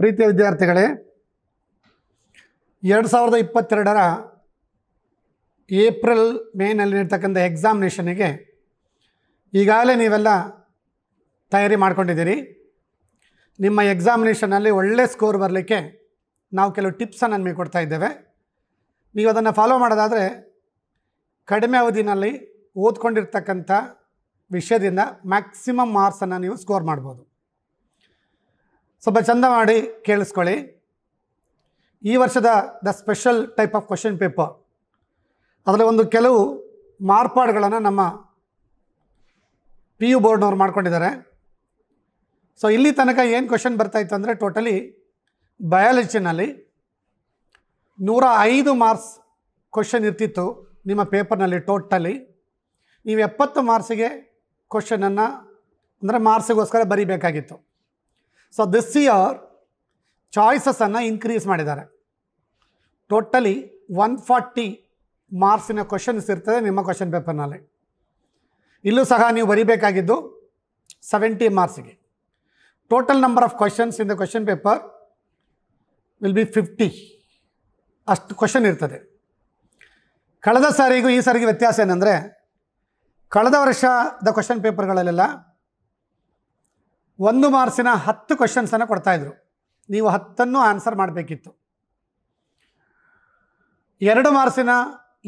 ಪ್ರೀತಿಯ ವಿದ್ಯಾರ್ಥಿಗಳೇ ಎರಡು ಸಾವಿರದ ಇಪ್ಪತ್ತೆರಡರ ಏಪ್ರಿಲ್ ಮೇನಲ್ಲಿ ನೀಡ್ತಕ್ಕಂಥ ಎಕ್ಸಾಮಿನೇಷನಿಗೆ ಈಗಾಗಲೇ ನೀವೆಲ್ಲ ತಯಾರಿ ಮಾಡ್ಕೊಂಡಿದ್ದೀರಿ ನಿಮ್ಮ ಎಕ್ಸಾಮಿನೇಷನಲ್ಲಿ ಒಳ್ಳೆ ಸ್ಕೋರ್ ಬರಲಿಕ್ಕೆ ನಾವು ಕೆಲವು ಟಿಪ್ಸನ್ನು ನಮಗೆ ಕೊಡ್ತಾ ಇದ್ದೇವೆ ನೀವು ಅದನ್ನು ಫಾಲೋ ಮಾಡೋದಾದರೆ ಕಡಿಮೆ ಅವಧಿನಲ್ಲಿ ಓದ್ಕೊಂಡಿರ್ತಕ್ಕಂಥ ವಿಷಯದಿಂದ ಮ್ಯಾಕ್ಸಿಮಮ್ ಮಾರ್ಕ್ಸನ್ನು ನೀವು ಸ್ಕೋರ್ ಮಾಡ್ಬೋದು ಸ್ವಲ್ಪ ಚಂದ ಮಾಡಿ ಕೇಳಿಸ್ಕೊಳ್ಳಿ ಈ ವರ್ಷದ the special type of question paper ಅದರ ಒಂದು ಕೆಲವು ಮಾರ್ಪಾಡುಗಳನ್ನು ನಮ್ಮ ಪಿ ಯು ಬೋರ್ಡ್ನವ್ರು ಮಾಡ್ಕೊಂಡಿದ್ದಾರೆ ಸೊ ಇಲ್ಲಿ ತನಕ ಏನು ಕ್ವಶನ್ ಬರ್ತಾಯಿತ್ತು ಅಂದರೆ ಟೋಟಲಿ ಬಯಾಲಜಿನಲ್ಲಿ ನೂರ ಐದು ಮಾರ್ಕ್ಸ್ ಕ್ವಶನ್ ಇರ್ತಿತ್ತು ನಿಮ್ಮ ಪೇಪರ್ನಲ್ಲಿ ಟೋಟಲಿ ನೀವು ಎಪ್ಪತ್ತು ಮಾರ್ಕ್ಸಿಗೆ ಕ್ವಶನನ್ನು ಅಂದರೆ ಮಾರ್ಕ್ಸಿಗೋಸ್ಕರ ಬರೀಬೇಕಾಗಿತ್ತು ಸೊ ದಿಸ್ ಇಯರ್ ಚಾಯ್ಸಸನ್ನು ಇನ್ಕ್ರೀಸ್ ಮಾಡಿದ್ದಾರೆ ಟೋಟಲಿ ಒನ್ ಫಾರ್ಟಿ ಮಾರ್ಕ್ಸಿನ ಕ್ವಶನ್ಸ್ ಇರ್ತದೆ ನಿಮ್ಮ ಕ್ವಶನ್ ಪೇಪರ್ನಲ್ಲಿ ಇಲ್ಲೂ ಸಹ ನೀವು ಬರಿಬೇಕಾಗಿದ್ದು ಸೆವೆಂಟಿ ಮಾರ್ಕ್ಸಿಗೆ total number of questions in the question paper will be fifty ಅಷ್ಟು ಕ್ವಶನ್ ಇರ್ತದೆ ಕಳೆದ ಸಾರಿಗೂ ಈ ಸಾರಿಗೆ ವ್ಯತ್ಯಾಸ ಏನಂದರೆ ಕಳೆದ ವರ್ಷದ ಕ್ವಶನ್ ಪೇಪರ್ಗಳಲ್ಲೆಲ್ಲ ಒಂದು ಮಾರ್ಕ್ಸಿನ ಹತ್ತು ಕ್ವಶನ್ಸನ್ನು ಕೊಡ್ತಾಯಿದ್ರು ನೀವು ಹತ್ತನ್ನು ಆನ್ಸರ್ ಮಾಡಬೇಕಿತ್ತು ಎರಡು ಮಾರ್ಕ್ಸಿನ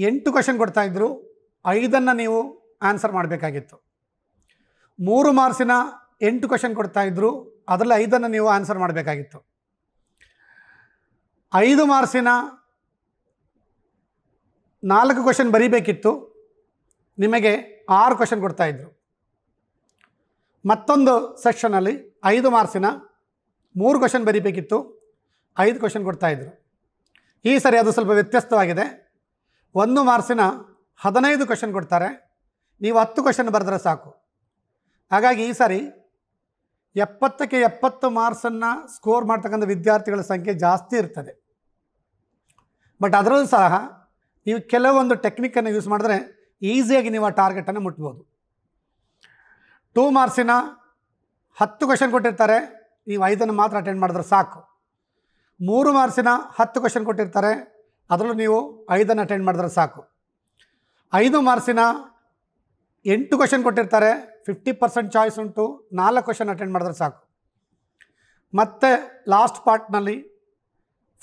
ಎಂಟು ಕ್ವಶನ್ ಕೊಡ್ತಾಯಿದ್ರು ಐದನ್ನು ನೀವು ಆನ್ಸರ್ ಮಾಡಬೇಕಾಗಿತ್ತು ಮೂರು ಮಾರ್ಕ್ಸಿನ ಎಂಟು ಕ್ವಶನ್ ಕೊಡ್ತಾಯಿದ್ರು ಅದರಲ್ಲಿ ಐದನ್ನು ನೀವು ಆನ್ಸರ್ ಮಾಡಬೇಕಾಗಿತ್ತು ಐದು ಮಾರ್ಕ್ಸಿನ ನಾಲ್ಕು ಕ್ವಶನ್ ಬರೀಬೇಕಿತ್ತು ನಿಮಗೆ ಆರು ಕ್ವಶನ್ ಕೊಡ್ತಾಯಿದ್ರು ಮತ್ತೊಂದು ಸೆಷನಲ್ಲಿ ಐದು ಮಾರ್ಕ್ಸಿನ ಮೂರು ಕ್ವಶನ್ ಬರೀಬೇಕಿತ್ತು ಐದು ಕ್ವಶನ್ ಕೊಡ್ತಾಯಿದ್ರು ಈ ಸರಿ ಅದು ಸ್ವಲ್ಪ ವ್ಯತ್ಯಸ್ತವಾಗಿದೆ ಒಂದು ಮಾರ್ಕ್ಸಿನ ಹದಿನೈದು ಕ್ವಶನ್ ಕೊಡ್ತಾರೆ ನೀವು ಹತ್ತು ಕ್ವಶನ್ ಬರೆದ್ರೆ ಸಾಕು ಹಾಗಾಗಿ ಈ ಸಾರಿ ಎಪ್ಪತ್ತಕ್ಕೆ ಎಪ್ಪತ್ತು ಮಾರ್ಕ್ಸನ್ನು ಸ್ಕೋರ್ ಮಾಡ್ತಕ್ಕಂಥ ವಿದ್ಯಾರ್ಥಿಗಳ ಸಂಖ್ಯೆ ಜಾಸ್ತಿ ಇರ್ತದೆ ಬಟ್ ಅದರಲ್ಲೂ ಸಹ ನೀವು ಕೆಲವೊಂದು ಟೆಕ್ನಿಕನ್ನು ಯೂಸ್ ಮಾಡಿದ್ರೆ ಈಸಿಯಾಗಿ ನೀವು ಆ ಟಾರ್ಗೆಟನ್ನು ಮುಟ್ಬೋದು ಟೂ ಮಾರ್ಕ್ಸಿನ ಹತ್ತು ಕ್ವಶನ್ ಕೊಟ್ಟಿರ್ತಾರೆ ನೀವು ಐದನ್ನು ಮಾತ್ರ ಅಟೆಂಡ್ ಮಾಡಿದ್ರೆ ಸಾಕು ಮೂರು ಮಾರ್ಕ್ಸಿನ ಹತ್ತು ಕ್ವಶನ್ ಕೊಟ್ಟಿರ್ತಾರೆ ಅದರಲ್ಲೂ ನೀವು ಐದನ್ನು ಅಟೆಂಡ್ ಮಾಡಿದ್ರೆ ಸಾಕು ಐದು ಮಾರ್ಕ್ಸಿನ ಎಂಟು ಕ್ವಶನ್ ಕೊಟ್ಟಿರ್ತಾರೆ ಫಿಫ್ಟಿ ಪರ್ಸೆಂಟ್ ಚಾಯ್ಸ್ ಉಂಟು ನಾಲ್ಕು ಕ್ವಶನ್ ಅಟೆಂಡ್ ಮಾಡಿದ್ರೆ ಸಾಕು ಮತ್ತು ಲಾಸ್ಟ್ ಪಾರ್ಟ್ನಲ್ಲಿ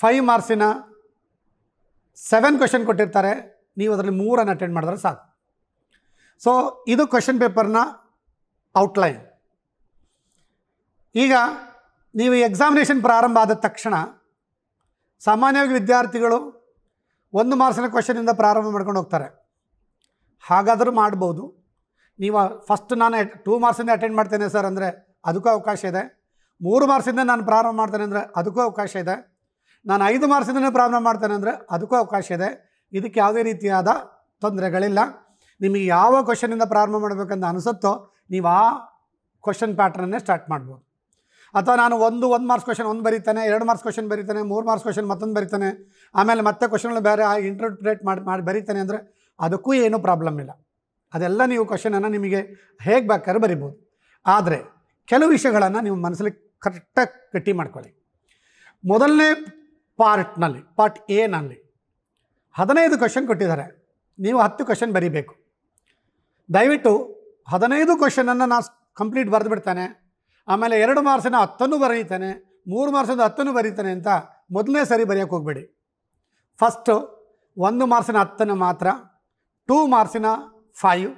ಫೈವ್ ಮಾರ್ಕ್ಸಿನ ಸೆವೆನ್ ಕ್ವಶನ್ ಕೊಟ್ಟಿರ್ತಾರೆ ನೀವು ಅದರಲ್ಲಿ ಮೂರನ್ನು ಅಟೆಂಡ್ ಮಾಡಿದ್ರೆ ಸಾಕು ಸೊ ಇದು ಕ್ವಶನ್ ಪೇಪರ್ನ ಔಟ್ಲೈನ್ ಈಗ ನೀವು ಎಕ್ಸಾಮಿನೇಷನ್ ಪ್ರಾರಂಭ ಆದ ತಕ್ಷಣ ಸಾಮಾನ್ಯವಾಗಿ ವಿದ್ಯಾರ್ಥಿಗಳು ಒಂದು ಮಾರ್ಕ್ಸಿನ ಕ್ವಶನಿಂದ ಪ್ರಾರಂಭ ಮಾಡ್ಕೊಂಡು ಹೋಗ್ತಾರೆ ಹಾಗಾದರೂ ಮಾಡ್ಬೋದು ನೀವು ಫಸ್ಟ್ ನಾನು ಟೂ ಮಾರ್ಕ್ಸಿಂದ ಅಟೆಂಡ್ ಮಾಡ್ತೇನೆ ಸರ್ ಅಂದರೆ ಅದಕ್ಕೂ ಅವಕಾಶ ಇದೆ ಮೂರು ಮಾರ್ಕ್ಸಿಂದ ನಾನು ಪ್ರಾರಂಭ ಮಾಡ್ತೇನೆ ಅಂದರೆ ಅದಕ್ಕೂ ಅವಕಾಶ ಇದೆ ನಾನು ಐದು ಮಾರ್ಕ್ಸಿಂದನೇ ಪ್ರಾರಂಭ ಮಾಡ್ತೇನೆ ಅಂದರೆ ಅದಕ್ಕೂ ಅವಕಾಶ ಇದೆ ಇದಕ್ಕೆ ಯಾವುದೇ ರೀತಿಯಾದ ತೊಂದರೆಗಳಿಲ್ಲ ನಿಮಗೆ ಯಾವ ಕ್ವಶನಿಂದ ಪ್ರಾರಂಭ ಮಾಡಬೇಕಂತ ಅನಿಸುತ್ತೋ ನೀವು ಆ ಕ್ವಶನ್ ಪ್ಯಾಟ್ರನ್ನೇ ಸ್ಟಾರ್ಟ್ ಮಾಡ್ಬೋದು ಅಥವಾ ನಾನು ಒಂದು ಒಂದು ಮಾರ್ಕ್ಸ್ ಕ್ವಶನ್ ಒಂದು ಬರೀತಾನೆ ಎರಡು ಮಾರ್ಕ್ಸ್ ಕ್ವಶನ್ ಬರೀತಾನೆ ಮೂರು ಮಾರ್ಕ್ಸ್ ಕ್ವಶನ್ ಮತ್ತೊಂದು ಬರೀತಾನೆ ಆಮೇಲೆ ಮತ್ತೆ ಕ್ವಶನ್ಗಳು ಬೇರೆ ಆ ಇಂಟರ್ಪ್ರೇಟ್ ಮಾಡಿ ಮಾಡಿ ಬರೀತಾನೆ ಅಂದರೆ ಅದಕ್ಕೂ ಏನೂ ಪ್ರಾಬ್ಲಮ್ ಇಲ್ಲ ಅದೆಲ್ಲ ನೀವು ಕ್ವಶನನ್ನು ನಿಮಗೆ ಹೇಗೆ ಬೇಕಾದ್ರೆ ಬರಿಬೋದು ಆದರೆ ಕೆಲವು ವಿಷಯಗಳನ್ನು ನೀವು ಮನಸ್ಸಲ್ಲಿ ಕರೆಕ್ಟಾಗಿ ಗಟ್ಟಿ ಮಾಡ್ಕೊಳ್ಳಿ ಮೊದಲನೇ ಪಾರ್ಟ್ನಲ್ಲಿ ಪಾರ್ಟ್ ಎನಲ್ಲಿ ಹದಿನೈದು ಕ್ವಶನ್ ಕೊಟ್ಟಿದ್ದಾರೆ ನೀವು ಹತ್ತು ಕ್ವಶನ್ ಬರೀಬೇಕು ದಯವಿಟ್ಟು ಹದಿನೈದು ಕ್ವಶನನ್ನು ನಾನು ಕಂಪ್ಲೀಟ್ ಬರೆದು ಬಿಡ್ತಾನೆ ಆಮೇಲೆ ಎರಡು ಮಾರ್ಕ್ಸಿನ ಹತ್ತನ್ನು ಬರೀತಾನೆ ಮೂರು ಮಾರ್ಕ್ಸಿಂದ ಹತ್ತನ್ನು ಬರೀತಾನೆ ಅಂತ ಮೊದಲನೇ ಸರಿ ಬರೆಯೋಕ್ಕೆ ಹೋಗಬೇಡಿ ಫಸ್ಟು ಒಂದು ಮಾರ್ಕ್ಸಿನ ಹತ್ತನ್ನು ಮಾತ್ರ ಟೂ ಮಾರ್ಕ್ಸಿನ ಫೈವ್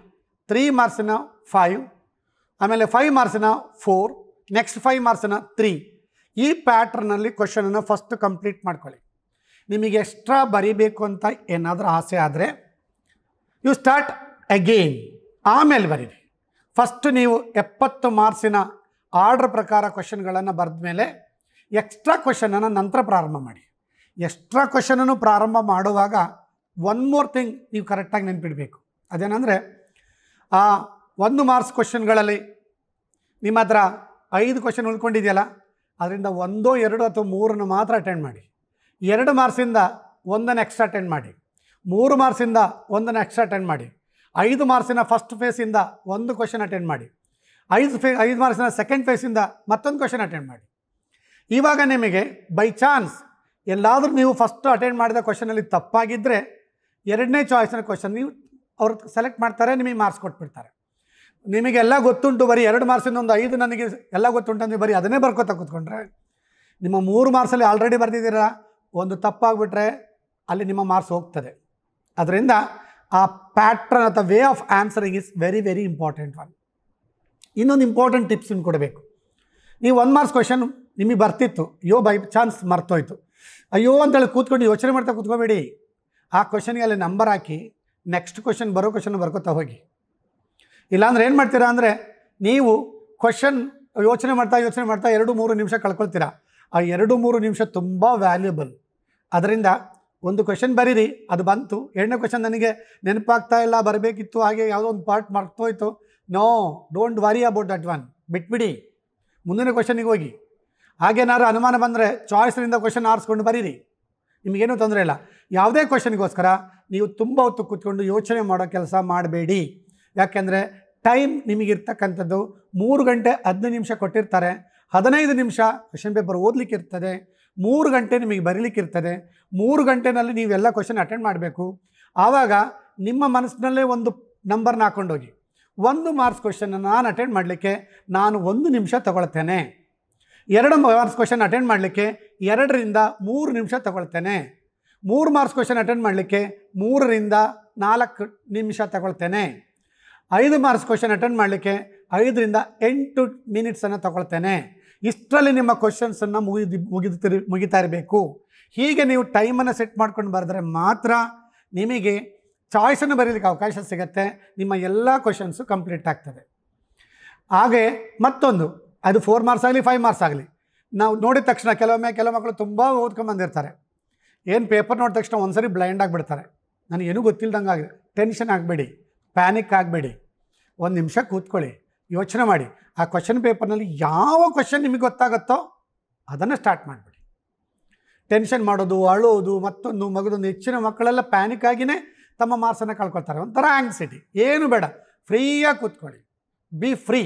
ತ್ರೀ ಮಾರ್ಕ್ಸಿನ ಫೈವ್ ಆಮೇಲೆ ಫೈವ್ ಮಾರ್ಕ್ಸಿನ ಫೋರ್ ನೆಕ್ಸ್ಟ್ ಫೈವ್ ಮಾರ್ಕ್ಸಿನ ತ್ರೀ ಈ ಪ್ಯಾಟ್ರನಲ್ಲಿ ಕ್ವಶನನ್ನು ಫಸ್ಟ್ ಕಂಪ್ಲೀಟ್ ಮಾಡ್ಕೊಳ್ಳಿ ನಿಮಗೆ ಎಕ್ಸ್ಟ್ರಾ ಬರಿಬೇಕು ಅಂತ ಏನಾದರೂ ಆಸೆ ಆದರೆ ಯು ಸ್ಟಾರ್ಟ್ ಅಗೇನ್ ಆಮೇಲೆ ಬರೀರಿ ಫಸ್ಟ್ ನೀವು ಎಪ್ಪತ್ತು ಮಾರ್ಕ್ಸಿನ ಆರ್ಡ್ರ್ ಪ್ರಕಾರ ಕ್ವಶನ್ಗಳನ್ನು ಬರೆದ ಮೇಲೆ ಎಕ್ಸ್ಟ್ರಾ ಕ್ವಶನನ್ನು ನಂತರ ಪ್ರಾರಂಭ ಮಾಡಿ ಎಕ್ಸ್ಟ್ರಾ ಕ್ವಶನನ್ನು ಪ್ರಾರಂಭ ಮಾಡುವಾಗ ಒನ್ ಮೋರ್ ಥಿಂಗ್ ನೀವು ಕರೆಕ್ಟಾಗಿ ನೆನ್ಪಿಡಬೇಕು ಅದೇನೆಂದರೆ ಆ ಒಂದು ಮಾರ್ಕ್ಸ್ ಕ್ವಶನ್ಗಳಲ್ಲಿ ನಿಮ್ಮ ಹತ್ರ ಐದು ಕ್ವಶನ್ ಉಳ್ಕೊಂಡಿದೆಯಲ್ಲ ಅದರಿಂದ ಒಂದೋ ಎರಡು ಅಥವಾ ಮೂರನ್ನು ಮಾತ್ರ ಅಟೆಂಡ್ ಮಾಡಿ ಎರಡು ಮಾರ್ಕ್ಸಿಂದ ಒಂದನ್ನು ಎಕ್ಸ್ಟ್ರಾ ಅಟೆಂಡ್ ಮಾಡಿ ಮೂರು ಮಾರ್ಕ್ಸಿಂದ ಒಂದನ್ನು ಎಕ್ಸ್ಟ್ರಾ ಅಟೆಂಡ್ ಮಾಡಿ ಐದು ಮಾರ್ಕ್ಸಿನ ಫಸ್ಟ್ ಫೇಸಿಂದ ಒಂದು ಕ್ವಶನ್ ಅಟೆಂಡ್ ಮಾಡಿ ಐದು ಫೇ ಐದು ಮಾರ್ಕ್ಸಿನ ಸೆಕೆಂಡ್ ಫೇಸಿಂದ ಮತ್ತೊಂದು ಕ್ವಶನ್ ಅಟೆಂಡ್ ಮಾಡಿ ಇವಾಗ ನಿಮಗೆ ಬೈ ಚಾನ್ಸ್ ಎಲ್ಲಾದರೂ ನೀವು ಫಸ್ಟ್ ಅಟೆಂಡ್ ಮಾಡಿದ ಕ್ವಶನಲ್ಲಿ ತಪ್ಪಾಗಿದ್ದರೆ ಎರಡನೇ ಚಾಯ್ಸಿನ ಕ್ವಶನ್ ನೀವು ಅವ್ರು ಸೆಲೆಕ್ಟ್ ಮಾಡ್ತಾರೆ ನಿಮಗೆ ಮಾರ್ಕ್ಸ್ ಕೊಟ್ಬಿಡ್ತಾರೆ ನಿಮಗೆಲ್ಲ ಗೊತ್ತುಂಟು ಬರೀ ಎರಡು ಮಾರ್ಕ್ಸಿಂದ ಒಂದು ಐದು ನನಗೆ ಎಲ್ಲ ಗೊತ್ತುಂಟು ಅಂದರೆ ಬರೀ ಅದನ್ನೇ ಬರ್ಕೋತಾ ಕೂತ್ಕೊಂಡ್ರೆ ನಿಮ್ಮ ಮೂರು ಮಾರ್ಕ್ಸಲ್ಲಿ ಆಲ್ರೆಡಿ ಬರೆದಿದ್ದೀರಾ ಒಂದು ತಪ್ಪಾಗ್ಬಿಟ್ರೆ ಅಲ್ಲಿ ನಿಮ್ಮ ಮಾರ್ಕ್ಸ್ ಹೋಗ್ತದೆ ಅದರಿಂದ ಆ ಪ್ಯಾಟ್ರನ್ ಅಥವಾ way of answering is very very important one ಇನ್ನೊಂದು ಇಂಪಾರ್ಟೆಂಟ್ ಟಿಪ್ಸನ್ನು ಕೊಡಬೇಕು ನೀವು ಒನ್ ಮಾರ್ಕ್ಸ್ ಕ್ವೆಶನ್ ನಿಮಗೆ ಬರ್ತಿತ್ತು ಅಯ್ಯೋ ಬೈ ಚಾನ್ಸ್ ಮರ್ತೋಯ್ತು ಅಯ್ಯೋ ಅಂತೇಳಿ ಕೂತ್ಕೊಂಡು ಯೋಚನೆ ಮಾಡ್ತಾ ಕೂತ್ಕೋಬೇಡಿ ಆ ಕ್ವಶನ್ಗೆ ಅಲ್ಲಿ ನಂಬರ್ ಹಾಕಿ ನೆಕ್ಸ್ಟ್ ಕ್ವಶನ್ ಬರೋ ಕ್ವಶನ್ ಬರ್ಕೋತಾ ಹೋಗಿ ಇಲ್ಲಾಂದ್ರೆ ಏನು ಮಾಡ್ತೀರಾ ಅಂದರೆ ನೀವು ಕ್ವಶನ್ ಯೋಚನೆ ಮಾಡ್ತಾ ಯೋಚನೆ ಮಾಡ್ತಾ ಎರಡು ಮೂರು ನಿಮಿಷ ಕಳ್ಕೊಳ್ತೀರಾ ಆ ಎರಡು ಮೂರು ನಿಮಿಷ ತುಂಬ ವ್ಯಾಲ್ಯೂಬಲ್ ಅದರಿಂದ ಒಂದು ಕ್ವೆಶನ್ ಬರೀರಿ ಅದು ಬಂತು ಎರಡನೇ ಕ್ವೆಶನ್ ನನಗೆ ನೆನಪಾಗ್ತಾ ಇಲ್ಲ ಬರಬೇಕಿತ್ತು ಹಾಗೆ ಯಾವುದೋ ಒಂದು ಪಾರ್ಟ್ ಮರ್ತೋಯ್ತು no don't worry about that one ಬಿಟ್ಬಿಡಿ ಮುಂದಿನ ಕ್ವೆಶನಿಗೆ ಹೋಗಿ ಹಾಗೇನಾದ್ರು ಅನುಮಾನ ಬಂದರೆ ಚಾಯ್ಸ್ನಿಂದ ಕ್ವೆಶನ್ ಆರಿಸ್ಕೊಂಡು ಬರೀರಿ ನಿಮಗೇನೂ ತೊಂದರೆ ಇಲ್ಲ ಯಾವುದೇ ಕ್ವೆಶನ್ಗೋಸ್ಕರ ನೀವು ತುಂಬ ಹೊತ್ತು ಕೂತ್ಕೊಂಡು ಯೋಚನೆ ಮಾಡೋ ಕೆಲಸ ಮಾಡಬೇಡಿ ಯಾಕೆಂದರೆ ಟೈಮ್ ನಿಮಗಿರ್ತಕ್ಕಂಥದ್ದು ಮೂರು ಗಂಟೆ ಹದಿನೈದು ನಿಮಿಷ ಕೊಟ್ಟಿರ್ತಾರೆ ಹದಿನೈದು ನಿಮಿಷ ಕ್ವೆಶನ್ ಪೇಪರ್ ಓದಲಿಕ್ಕಿರ್ತದೆ ಇರ್ತದೆ ಮೂರು ಗಂಟೆ ನಿಮಗೆ ಬರೀಲಿಕ್ಕಿರ್ತದೆ ಮೂರು ಗಂಟೆನಲ್ಲಿ ನೀವೆಲ್ಲ ಕ್ವಶನ್ ಅಟೆಂಡ್ ಮಾಡಬೇಕು ಆವಾಗ ನಿಮ್ಮ ಮನಸ್ಸಿನಲ್ಲೇ ಒಂದು ನಂಬರ್ನ ಹಾಕ್ಕೊಂಡೋಗಿ ಒಂದು ಮಾರ್ಕ್ಸ್ ಕ್ವಶನನ್ನು ನಾನು ಅಟೆಂಡ್ ಮಾಡಲಿಕ್ಕೆ ನಾನು ಒಂದು ನಿಮಿಷ ತೊಗೊಳ್ತೇನೆ ಎರಡು ಮಾರ್ಕ್ಸ್ ಕ್ವಶನ್ ಅಟೆಂಡ್ ಮಾಡಲಿಕ್ಕೆ ಎರಡರಿಂದ ಮೂರು ನಿಮಿಷ ತೊಗೊಳ್ತೇನೆ ಮೂರು ಮಾರ್ಕ್ಸ್ ಕ್ವಶನ್ ಅಟೆಂಡ್ ಮಾಡಲಿಕ್ಕೆ ಮೂರರಿಂದ ನಾಲ್ಕು ನಿಮಿಷ ತಗೊಳ್ತೇನೆ ಐದು ಮಾರ್ಕ್ಸ್ ಕ್ವಶನ್ ಅಟೆಂಡ್ ಮಾಡಲಿಕ್ಕೆ ಐದರಿಂದ ಎಂಟು ಮಿನಿಟ್ಸನ್ನು ತೊಗೊಳ್ತೇನೆ ಇಷ್ಟರಲ್ಲಿ ನಿಮ್ಮ ಕ್ವಶನ್ಸನ್ನು ಮುಗಿದು ಮುಗಿದು ಮುಗಿತಾ ಇರಬೇಕು ಹೀಗೆ ನೀವು ಟೈಮನ್ನು ಸೆಟ್ ಮಾಡ್ಕೊಂಡು ಬರೆದ್ರೆ ಮಾತ್ರ ನಿಮಗೆ ಚಾಯ್ಸನ್ನು ಬರೀಲಿಕ್ಕೆ ಅವಕಾಶ ಸಿಗುತ್ತೆ ನಿಮ್ಮ ಎಲ್ಲ ಕ್ವಶನ್ಸು ಕಂಪ್ಲೀಟ್ ಆಗ್ತದೆ ಹಾಗೆ ಮತ್ತೊಂದು ಅದು ಫೋರ್ ಮಾರ್ಕ್ಸ್ ಆಗಲಿ ಫೈವ್ ಮಾರ್ಕ್ಸ್ ಆಗಲಿ ನಾವು ನೋಡಿದ ತಕ್ಷಣ ಕೆಲವೊಮ್ಮೆ ಕೆಲವು ಮಕ್ಕಳು ತುಂಬ ಓದ್ಕೊಂಬಂದಿರ್ತಾರೆ ಏನು ಪೇಪರ್ ನೋಡಿದ ತಕ್ಷಣ ಒಂದು ಸರಿ ಬ್ಲೈಂಡ್ ಆಗಿಬಿಡ್ತಾರೆ ನನಗೇನೂ ಗೊತ್ತಿಲ್ದಂಗೆ ಆಗಿದೆ ಟೆನ್ಷನ್ ಆಗಬೇಡಿ ಪ್ಯಾನಿಕ್ ಆಗಬೇಡಿ ಒಂದು ನಿಮಿಷ ಕೂತ್ಕೊಳ್ಳಿ ಯೋಚನೆ ಮಾಡಿ ಆ ಕ್ವಶನ್ ಪೇಪರ್ನಲ್ಲಿ ಯಾವ ಕ್ವಶನ್ ನಿಮಗೆ ಗೊತ್ತಾಗುತ್ತೋ ಅದನ್ನು ಸ್ಟಾರ್ಟ್ ಮಾಡಿಬಿಡಿ ಟೆನ್ಷನ್ ಮಾಡೋದು ಅಳೋದು ಮತ್ತೊಂದು ಮಗದೊಂದು ಹೆಚ್ಚಿನ ಮಕ್ಕಳೆಲ್ಲ ಪ್ಯಾನಿಕ್ ಆಗಿಯೇ ತಮ್ಮ ಮಾರ್ಕ್ಸನ್ನು ಕಳ್ಕೊಳ್ತಾರೆ ಒಂಥರ ಆಂಗ್ಸೈಟಿ ಏನು ಬೇಡ ಫ್ರೀಯಾಗಿ ಕೂತ್ಕೊಳ್ಳಿ ಬಿ ಫ್ರೀ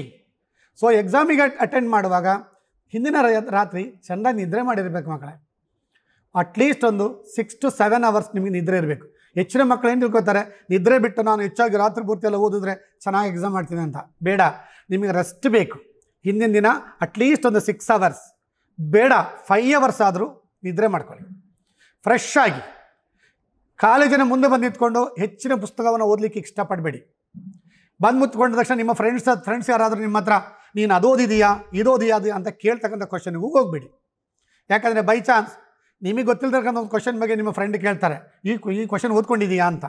ಸೊ ಎಕ್ಸಾಮಿಗೆ ಅಟೆಂಡ್ ಮಾಡುವಾಗ ಹಿಂದಿನ ರಾತ್ರಿ ಚೆಂದ ನಿದ್ರೆ ಮಾಡಿರಬೇಕು ಮಕ್ಕಳೇ ಅಟ್ಲೀಸ್ಟ್ ಒಂದು ಸಿಕ್ಸ್ ಟು ಸೆವೆನ್ ಅವರ್ಸ್ ನಿಮಗೆ ನಿದ್ರೆ ಇರಬೇಕು ಹೆಚ್ಚಿನ ಮಕ್ಕಳು ಏನು ತಿಳ್ಕೊತಾರೆ ನಿದ್ರೆ ಬಿಟ್ಟು ನಾನು ಹೆಚ್ಚಾಗಿ ರಾತ್ರಿ ಪೂರ್ತಿ ಎಲ್ಲ ಓದಿದ್ರೆ ಚೆನ್ನಾಗಿ ಎಕ್ಸಾಮ್ ಮಾಡ್ತೀನಿ ಅಂತ ಬೇಡ ನಿಮಗೆ ರೆಸ್ಟ್ ಬೇಕು ಹಿಂದಿನ ದಿನ ಅಟ್ಲೀಸ್ಟ್ ಒಂದು ಸಿಕ್ಸ್ ಅವರ್ಸ್ ಬೇಡ ಫೈವ್ ಅವರ್ಸ್ ಆದರೂ ನಿದ್ರೆ ಮಾಡ್ಕೊಳ್ಳಿ ಫ್ರೆಶ್ ಆಗಿ ಕಾಲೇಜಿನ ಮುಂದೆ ಬಂದು ನಿಂತ್ಕೊಂಡು ಹೆಚ್ಚಿನ ಪುಸ್ತಕವನ್ನು ಓದಲಿಕ್ಕೆ ಇಷ್ಟಪಡಬೇಡಿ ಬಂದು ಮುತ್ಕೊಂಡ ತಕ್ಷಣ ನಿಮ್ಮ ಫ್ರೆಂಡ್ಸ್ ಫ್ರೆಂಡ್ಸ್ ಯಾರಾದರೂ ನಿಮ್ಮ ಹತ್ರ ನೀನು ಅದೋದಿದೆಯಾ ಇದೋದಿಯಾ ಅದು ಅಂತ ಕೇಳ್ತಕ್ಕಂಥ ಕ್ವಶನ್ಗೂ ಹೋಗಬೇಡಿ ಯಾಕಂದರೆ ಬೈ ಚಾನ್ಸ್ ನಿಮಗೆ ಗೊತ್ತಿಲ್ಲದಕ್ಕಂಥ ಒಂದು ಕ್ವಶನ್ ಬಗ್ಗೆ ನಿಮ್ಮ ಫ್ರೆಂಡ್ ಕೇಳ್ತಾರೆ ಈ ಈ ಕ್ವಶನ್ ಓದ್ಕೊಂಡಿದೀಯಾ ಅಂತ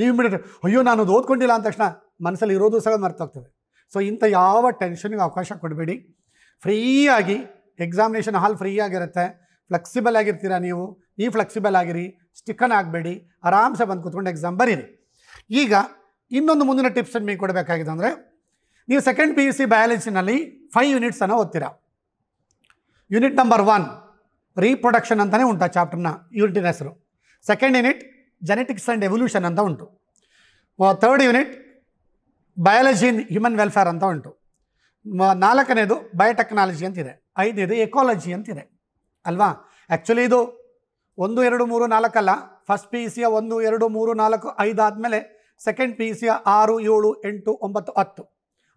ನೀವು ಬಿಡ್ರಿ ಅಯ್ಯೋ ನಾನು ಅದು ಓದ್ಕೊಂಡಿಲ್ಲ ಅಂದ ತಕ್ಷಣ ಮನಸ್ಸಲ್ಲಿ ಇರೋದು ಸಹ ಮರ್ತೋಗ್ತದೆ ಸೊ ಇಂಥ ಯಾವ ಟೆನ್ಷನ್ಗೆ ಅವಕಾಶ ಕೊಡಬೇಡಿ ಫ್ರೀಯಾಗಿ ಎಕ್ಸಾಮಿನೇಷನ್ ಹಾಲ್ ಆಗಿರುತ್ತೆ ಫ್ಲೆಕ್ಸಿಬಲ್ ಆಗಿರ್ತೀರಾ ನೀವು ನೀವು ಫ್ಲೆಕ್ಸಿಬಲ್ ಆಗಿರಿ ಸ್ಟಿಕ್ಕನ್ ಆಗಬೇಡಿ ಆರಾಮ್ಸೆ ಬಂದು ಕೂತ್ಕೊಂಡು ಎಕ್ಸಾಮ್ ಬರೀರಿ ಈಗ ಇನ್ನೊಂದು ಮುಂದಿನ ಟಿಪ್ಸನ್ನು ನೀವು ಕೊಡಬೇಕಾಗಿದೆ ಅಂದರೆ ನೀವು ಸೆಕೆಂಡ್ ಪಿ ಯು ಸಿ ಬಯಾಲಜಿನಲ್ಲಿ ಫೈವ್ ಯೂನಿಟ್ಸನ್ನು ಓದ್ತೀರಾ ಯೂನಿಟ್ ನಂಬರ್ ಒನ್ ರೀಪ್ರೊಡಕ್ಷನ್ ಅಂತಲೇ ಉಂಟು ಆ ಚಾಪ್ಟರ್ನ ಯೂನಿಟಿನ ಹೆಸರು second unit genetics and evolution ಅಂತ ಉಂಟು third unit biology in human welfare ಅಂತ ಉಂಟು ನಾಲ್ಕನೇದು ಬಯೋಟೆಕ್ನಾಲಜಿ ಅಂತಿದೆ ಐದನೇದು ಎಕಾಲಜಿ ಅಂತಿದೆ ಅಲ್ವಾ ಆ್ಯಕ್ಚುಲಿ ಇದು ಒಂದು ಎರಡು ಮೂರು ನಾಲ್ಕಲ್ಲ ಫಸ್ಟ್ ಪಿ ಯು ಸಿಯ ಒಂದು ಎರಡು ಮೂರು ನಾಲ್ಕು ಐದು ಆದಮೇಲೆ ಸೆಕೆಂಡ್ ಪಿ e ಯು ಸಿಯ ಆರು ಏಳು ಎಂಟು ಒಂಬತ್ತು ಹತ್ತು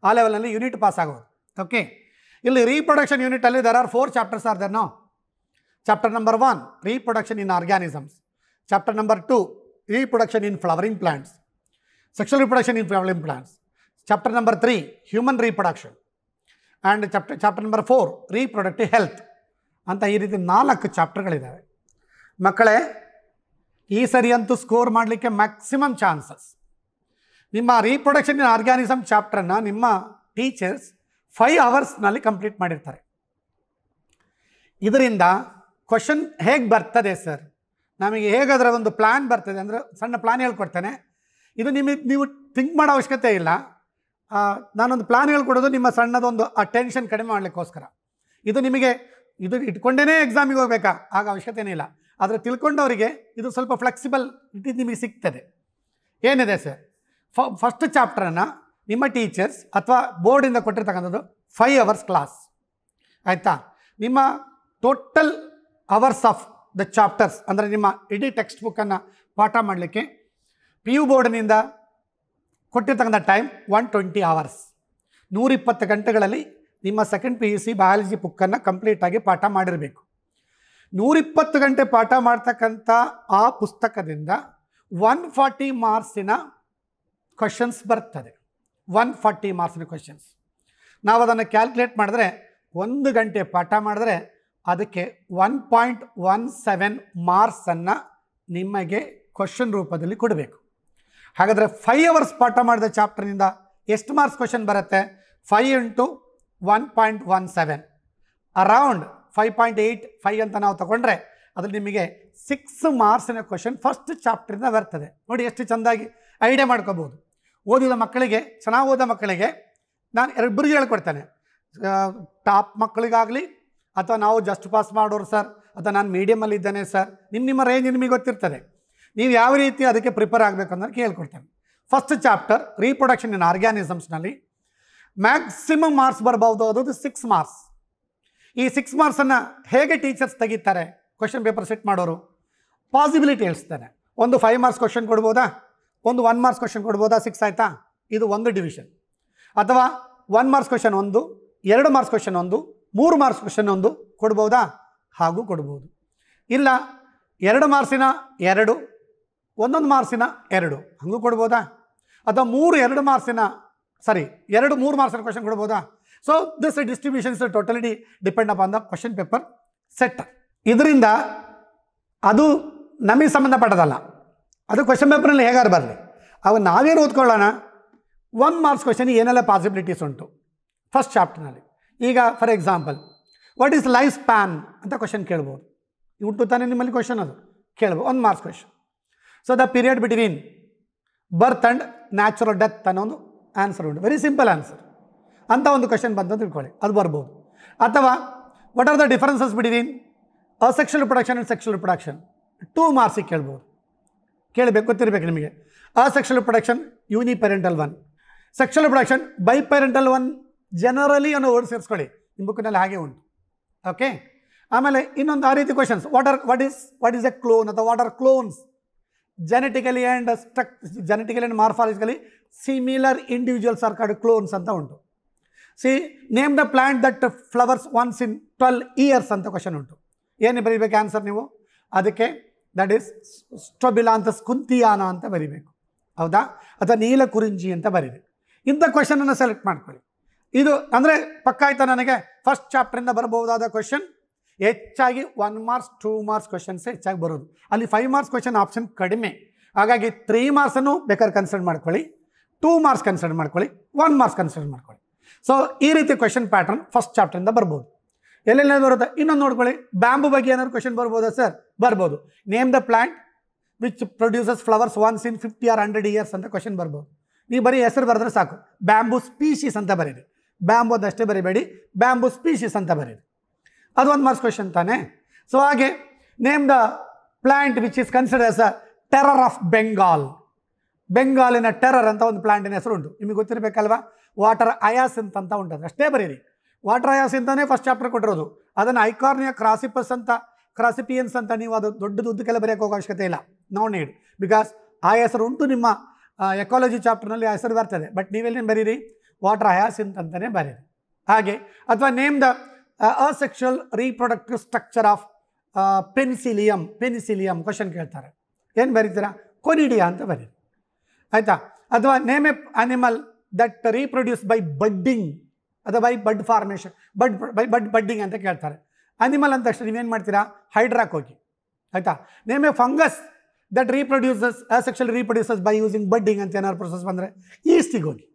ಆ ಲೆವೆಲಲ್ಲಿ ಯೂನಿಟ್ ಪಾಸ್ ಆಗೋದು ಓಕೆ ಇಲ್ಲಿ ರೀಪ್ರೊಡಕ್ಷನ್ ಯೂನಿಟಲ್ಲಿ there are four chapters are there no chapter number one reproduction in organisms chapter number two reproduction in flowering plants sexual reproduction in flowering plants chapter number three human reproduction and chapter chapter number four reproductive health ಅಂತ ಈ ರೀತಿ ನಾಲ್ಕು ಚಾಪ್ಟರ್ಗಳಿದ್ದಾವೆ ಮಕ್ಕಳೇ ಈ ಸರಿ ಸರಿಯಂತೂ score ಮಾಡಲಿಕ್ಕೆ ಮ್ಯಾಕ್ಸಿಮಮ್ ಚಾನ್ಸಸ್ ನಿಮ್ಮ ರೀಪ್ರೊಡಕ್ಷನ್ ಇನ್ ಆರ್ಗ್ಯಾನಿಸಮ್ ಚಾಪ್ಟರನ್ನು ನಿಮ್ಮ ಟೀಚರ್ಸ್ ಫೈವ್ ಅವರ್ಸ್ನಲ್ಲಿ ಕಂಪ್ಲೀಟ್ ಮಾಡಿರ್ತಾರೆ ಇದರಿಂದ ಕ್ವಶನ್ ಹೇಗೆ ಬರ್ತದೆ ಸರ್ ನಮಗೆ ಹೇಗೆ ಒಂದು ಪ್ಲ್ಯಾನ್ ಬರ್ತದೆ ಅಂದರೆ ಸಣ್ಣ ಪ್ಲ್ಯಾನ್ ಹೇಳ್ಕೊಡ್ತೇನೆ ಇದು ನಿಮಗೆ ನೀವು ಥಿಂಕ್ ಮಾಡೋ ಅವಶ್ಯಕತೆ ಇಲ್ಲ ನಾನೊಂದು ಪ್ಲ್ಯಾನ್ ಹೇಳ್ಕೊಡೋದು ನಿಮ್ಮ ಸಣ್ಣದೊಂದು ಆ ಟೆನ್ಷನ್ ಕಡಿಮೆ ಮಾಡಲಿಕ್ಕೋಸ್ಕರ ಇದು ನಿಮಗೆ ಇದು ಇಟ್ಕೊಂಡೇ ಎಕ್ಸಾಮಿಗೆ ಹೋಗಬೇಕಾ ಆಗ ಅವಶ್ಯಕತೆನೇ ಇಲ್ಲ ಆದರೆ ತಿಳ್ಕೊಂಡವರಿಗೆ ಇದು ಸ್ವಲ್ಪ ಫ್ಲೆಕ್ಸಿಬಲ್ ಇದು ನಿಮಗೆ ಸಿಗ್ತದೆ ಏನಿದೆ ಸರ್ ಫ ಫಸ್ಟ್ ಚಾಪ್ಟರನ್ನು ನಿಮ್ಮ ಟೀಚರ್ಸ್ ಅಥವಾ ಬೋರ್ಡಿಂದ ಕೊಟ್ಟಿರ್ತಕ್ಕಂಥದ್ದು ಫೈವ್ ಅವರ್ಸ್ ಕ್ಲಾಸ್ ಆಯಿತಾ ನಿಮ್ಮ total hours of the chapters ಅಂದರೆ ನಿಮ್ಮ ಇಡೀ ಟೆಕ್ಸ್ಟ್ ಬುಕ್ಕನ್ನು ಪಾಠ ಮಾಡಲಿಕ್ಕೆ ಪಿ ಯು ಬೋರ್ಡಿನಿಂದ ಕೊಟ್ಟಿರ್ತಕ್ಕಂಥ ಟೈಮ್ ಒನ್ ಟ್ವೆಂಟಿ ಅವರ್ಸ್ ನೂರಿಪ್ಪತ್ತು ಗಂಟೆಗಳಲ್ಲಿ ನಿಮ್ಮ second P U C biology ಬುಕ್ಕನ್ನು ಕಂಪ್ಲೀಟಾಗಿ ಪಾಠ ಮಾಡಿರಬೇಕು ನೂರಿಪ್ಪತ್ತು ಗಂಟೆ ಪಾಠ ಮಾಡ್ತಕ್ಕಂಥ ಆ ಪುಸ್ತಕದಿಂದ ಒನ್ ಫಾರ್ಟಿ ಮಾರ್ಕ್ಸಿನ ಕ್ವಶನ್ಸ್ ಬರ್ತದೆ ಒನ್ ಫಾರ್ಟಿ ಮಾರ್ಕ್ಸಿನ ಕ್ವಶನ್ಸ್ ನಾವು ಅದನ್ನು ಕ್ಯಾಲ್ಕುಲೇಟ್ ಮಾಡಿದ್ರೆ ಒಂದು ಗಂಟೆ ಪಾಠ ಮಾಡಿದ್ರೆ ಅದಕ್ಕೆ ಒನ್ ಪಾಯಿಂಟ್ ಒನ್ ಸೆವೆನ್ ಮಾರ್ಕ್ಸನ್ನು ನಿಮಗೆ ಕ್ವಶನ್ ರೂಪದಲ್ಲಿ ಕೊಡಬೇಕು ಹಾಗಾದರೆ ಫೈವ್ ಅವರ್ಸ್ ಪಾಠ ಮಾಡಿದ ಚಾಪ್ಟರ್ನಿಂದ ಎಷ್ಟು ಮಾರ್ಕ್ಸ್ ಕ್ವಶನ್ ಬರುತ್ತೆ five into one point one seven around five point eight five ಅಂತ ನಾವು ತಗೊಂಡ್ರೆ ಅದ್ರಲ್ಲಿ ನಿಮಗೆ ಸಿಕ್ಸ್ ಮಾರ್ಕ್ಸಿನ ಕ್ವಶನ್ ಫಸ್ಟ್ ಚಾಪ್ಟ್ರಿಂದ ಬರ್ತದೆ ನೋಡಿ ಎಷ್ಟು ಚೆಂದಾಗಿ ಐಡಿಯಾ ಮಾಡ್ಕೋಬೋದು ಓದಿದ ಮಕ್ಕಳಿಗೆ ಚೆನ್ನಾಗಿ ಓದೋ ಮಕ್ಕಳಿಗೆ ನಾನು ಎರಡಿಬ್ಬರಿಗೆ ಹೇಳ್ಕೊಡ್ತೇನೆ ಟಾಪ್ ಮಕ್ಕಳಿಗಾಗಲಿ ಅಥವಾ ನಾವು ಜಸ್ಟ್ ಪಾಸ್ ಮಾಡೋರು ಸರ್ ಅಥವಾ ನಾನು ಮೀಡಿಯಮಲ್ಲಿ ಇದ್ದೇನೆ ಸರ್ ನಿಮ್ಮ ನಿಮ್ಮ ರೇಂಜ್ ನಿಮಗೆ ಗೊತ್ತಿರ್ತದೆ ನೀವು ಯಾವ ರೀತಿ ಅದಕ್ಕೆ ಪ್ರಿಪೇರ್ ಆಗಬೇಕು ಅಂದರೆ ಕೇಳ್ಕೊಡ್ತೇನೆ ಫಸ್ಟ್ ಚಾಪ್ಟರ್ ರೀಪ್ರೊಡಕ್ಷನ್ ಇನ್ ಆರ್ಗ್ಯಾನಿಸಮ್ಸ್ನಲ್ಲಿ ಮ್ಯಾಕ್ಸಿಮಮ್ ಮಾರ್ಕ್ಸ್ ಬರಬಹುದು ಅದು ಸಿಕ್ಸ್ ಮಾರ್ಕ್ಸ್ ಈ ಸಿಕ್ಸ್ ಮಾರ್ಕ್ಸನ್ನು ಹೇಗೆ ಟೀಚರ್ಸ್ ತೆಗಿತಾರೆ ಕ್ವಶನ್ ಪೇಪರ್ ಸೆಟ್ ಮಾಡೋರು ಪಾಸಿಬಿಲಿಟಿ ಹೇಳ್ತಾರೆ ಒಂದು ಫೈವ್ ಮಾರ್ಕ್ಸ್ ಕ್ವಶನ್ ಕೊಡ್ಬೋದಾ ಒಂದು ಒನ್ ಮಾರ್ಕ್ಸ್ ಕ್ವಶನ್ ಕೊಡ್ಬೋದಾ ಸಿಕ್ಸ್ ಆಯಿತಾ ಇದು ಒಂದು ಡಿವಿಷನ್ ಅಥವಾ ಒನ್ ಮಾರ್ಕ್ಸ್ ಕ್ವಶನ್ ಒಂದು ಎರಡು ಮಾರ್ಕ್ಸ್ ಕ್ವಶನ್ ಒಂದು ಮೂರು ಮಾರ್ಕ್ಸ್ ಕ್ವಶನ್ ಒಂದು ಕೊಡ್ಬೋದಾ ಹಾಗೂ ಕೊಡ್ಬೋದು ಇಲ್ಲ ಎರಡು ಮಾರ್ಕ್ಸಿನ ಎರಡು ಒಂದೊಂದು ಮಾರ್ಕ್ಸಿನ ಎರಡು ಹಂಗು ಕೊಡ್ಬೋದಾ ಅಥವಾ ಮೂರು ಎರಡು ಮಾರ್ಕ್ಸಿನ ಸಾರಿ ಎರಡು ಮೂರು ಮಾರ್ಸಿನ ಕ್ವಶನ್ ಕೊಡ್ಬೋದಾ so this distributions totally depend on the question paper set ಇದರಿಂದ ಅದು ನಮಗೆ ಸಂಬಂಧಪಟ್ಟದಲ್ಲ ಅದು ಕ್ವಶನ್ ಪೇಪರ್ನಲ್ಲಿ ಹೇಗಾರು ಬರಲಿ ಅವಾಗ ನಾವೇನು ಓದ್ಕೊಳ್ಳೋಣ ಒನ್ ಮಾರ್ಕ್ಸ್ ಕ್ವಶನ್ ಏನೆಲ್ಲ ಪಾಸಿಬಿಲಿಟೀಸ್ ಉಂಟು ಫಸ್ಟ್ ಚಾಪ್ಟರ್ನಲ್ಲಿ ಈಗ for example what is life span ಅಂತ ಕ್ವಶನ್ ಕೇಳ್ಬೋದು ಟು ತಾನೇ ನಿಮ್ಮಲ್ಲಿ ಕ್ವಶನ್ ಅದು ಕೇಳ್ಬೋದು ಒಂದು marks question so the period between birth and natural death ಅನ್ನೋ ಒಂದು ಆನ್ಸರ್ ಉಂಟು ವೆರಿ ಸಿಂಪಲ್ ಆನ್ಸರ್ ಅಂತ ಒಂದು ಕ್ವಶನ್ ಬಂತ ತಿಳ್ಕೊಳ್ಳಿ ಅದು ಬರ್ಬೋದು ಅಥವಾ what are the differences between asexual production and sexual production two ಮಾರ್ಸಿಗೆ ಕೇಳ್ಬೋದು ಕೇಳಬೇಕು ಗೊತ್ತಿರಬೇಕು ನಿಮಗೆ asexual production uniparental one sexual production biparental one generally ಅನ್ನೋ ವರ್ಡ್ ಸೇರಿಸ್ಕೊಳ್ಳಿ ನಿಮ್ಮ ಬುಕ್ಕಿನಲ್ಲಿ ಹಾಗೆ ಉಂಟು ಓಕೆ ಆಮೇಲೆ ಇನ್ನೊಂದು ಆ ರೀತಿ questions what are what is what is a clone ಅಥವಾ what are clones genetically and struck genetically and morphologically similar individuals are called clones అంతా ఉంటు C name the plant that flowers once in twelve years ಅಂತ question ಉಂಟು ಏನು ಬರೀಬೇಕು answer ನೀವು ಅದಕ್ಕೆ that is ಸ್ಟೊಬಿಲಾ ಅಂತ ಸ್ಕುಂತಿಯಾನ ಅಂತ ಬರಿಬೇಕು ಹೌದಾ ಅಥವಾ ನೀಲ ಕುರಿಂಜಿ ಅಂತ ಬರೀಬೇಕು ಇಂಥ ಕ್ವಶನನ್ನು ಸೆಲೆಕ್ಟ್ ಮಾಡ್ಕೊಳ್ಳಿ ಇದು ಅಂದರೆ ಪಕ್ಕ ಆಯ್ತಾ ನನಗೆ ಫಸ್ಟ್ ಚಾಪ್ಟ್ರಿಂದ ಬರಬಹುದಾದ ಕ್ವಶನ್ ಹೆಚ್ಚಾಗಿ one marks two marks questions ಹೆಚ್ಚಾಗಿ ಬರೋದು ಅಲ್ಲಿ ಫೈವ್ ಮಾರ್ಕ್ಸ್ ಕ್ವಶನ್ ಆಪ್ಷನ್ ಕಡಿಮೆ ಹಾಗಾಗಿ ತ್ರೀ ಮಾರ್ಕ್ಸನ್ನು ಬೇಕಾದ್ರೆ ಕನ್ಸಿಡರ್ ಮಾಡ್ಕೊಳ್ಳಿ ಟೂ ಮಾರ್ಕ್ಸ್ ಕನ್ಸಿಡರ್ ಮಾಡ್ಕೊಳ್ಳಿ ಒನ್ ಮಾರ್ಕ್ಸ್ ಕನ್ಸಿಡರ್ ಮಾಡ್ಕೊಳ್ಳಿ ಸೊ ಈ ರೀತಿ ಕ್ವಶನ್ ಪ್ಯಾಟರ್ನ್ ಫಸ್ಟ್ ಚಾಪ್ಟರಿಂದ ಬರ್ಬೋದು ಎಲ್ಲೆಲ್ಲ ಬರುತ್ತೆ ಇನ್ನೊಂದು ನೋಡ್ಕೊಳ್ಳಿ ಬ್ಯಾಂಬು ಬಗ್ಗೆ ಏನಾದ್ರು ಕ್ವಶನ್ ಬರ್ಬೋದಾ ಸರ್ ಬರ್ಬೋದು name the plant which produces flowers once in fifty or hundred years ಅಂತ ಕ್ವಶನ್ ಬರ್ಬೋದು ನೀವು ಬರೀ ಹೆಸರು ಬರೆದ್ರೆ ಸಾಕು ಬ್ಯಾಂಬು ಸ್ಪೀಶೀಸ್ ಅಂತ ಬರೀರಿ ಬ್ಯಾಂಬು ಅದಷ್ಟೇ ಬರೀಬೇಡಿ ಬ್ಯಾಂಬು ಸ್ಪೀಶೀಸ್ ಅಂತ ಬರೀರಿ ಒಂದು ಮಾರ್ಕ್ಸ್ ಕ್ವೆಶನ್ ತಾನೆ ಸೊ ಹಾಗೆ name the plant which is consider as a terror of Bengal ಬೆಂಗಾಲಿನ ಟೆರರ್ ಅಂತ ಒಂದು ಪ್ಲ್ಯಾಂಟಿನ ಹೆಸರು ಉಂಟು ನಿಮಗೆ ಗೊತ್ತಿರಬೇಕಲ್ವಾ ವಾಟರ್ ಅಯಾಸಿಂತ್ ಅಂತ ಉಂಟು ಅಷ್ಟೇ ಬರೀರಿ ವಾಟರ್ ಅಯಾಸಿಂತಾನೇ ಫಸ್ಟ್ ಚಾಪ್ಟರ್ ಕೊಟ್ಟಿರೋದು ಅದನ್ನು ಐಕಾರ್ನಿಯ ಕ್ರಾಸಿಪಸ್ ಅಂತ ಕ್ರಾಸಿಪಿಯನ್ಸ್ ಅಂತ ನೀವು ಅದು ದೊಡ್ಡದು ಉದ್ದಕ್ಕೆಲ್ಲ ಬರೆಯೋಕೆ ಅವಶ್ಯಕತೆ ಇಲ್ಲ ನೋ ನೀಡ್ ಬಿಕಾಸ್ ಆ ಹೆಸರು ಉಂಟು ನಿಮ್ಮ ಎಕಾಲಜಿ ಚಾಪ್ಟರ್ನಲ್ಲಿ ಆ ಹೆಸರು ಬರ್ತದೆ ಬಟ್ ನೀವೆಲ್ಲೇನು ಬರೀರಿ ವಾಟರ್ ಅಯಾಸಿಂತ್ ಅಂತಲೇ ಬರೀರಿ ಹಾಗೆ ಅಥವಾ name the asexual reproductive structure of penicillium penicillium question ಕೇಳ್ತಾರೆ ಏನು ಬರೀತೀರಾ ಕೊನಿಡಿಯಾ ಅಂತ ಬರೀರಿ ಆಯಿತಾ ಅಥವಾ name a animal that reproduce by budding ಅಥವಾ by bud formation bud by bud budding ಅಂತ ಕೇಳ್ತಾರೆ ಅನಿಮಲ್ ಅಂತ ತಕ್ಷಣ ನೀವೇನು ಮಾಡ್ತೀರಾ ಹೈಡ್ರಾಕ್ ಹೋಗಿ ಆಯಿತಾ name a fungus that reproduces asexual reproduces by using budding ಅಂತ ಏನಾದ್ರು ಪ್ರೊಸೆಸ್ ಬಂದರೆ ಈಸ್ಟಿಗೆ ಹೋಗಿ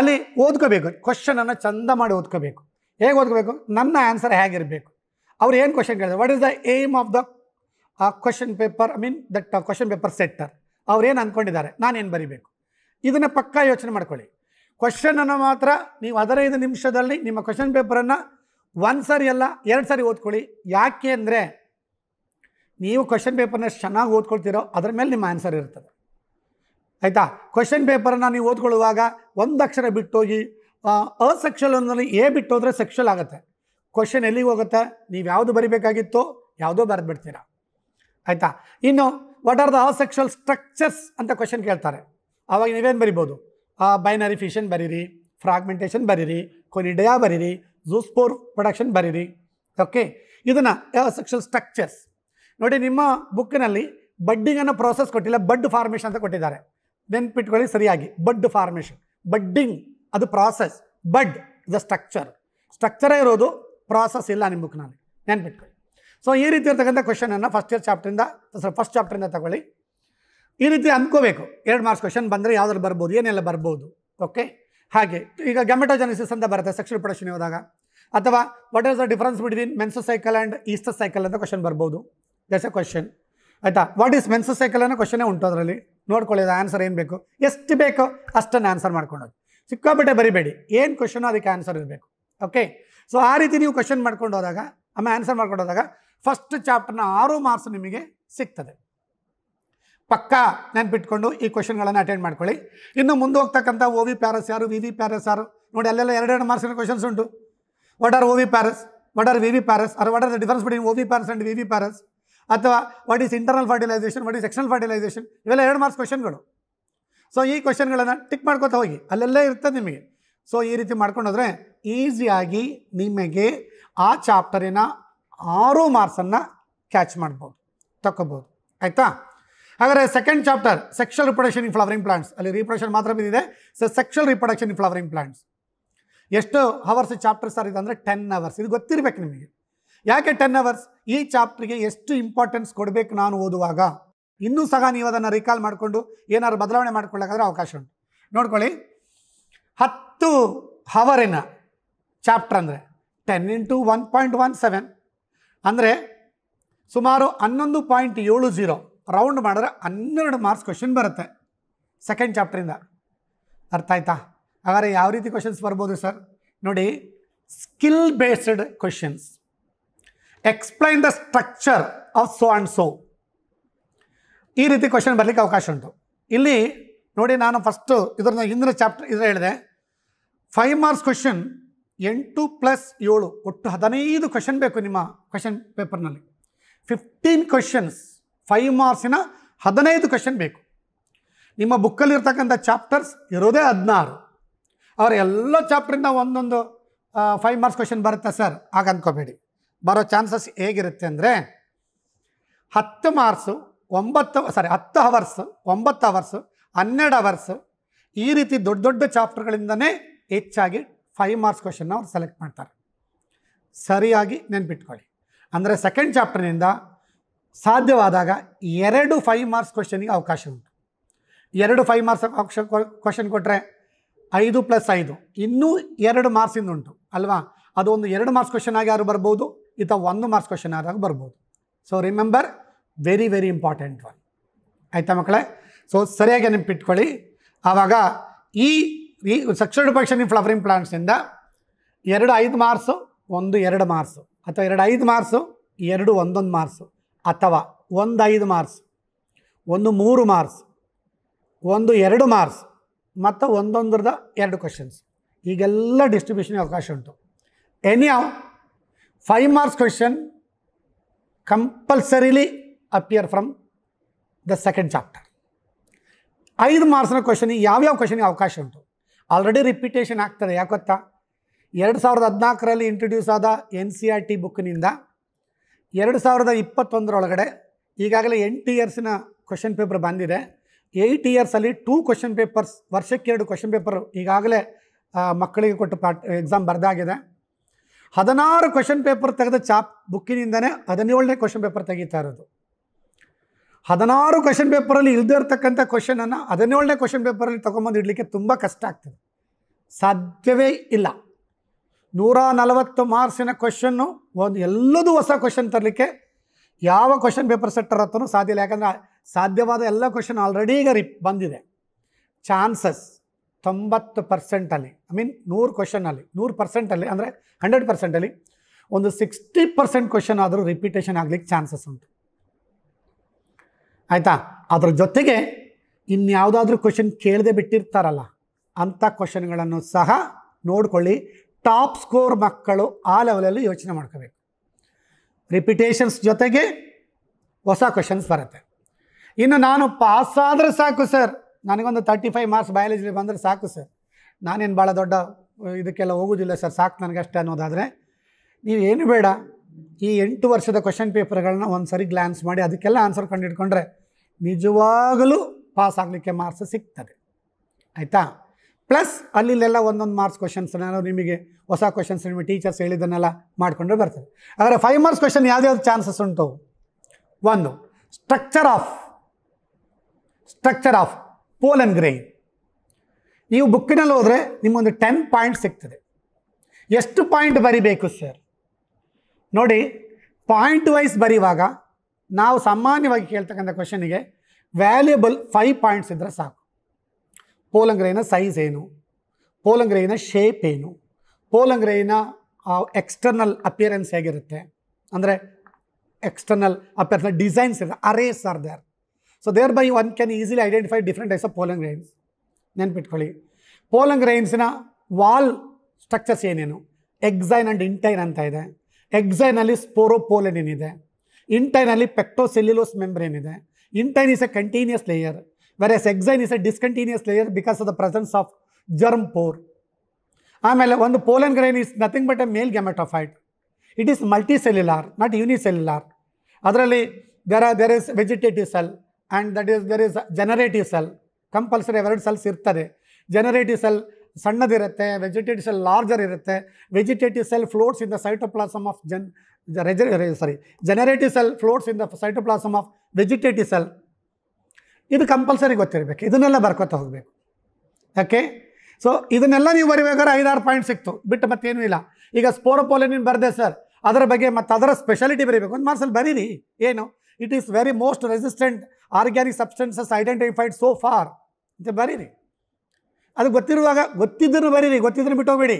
ಅಲ್ಲಿ ಓದ್ಕೋಬೇಕು ಕ್ವಶನನ್ನು ಚಂದ ಮಾಡಿ ಓದ್ಕೋಬೇಕು ಹೇಗೆ ಓದ್ಕೋಬೇಕು ನನ್ನ ಆನ್ಸರ್ ಹೇಗಿರಬೇಕು ಅವ್ರು ಏನು ಕ್ವಶನ್ ಕೇಳಿದ್ರು what is the aim of the question paper I mean that question paper setter ಅವ್ರೇನು ಅಂದ್ಕೊಂಡಿದ್ದಾರೆ ನಾನೇನು ಬರಿಬೇಕು ಇದನ್ನು ಪಕ್ಕಾ ಯೋಚನೆ ಮಾಡ್ಕೊಳ್ಳಿ ಕ್ವಶನನ್ನು ಮಾತ್ರ ನೀವು ಹದಿನೈದು ನಿಮಿಷದಲ್ಲಿ ನಿಮ್ಮ ಕ್ವಶನ್ ಪೇಪರನ್ನು ಒಂದು ಸಾರಿ ಅಲ್ಲ ಎರಡು ಸಾರಿ ಓದ್ಕೊಳ್ಳಿ ಯಾಕೆ ಅಂದರೆ ನೀವು ಕ್ವಶನ್ ಪೇಪರ್ನ ಚೆನ್ನಾಗಿ ಓದ್ಕೊಳ್ತೀರೋ ಅದರ ಮೇಲೆ ನಿಮ್ಮ ಆನ್ಸರ್ ಇರ್ತದೆ ಆಯಿತಾ ಕ್ವಶನ್ ಪೇಪರನ್ನು ನೀವು ಓದ್ಕೊಳ್ಳುವಾಗ ಒಂದು ಅಕ್ಷರ ಬಿಟ್ಟೋಗಿ ಅಸೆಕ್ಷಲ್ ಅನ್ನೋದನ್ನು ಎ ಬಿಟ್ಟು ಹೋದರೆ ಸೆಕ್ಷಲ್ ಆಗುತ್ತೆ ಕ್ವಶನ್ ಎಲ್ಲಿಗೆ ಹೋಗುತ್ತೆ ನೀವು ಯಾವುದು ಬರಿಬೇಕಾಗಿತ್ತೋ ಯಾವುದೋ ಬಿಡ್ತೀರಾ ಆಯಿತಾ ಇನ್ನು what are the asexual structures ಅಂತ ಕ್ವಶನ್ ಕೇಳ್ತಾರೆ ಆವಾಗ ನೀವೇನು ಬರಿಬೋದು ಬೈನರಿ ಫಿಷನ್ ಬರೀರಿ ಫ್ರಾಗ್ಮೆಂಟೇಷನ್ ಬರೀರಿ ಕೊನಿಡಯಾ ಬರೀರಿ ಜೂಸ್ಪೋರ್ ಪ್ರೊಡಕ್ಷನ್ ಬರೀರಿ ಓಕೆ ಇದನ್ನು ಅಸೆಕ್ಷುವಲ್ ಸ್ಟ್ರಕ್ಚರ್ಸ್ ನೋಡಿ ನಿಮ್ಮ ಬುಕ್ಕಿನಲ್ಲಿ ಬಡ್ಡಿಂಗನ್ನು ಪ್ರೋಸೆಸ್ ಕೊಟ್ಟಿಲ್ಲ ಬಡ್ ಫಾರ್ಮೇಷನ್ ಅಂತ ಕೊಟ್ಟಿದ್ದಾರೆ ನೆನ್ಪಿಟ್ಕೊಳ್ಳಿ ಸರಿಯಾಗಿ ಬಡ್ ಫಾರ್ಮೇಷನ್ ಬಡ್ಡಿಂಗ್ ಅದು ಪ್ರಾಸೆಸ್ ಬಡ್ ದ ಸ್ಟ್ರಕ್ಚರ್ ಸ್ಟ್ರಕ್ಚರೇ ಇರೋದು ಪ್ರಾಸೆಸ್ ಇಲ್ಲ ನಿಮ್ಮ ನಾನು ನೆನ್ಪಿಟ್ಕೊಳ್ಳಿ ಸೊ ಈ ರೀತಿ ಇರ್ತಕ್ಕಂಥ ಕ್ವಶನನ್ನು first year chapter sir first ಚಾಪ್ಟರಿಂದ ತಗೊಳ್ಳಿ ಈ ರೀತಿ ಅಂದ್ಕೋಬೇಕು ಎರಡು ಮಾರ್ಕ್ಸ್ ಕ್ವಶನ್ ಬಂದರೆ ಯಾವ್ದ್ರಲ್ಲಿ ಬರ್ಬೋದು ಏನೆಲ್ಲ ಬರ್ಬೋದು ಓಕೆ ಹಾಗೆ ಈಗ ಗ್ಯಾಮೆಟೋಜೆನಿಸಿಸ್ ಅಂತ ಬರುತ್ತೆ ಸೆಕ್ಷುಲ್ ಪ್ರೊಡಕ್ಷನ್ ಹೋದಾಗ ಅಥವಾ what is the difference between menses cycle and oestrus cycle ಅಂತ ಕ್ವಶನ್ ಬರ್ಬೋದು ದಟ್ಸ್ ಎ ಕ್ವಶನ್ ಆಯಿತಾ ವಾಟ್ ಈಸ್ ಮೆನ್ಸು ಸೈಕಲ್ ಅನ್ನೋ ಕ್ವಶನೇ ಉಂಟು ಅದರಲ್ಲಿ ನೋಡ್ಕೊಳ್ಳಿ ಆನ್ಸರ್ ಏನು ಬೇಕು ಎಷ್ಟು ಬೇಕೋ ಅಷ್ಟನ್ನು ಆನ್ಸರ್ ಮಾಡ್ಕೊಂಡು ಸಿಕ್ಕಾಪಟ್ಟೆ ಬರಿಬೇಡಿ ಏನು ಕ್ವಶನ್ ಅದಕ್ಕೆ ಆನ್ಸರ್ ಇರಬೇಕು ಓಕೆ ಸೊ ಆ ರೀತಿ ನೀವು ಕ್ವಶನ್ ಮಾಡ್ಕೊಂಡು ಹೋದಾಗ ಆಮೇಲೆ ಆನ್ಸರ್ ಮಾಡ್ಕೊಂಡು ಹೋದಾಗ ಫಸ್ಟ್ ಚಾಪ್ಟರ್ನ ಆರು ಮಾರ್ಕ್ಸ್ ನಿಮಗೆ ಸಿಗ್ತದೆ ಪಕ್ಕಾ ನೆನ್ಪಿಟ್ಕೊಂಡು ಈ ಕ್ವಶನ್ಗಳನ್ನು ಅಟೆಂಡ್ ಮಾಡ್ಕೊಳ್ಳಿ ಇನ್ನು ಮುಂದೆ ಹೋಗ್ತಕ್ಕಂಥ ಓ ವಿ ಪ್ಯಾರಸ್ ಯಾರು ವಿ ವಿ ಪ್ಯಾರಸ್ ಯಾರು ನೋಡಿ ಅಲ್ಲೆಲ್ಲ ಎರಡೆರಡು ಮಾರ್ಕ್ಸಿನ ಕ್ವಶನ್ಸ್ ಉಂಟು what are oviparous what are viviparous are what are the difference between oviparous and viviparous ಅಥವಾ what is internal fertilisation what is external fertilisation ಇವೆಲ್ಲ ಎರಡು marks ಕ್ವಶನ್ಗಳು so ಈ ಕ್ವಶನ್ಗಳನ್ನು tick ಮಾಡ್ಕೊತಾ ಹೋಗಿ ಅಲ್ಲೆಲ್ಲೇ ಇರ್ತದೆ ನಿಮಗೆ so ಈ ರೀತಿ ಮಾಡ್ಕೊಂಡೋದ್ರೆ ಈಸಿಯಾಗಿ ನಿಮಗೆ ಆ ಚಾಪ್ಟರಿನ ಆರು ಮಾರ್ಕ್ಸನ್ನು ಕ್ಯಾಚ್ ಮಾಡ್ಬೋದು ತಗೋಬೋದು ಆಯಿತಾ ಹಾಗಾದರೆ second chapter sexual reproduction in flowering plants ಅಲ್ಲಿ ರೀಪ್ರೊಡಕ್ಷನ್ ಮಾತ್ರ ಬಿದ್ದಿದೆ so sexual reproduction in flowering plants ಎಷ್ಟು ಹವರ್ಸ್ ಚಾಪ್ಟರ್ ಸರ್ ಇದೆ ಅಂದರೆ ಟೆನ್ ಅವರ್ಸ್ ಇದು ಗೊತ್ತಿರಬೇಕು ನಿಮಗೆ ಯಾಕೆ ಟೆನ್ ಅವರ್ಸ್ ಈ ಚಾಪ್ಟರ್ಗೆ ಎಷ್ಟು ಇಂಪಾರ್ಟೆನ್ಸ್ ಕೊಡಬೇಕು ನಾನು ಓದುವಾಗ ಇನ್ನೂ ಸಹ ನೀವು ಅದನ್ನು ರಿಕಾಲ್ ಮಾಡಿಕೊಂಡು ಏನಾದ್ರು ಬದಲಾವಣೆ ಮಾಡ್ಕೊಳ್ಳೋಕ್ಕಾದ್ರೆ ಅವಕಾಶ ಉಂಟು ನೋಡ್ಕೊಳ್ಳಿ ಹತ್ತು ಹವರಿನ ಚಾಪ್ಟರ್ ಅಂದರೆ ten into one point one seven ಅಂದರೆ ಸುಮಾರು ಹನ್ನೊಂದು ಪಾಯಿಂಟ್ ಏಳು ಜೀರೋ ರೌಂಡ್ ಮಾಡಿದ್ರೆ ಹನ್ನೆರಡು ಮಾರ್ಕ್ಸ್ ಕ್ವಶನ್ ಬರುತ್ತೆ ಸೆಕೆಂಡ್ ಚಾಪ್ಟ್ರಿಂದ ಅರ್ಥ ಆಯ್ತಾ ಹಾಗಾದ್ರೆ ಯಾವ ರೀತಿ ಕ್ವಶನ್ಸ್ ಬರ್ಬೋದು ಸರ್ ನೋಡಿ skill based questions explain the structure of so and so ಈ ರೀತಿ ಕ್ವಶನ್ ಬರಲಿಕ್ಕೆ ಅವಕಾಶ ಉಂಟು ಇಲ್ಲಿ ನೋಡಿ ನಾನು ಫಸ್ಟು ಇದ್ರ ಹಿಂದಿನ ಚಾಪ್ಟರ್ ಇದರ ಹೇಳಿದೆ ಫೈವ್ ಮಾರ್ಕ್ಸ್ ಕ್ವಶನ್ ಎಂಟು ಪ್ಲಸ್ ಏಳು ಒಟ್ಟು ಹದಿನೈದು ಕ್ವಶನ್ ಬೇಕು ನಿಮ್ಮ ಕ್ವಶನ್ ಪೇಪರ್ನಲ್ಲಿ ಫಿಫ್ಟೀನ್ ಕ್ವಶನ್ಸ್ ಫೈವ್ ಮಾರ್ಕ್ಸಿನ ಹದಿನೈದು ಕ್ವಶನ್ ಬೇಕು ನಿಮ್ಮ ಬುಕ್ಕಲ್ಲಿರ್ತಕ್ಕಂಥ ಚಾಪ್ಟರ್ಸ್ ಇರೋದೇ ಹದಿನಾರು ಅವರ ಎಲ್ಲ ಚಾಪ್ಟರಿಂದ ಒಂದೊಂದು ಫೈವ್ ಮಾರ್ಕ್ಸ್ ಕ್ವಶನ್ ಬರುತ್ತೆ ಸರ್ ಹಾಗೆ ಅಂದ್ಕೋಬೇಡಿ ಬರೋ ಚಾನ್ಸಸ್ ಹೇಗಿರುತ್ತೆ ಅಂದರೆ ಹತ್ತು ಮಾರ್ಕ್ಸು ಒಂಬತ್ತು ಸಾರಿ ಹತ್ತು ಅವರ್ಸ್ ಒಂಬತ್ತು ಅವರ್ಸ್ ಹನ್ನೆರಡು ಅವರ್ಸ್ ಈ ರೀತಿ ದೊಡ್ಡ ದೊಡ್ಡ ಚಾಪ್ಟರ್ಗಳಿಂದನೇ ಹೆಚ್ಚಾಗಿ ಫೈವ್ ಮಾರ್ಕ್ಸ್ ಕ್ವಶನ್ನ ಅವ್ರು ಸೆಲೆಕ್ಟ್ ಮಾಡ್ತಾರೆ ಸರಿಯಾಗಿ ನೆನ್ಪಿಟ್ಕೊಳ್ಳಿ ಅಂದರೆ ಸೆಕೆಂಡ್ ಚಾಪ್ಟರ್ನಿಂದ ಸಾಧ್ಯವಾದಾಗ ಎರಡು ಫೈವ್ ಮಾರ್ಕ್ಸ್ ಕ್ವಶನಿಗೆ ಅವಕಾಶ ಉಂಟು ಎರಡು ಫೈವ್ ಮಾರ್ಕ್ಸ್ ಕ್ವಶನ್ ಕೊಟ್ಟರೆ ಐದು ಪ್ಲಸ್ ಐದು ಇನ್ನೂ ಎರಡು ಮಾರ್ಕ್ಸಿಂದ ಉಂಟು ಅಲ್ವಾ ಅದು ಒಂದು ಎರಡು ಮಾರ್ಕ್ಸ್ ಕ್ವಶನ್ ಆಗಿ ಯಾರು ಬರ್ಬೋದು ಇತ ಒಂದು ಮಾರ್ಕ್ಸ್ ಕ್ವಶನ್ ಆದಾಗ ಬರ್ಬೋದು so remember very very important one ಆಯಿತಾ ಮಕ್ಕಳೇ ಸೊ ಸರಿಯಾಗಿ ನೆನಪಿಟ್ಕೊಳ್ಳಿ ಆವಾಗ ಈ ಈ ಸಕ್ಷನ್ ಡಿಪಕ್ಷನ್ ಇನ್ ಫ್ಲವರಿಂಗ್ ಪ್ಲಾಂಟ್ಸಿಂದ ಎರಡು ಐದು ಮಾರ್ಸು ಒಂದು ಎರಡು ಮಾರ್ಸು ಅಥವಾ ಎರಡು ಐದು ಮಾರ್ಸು ಎರಡು ಒಂದೊಂದು ಮಾರ್ಸು ಅಥವಾ ಒಂದು ಐದು ಮಾರ್ಕ್ಸ್ ಒಂದು ಮೂರು ಮಾರ್ಸ್ ಒಂದು ಎರಡು ಮಾರ್ಸ್ ಮತ್ತು ಒಂದೊಂದ್ರದ ಎರಡು ಕ್ವಶನ್ಸ್ ಈಗೆಲ್ಲ ಡಿಸ್ಟ್ರಿಬ್ಯೂಷನ್ಗೆ ಅವಕಾಶ ಉಂಟು any five marks question compulsorily appear from the second chapter ಐದು ಮಾರ್ಕ್ಸ್ನ ಕ್ವಶನಿಗೆ ಯಾವ್ಯಾವ ಕ್ವಶನಿಗೆ ಅವಕಾಶ ಉಂಟು ಆಲ್ರೆಡಿ ರಿಪೀಟೇಷನ್ ಆಗ್ತದೆ ಯಾಕೊತ್ತಾ ಎರಡು ಸಾವಿರದ ಹದಿನಾಲ್ಕರಲ್ಲಿ ಇಂಟ್ರೊಡ್ಯೂಸ್ ಆದ N C R e T ಬುಕ್ನಿಂದ ಎರಡು ಸಾವಿರದ ಇಪ್ಪತ್ತೊಂದರೊಳಗಡೆ ಈಗಾಗಲೇ ಎಂಟು ಇಯರ್ಸಿನ ಕ್ವಶನ್ ಪೇಪರ್ ಬಂದಿದೆ ಏಯ್ಟ್ ಇಯರ್ಸಲ್ಲಿ ಟೂ ಕ್ವಶನ್ ಪೇಪರ್ಸ್ ವರ್ಷಕ್ಕೆ ಎರಡು ಕ್ವಶನ್ ಪೇಪರ್ ಈಗಾಗಲೇ ಮಕ್ಕಳಿಗೆ ಕೊಟ್ಟು ಪಾಠ ಎಕ್ಸಾಮ್ ಬರೆದಾಗಿದೆ ಹದಿನಾರು ಕ್ವಶನ್ ಪೇಪರ್ ತೆಗೆದ ಚಾಪ್ ಬುಕ್ಕಿನಿಂದನೇ ಹದಿನೇಳನೇ ಕ್ವಶನ್ ಪೇಪರ್ ತೆಗಿತಾ ಇರೋದು ಹದಿನಾರು ಕ್ವಶನ್ ಪೇಪರಲ್ಲಿ ಇಲ್ಲದೇ ಇರತಕ್ಕಂಥ ಕ್ವಶನನ್ನು ಹದಿನೇಳನೇ ಕ್ವಶನ್ ಪೇಪರಲ್ಲಿ ತೊಗೊಂಬಂದು ಇಡಲಿಕ್ಕೆ ತುಂಬ ಕಷ್ಟ ಆಗ್ತದೆ ಸಾಧ್ಯವೇ ಇಲ್ಲ ನೂರ ನಲವತ್ತು ಮಾರ್ಕ್ಸಿನ ಕ್ವಶನ್ನು ಒಂದು ಎಲ್ಲದೂ ಹೊಸ ಕ್ವಶನ್ ತರಲಿಕ್ಕೆ ಯಾವ ಕ್ವಶನ್ ಪೇಪರ್ ಸೆಟ್ಟರ್ ಹತ್ತೂ ಸಾಧ್ಯ ಇಲ್ಲ ಯಾಕಂದರೆ ಸಾಧ್ಯವಾದ ಎಲ್ಲ ಕ್ವಶನ್ ಆಲ್ರೆಡಿ ಈಗ ರಿಪ್ ಬಂದಿದೆ ಚಾನ್ಸಸ್ ತೊಂಬತ್ತು ಪರ್ಸೆಂಟಲ್ಲಿ ಐ ಮೀನ್ ನೂರು ಕ್ವಶನಲ್ಲಿ ನೂರು ಪರ್ಸೆಂಟಲ್ಲಿ ಅಂದರೆ ಹಂಡ್ರೆಡ್ ಪರ್ಸೆಂಟಲ್ಲಿ ಒಂದು ಸಿಕ್ಸ್ಟಿ ಪರ್ಸೆಂಟ್ ಕ್ವಶನ್ ಆದರೂ ರಿಪೀಟೇಷನ್ ಆಗಲಿಕ್ಕೆ ಚಾನ್ಸಸ್ ಉಂಟು ಆಯಿತಾ ಅದ್ರ ಜೊತೆಗೆ ಇನ್ಯಾವುದಾದ್ರೂ ಕ್ವಶನ್ ಕೇಳದೆ ಬಿಟ್ಟಿರ್ತಾರಲ್ಲ ಅಂಥ ಕ್ವಶನ್ಗಳನ್ನು ಸಹ ನೋಡ್ಕೊಳ್ಳಿ ಟಾಪ್ ಸ್ಕೋರ್ ಮಕ್ಕಳು ಆ ಲೆವೆಲಲ್ಲಿ ಯೋಚನೆ ಮಾಡ್ಕೋಬೇಕು ರಿಪಿಟೇಷನ್ಸ್ ಜೊತೆಗೆ ಹೊಸ ಕ್ವಶನ್ಸ್ ಬರುತ್ತೆ ಇನ್ನು ನಾನು ಪಾಸ್ ಆದರೆ ಸಾಕು ಸರ್ ನನಗೊಂದು ತರ್ಟಿ ಫೈವ್ ಮಾರ್ಕ್ಸ್ ಬಯಾಲಜಿಲಿ ಬಂದರೆ ಸಾಕು ಸರ್ ನಾನೇನು ಭಾಳ ದೊಡ್ಡ ಇದಕ್ಕೆಲ್ಲ ಹೋಗೋದಿಲ್ಲ ಸರ್ ಸಾಕು ನನಗಷ್ಟೇ ಅನ್ನೋದಾದರೆ ಏನು ಬೇಡ ಈ ಎಂಟು ವರ್ಷದ ಕ್ವಶನ್ ಪೇಪರ್ಗಳನ್ನ ಒಂದು ಸರಿ ಗ್ಲ್ಯಾನ್ಸ್ ಮಾಡಿ ಅದಕ್ಕೆಲ್ಲ ಆನ್ಸರ್ ಕಂಡು ಹಿಡ್ಕೊಂಡ್ರೆ ನಿಜವಾಗಲೂ ಪಾಸ್ ಆಗಲಿಕ್ಕೆ ಮಾರ್ಕ್ಸ್ ಸಿಗ್ತದೆ ಆಯಿತಾ ಪ್ಲಸ್ ಅಲ್ಲಿಲ್ಲೆಲ್ಲ ಒಂದೊಂದು ಮಾರ್ಕ್ಸ್ ನಾನು ನಿಮಗೆ ಹೊಸ ಕ್ವಶನ್ಸ್ ನಿಮ್ಮ ಟೀಚರ್ಸ್ ಹೇಳಿದ್ದನ್ನೆಲ್ಲ ಮಾಡಿಕೊಂಡು ಬರ್ತದೆ ಆದರೆ ಫೈವ್ ಮಾರ್ಕ್ಸ್ ಕ್ವಶನ್ ಯಾವುದ್ಯಾವ್ದು ಚಾನ್ಸಸ್ ಉಂಟು ಒಂದು structure of structure of pollen grain ನೀವು ಬುಕ್ಕಿನಲ್ಲಿ ಹೋದರೆ ನಿಮ್ಮೊಂದು ಟೆನ್ ಪಾಯಿಂಟ್ ಸಿಗ್ತದೆ ಎಷ್ಟು ಪಾಯಿಂಟ್ ಬರಿಬೇಕು ಸರ್ ನೋಡಿ ಪಾಯಿಂಟ್ ವೈಸ್ ಬರೆಯುವಾಗ ನಾವು ಸಾಮಾನ್ಯವಾಗಿ ಕೇಳ್ತಕ್ಕಂಥ ಕ್ವಶನಿಗೆ ವ್ಯಾಲ್ಯೂಬಲ್ ಫೈವ್ ಪಾಯಿಂಟ್ಸ್ ಇದ್ದರೆ ಸಾಕು ಪೋಲಂಗ್ರೈನ ಸೈಜ್ ಏನು ಪೋಲಂಗ್ರೈನ ಶೇಪ್ ಏನು ಪೋಲಂಗ್ರೈನ ಎಕ್ಸ್ಟರ್ನಲ್ ಅಪಿಯರೆನ್ಸ್ ಹೇಗಿರುತ್ತೆ ಅಂದರೆ ಎಕ್ಸ್ಟರ್ನಲ್ ಅಪಿಯರೆನ್ಸ್ ಡಿಸೈನ್ಸ್ ಇದೆ arrays are there so there by one can easily identify different types of pollen ನೆನ್ಪಿಟ್ಕೊಳ್ಳಿ ಪೋಲಂಗ್ ವಾಲ್ ಸ್ಟ್ರಕ್ಚರ್ಸ್ ಏನೇನು ಎಕ್ಸೈನ್ ಆ್ಯಂಡ್ ಇಂಟೈನ್ ಅಂತ ಇದೆ ಎಕ್ಸೈನಲ್ಲಿ ಸ್ಪೋರೋಪೋಲೆನಿನ್ ಏನಿದೆ ಇಂಟೈನಲ್ಲಿ ಪೆಕ್ಟೋಸೆಲ್ಯುಲೋಸ್ ಮೆಂಬ್ರೇನ್ ಇದೆ intine is a continuous layer whereas exine is a discontinuous layer because of the presence of germ pore ಆಮೇಲೆ ಒಂದು pollen grain is nothing but a male gametophyte it is multi cellular not unicellular ಅದರಲ್ಲಿ there are there is vegetative cell and that is there is generative cell compulsory ಎರಡು cells ಇರ್ತದೆ generative cell ಸಣ್ಣದಿರುತ್ತೆ vegetative cell larger ಇರುತ್ತೆ vegetative cell floats in the cytoplasm of ಜನ್ sorry generative cell floats in the cytoplasm of vegetative cell ಇದು compulsory ಗೊತ್ತಿರಬೇಕು ಇದನ್ನೆಲ್ಲ ಬರ್ಕೊತ ಹೋಗಬೇಕು ಯಾಕೆ ಸೊ ಇದನ್ನೆಲ್ಲ ನೀವು ಬರಿಬೇಕಾದ್ರೆ ಐದಾರು ಪಾಯಿಂಟ್ ಸಿಕ್ತು ಬಿಟ್ಟು ಮತ್ತೇನೂ ಇಲ್ಲ ಈಗ ಸ್ಪೋರೋಪೋಲಿನ್ ಬರದೆ ಸರ್ ಅದರ ಬಗ್ಗೆ ಮತ್ತು ಅದರ ಸ್ಪೆಷಾಲಿಟಿ ಬರೀಬೇಕು ಒಂದು ಮಾರ್ಸಲ್ಲಿ ಬರೀರಿ ಏನು it is very most resistant organic substances identified so far ಅಂತ ಬರೀರಿ ಅದು ಗೊತ್ತಿರುವಾಗ ಗೊತ್ತಿದ್ದರೂ ಬರೀರಿ ಗೊತ್ತಿದ್ದರೂ ಬಿಟ್ಟೋಗ್ಬೇಡಿ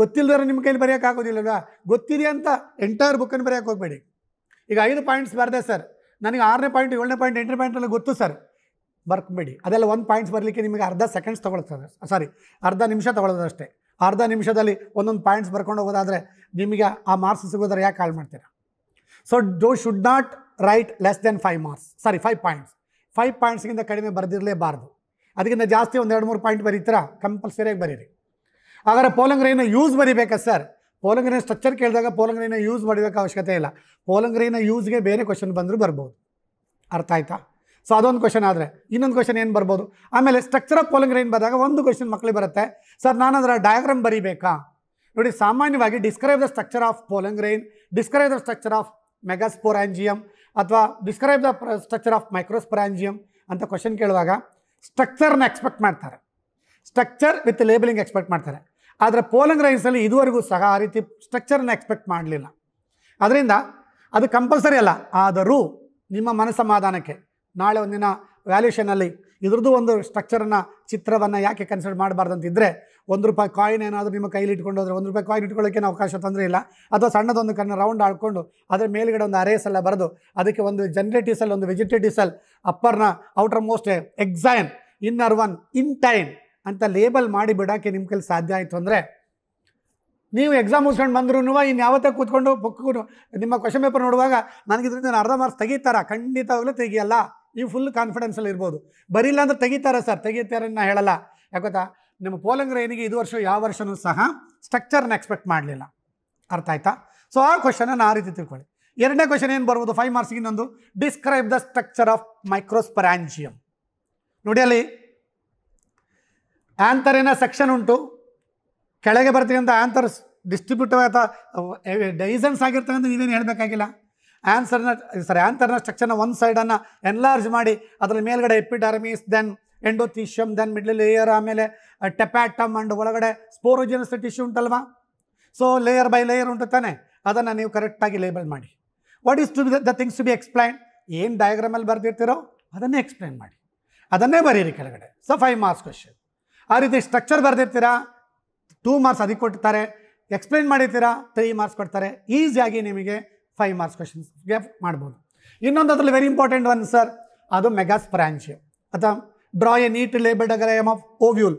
ಗೊತ್ತಿಲ್ಲದ್ರೆ ನಿಮ್ಮ ಕೈಲಿ ಆಗೋದಿಲ್ಲಲ್ವಾ ಗೊತ್ತಿದೆ ಅಂತ ಎಂಟೈರ್ ಬುಕ್ಕನ್ನು ಬರೆಯೋಕೆ ಹೋಗಬೇಡಿ ಈಗ ಐದು ಪಾಯಿಂಟ್ಸ್ ಬರದೆ ಸರ್ ನನಗೆ ಆರನೇ ಪಾಯಿಂಟ್ ಏಳನೇ ಪಾಯಿಂಟ್ ಎಂಟನೇ ಎಲ್ಲ ಗೊತ್ತು ಸರ್ ಬರ್ಕೊಬೇಡಿ ಅದೆಲ್ಲ ಒಂದು ಪಾಯಿಂಟ್ಸ್ ಬರಲಿಕ್ಕೆ ನಿಮಗೆ ಅರ್ಧ ಸೆಕೆಂಡ್ಸ್ ತೊಗೊಳ್ತದೆ ಸಾರಿ ಅರ್ಧ ನಿಮಿಷ ತಗೊಳ್ಳೋದು ಅಷ್ಟೇ ಅರ್ಧ ನಿಮಿಷದಲ್ಲಿ ಒಂದೊಂದು ಪಾಯಿಂಟ್ಸ್ ಬರ್ಕೊಂಡು ಹೋಗೋದಾದರೆ ನಿಮಗೆ ಆ ಮಾರ್ಕ್ಸ್ ಸಿಗೋದ್ರೆ ಯಾಕೆ ಕಾಲ್ ಮಾಡ್ತೀರಾ so do should not write less than five marks sorry five points five ಪಾಯಿಂಟ್ಸ್ಗಿಂತ ಕಡಿಮೆ ಬರೆದಿರಲೇಬಾರ್ದು ಅದಕ್ಕಿಂತ ಜಾಸ್ತಿ ಒಂದು ಎರಡು ಮೂರು ಪಾಯಿಂಟ್ ಬರೀತೀರಾ ಕಂಪಲ್ಸರಿಯಾಗಿ ಬರೀರಿ ಹಾಗಾದ್ರೆ ಪೋಲಂಗ್ರೈನ ಯೂಸ್ ಬರೀಬೇಕಾ ಸರ್ ಪೋಲಂಗ್ರೈನ್ ಸ್ಟ್ರಕ್ಚರ್ ಕೇಳಿದಾಗ ಪೋಲಂಗ್ರೈನ ಯೂಸ್ ಮಾಡಿಬೇಕ ಅವಶ್ಯಕತೆ ಇಲ್ಲ ಪೋಲಂಗ್ರೈನ ಯೂಸ್ಗೆ ಬೇರೆ ಕ್ವಶನ್ ಬಂದರೂ ಬರ್ಬೋದು ಅರ್ಥ ಆಯ್ತಾ ಸೊ ಅದೊಂದು ಕ್ವಶನ್ ಆದರೆ ಇನ್ನೊಂದು ಕ್ವಶನ್ ಏನು ಬರ್ಬೋದು ಆಮೇಲೆ ಸ್ಟ್ರಕ್ಚರ್ ಆಫ್ ಪೋಲಂಗ್ರೈನ್ ಬಂದಾಗ ಒಂದು ಕ್ವಶನ್ ಮಕ್ಕಳಿಗೆ ಬರುತ್ತೆ ಸರ್ ನಾನು ಅದರ ಡಯಾಗ್ರಾಮ್ ಬರೀಬೇಕಾ ನೋಡಿ ಸಾಮಾನ್ಯವಾಗಿ describe the structure of pollen grain describe the structure of megasporangium ಅಥವಾ describe the structure of microsporangium ಅಂತ ಕ್ವಶನ್ ಕೇಳುವಾಗ ಸ್ಟ್ರಕ್ಚರ್ನ ಎಕ್ಸ್ಪೆಕ್ಟ್ ಮಾಡ್ತಾರೆ ಸ್ಟ್ರಕ್ಚರ್ ವಿತ್ ಲೇಬಲಿಂಗ್ ಎಕ್ಸ್ಪೆಕ್ಟ್ ಮಾಡ್ತಾರೆ ಆದರೆ ಪೋಲಂಗ್ ರೈನ್ಸಲ್ಲಿ ಇದುವರೆಗೂ ಸಹ ಆ ರೀತಿ ಸ್ಟ್ರಕ್ಚರ್ನ ಎಕ್ಸ್ಪೆಕ್ಟ್ ಮಾಡಲಿಲ್ಲ ಅದರಿಂದ ಅದು ಕಂಪಲ್ಸರಿ ಅಲ್ಲ ಆದರೂ ನಿಮ್ಮ ಮನಸ್ಸಮಾಧಾನಕ್ಕೆ ನಾಳೆ ಒಂದಿನ ವ್ಯಾಲ್ಯೂಷನಲ್ಲಿ ಇದ್ರದ್ದು ಒಂದು ಸ್ಟ್ರಕ್ಚರನ್ನು ಚಿತ್ರವನ್ನು ಯಾಕೆ ಕನ್ಸಿಡರ್ ಮಾಡಬಾರ್ದು ಅಂತಿದ್ದರೆ ಒಂದು ರೂಪಾಯಿ ಕಾಯಿನ್ ಏನಾದರೂ ನಿಮ್ಮ ಕೈಲಿ ಇಟ್ಕೊಂಡು ಹೋದರೆ ಒಂದು ರೂಪಾಯಿ ಕಾಯಿನ್ ಇಟ್ಕೊಳ್ಳೋಕ್ಕೆ ಅವಕಾಶ ತೊಂದರೆ ಇಲ್ಲ ಅಥವಾ ಸಣ್ಣದೊಂದು ಕಣ್ಣು ರೌಂಡ್ ಆಡ್ಕೊಂಡು ಅದರ ಮೇಲುಗಡೆ ಒಂದು ಅರೇಸ್ ಎಲ್ಲ ಬರೆದು ಅದಕ್ಕೆ ಒಂದು ಜನರೇಟಿವ್ ಸೆಲ್ ಒಂದು ವೆಜಿಟೇಟಿವ್ ಸೆಲ್ ಅಪ್ಪರ್ನ outer most exine inner one intine ಅಂತ ಲೇಬಲ್ ಮಾಡಿ ಬಿಡೋಕ್ಕೆ ನಿಮ್ಮ ಕೈಲಿ ಸಾಧ್ಯ ಆಯಿತು ಅಂದರೆ ನೀವು ಎಕ್ಸಾಮ್ ಮುಗಿಸ್ಕೊಂಡು ಬಂದ್ರೂ ಇನ್ನು ಯಾವತ್ತೇ ಕೂತ್ಕೊಂಡು ಬುಕ್ಕು ನಿಮ್ಮ ಕ್ವಶನ್ ಪೇಪರ್ ನೋಡುವಾಗ ನನಗೆ ಇದರಿಂದ ನಾನು ಅರ್ಧ ಮಾರ್ಕ್ಸ್ ತೆಗಿತಾರ ಖಂಡಿತವಾಗಲೂ ತೆಗಿಯಲ್ಲ ನೀವು ಫುಲ್ ಕಾನ್ಫಿಡೆನ್ಸಲ್ಲಿ ಇರ್ಬೋದು ಬರೀಲ್ಲ ಅಂದ್ರೆ ತೆಗಿತಾರೆ ಸರ್ ತೆಗಿತಾರೆ ನಾ ಹೇಳಲ್ಲ ನಿಮ್ಮ ಪೋಲಂಗ್ರ ಏನಿಗೆ ಇದು ವರ್ಷ ಯಾವ ವರ್ಷವೂ ಸಹ ಸ್ಟ್ರಕ್ಚರ್ನ ಎಕ್ಸ್ಪೆಕ್ಟ್ ಮಾಡಲಿಲ್ಲ ಅರ್ಥ ಆಯ್ತಾ ಸೊ ಆ ಕ್ವಶನನ್ನು ಆ ರೀತಿ ತಿಳ್ಕೊಳ್ಳಿ ಎರಡನೇ ಕ್ವಶನ್ ಏನು ಬರ್ಬೋದು ಫೈವ್ ಮಾರ್ಕ್ಸ್ಗೆ ಇನ್ನೊಂದು describe the structure of microsporangium ನೋಡಿ ಅಲ್ಲಿ ಆ್ಯಂಥರಿನ ಸೆಕ್ಷನ್ ಉಂಟು ಕೆಳಗೆ ಬರ್ತಿರೋಂಥ ಆ್ಯಂಥರ್ಸ್ ಡಿಸ್ಟ್ರಿಬ್ಯೂಟ್ ಅಥವಾ ಡೈಸನ್ಸ್ ಆಗಿರ್ತಕ್ಕಂಥ ನೀವೇನು ಹೇಳಬೇಕಾಗಿಲ್ಲ ಆನ್ಸರ್ನ ಸಾರಿ ಆ್ಯಂಥರ್ನ ಸ್ಟ್ರಕ್ಚರ್ನ ಒಂದು ಸೈಡನ್ನು ಎನ್ಲಾರ್ಜ್ ಮಾಡಿ ಅದರ ಮೇಲ್ಗಡೆ epidermis then endothecium then middle layer ಆಮೇಲೆ ಟೆಪ್ಯಾಟಮ್ ಅಂಡ್ ಒಳಗಡೆ ಸ್ಪೋರೋಜಿನಸ್ ಟಿಶ್ಯೂ ಉಂಟಲ್ವಾ ಸೊ ಲೇಯರ್ ಬೈ ಲೇಯರ್ ಉಂಟು ತಾನೆ ಅದನ್ನು ನೀವು ಕರೆಕ್ಟಾಗಿ ಲೇಬಲ್ ಮಾಡಿ what is to be the things to be explain ಏನು ಡಯಾಗ್ರಾಮಲ್ಲಿ ಬರೆದಿರ್ತೀರೋ ಅದನ್ನೇ ಎಕ್ಸ್ಪ್ಲೈನ್ ಮಾಡಿ ಅದನ್ನೇ ಬರೀರಿ ಕೆಳಗಡೆ ಸೊ ಫೈವ್ ಮಾರ್ಕ್ಸ್ ಕ್ವೆಶನ್ ಆ ರೀತಿ ಸ್ಟ್ರಕ್ಚರ್ ಬರೆದಿರ್ತೀರಾ ಟೂ ಮಾರ್ಕ್ಸ್ ಅದಕ್ಕೆ ಕೊಟ್ಟಿರ್ತಾರೆ ಎಕ್ಸ್ಪ್ಲೈನ್ ಮಾಡಿರ್ತೀರಾ ತ್ರೀ ಮಾರ್ಕ್ಸ್ ಕೊಡ್ತಾರೆ ಈಸಿಯಾಗಿ ನಿಮಗೆ ಫೈವ್ ಮಾರ್ಕ್ಸ್ ಕ್ವಶನ್ಸ್ಗೆ ಮಾಡ್ಬೋದು ಇನ್ನೊಂದು ಅದರಲ್ಲಿ ವೆರಿ ಇಂಪಾರ್ಟೆಂಟ್ ಒಂದು ಸರ್ ಅದು ಮೆಗಾಸ್ ಸ್ಪ್ರಾಂಚ್ ಅಥವಾ ಡ್ರಾ ಎ ನೀಟ್ ಲೇಬಲ್ ಎಮ್ ಆಫ್ ಓವ್ಯೂಲ್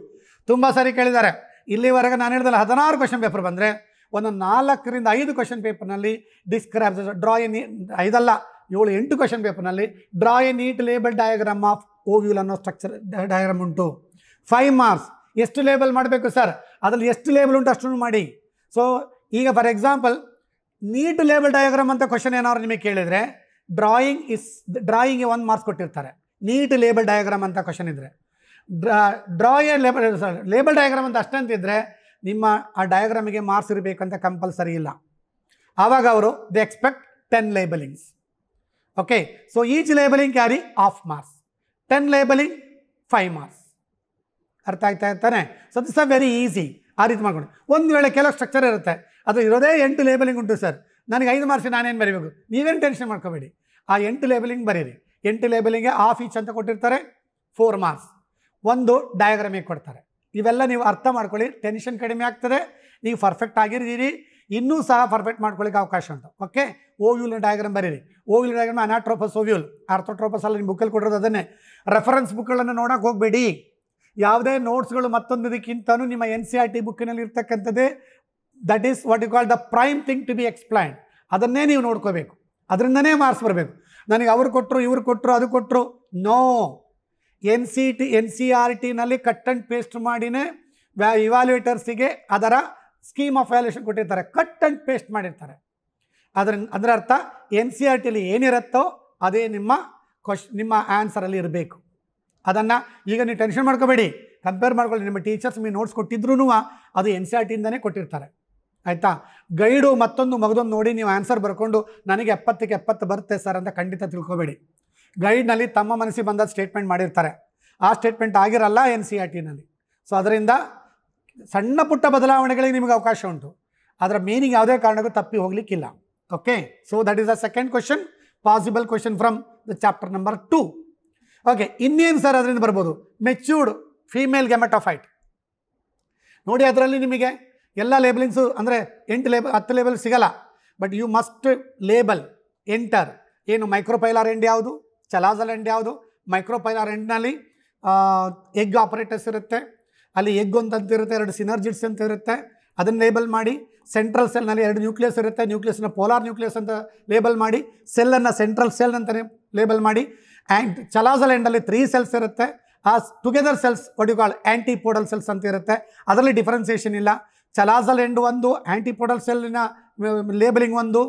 ತುಂಬ ಸಾರಿ ಕೇಳಿದ್ದಾರೆ ಇಲ್ಲಿವರೆಗೆ ನಾನು ಹೇಳಿದ್ರೆ ಹದಿನಾರು ಕ್ವಶನ್ ಪೇಪರ್ ಬಂದರೆ ಒಂದು ನಾಲ್ಕರಿಂದ ಐದು ಕ್ವಶನ್ ಪೇಪರ್ನಲ್ಲಿ ಡಿಸ್ಕ್ರೈಬ್ ಡ್ರಾ ಎ ನೀ ಐದಲ್ಲ ಏಳು ಎಂಟು ಕ್ವಶನ್ ಪೇಪರ್ನಲ್ಲಿ draw a neat label diagram of ovule ಅನ್ನೋ ಸ್ಟ್ರಕ್ಚರ್ ಡಯಾಗ್ರಾಮ್ ಉಂಟು ಫೈವ್ ಮಾರ್ಕ್ಸ್ ಎಷ್ಟು ಲೇಬಲ್ ಮಾಡಬೇಕು ಸರ್ ಅದರಲ್ಲಿ ಎಷ್ಟು ಲೇಬಲ್ ಉಂಟು ಅಷ್ಟು ಮಾಡಿ ಸೊ ಈಗ for example neat label diagram ಅಂತ ಕ್ವಶನ್ ಏನಾದ್ರು ನಿಮಗೆ ಕೇಳಿದರೆ ಡ್ರಾಯಿಂಗ್ ಇಸ್ ಡ್ರಾಯಿಂಗ್ಗೆ ಒಂದು ಮಾರ್ಕ್ಸ್ ಕೊಟ್ಟಿರ್ತಾರೆ ನೀಟ್ ಲೇಬಲ್ ಡಯಾಗ್ರಾಮ್ ಅಂತ ಕ್ವಶನ್ ಇದ್ದರೆ ಡ್ರಾ ಡ್ರಾಯ ಲೇಬಲ್ ಸರ್ ಲೇಬಲ್ ಡಯಾಗ್ರಾಮ್ ಅಂತ ಅಷ್ಟಂತಿದ್ದರೆ ನಿಮ್ಮ ಆ ಡಯಾಗ್ರಾಮಿಗೆ ಮಾರ್ಕ್ಸ್ ಇರಬೇಕಂತ ಕಂಪಲ್ಸರಿ ಇಲ್ಲ ಆವಾಗ ಅವರು the expect ten labelings okay so each labeling carry half marks ten labeling five marks ಅರ್ಥ ಆಗ್ತಾ ಇರ್ತಾನೆ so this are very easy ಆ ರೀತಿ ಮಾಡ್ಕೊಂಡು ಒಂದು ವೇಳೆ ಕೆಲವು ಸ್ಟ್ರಕ್ಚರ್ ಇರುತ್ತೆ ಅದು ಇರೋದೇ ಎಂಟು ಲೇಬಲಿಂಗ್ ಉಂಟು ಸರ್ ನನಗೆ ಐದು ಮಾರ್ಕ್ಸ್ ನಾನೇನು ಬರೀಬೇಕು ನೀವೇನು ಟೆನ್ಷನ್ ಮಾಡ್ಕೋಬೇಡಿ ಆ ಎಂಟು ಲೇಬಲಿಂಗ್ ಬರೀರಿ ಎಂಟು ಲೇಬಲಿಂಗ್ಗೆ ಆಫ್ ಈಚ್ ಅಂತ ಕೊಟ್ಟಿರ್ತಾರೆ ಫೋರ್ ಮಾರ್ಕ್ಸ್ ಒಂದು ಡಯಾಗ್ರಾಮಿಗೆ ಕೊಡ್ತಾರೆ ಇವೆಲ್ಲ ನೀವು ಅರ್ಥ ಮಾಡ್ಕೊಳ್ಳಿ ಟೆನ್ಷನ್ ಕಡಿಮೆ ಆಗ್ತದೆ ನೀವು ಪರ್ಫೆಕ್ಟ್ ಆಗಿರ್ದೀರಿ ಇನ್ನೂ ಸಹ ಪರ್ಫೆಕ್ಟ್ ಮಾಡ್ಕೊಳ್ಳಿಕ್ಕೆ ಅವಕಾಶ ಉಂಟು ಓಕೆ ಓವ್ಯೂಲ್ನ ಡಯಾಗ್ರಾಮ್ ಬರೀರಿ ovule diagram anatropous ovule orthotropous ಅಲ್ಲಿ ನಿಮ್ಮ ಬುಕ್ಕಲ್ಲಿ ಕೊಟ್ಟಿರೋದು ಅದನ್ನೇ ರೆಫರೆನ್ಸ್ ಬುಕ್ಗಳನ್ನು ನೋಡೋಕೆ ಹೋಗಬೇಡಿ ಯಾವುದೇ ನೋಟ್ಸ್ಗಳು ಇದಕ್ಕಿಂತ ನಿಮ್ಮ ಎನ್ ಸಿ ಆರ್ ಟಿ ಬುಕ್ಕಿನಲ್ಲಿ ಇರ್ತಕ್ಕಂಥದ್ದೇ that is what you call the prime thing to be explain ಅದನ್ನೇ ನೀವು ನೋಡ್ಕೋಬೇಕು ಅದರಿಂದನೇ ಮಾರ್ಕ್ಸ್ ಬರಬೇಕು ನನಗೆ ಅವರು ಕೊಟ್ಟರು ಇವರು ಕೊಟ್ಟರು ಅದು ಕೊಟ್ಟರು no N C T N C R ಟಿನಲ್ಲಿ ಕಟ್ ಆ್ಯಂಡ್ ಪೇಸ್ಟ್ ಮಾಡಿನೇ ವ್ಯಾ ಇವ್ಯಾಲ್ಯೂಯೇಟರ್ಸಿಗೆ ಅದರ ಸ್ಕೀಮ್ ಆಫ್ ವ್ಯಾಲ್ಯೂಷನ್ ಕೊಟ್ಟಿರ್ತಾರೆ ಕಟ್ ಆ್ಯಂಡ್ ಪೇಸ್ಟ್ ಮಾಡಿರ್ತಾರೆ ಅದ್ರ ಅದರ ಅರ್ಥ ಎನ್ ಸಿ ಆರ್ ಟಿಲಿ ಏನಿರುತ್ತೋ ಅದೇ ನಿಮ್ಮ ಕ್ವಶ್ ನಿಮ್ಮ ಆನ್ಸರಲ್ಲಿ ಇರಬೇಕು ಅದನ್ನು ಈಗ ನೀವು ಟೆನ್ಷನ್ ಮಾಡ್ಕೋಬೇಡಿ ಕಂಪೇರ್ ಮಾಡ್ಕೊಳ್ಳಿ ನಿಮ್ಮ ಟೀಚರ್ಸ್ ನೀವು ನೋಟ್ಸ್ ಕೊಟ್ಟಿದ್ರು ಅದು ಎನ್ ಸಿ ಆರ್ ಟಿಯಿಂದನೇ ಕೊಟ್ಟಿರ್ತಾರೆ ಆಯಿತಾ ಗೈಡು ಮತ್ತೊಂದು ಮಗದೊಂದು ನೋಡಿ ನೀವು ಆನ್ಸರ್ ಬರ್ಕೊಂಡು ನನಗೆ ಎಪ್ಪತ್ತಕ್ಕೆ ಎಪ್ಪತ್ತು ಬರುತ್ತೆ ಸರ್ ಅಂತ ಖಂಡಿತ ತಿಳ್ಕೊಬೇಡಿ ಗೈಡ್ನಲ್ಲಿ ತಮ್ಮ ಮನಸ್ಸಿಗೆ ಬಂದ ಸ್ಟೇಟ್ಮೆಂಟ್ ಮಾಡಿರ್ತಾರೆ ಆ ಸ್ಟೇಟ್ಮೆಂಟ್ ಆಗಿರಲ್ಲ ಎನ್ ಸಿ ಆರ್ ಟಿನಲ್ಲಿ ಸೊ ಅದರಿಂದ ಸಣ್ಣ ಪುಟ್ಟ ಬದಲಾವಣೆಗಳಿಗೆ ನಿಮಗೆ ಅವಕಾಶ ಉಂಟು ಅದರ ಮೀನಿಂಗ್ ಯಾವುದೇ ಕಾರಣಕ್ಕೂ ತಪ್ಪಿ ಹೋಗಲಿಕ್ಕಿಲ್ಲ okay so that is the second question possible question from the chapter number two okay ಇನ್ನೇನು ಸರ್ ಅದರಿಂದ ಬರ್ಬೋದು ಮೆಚ್ಯೂರ್ಡ್ ಫೀಮೇಲ್ ಗೆಮೆಟೊಫೈಟ್ ನೋಡಿ ಅದರಲ್ಲಿ ನಿಮಗೆ ಎಲ್ಲ ಲೇಬಲಿಂಗ್ಸು ಅಂದರೆ ಎಂಟು ಲೇಬಲ್ ಹತ್ತು ಲೇಬಲ್ ಸಿಗಲ್ಲ but you must label enter ಏನು ಮೈಕ್ರೋಪೈಲಾರ್ ಎಂಡ್ ಯಾವುದು ಚಲಾಜಲ್ ಎಂಡ್ ಯಾವುದು ಮೈಕ್ರೋಪೈಲಾರ್ ಎಂಡ್ನಲ್ಲಿ ಎಗ್ ಆಪರೇಟರ್ಸ್ ಇರುತ್ತೆ ಅಲ್ಲಿ ಎಗ್ ಇರುತ್ತೆ ಎರಡು ಸಿನರ್ಜಿಟ್ಸ್ ಅಂತ ಇರುತ್ತೆ ಅದನ್ನು ಲೇಬಲ್ ಮಾಡಿ ಸೆಂಟ್ರಲ್ ಸೆಲ್ನಲ್ಲಿ ಎರಡು ನ್ಯೂಕ್ಲಿಯಸ್ ಇರುತ್ತೆ ನ್ಯೂಕ್ಲಿಯಸ್ನ ಪೋಲಾರ್ ನ್ಯೂಕ್ಲಿಯಸ್ ಅಂತ ಲೇಬಲ್ ಮಾಡಿ ಸೆಲ್ಲನ್ನು ಸೆಂಟ್ರಲ್ ಸೆಲ್ ಅಂತಲೇ ಲೇಬಲ್ ಮಾಡಿ ಆ್ಯಂಟಿ ಚಲಾಸಲ್ ಎಂಡಲ್ಲಿ ತ್ರೀ ಸೆಲ್ಸ್ ಇರುತ್ತೆ ಆ ಟುಗೆದರ್ ಸೆಲ್ಸ್ ಒಡಿಗಾಳ್ ಆ್ಯಂಟಿಪೋಡಲ್ ಸೆಲ್ಸ್ ಅಂತ ಇರುತ್ತೆ ಅದರಲ್ಲಿ ಡಿಫ್ರೆನ್ಸಿಯೇಷನ್ ಇಲ್ಲ ಚಲಾಸಲ್ ಎಂಡ್ ಒಂದು ಆ್ಯಂಟಿಪೋಡಲ್ ಸೆಲ್ಲಿನ ಲೇಬಲಿಂಗ್ ಒಂದು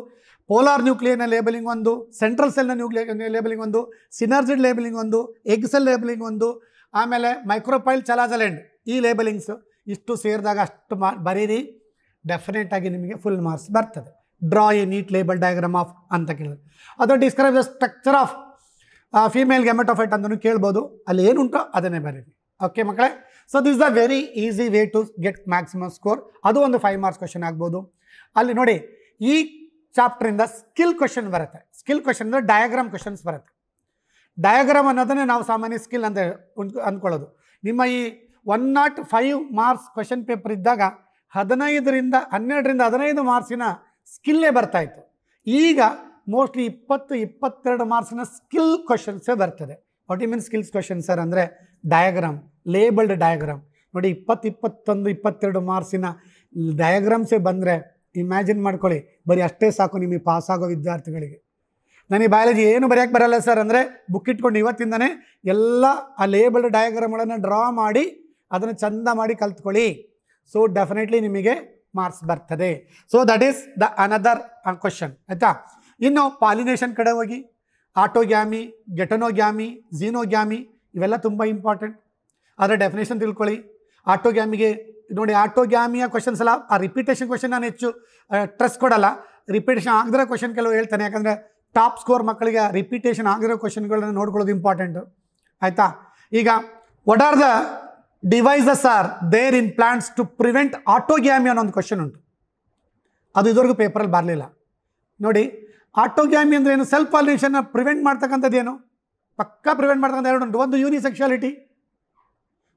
ಪೋಲಾರ್ ನ್ಯೂಕ್ಲಿಯರ್ನ ಲೇಬಲಿಂಗ್ ಒಂದು ಸೆಂಟ್ರಲ್ ಸೆಲ್ನ ನ್ಯೂಕ್ಲಿಯರ್ ಲೇಬಲಿಂಗ್ ಒಂದು ಸಿನರ್ಜಿಡ್ ಲೇಬಲಿಂಗ್ ಒಂದು ಎಗ್ ಸೆಲ್ ಲೇಬಲಿಂಗ್ ಒಂದು ಆಮೇಲೆ ಮೈಕ್ರೋಪೈಲ್ ಚಲಾಸಲ್ ಎಂಡ್ ಈ ಲೇಬಲಿಂಗ್ಸ್ ಇಷ್ಟು ಸೇರಿದಾಗ ಅಷ್ಟು ಮಾ ಬರೀರಿ ಡೆಫಿನೆಟಾಗಿ ನಿಮಗೆ ಫುಲ್ ಮಾರ್ಕ್ಸ್ ಬರ್ತದೆ draw a neat label diagram of ಅಂತ ಕೇಳಿದ್ರೆ ಅದು describe the structure of female gametophyte ಅಂತಲೂ ಕೇಳ್ಬೋದು ಅಲ್ಲಿ ಏನುಂಟೋ ಅದನ್ನೇ ಬರೀರಿ ಓಕೆ ಮಕ್ಕಳೇ so this the very easy way to get maximum score ಅದು ಒಂದು ಫೈವ್ ಮಾರ್ಕ್ಸ್ ಕ್ವಶನ್ ಆಗ್ಬೋದು ಅಲ್ಲಿ ನೋಡಿ ಈ ಚಾಪ್ಟ್ರಿಂದ ಸ್ಕಿಲ್ ಕ್ವಶನ್ ಬರುತ್ತೆ ಸ್ಕಿಲ್ ಕ್ವಶನ್ ಅಂದರೆ ಡಯಾಗ್ರಾಮ್ ಕ್ವಶನ್ಸ್ ಬರುತ್ತೆ ಡಯಾಗ್ರಾಮ್ ಅನ್ನೋದನ್ನೇ ನಾವು ಸಾಮಾನ್ಯ ಸ್ಕಿಲ್ ಅಂತ ಅಂದ್ಕೊಳ್ಳೋದು ನಿಮ್ಮ ಈ one not five marks question paper ಇದ್ದಾಗ ಹದಿನೈದರಿಂದ ಹನ್ನೆರಡರಿಂದ ಹದಿನೈದು ಮಾರ್ಕ್ಸಿನ ಸ್ಕಿಲ್ಲೇ ಬರ್ತಾಯಿತ್ತು ಈಗ ಮೋಸ್ಟ್ಲಿ ಇಪ್ಪತ್ತು ಇಪ್ಪತ್ತೆರಡು ಮಾರ್ಕ್ಸ್ನ ಸ್ಕಿಲ್ ಕ್ವಶನ್ಸೇ ಬರ್ತದೆ what you mean skills question sir ಅಂದರೆ ಡಯಾಗ್ರಾಮ್ ಲೇಬಲ್ಡ್ ಡಯಾಗ್ರಾಮ್ ನೋಡಿ ಇಪ್ಪತ್ತು ಇಪ್ಪತ್ತೊಂದು ಇಪ್ಪತ್ತೆರಡು ಮಾರ್ಕ್ಸಿನ ಡಯಾಗ್ರಾಮ್ಸೇ ಬಂದರೆ ಇಮ್ಯಾಜಿನ್ ಮಾಡ್ಕೊಳ್ಳಿ ಬರೀ ಅಷ್ಟೇ ಸಾಕು ನಿಮಗೆ ಪಾಸಾಗೋ ವಿದ್ಯಾರ್ಥಿಗಳಿಗೆ ನನಗೆ ಬಯಾಲಜಿ ಏನು ಬರೆಯೋಕೆ ಬರಲ್ಲ ಸರ್ ಅಂದರೆ ಬುಕ್ ಇಟ್ಕೊಂಡು ಇವತ್ತಿಂದನೇ ಎಲ್ಲ ಆ ಲೇಬಲ್ಡ್ ಡಯಾಗ್ರಾಮ್ಗಳನ್ನು ಡ್ರಾ ಮಾಡಿ ಅದನ್ನು ಚಂದ ಮಾಡಿ ಕಲ್ತ್ಕೊಳ್ಳಿ ಸೊ ಡೆಫಿನೆಟ್ಲಿ ನಿಮಗೆ ಮಾರ್ಕ್ಸ್ ಬರ್ತದೆ so that is the another question ಆಯಿತಾ ಇನ್ನು ಪಾಲಿನೇಷನ್ ಕಡೆ ಹೋಗಿ ಆಟೋಗ್ಯಾಮಿ ಗೆಟನೋಗ್ಯಾಮಿ ಝೀನೋಗ್ಯಾಮಿ ಇವೆಲ್ಲ ತುಂಬ ಇಂಪಾರ್ಟೆಂಟ್ ಅದರ ಡೆಫಿನೇಷನ್ ತಿಳ್ಕೊಳ್ಳಿ ಆಟೋಗ್ಯಾಮಿಗೆ ನೋಡಿ ಆಟೋಗ್ಯಾಮಿಯ ಕ್ವಶನ್ಸ್ ಎಲ್ಲ ಆ ರಿಪೀಟೇಷನ್ ಕ್ವಶನ್ ನಾನು ಹೆಚ್ಚು ಟ್ರಸ್ಟ್ ಕೊಡಲ್ಲ ರಿಪೀಟೇಷನ್ ಆಗದಿರೋ ಕ್ವಶನ್ ಕೆಲವು ಹೇಳ್ತಾನೆ ಯಾಕಂದರೆ ಟಾಪ್ ಸ್ಕೋರ್ ಮಕ್ಕಳಿಗೆ ರಿಪೀಟೇಷನ್ ಆಗಿರೋ ಕ್ವಶನ್ಗಳನ್ನ ನೋಡ್ಕೊಳ್ಳೋದು ಇಂಪಾರ್ಟೆಂಟು ಆಯಿತಾ ಈಗ what are the devices are there in plants to prevent autogamy ಅನ್ನೋ ಒಂದು ಕ್ವಶನ್ ಉಂಟು ಅದು ಇದುವರೆಗೂ ಪೇಪರಲ್ಲಿ ಬರಲಿಲ್ಲ ನೋಡಿ ಆಟೋಗ್ಯಾಮಿ ಅಂದರೆ ಏನು ಸೆಲ್ಫ್ ಪಾಲಿನೇಷನ್ನ ಪ್ರಿವೆಂಟ್ ಏನು ಪಕ್ಕಾ ಪ್ರಿವೆಂಟ್ ಮಾಡ್ತಕ್ಕಂಥ ಎರಡು ಉಂಟು ಒಂದು ಯೂನಿಸೆಕ್ಷುಯಾಲಿಟಿ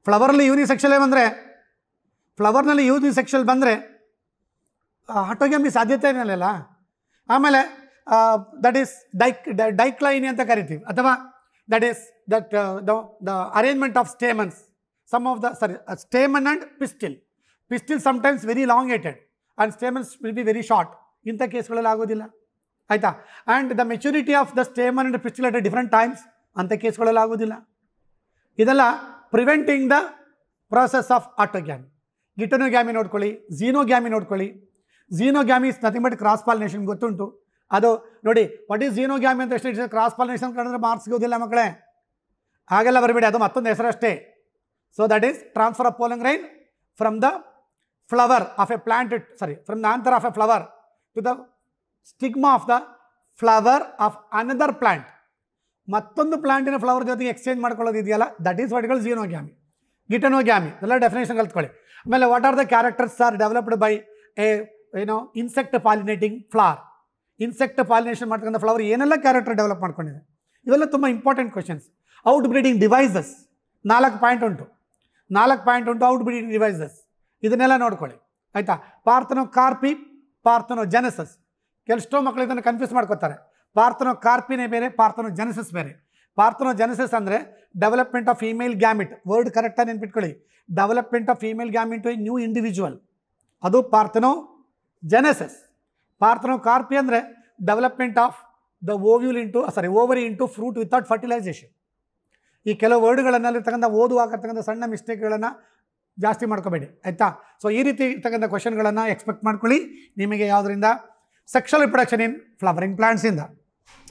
ಫ್ಲವರ್ನಲ್ಲಿ ಯೂನಿಸೆಕ್ಷಲೇ ಬಂದರೆ ಫ್ಲವರ್ನಲ್ಲಿ ಯೂನಿಸೆಕ್ಷಲ್ ಬಂದರೆ ಆಟೋಗ್ಯಾಮಿ ಸಾಧ್ಯತೆ ಏನಲ್ಲ ಆಮೇಲೆ ದಟ್ ಈಸ್ ಡೈಕ್ ಡೈಕ್ಲೈನಿ ಅಂತ ಕರಿತೀವಿ ಅಥವಾ that is that the the arrangement of stamens some of the sorry stamen and pistil pistil sometimes very elongated and stamens will be very short ಇಂಥ ಕೇಸ್ಗಳಲ್ಲಿ ಆಗೋದಿಲ್ಲ ಆಯಿತಾ and the maturity of the stamen and pistil at different times ಅಂತ ಕೇಸ್ಗಳಲ್ಲಿ ಆಗೋದಿಲ್ಲ ಇದೆಲ್ಲ preventing the process of autogamy geitonogamy ನೋಡ್ಕೊಳ್ಳಿ xenogamy ನೋಡ್ಕೊಳ್ಳಿ xeno is nothing but cross pollination ಗೊತ್ತುಂಟು ಅದು ನೋಡಿ ವಾಟ್ ಈಸ್ ಝೀನೋ ಗ್ಯಾಮಿ ಅಂತ ಎಷ್ಟು ಕ್ರಾಸ್ ಪಾಲಿನೇಷನ್ ಕಂಡ್ರೆ ಮಾರ್ಕ್ಸ್ ಸಿಗೋದಿಲ್ಲ ಮಕ್ಕಳೇ ಹಾಗೆಲ್ಲ ಬರಬೇಡಿ ಅದು ಮತ್ತೊಂದು ಹೆಸರು so that is transfer of pollen grain from the flower of a plant sorry from the anther of a flower to the stigma of the flower of another plant ಮತ್ತೊಂದು ಪ್ಲಾಂಟಿನ ಫ್ಲವರ್ ಜೊತೆಗೆ ಎಕ್ಸ್ಚೇಂಜ್ ಮಾಡ್ಕೊಳ್ಳೋದು ಇದೆಯಲ್ಲ that is what xeno xenogamy geitonogamy ಎಲ್ಲ definition ಕಲ್ತ್ಕೊಳ್ಳಿ ಆಮೇಲೆ what are the characters are developed by a ಏನೋ insect pollinating flower insect pollination ಮಾಡ್ತಕ್ಕಂಥ ಫ್ಲವರ್ ಏನೆಲ್ಲ ಕ್ಯಾರೆಕ್ಟರ್ ಡೆವಲಪ್ ಮಾಡ್ಕೊಂಡಿದೆ ಇವೆಲ್ಲ ತುಂಬ important questions outbreeding devices ನಾಲ್ಕು ಪಾಯಿಂಟ್ ಉಂಟು ನಾಲ್ಕು ಪಾಯಿಂಟ್ ಉಂಟು ಔಟ್ ಬ್ರೀಡಿಂಗ್ ಡಿವೈಸಸ್ ಇದನ್ನೆಲ್ಲ ನೋಡ್ಕೊಳ್ಳಿ ಆಯಿತಾ ಪಾರ್ಥನೋ ಕಾರ್ಪಿ ಪಾರ್ಥನೋ ಜನಸಸ್ ಕೆಲಷ್ಟೋ ಮಕ್ಕಳು ಇದನ್ನು ಕನ್ಫ್ಯೂಸ್ ಮಾಡ್ಕೋತಾರೆ ಪಾರ್ಥನೋ ಕಾರ್ಪಿನೇ ಬೇರೆ ಪಾರ್ಥನೋ ಜೆನಸಸ್ ಬೇರೆ ಪಾರ್ಥನೋ ಜೆನಸಸ್ ಅಂದರೆ development of female gamete word ಕರೆಕ್ಟಾಗಿ ನೆನ್ಪಿಟ್ಕೊಳ್ಳಿ development of female gamete a new individual ಅದು ಪಾರ್ಥನೋ ಜನಸಿಸ್ ಪಾರ್ಥನೋ ಕಾರ್ಪಿ ಅಂದರೆ development of the ovule into sorry ovary into fruit without fertilization ಈ ಕೆಲವು ವರ್ಡ್ಗಳನ್ನಲ್ಲಿ ತಕ್ಕಂಥ ಓದುವಾಗ ಸಣ್ಣ ಮಿಸ್ಟೇಕ್ಗಳನ್ನು ಜಾಸ್ತಿ ಮಾಡ್ಕೋಬೇಡಿ ಆಯಿತಾ ಸೊ ಈ ರೀತಿ ತಕ್ಕಂಥ ಕ್ವಶನ್ಗಳನ್ನು ಎಕ್ಸ್ಪೆಕ್ಟ್ ಮಾಡ್ಕೊಳ್ಳಿ ನಿಮಗೆ ಯಾವುದರಿಂದ ಸೆಕ್ಷುವಲ್ ರಿಪ್ರೊಡಕ್ಷನ್ ಇನ್ ಫ್ಲವರಿಂಗ್ ಪ್ಲಾಂಟ್ಸಿಂದ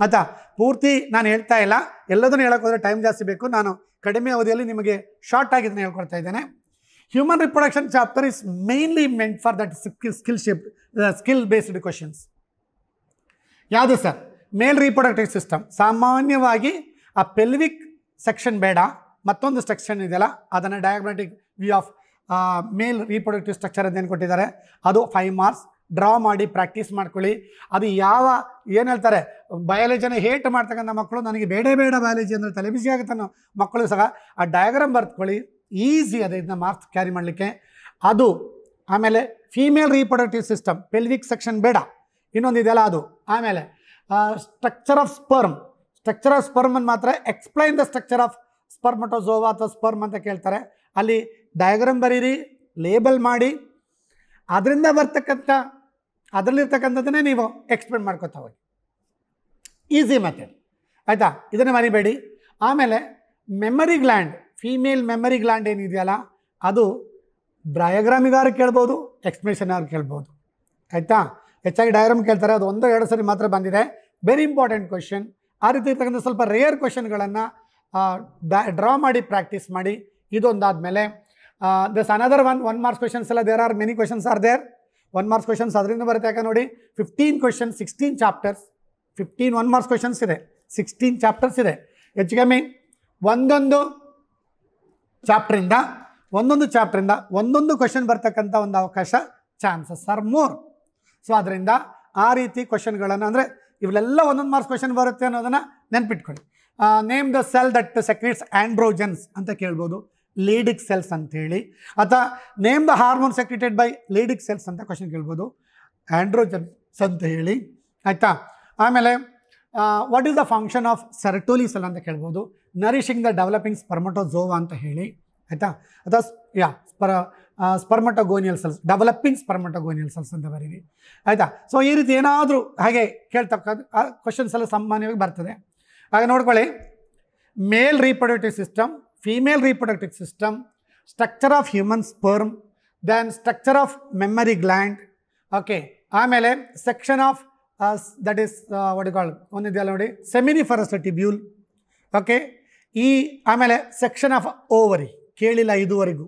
ಆಯ್ತಾ ಪೂರ್ತಿ ನಾನು ಹೇಳ್ತಾ ಇಲ್ಲ ಎಲ್ಲದನ್ನೂ ಹೇಳೋಕ್ಕೋದ್ರೆ ಟೈಮ್ ಜಾಸ್ತಿ ಬೇಕು ನಾನು ಕಡಿಮೆ ಅವಧಿಯಲ್ಲಿ ನಿಮಗೆ ಶಾರ್ಟ್ ಆಗಿದ್ದನ್ನು ಹೇಳ್ಕೊಡ್ತಾ ಇದ್ದೇನೆ human reproduction chapter is mainly meant for that skill skill ship skill based questions ಯಾವುದು ಸರ್ ಮೇಲ್ ರೀಪ್ರೊಡಕ್ಟಿವ್ ಸಿಸ್ಟಮ್ ಸಾಮಾನ್ಯವಾಗಿ ಆ ಪೆಲ್ವಿಕ್ ಸೆಕ್ಷನ್ ಬೇಡ ಮತ್ತೊಂದು ಸ್ಟ್ರಕ್ಷನ್ ಇದೆಯಲ್ಲ ಅದನ್ನು diagrammatic view of male reproductive structure ಅಂತ ಏನು ಕೊಟ್ಟಿದ್ದಾರೆ ಅದು ಫೈವ್ ಮಾರ್ಕ್ಸ್ ಡ್ರಾ ಮಾಡಿ ಪ್ರಾಕ್ಟೀಸ್ ಮಾಡ್ಕೊಳ್ಳಿ ಅದು ಯಾವ ಏನು ಹೇಳ್ತಾರೆ ಬಯಾಲಜಿಯನ್ನು ಹೇಟ್ ಮಾಡ್ತಕ್ಕಂಥ ಮಕ್ಕಳು ನನಗೆ ಬೇಡ ಬೇಡ ಬಯಾಲಜಿ ಅಂದರೆ ಬಿಸಿ ಆಗುತ್ತೆ ನಾನು ಮಕ್ಕಳು ಸಹ ಆ ಡಯಾಗ್ರಾಮ್ ಬರ್ತ್ಕೊಳ್ಳಿ ಈಸಿ ಇದನ್ನ ಮಾರ್ಕ್ಸ್ ಕ್ಯಾರಿ ಮಾಡಲಿಕ್ಕೆ ಅದು ಆಮೇಲೆ female reproductive system pelvic section ಬೇಡ ಇನ್ನೊಂದು ಇದೆಲ್ಲ ಅದು ಆಮೇಲೆ structure of sperm structure of sperm ಅಂತ ಮಾತ್ರ explain the structure of spermatozoa ಅಥವಾ ಸ್ಪರ್ಮ್ ಅಂತ ಕೇಳ್ತಾರೆ ಅಲ್ಲಿ ಡಯಾಗ್ರಾಮ್ ಬರೀರಿ ಲೇಬಲ್ ಮಾಡಿ ಅದರಿಂದ ಬರ್ತಕ್ಕಂಥ ಅದರಲ್ಲಿರ್ತಕ್ಕಂಥದ್ದನ್ನೇ ನೀವು ಎಕ್ಸ್ಪ್ಲೇನ್ ಮಾಡ್ಕೊತಾ ಹೋಗಿ ಈಸಿ ಮೆಥಡ್ ಆಯಿತಾ ಇದನ್ನೇ ಮರಿಬೇಡಿ ಆಮೇಲೆ mammary gland female mammary gland ಏನಿದೆಯಲ್ಲ ಅದು ಡಯಾಗ್ರಾಮಿಗಾರು ಕೇಳ್ಬೋದು ಎಕ್ಸ್ಪ್ಲೇಷನ್ ಅವ್ರು ಕೇಳ್ಬೋದು ಆಯಿತಾ ಹೆಚ್ಚಾಗಿ ಡಯಾಗ್ರಾಮ್ ಕೇಳ್ತಾರೆ ಅದು ಒಂದು ಎರಡು ಸರಿ ಮಾತ್ರ ಬಂದಿದೆ ವೆರಿ ಇಂಪಾರ್ಟೆಂಟ್ ಕ್ವೆಶನ್ ಆ ರೀತಿ ಇರ್ತಕ್ಕಂಥ ಸ್ವಲ್ಪ ರೇರ್ ಕ್ವೆಶನ್ಗಳನ್ನು ಡ್ರಾ ಮಾಡಿ ಪ್ರಾಕ್ಟೀಸ್ ಮಾಡಿ ಮೇಲೆ thus another one one marks questions ಎಲ್ಲ there are many questions are there one marks questions ಅದರಿಂದ ಬರುತ್ತೆ ಯಾಕೆ ನೋಡಿ fifteen question sixteen chapters fifteen one marks questions ಇದೆ ಸಿಕ್ಸ್ಟೀನ್ ಚಾಪ್ಟರ್ಸ್ ಇದೆ ಹೆಚ್ಚು ಕಮ್ಮಿ e, ಒಂದೊಂದು ಚಾಪ್ಟ್ರಿಂದ ಒಂದೊಂದು ಚಾಪ್ಟ್ರಿಂದ ಒಂದೊಂದು ಕ್ವೆಶನ್ ಬರ್ತಕ್ಕಂಥ ಒಂದು ಅವಕಾಶ ಚಾನ್ಸಸ್ ಆರ್ ಮೋರ್ ಸೊ ಅದರಿಂದ ಆ ರೀತಿ ಕ್ವೆಶನ್ಗಳನ್ನು ಅಂದರೆ ಇವೆಲ್ಲ ಒಂದೊಂದು ಮಾರ್ಕ್ಸ್ ಕ್ವೆಶನ್ ಬರುತ್ತೆ ಅನ್ನೋದನ್ನು ನೆನ್ಪಿಟ್ಕೊಳ್ಳಿ name the cell that secretes androgens ಅಂತ ಕೇಳ್ಬೋದು ಲೀಡಿಕ್ ಸೆಲ್ಸ್ ಅಂತ ಹೇಳಿ ಅಥವಾ name the hormone secreted by Leydig cells ಅಂತ ಕ್ವಶನ್ ಕೇಳ್ಬೋದು ಆ್ಯಂಡ್ರೋಜನ್ಸ್ ಅಂತ ಹೇಳಿ ಆಯಿತಾ ಆಮೇಲೆ what is the function of sertoli cell ಅಂತ ಕೇಳ್ಬೋದು ನರಿಷಿಂಗ್ ದ ಡೆವಲಪಿಂಗ್ ಸ್ಪರ್ಮಟೋಝೋವಾ ಅಂತ ಹೇಳಿ ಆಯಿತಾ ಅಥವಾ ಯಾ ಸ್ಪರ spermatogonial cells developing spermatogonial cells ಅಂತ ಬರೀರಿ ಆಯಿತಾ ಸೊ ಈ ರೀತಿ ಏನಾದರೂ ಹಾಗೆ ಕೇಳ್ತಕ್ಕಂಥ ಕ್ವಶನ್ಸ್ ಎಲ್ಲ ಸಾಮಾನ್ಯವಾಗಿ ಬರ್ತದೆ ಹಾಗೆ ನೋಡ್ಕೊಳ್ಳಿ male reproductive system female reproductive system structure of human sperm, then structure of memory gland, okay ಆಮೇಲೆ ಸೆಕ್ಷನ್ ಆಫ್ ದಟ್ ಈಸ್ ಒಡಿಗಳು ಒಂದಿದೆಯಲ್ಲ ನೋಡಿ ಸೆಮಿನಿಫರಸ್ ಟಿಬ್ಯೂಲ್ ಓಕೆ ಈ ಆಮೇಲೆ ಸೆಕ್ಷನ್ ಆಫ್ ಓವರಿ ಕೇಳಿಲ್ಲ ಇದುವರೆಗೂ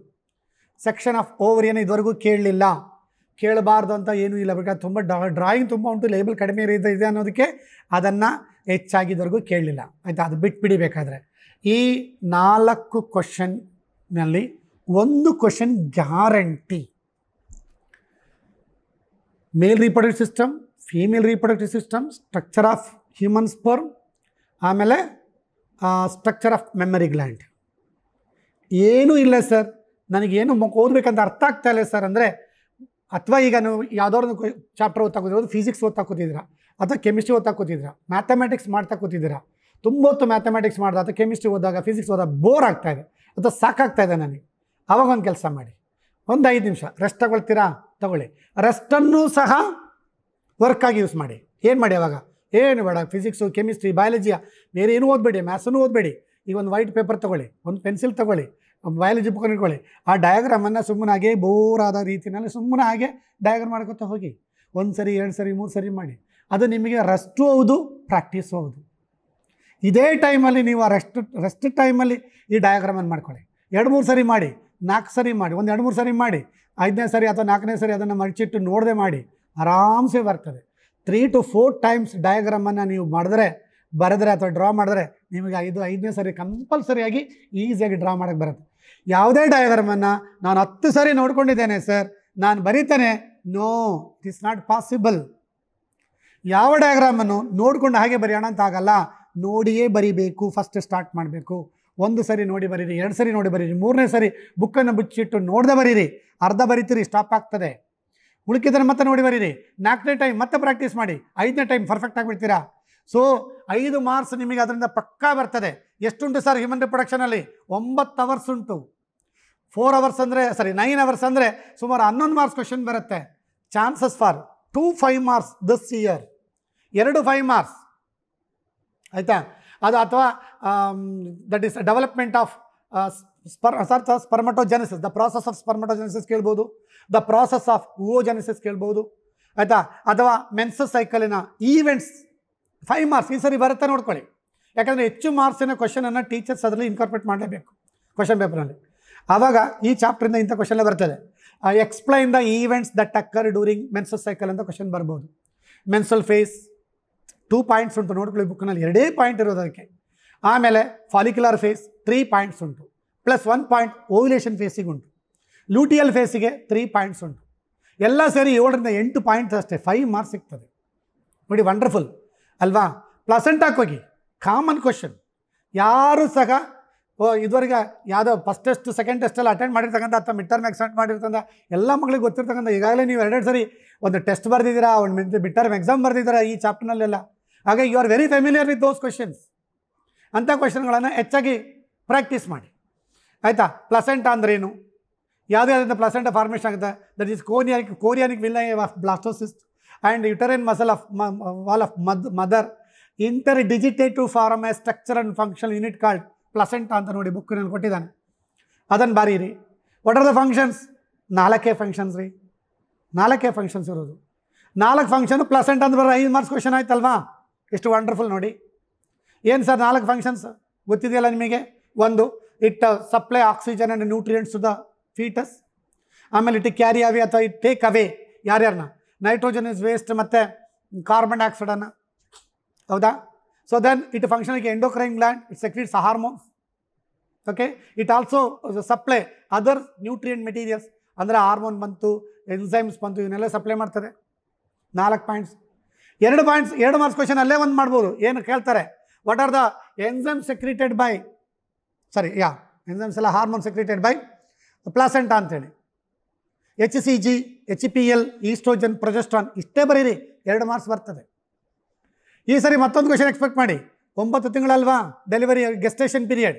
ಸೆಕ್ಷನ್ ಆಫ್ ಓವರಿಯನ್ನು ಇದುವರೆಗೂ ಕೇಳಲಿಲ್ಲ ಕೇಳಬಾರ್ದು ಅಂತ ಏನೂ ಇಲ್ಲ ಬೇಕಾದ್ರೆ ತುಂಬ ಡ್ರಾಯಿಂಗ್ ತುಂಬ ಉಂಟು ಲೇಬಲ್ ಕಡಿಮೆ ಇದೆ ಅನ್ನೋದಕ್ಕೆ ಅದನ್ನು ಹೆಚ್ಚಾಗಿ ಇದುವರೆಗೂ ಕೇಳಲಿಲ್ಲ ಆಯಿತಾ ಅದು ಬಿಟ್ಬಿಡಿ ಈ ನಾಲ್ಕು ಕ್ವಶನ್ನಲ್ಲಿ ಒಂದು question guarantee male reproductive system female reproductive system structure of human sperm ಆಮೇಲೆ ಸ್ಟ್ರಕ್ಚರ್ ಆಫ್ ಮೆಮರಿ ಗ್ಲ್ಯಾಂಡ್ ಏನೂ ಇಲ್ಲ ಸರ್ ನನಗೇನು ಓದಬೇಕಂತ ಅರ್ಥ ಆಗ್ತಾ ಇಲ್ಲ ಸರ್ ಅಂದರೆ ಅಥವಾ ಈಗ ನೀವು ಯಾವುದಾದ್ರು ಚಾಪ್ಟರ್ ಓದ್ತಾ ಅದು ಫಿಸಿಕ್ಸ್ ಓದ್ತಾ ಕೂತಿದ್ದೀರಾ ಅಥವಾ ಕೆಮಿಸ್ಟ್ರಿ ಓದ್ತಾ ಕೂತಿದ್ದೀರಾ ಮ್ಯಾಥಮೆಟಿಕ್ಸ್ ಮಾಡ್ತಾ ಕೂತಿದ್ದೀರಾ ತುಂಬತ್ತು ಮ್ಯಾಥಮೆಟಿಕ್ಸ್ ಮಾಡಿದ ಅಥವಾ ಕೆಮಿಸ್ಟ್ರಿ ಓದಾಗ ಫಿಸಿಕ್ಸ್ ಓದಾಗ ಬೋರ್ ಆಗ್ತಾ ಇದೆ ಅಥವಾ ಸಾಕಾಗ್ತಾ ಇದೆ ನನಗೆ ಆವಾಗ ಒಂದು ಕೆಲಸ ಮಾಡಿ ಒಂದು ಐದು ನಿಮಿಷ ರೆಸ್ಟ್ ತಗೊಳ್ತೀರಾ ತಗೊಳ್ಳಿ ರೆಸ್ಟನ್ನು ಸಹ ವರ್ಕಾಗಿ ಯೂಸ್ ಮಾಡಿ ಏನು ಮಾಡಿ ಅವಾಗ ಏನು ಬೇಡ ಫಿಸಿಕ್ಸು ಕೆಮಿಸ್ಟ್ರಿ ಬಯಾಲಜಿಯ ಬೇರೆ ಏನು ಓದಬೇಡಿ ಮ್ಯಾಥ್ಸನ್ನು ಓದಬೇಡಿ ಈಗ ಒಂದು ವೈಟ್ ಪೇಪರ್ ತೊಗೊಳ್ಳಿ ಒಂದು ಪೆನ್ಸಿಲ್ ತೊಗೊಳ್ಳಿ ಬಯಾಲಜಿ ಬುಕ್ ಇಟ್ಕೊಳ್ಳಿ ಆ ಡಯಾಗ್ರಾಮನ್ನು ಸುಮ್ಮನೆ ಹಾಗೆ ಆದ ರೀತಿಯಲ್ಲಿ ಸುಮ್ಮನೆ ಹಾಗೆ ಡಯಾಗ್ರಾಮ್ ಮಾಡ್ಕೊತಾ ಹೋಗಿ ಒಂದು ಸರಿ ಎರಡು ಸರಿ ಮೂರು ಸರಿ ಮಾಡಿ ಅದು ನಿಮಗೆ ರೆಸ್ಟು ಹೌದು ಪ್ರಾಕ್ಟೀಸು ಹೌದು ಇದೇ ಟೈಮಲ್ಲಿ ನೀವು ಆ ರೆಸ್ಟ್ ರೆಸ್ಟ್ ಟೈಮಲ್ಲಿ ಈ ಡಯಾಗ್ರಾಮನ್ನು ಮಾಡ್ಕೊಳ್ಳಿ ಎರಡು ಮೂರು ಸರಿ ಮಾಡಿ ನಾಲ್ಕು ಸರಿ ಮಾಡಿ ಒಂದು ಎರಡು ಮೂರು ಸರಿ ಮಾಡಿ ಐದನೇ ಸರಿ ಅಥವಾ ನಾಲ್ಕನೇ ಸರಿ ಅದನ್ನು ಮಡಚಿಟ್ಟು ನೋಡದೆ ಮಾಡಿ ಆರಾಮ್ಸೆ ಬರ್ತದೆ ತ್ರೀ ಟು ಫೋರ್ ಟೈಮ್ಸ್ ಡಯಾಗ್ರಾಮನ್ನು ನೀವು ಮಾಡಿದ್ರೆ ಬರೆದ್ರೆ ಅಥವಾ ಡ್ರಾ ಮಾಡಿದ್ರೆ ನಿಮಗೆ ಐದು ಐದನೇ ಸರಿ ಕಂಪಲ್ಸರಿಯಾಗಿ ಈಸಿಯಾಗಿ ಡ್ರಾ ಮಾಡಕ್ಕೆ ಬರುತ್ತೆ ಯಾವುದೇ ಡಯಾಗ್ರಾಮನ್ನು ನಾನು ಹತ್ತು ಸರಿ ನೋಡ್ಕೊಂಡಿದ್ದೇನೆ ಸರ್ ನಾನು ಬರೀತೇನೆ no it is not possible ಯಾವ ಡಯಾಗ್ರಾಮನ್ನು ನೋಡಿಕೊಂಡು ಹಾಗೆ ಬರೆಯೋಣ ಅಂತ ಆಗಲ್ಲ ನೋಡಿಯೇ ಬರಿಬೇಕು ಫಸ್ಟ್ ಸ್ಟಾರ್ಟ್ ಮಾಡಬೇಕು ಒಂದು ಸರಿ ನೋಡಿ ಬರೀರಿ ಎರಡು ಸರಿ ನೋಡಿ ಬರೀರಿ ಮೂರನೇ ಸರಿ ಬುಕ್ಕನ್ನು ಬಿಚ್ಚಿಟ್ಟು ನೋಡದೆ ಬರೀರಿ ಅರ್ಧ ಬರಿತೀರಿ ಸ್ಟಾಪ್ ಆಗ್ತದೆ ಉಳಿಕಿದ್ರೆ ಮತ್ತೆ ನೋಡಿ ಬರೀರಿ ನಾಲ್ಕನೇ ಟೈಮ್ ಮತ್ತೆ ಪ್ರಾಕ್ಟೀಸ್ ಮಾಡಿ ಐದನೇ ಟೈಮ್ ಪರ್ಫೆಕ್ಟ್ ಆಗಿಬಿಡ್ತೀರಾ ಸೊ ಐದು ಮಾರ್ಕ್ಸ್ ನಿಮಗೆ ಅದರಿಂದ ಪಕ್ಕಾ ಬರ್ತದೆ ಎಷ್ಟುಂಟು ಸರ್ ಹ್ಯೂಮನ್ ಅಲ್ಲಿ ಒಂಬತ್ತು ಅವರ್ಸ್ ಉಂಟು ಫೋರ್ ಅವರ್ಸ್ ಅಂದರೆ ಸಾರಿ ನೈನ್ ಅವರ್ಸ್ ಅಂದರೆ ಸುಮಾರು ಹನ್ನೊಂದು ಮಾರ್ಕ್ಸ್ ಕ್ವಶನ್ ಬರುತ್ತೆ chances for two five marks this year ಎರಡು ಫೈವ್ ಮಾರ್ಕ್ಸ್ ಆಯಿತಾ ಅದು ಅಥವಾ ದಟ್ ಈಸ್ ಡೆವಲಪ್ಮೆಂಟ್ ಆಫ್ ಸ್ಪರ್ ಸರ್ಚ್ spermatogenesis the process of spermatogenesis ಕೇಳ್ಬೋದು ದ ಪ್ರಾಸೆಸ್ ಆಫ್ ಓಜೆನಿಸಿಸ್ ಕೇಳ್ಬೋದು ಆಯಿತಾ ಅಥವಾ ಮೆನ್ಸಸ್ ಸೈಕಲಿನ ಈವೆಂಟ್ಸ್ ಫೈವ್ ಮಾರ್ಕ್ಸ್ ಈ ಸರಿ ಬರುತ್ತೆ ನೋಡ್ಕೊಳ್ಳಿ ಯಾಕಂದರೆ ಹೆಚ್ಚು ಮಾರ್ಕ್ಸಿನ ಕ್ವಶನನ್ನು ಟೀಚರ್ಸ್ ಅದರಲ್ಲಿ ಇನ್ಕಾರ್ಪೊರೇಟ್ ಮಾಡಲೇಬೇಕು ಕ್ವಶನ್ ಪೇಪರಲ್ಲಿ ಆವಾಗ ಈ ಚಾಪ್ಟ್ರಿಂದ ಇಂಥ ಕ್ವಶನ್ಲೇ ಬರ್ತದೆ explain the events the occur during menses cycle ಅಂತ ಕ್ವಶನ್ ಬರ್ಬೋದು ಮೆನ್ಸಲ್ ಫೇಸ್ ಟೂ ಪಾಯಿಂಟ್ಸ್ ಉಂಟು ನೋಡ್ಕೊಳ್ಳಿ ಬುಕ್ನಲ್ಲಿ ಎರಡೇ ಪಾಯಿಂಟ್ ಇರೋದಕ್ಕೆ ಆಮೇಲೆ ಫಾಲಿಕ್ಯುಲರ್ ಫೇಸ್ ತ್ರೀ ಪಾಯಿಂಟ್ಸ್ ಉಂಟು ಪ್ಲಸ್ ಒನ್ ಪಾಯಿಂಟ್ ಓವ್ಯುಲೇಷನ್ ಫೇಸಿಗೆ ಉಂಟು ಲೂಟಿಯಲ್ ಫೇಸಿಗೆ ತ್ರೀ ಪಾಯಿಂಟ್ಸ್ ಉಂಟು ಎಲ್ಲ ಸರಿ ಏಳರಿಂದ ಎಂಟು ಪಾಯಿಂಟ್ಸ್ ಅಷ್ಟೇ ಫೈವ್ ಮಾರ್ಕ್ಸ್ ಸಿಗ್ತದೆ ನೋಡಿ ವಂಡರ್ಫುಲ್ ಅಲ್ವಾ ಪ್ಲಸೆಂಟಾಗಿ ಹೋಗಿ ಕಾಮನ್ ಕ್ವಶನ್ ಯಾರು ಸಹ ಓ ಇದುವರೆಗೆ ಯಾವುದೋ ಫಸ್ಟ್ ಟೆಸ್ಟ್ ಸೆಕೆಂಡ್ ಟೆಸ್ಟಲ್ಲಿ ಅಟೆಂಡ್ ಮಾಡಿರ್ತಕ್ಕಂಥ ಅಥವಾ ಮಿಡ್ ಟರ್ಮ್ ಎಕ್ಸಾಮ್ ಮಾಡಿರ್ತಕ್ಕಂಥ ಎಲ್ಲ ಮಕ್ಳಿಗೆ ಗೊತ್ತಿರ್ತಕ್ಕಂಥ ಈಗಾಗಲೇ ನೀವು ಎರಡೆರಡು ಸರಿ ಒಂದು ಟೆಸ್ಟ್ ಬರೆದಿದ್ದೀರಾ ಒಂದು ಮಿಡ್ ಟರ್ಮ್ ಎಕ್ಸಾಮ್ ಬರೆದಿದ್ದೀರಾ ಈ ಚಾಪ್ಟರ್ನಲ್ಲೆಲ್ಲ ಹಾಗೆ you are very familiar with those questions ಅಂಥ ಕ್ವೆಶನ್ಗಳನ್ನು ಹೆಚ್ಚಾಗಿ ಪ್ರಾಕ್ಟೀಸ್ ಮಾಡಿ ಆಯಿತಾ ಪ್ಲಸೆಂಟ ಅಂದ್ರೇನು ಯಾವುದೇ ಅದರಿಂದ ಪ್ಲಸೆಂಟ ಫಾರ್ಮೇಷನ್ ಆಗುತ್ತೆ that is chorionic chorionic villi of blastocyst and uterine muscle of wall of ಮದ್ mother interdigitative form a structure and function unit called placenta ಅಂತ ನೋಡಿ ಬುಕ್ ನಾನು ಕೊಟ್ಟಿದ್ದಾನೆ ಅದನ್ನು ಬಾರೀರಿ ವಾಟ್ ಆರ್ ದ ಫಂಕ್ಷನ್ಸ್ ನಾಲ್ಕೇ functions ರೀ ನಾಲ್ಕೇ ಫಂಕ್ಷನ್ಸ್ ಇರೋದು ನಾಲ್ಕು ಫಂಕ್ಷನ್ ಪ್ಲಸೆಂಟ್ ಅಂದ್ರೆ ಐದು ಮಾರ್ಕ್ಸ್ ಕ್ವಶನ್ ಆಯ್ತಲ್ವಾ ಎಷ್ಟು ವಂಡರ್ಫುಲ್ ನೋಡಿ ಏನು ಸರ್ ನಾಲ್ಕು ಫಂಕ್ಷನ್ಸ್ ಗೊತ್ತಿದೆಯಲ್ಲ ನಿಮಗೆ ಒಂದು it supply oxygen and nutrients the foetus ಆಮೇಲೆ ಇಟ್ ಕ್ಯಾರಿ ಅವೇ ಅಥವಾ ಇಟ್ ಟೇಕ್ ಅವೇ ಯಾರ್ಯಾರನ್ನ ನೈಟ್ರೋಜನ್ ಇಸ್ ವೇಸ್ಟ್ ಮತ್ತು ಕಾರ್ಬನ್ ಡೈಆಕ್ಸೈಡನ್ನು ಹೌದಾ so then it function endocrine gland it secretes hormones okay it also supply other nutrient materials ಅಂದರೆ hormone ಬಂತು enzymes ಬಂತು ಇವನ್ನೆಲ್ಲ ಸಪ್ಲೈ ಮಾಡ್ತದೆ ನಾಲ್ಕು ಪಾಯಿಂಟ್ಸ್ ಎರಡು ಪಾಯಿಂಟ್ಸ್ ಎರಡು ಮಾರ್ಕ್ಸ್ ಕ್ವಶನ್ ಅಲ್ಲೇ ಒಂದು ಮಾಡ್ಬೋದು ಏನು ಕೇಳ್ತಾರೆ what are the enzyme secreted by sorry ಯಾ ಎನ್ಸಮ್ಸ್ ಎಲ್ಲ ಹಾರ್ಮೋನ್ ಸೆಕ್ರಿಟೆಡ್ ಬೈ ಪ್ಲಾಸೆಂಟಾ ಅಂತೇಳಿ H C G H P L oestrogen progesterone ಇಷ್ಟೇ ಬರೀರಿ ಎರಡು ಮಾರ್ಕ್ಸ್ ಬರ್ತದೆ ಈ ಸರಿ ಮತ್ತೊಂದು ಕ್ವಶನ್ ಎಕ್ಸ್ಪೆಕ್ಟ್ ಮಾಡಿ ಒಂಬತ್ತು ತಿಂಗಳಲ್ವಾ ಡೆಲಿವರಿ ಗೆಸ್ಟೇಷನ್ ಪೀರಿಯಡ್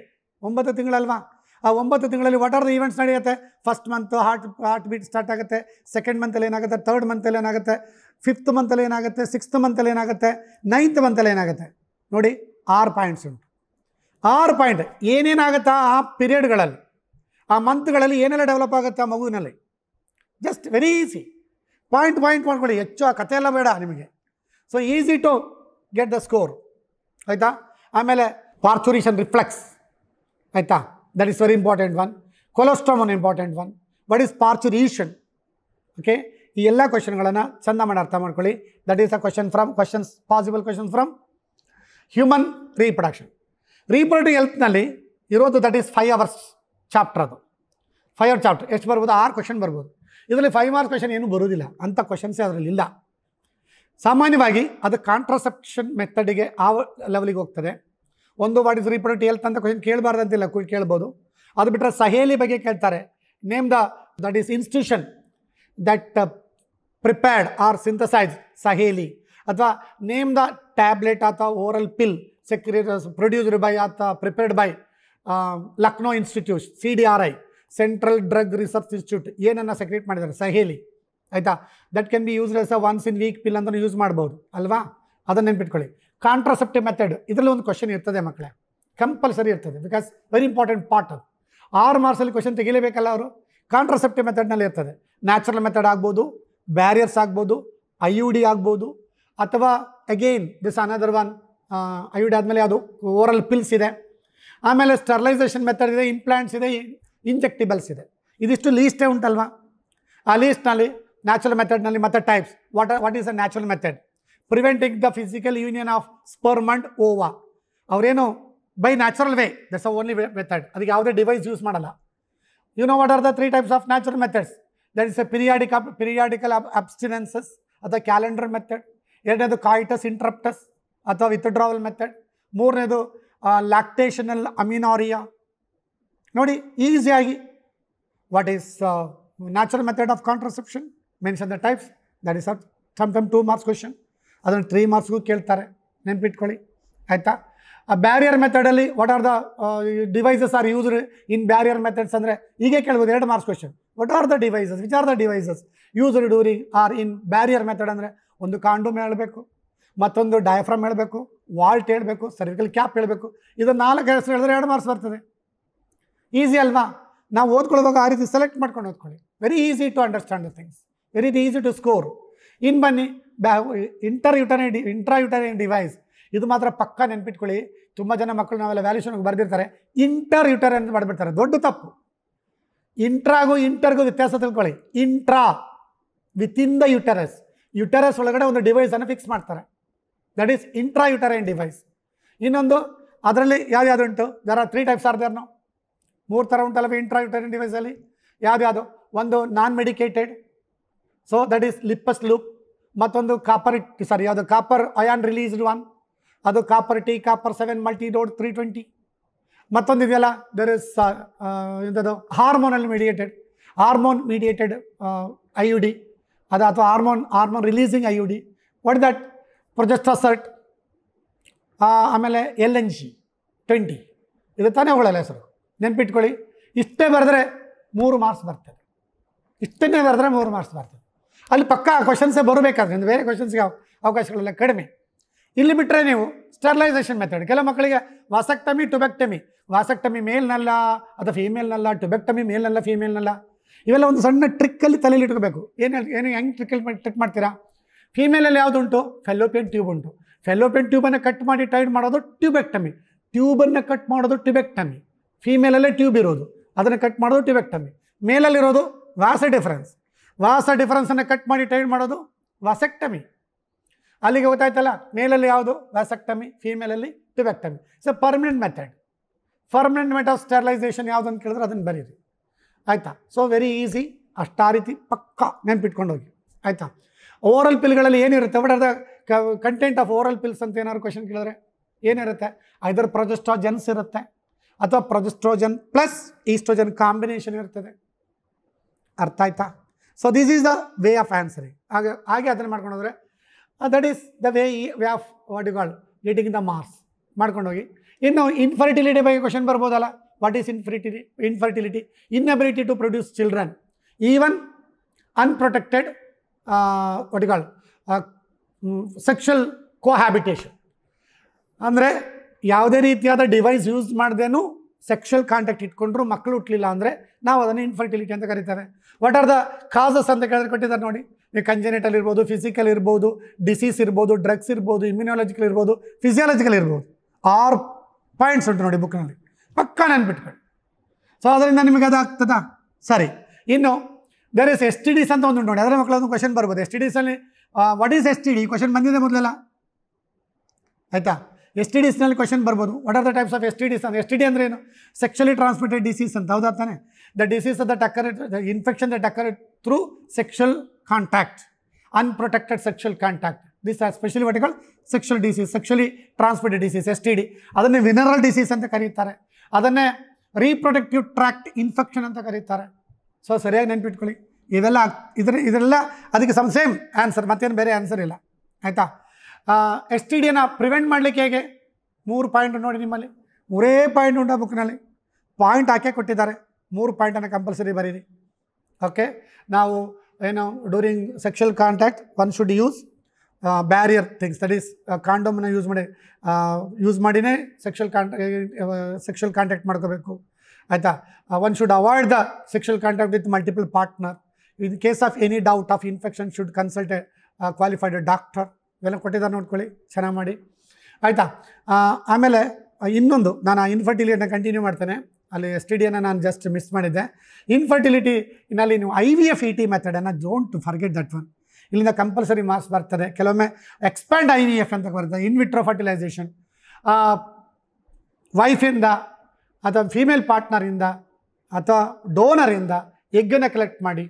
ಒಂಬತ್ತು ತಿಂಗಳಲ್ವಾ ಆ ಒಂಬತ್ತು ತಿಂಗಳಲ್ಲಿ ವಾಟ್ ಆರ್ ದ ಈವೆಂಟ್ಸ್ ನಡೆಯುತ್ತೆ first month heart heart beat start ಆಗುತ್ತೆ ಸೆಕೆಂಡ್ ಮಂತಲ್ಲಿ ಏನಾಗುತ್ತೆ ಥರ್ಡ್ ಮಂತಲ್ಲಿ ಏನಾಗುತ್ತೆ ಫಿಫ್ತ್ ಮಂತಲ್ಲಿ ಏನಾಗುತ್ತೆ ಸಿಕ್ಸ್ತ್ ಮಂತಲ್ಲಿ ಏನಾಗುತ್ತೆ ನೈನ್ತ್ ಮಂತಲ್ಲಿ ಏನಾಗುತ್ತೆ ನೋಡಿ ಆರು ಪಾಯಿಂಟ್ಸ್ ಉಂಟು ಆರು ಪಾಯಿಂಟ್ ಏನೇನಾಗುತ್ತಾ ಆ ಪೀರಿಯಡ್ಗಳಲ್ಲಿ ಆ ಮಂತ್ಗಳಲ್ಲಿ ಏನೆಲ್ಲ ಡೆವಲಪ್ ಆಗುತ್ತೆ ಆ ಮಗುವಿನಲ್ಲಿ just very easy point point ಮಾಡ್ಕೊಳ್ಳಿ ಹೆಚ್ಚು ಆ ಕಥೆ ಎಲ್ಲ ಬೇಡ ನಿಮಗೆ so easy to get the score ಆಯಿತಾ ಆಮೇಲೆ ಪಾರ್ಚುರೇಷನ್ ರಿಫ್ಲೆಕ್ಸ್ ಆಯಿತಾ that is very important one. Colostrum important one what is parturition okay ಈ ಎಲ್ಲ ಕ್ವಶನ್ಗಳನ್ನು ಚಂದ ಮಾಡಿ ಅರ್ಥ ಮಾಡ್ಕೊಳ್ಳಿ that is a question from questions possible question from human reproduction reproductive ಹೆಲ್ತ್ನಲ್ಲಿ ಇರೋದು that is five hours chapter ಅದು ಫೈವ್ ಅವರ್ ಚಾಪ್ಟರ್ ಎಷ್ಟು ಬರ್ಬೋದು ಆರು ಕ್ವಶನ್ ಬರ್ಬೋದು ಇದರಲ್ಲಿ ಫೈವ್ ಮಾರ್ಕ್ಸ್ ಕ್ವಶನ್ ಏನೂ ಬರೋದಿಲ್ಲ ಅಂಥ ಕ್ವಶನ್ಸೇ ಅದರಲ್ಲಿ ಇಲ್ಲ ಸಾಮಾನ್ಯವಾಗಿ ಅದು ಕಾಂಟ್ರಾಸೆಪ್ಷನ್ ಮೆಥಡಿಗೆ ಆ ಲೆವೆಲಿಗೆ ಹೋಗ್ತದೆ ಒಂದು ವಾಟ್ ಇಸ್ ರೀಪ್ರೊಡಕ್ಟ್ ಹೆಲ್ತ್ ಅಂತ ಕ್ವಶನ್ ಕೇಳಬಾರ್ದಂತಿಲ್ಲ ಕೇಳ್ಬೋದು ಅದು ಬಿಟ್ಟರೆ ಸಹೇಲಿ ಬಗ್ಗೆ ಕೇಳ್ತಾರೆ name the that is institution that prepared or synthesise Saheli ಅಥವಾ ನೇಮ್ ದ ಟ್ಯಾಬ್ಲೆಟ್ ಅಥವಾ oral pill secrete produced by ಅಥವಾ prepared by Lucknow institute C D R I central drug research institute ಏನನ್ನು ಸೆಕ್ರೇಟ್ ಮಾಡಿದ್ದಾರೆ ಸಹೇಲಿ ಆಯಿತಾ that can be use as a once in week pill ಅಂತ use ಮಾಡ್ಬೋದು ಅಲ್ವಾ ಅದನ್ನು ನೆನ್ಪಿಟ್ಕೊಳ್ಳಿ ಕಾಂಟ್ರಾಸೆಪ್ಟಿವ್ ಮೆಥಡ್ ಇದರಲ್ಲಿ ಒಂದು ಕ್ವಶನ್ ಇರ್ತದೆ ಮಕ್ಕಳೇ ಕಂಪಲ್ಸರಿ ಇರ್ತದೆ ಬಿಕಾಸ್ ವೆರಿ ಇಂಪಾರ್ಟೆಂಟ್ ಪಾರ್ಟ್ ಅದು ಆರು ಮಾರ್ಸಲ್ಲಿ ಕ್ವಶನ್ ತೆಗಿಲೇಬೇಕಲ್ಲ ಅವರು ಕಾಂಟ್ರಾಸೆಪ್ಟಿವ್ ಮೆಥಡ್ನಲ್ಲಿ ಇರ್ತದೆ ನ್ಯಾಚುರಲ್ ಮೆಥಡ್ ಆಗ್ಬೋದು ಬ್ಯಾರಿಯರ್ಸ್ ಆಗ್ಬೋದು ಐ ಯು ಡಿ ಆಗ್ಬೋದು ಅಥವಾ again this another one I U D ಆದಮೇಲೆ ಅದು ಓರಲ್ ಪಿಲ್ಸ್ ಇದೆ ಆಮೇಲೆ ಸ್ಟರ್ಲೈಸೇಷನ್ ಮೆಥಡ್ ಇದೆ ಇಂಪ್ಲಾಂಟ್ಸ್ ಇದೆ ಇಂಜೆಕ್ಟಿಬಲ್ಸ್ ಇದೆ ಇದಿಷ್ಟು ಲೀಸ್ಟೇ ಉಂಟಲ್ವಾ ಆ ಲೀಸ್ಟ್ನಲ್ಲಿ ನ್ಯಾಚುರಲ್ ಮೆಥಡ್ನಲ್ಲಿ ಮತ್ತೆ types what what is a natural method preventing the physical union of sperm and ova avರೇನು by natural way that's only method ಅದಕ್ಕೆ ಯಾವುದೇ ಡಿವೈಸ್ ಯೂಸ್ ಮಾಡಲ್ಲ you know what are the three types of natural methods that is a periodic periodical abstinences ಅಥವಾ calendar method ಎರಡನೇದು ಕಾಯಿಟಸ್ ಇಂಟ್ರಪ್ಟಸ್ ಅಥವಾ withdrawal method ಮೂರನೇದು ಲ್ಯಾಕ್ಟೇಷನಲ್ amenorrhoea ನೋಡಿ ಈಸಿಯಾಗಿ what is natural method of contraception mention the types that is some time two marks question ಅದನ್ನು three ಮಾರ್ಕ್ಸ್ಗೂ ಕೇಳ್ತಾರೆ ನೆನ್ಪಿಟ್ಕೊಳ್ಳಿ ಆಯಿತಾ ಆ ಬ್ಯಾರಿಯರ್ ಮೆಥಡಲ್ಲಿ what are the devices are used in barrier methods ಅಂದರೆ ಹೀಗೆ ಕೇಳ್ಬೋದು ಎರಡು marks question what are the devices which are the devices used during are in barrier method ಅಂದರೆ ಒಂದು ಕಾಂಡೂಮ್ ಹೇಳಬೇಕು ಮತ್ತೊಂದು ಡಯಾಫ್ರಮ್ ಹೇಳಬೇಕು ವಾಲ್ಟ್ ಹೇಳಬೇಕು ಸರ್ವಿಕಲ್ ಕ್ಯಾಪ್ ಹೇಳಬೇಕು ಇದನ್ನು ನಾಲ್ಕು ಹೆಸರು ಹೇಳಿದ್ರೆ ಎರಡು ಮಾರ್ಕ್ಸ್ ಬರ್ತದೆ ಈಸಿ ಅಲ್ವಾ ನಾವು ಓದ್ಕೊಳ್ಳುವಾಗ ಆ ರೀತಿ ಸೆಲೆಕ್ಟ್ ಮಾಡ್ಕೊಂಡು ಓದ್ಕೊಳ್ಳಿ very easy to understand the things very easy to score ಇನ್ನು ಬನ್ನಿ inter uteri intra uterine device ಇದು ಮಾತ್ರ ಪಕ್ಕ ನೆನಪಿಟ್ಕೊಳ್ಳಿ ತುಂಬ ಜನ ಮಕ್ಕಳು ನಾವೆಲ್ಲ ವ್ಯಾಲ್ಯೂಷನ್ಗೆ ಬರೆದಿರ್ತಾರೆ ಇಂಟರ್ ಯುಟರ್ ಅಂತ ಮಾಡಿಬಿಡ್ತಾರೆ ದೊಡ್ಡ ತಪ್ಪು ಇಂಟ್ರಾಗೂ ಇಂಟರ್ಗೂ ವ್ಯತ್ಯಾಸ ತಿಳ್ಕೊಳ್ಳಿ intra within the uterus uterus ಒಳಗಡೆ ಒಂದು ಡಿವೈಸನ್ನು ಫಿಕ್ಸ್ ಮಾಡ್ತಾರೆ that is intra uterine device ಇನ್ನೊಂದು ಅದರಲ್ಲಿ ಯಾವ್ದು ಉಂಟು ದರ್ ತ್ರೀ ಟೈಪ್ಸ್ ಆರ್ ದರ್ನು ಮೂರು ಥರ ಉಂಟಲ್ಲ ಇಂಟ್ರಾ ಯುಟರೈನ್ ಡಿವೈಸಲ್ಲಿ ಯಾವ್ದು ಒಂದು non medicated so that is Lippes loop ಮತ್ತೊಂದು ಕಾಪರ್ ಸಾರಿ ಅದು ಕಾಪರ್ ಅಯಾನ್ ರಿಲೀಸ್ಡ್ ಒನ್ ಅದು copper T copper seven multi load three twenty ಮತ್ತೊಂದು ಇದೆಯಲ್ಲ ದರ್ ಇಸ್ ಎಂಥದ್ದು hormonal mediated hormone mediated I U D ಅದು ಅಥವಾ hormone hormone releasing I U D what that Progestasert ಆಮೇಲೆ L N G twenty ಇದು ತಾನೇ ಅವುಗಳೆಲ್ಲ sir ನೆನ್ಪಿಟ್ಕೊಳ್ಳಿ ಇಷ್ಟೇ ಬರೆದ್ರೆ ಮೂರು ಮಾರ್ಕ್ಸ್ ಬರ್ತದೆ ಇಷ್ಟನ್ನೇ ಬರೆದ್ರೆ ಮೂರು ಮಾರ್ಕ್ಸ್ ಬರ್ತದೆ ಅಲ್ಲಿ ಪಕ್ಕಾ ಕ್ವಶನ್ಸೇ ಬರಬೇಕಾದ್ರೆ ಬೇರೆ ಕ್ವಶನ್ಸ್ಗೆ ಅವಕಾಶಗಳೆಲ್ಲ ಕಡಿಮೆ ಇಲ್ಲಿ ಬಿಟ್ಟರೆ ನೀವು ಸ್ಟರ್ಲೈಸೇಷನ್ ಮೆಥಡ್ ಕೆಲವು ಮಕ್ಕಳಿಗೆ ವಾಸಕ್ಟಮಿ ಟುಬೆಕ್ಟಮಿ ವಾಸಕ್ಟಮಿ ಮೇಲ್ನಲ್ಲ ಅದು ಫೀಮೇಲ್ನಲ್ಲ ಟುಬೆಕ್ಟಮಿ ಮೇಲ್ನಲ್ಲ ಫೀಮೇಲ್ನಲ್ಲ ಇವೆಲ್ಲ ಒಂದು ಸಣ್ಣ ಟ್ರಿಕ್ಕಲ್ಲಿ ತಲೆಯಲ್ಲಿ ಇಟ್ಕೋಬೇಕು ಏನು ಏನು ಹೆಂಗೆ ಟ್ರಿಕ್ಕಲ್ಲಿ ಟ್ರಿಕ್ ಮಾಡ್ತೀರಾ ಫೀಮೇಲಲ್ಲಿ ಉಂಟು ಫೆಲೋಪಿಯನ್ ಟ್ಯೂಬ್ ಉಂಟು ಫೆಲ್ಲೋಪಿಯನ್ ಟ್ಯೂಬನ್ನು ಕಟ್ ಮಾಡಿ ಟೈಡ್ ಮಾಡೋದು ಟ್ಯೂಬೆಕ್ಟಮಿ ಟ್ಯೂಬನ್ನು ಕಟ್ ಮಾಡೋದು ಟ್ಯೂಬೆಕ್ಟಮಿ ಫೀಮೇಲಲ್ಲೇ ಟ್ಯೂಬ್ ಇರೋದು ಅದನ್ನು ಕಟ್ ಮಾಡೋದು ಟ್ಯೂಬೆಕ್ಟಮಿ ಮೇಲಲ್ಲಿರೋದು ವಾಸ ಡಿಫರೆನ್ಸ್ ವಾಸ ಡಿಫರೆನ್ಸನ್ನು ಕಟ್ ಮಾಡಿ ಟ್ರೈನ್ ಮಾಡೋದು ವಾಸೆಕ್ಟಮಿ ಅಲ್ಲಿಗೆ ಗೊತ್ತಾಯ್ತಲ್ಲ ಮೇಲಲ್ಲಿ ಯಾವುದು ವ್ಯಾಸೆಕ್ಟಮಿ ಫೀಮೇಲಲ್ಲಿ it's so permanent method permanent method of sterilisation ಯಾವುದಂತ ಕೇಳಿದ್ರೆ ಅದನ್ನು ಬರೀರಿ ಆಯಿತಾ ಸೊ ವೆರಿ ಈಸಿ ಅಷ್ಟು ಆ ರೀತಿ ಪಕ್ಕ ಹೋಗಿ ಆಯಿತಾ ಓವರಲ್ ಪಿಲ್ಗಳಲ್ಲಿ ಏನಿರುತ್ತೆ ಬಟ್ ಅದ ಕಂಟೆಂಟ್ ಆಫ್ ಓರಲ್ ಪಿಲ್ಸ್ ಅಂತ ಏನಾದ್ರು ಕ್ವಶನ್ ಕೇಳಿದ್ರೆ ಏನಿರುತ್ತೆ ಐದರ್ ಪ್ರೊಜೆಸ್ಟ್ರೋಜೆನ್ಸ್ ಇರುತ್ತೆ ಅಥವಾ ಪ್ರೊಜೆಸ್ಟ್ರೋಜನ್ ಪ್ಲಸ್ ಈಸ್ಟ್ರೋಜನ್ ಕಾಂಬಿನೇಷನ್ ಇರ್ತದೆ ಅರ್ಥ ಆಯ್ತಾ so this is the way of answering ಹಾಗೆ ಹಾಗೆ ಅದನ್ನು ಹೋದರೆ ದಟ್ ಈಸ್ ದ ವೇ ಈ way of what you call getting the marks ಮಾಡ್ಕೊಂಡೋಗಿ ಇನ್ನು ಇನ್ಫರ್ಟಿಲಿಟಿ ಬಗ್ಗೆ ಕ್ವಶನ್ ಬರ್ಬೋದಲ್ಲ what is infertility infertility inability to produce children even unprotected what you call sexual cohabitation ಅಂದರೆ ಯಾವುದೇ ರೀತಿಯಾದ ಡಿವೈಸ್ ಯೂಸ್ ಮಾಡ್ದೇನೂ sexual contact ಇಟ್ಕೊಂಡ್ರು ಮಕ್ಕಳು ಹುಟ್ಟಲಿಲ್ಲ ಅಂದರೆ ನಾವು ಅದನ್ನು ಇನ್ಫರ್ಟಿಲಿಟಿ ಅಂತ ಕರೀತಾರೆ ವಾಟ್ ಆರ್ ದ ಕಾಸಸ್ ಅಂತ ಕೇಳಿದ್ರೆ ಕೊಟ್ಟಿದ್ದಾರೆ ನೋಡಿ ನೀವು ಕಂಜನೇಟಲ್ ಇರ್ಬೋದು ಫಿಸಿಕಲ್ ಇರ್ಬೋದು ಡಿಸೀಸ್ ಇರ್ಬೋದು ಡ್ರಗ್ಸ್ ಇರ್ಬೋದು ಇಮ್ಯುನಾಲಜಿಕಲ್ ಇರ್ಬೋದು ಫಿಸಿಯಾಲಜಿಕಲ್ ಇರ್ಬೋದು ಆರು ಪಾಯಿಂಟ್ಸ್ ಉಂಟು ನೋಡಿ ಬುಕ್ನಲ್ಲಿ ಪಕ್ಕ ಬಿಟ್ಕೊಳ್ಳಿ ಸೊ ಅದರಿಂದ ನಿಮಗೆ ಅದಾಗ್ತದಾ ಸರಿ ಇನ್ನು there is S T Ds ಅಂತ ಒಂದು ನೋಡಿ ಅದರ ಮಕ್ಕಳೊಂದು ಕ್ವಶನ್ ಬರ್ಬೋದು ಎಸ್ ಟಿ ಡಿಸಲ್ಲಿ what is S T D question ಬಂದಿದೆ ಮೊದಲೆಲ್ಲ ಆಯಿತಾ ಎಸ್ ಟಿ ಡಿಸ್ನಲ್ಲಿ ಕ್ವಶನ್ ಬರ್ಬೋದು what are the types of S T Ds ಅಂದ್ರೆ ಎಸ್ ಟಿ ಡಿ ಅಂದ್ರೆ ಏನು ಸೆಕ್ಷಲಿ ಟ್ರಾನ್ಸ್ಮಿಟೆಡ್ ಡಿಸೀಸ್ ಅಂತ ಹೌದಾ ತಾನೆ the disease the occur the infection the occur through sexual contact unprotected sexual contact this are specially what I call sexual disease sexually transmitted disease S T D ಅದನ್ನೇ venereal disease ಅಂತ ಕರೀತಾರೆ ಅದನ್ನೇ ರೀಪ್ರೊಟೆಕ್ಟಿವ್ tract infection ಅಂತ ಕರೀತಾರೆ so ಸರಿಯಾಗಿ ನೆನ್ಪಿಟ್ಕೊಳ್ಳಿ ಇದೆಲ್ಲ ಇದರ ಇದೆಲ್ಲ ಅದಕ್ಕೆ ಸಮ್ ಸೇಮ್ ಆನ್ಸರ್ ಮತ್ತೇನು ಬೇರೆ ಆನ್ಸರ್ ಇಲ್ಲ ಆಯಿತಾ ಎಸ್ ಟಿ ಡಿಯನ್ನು ಪ್ರಿವೆಂಟ್ ಮಾಡಲಿಕ್ಕೆ ಹೇಗೆ ಮೂರು ಪಾಯಿಂಟ್ ನೋಡಿ ನಿಮ್ಮಲ್ಲಿ ಮೂರೇ ಪಾಯಿಂಟ್ ಉಂಟು ಬುಕ್ನಲ್ಲಿ ಪಾಯಿಂಟ್ ಹಾಕೇ ಕೊಟ್ಟಿದ್ದಾರೆ ಮೂರು ಪಾಯಿಂಟನ್ನು ಕಂಪಲ್ಸರಿ ಬರೀರಿ ಓಕೆ ನಾವು ಏನು during sexual contact one should use barrier things that is ಕಾಂಡೋಮನ್ನು ಯೂಸ್ ಮಾಡಿ ಯೂಸ್ ಮಾಡಿನೇ ಸೆಕ್ಷುವಲ್ ಕಾಂಟ್ಯಾಕ್ಟ್ ಸೆಕ್ಷುವಲ್ ಕಾಂಟ್ಯಾಕ್ಟ್ ಮಾಡ್ಕೋಬೇಕು ಆಯಿತಾ one should avoid the sexual contact with multiple partner in case of any doubt of infection should consult a qualified doctor ಇವೆಲ್ಲ ಕೊಟ್ಟಿದ್ದಾರೆ ನೋಡ್ಕೊಳ್ಳಿ ಚೆನ್ನಾಗಿ ಮಾಡಿ ಆಯಿತಾ ಆಮೇಲೆ ಇನ್ನೊಂದು ನಾನು ಆ ಇನ್ಫರ್ಟಿಲಿಟಿನ ಕಂಟಿನ್ಯೂ ಮಾಡ್ತೇನೆ ಅಲ್ಲಿ ಎಸ್ ಟಿ ಡಿಯನ್ನು ನಾನು ಜಸ್ಟ್ ಮಿಸ್ ಮಾಡಿದ್ದೆ ಇನ್ಫರ್ಟಿಲಿಟಿ ಇನ್ನಲ್ಲಿ ನೀವು I V F E T ಮೆಥಡನ್ನು ಡೋಂಟ್ ಫರ್ಗೆಟ್ ದಟ್ ಒನ್ ಇಲ್ಲಿಂದ ಕಂಪಲ್ಸರಿ ಮಾರ್ಕ್ಸ್ ಬರ್ತದೆ ಕೆಲವೊಮ್ಮೆ ಎಕ್ಸ್ಪ್ಯಾಂಡ್ ಐ ವಿ ಎಫ್ ಅಂತ ಬರ್ತದೆ ಇನ್ವಿಟ್ರೋ ಫರ್ಟಿಲೈಸೇಷನ್ ವೈಫಿಂದ ಅಥವಾ ಫೀಮೇಲ್ ಪಾರ್ಟ್ನರಿಂದ ಅಥವಾ ಡೋನರಿಂದ ಎಗ್ಗನ್ನು ಕಲೆಕ್ಟ್ ಮಾಡಿ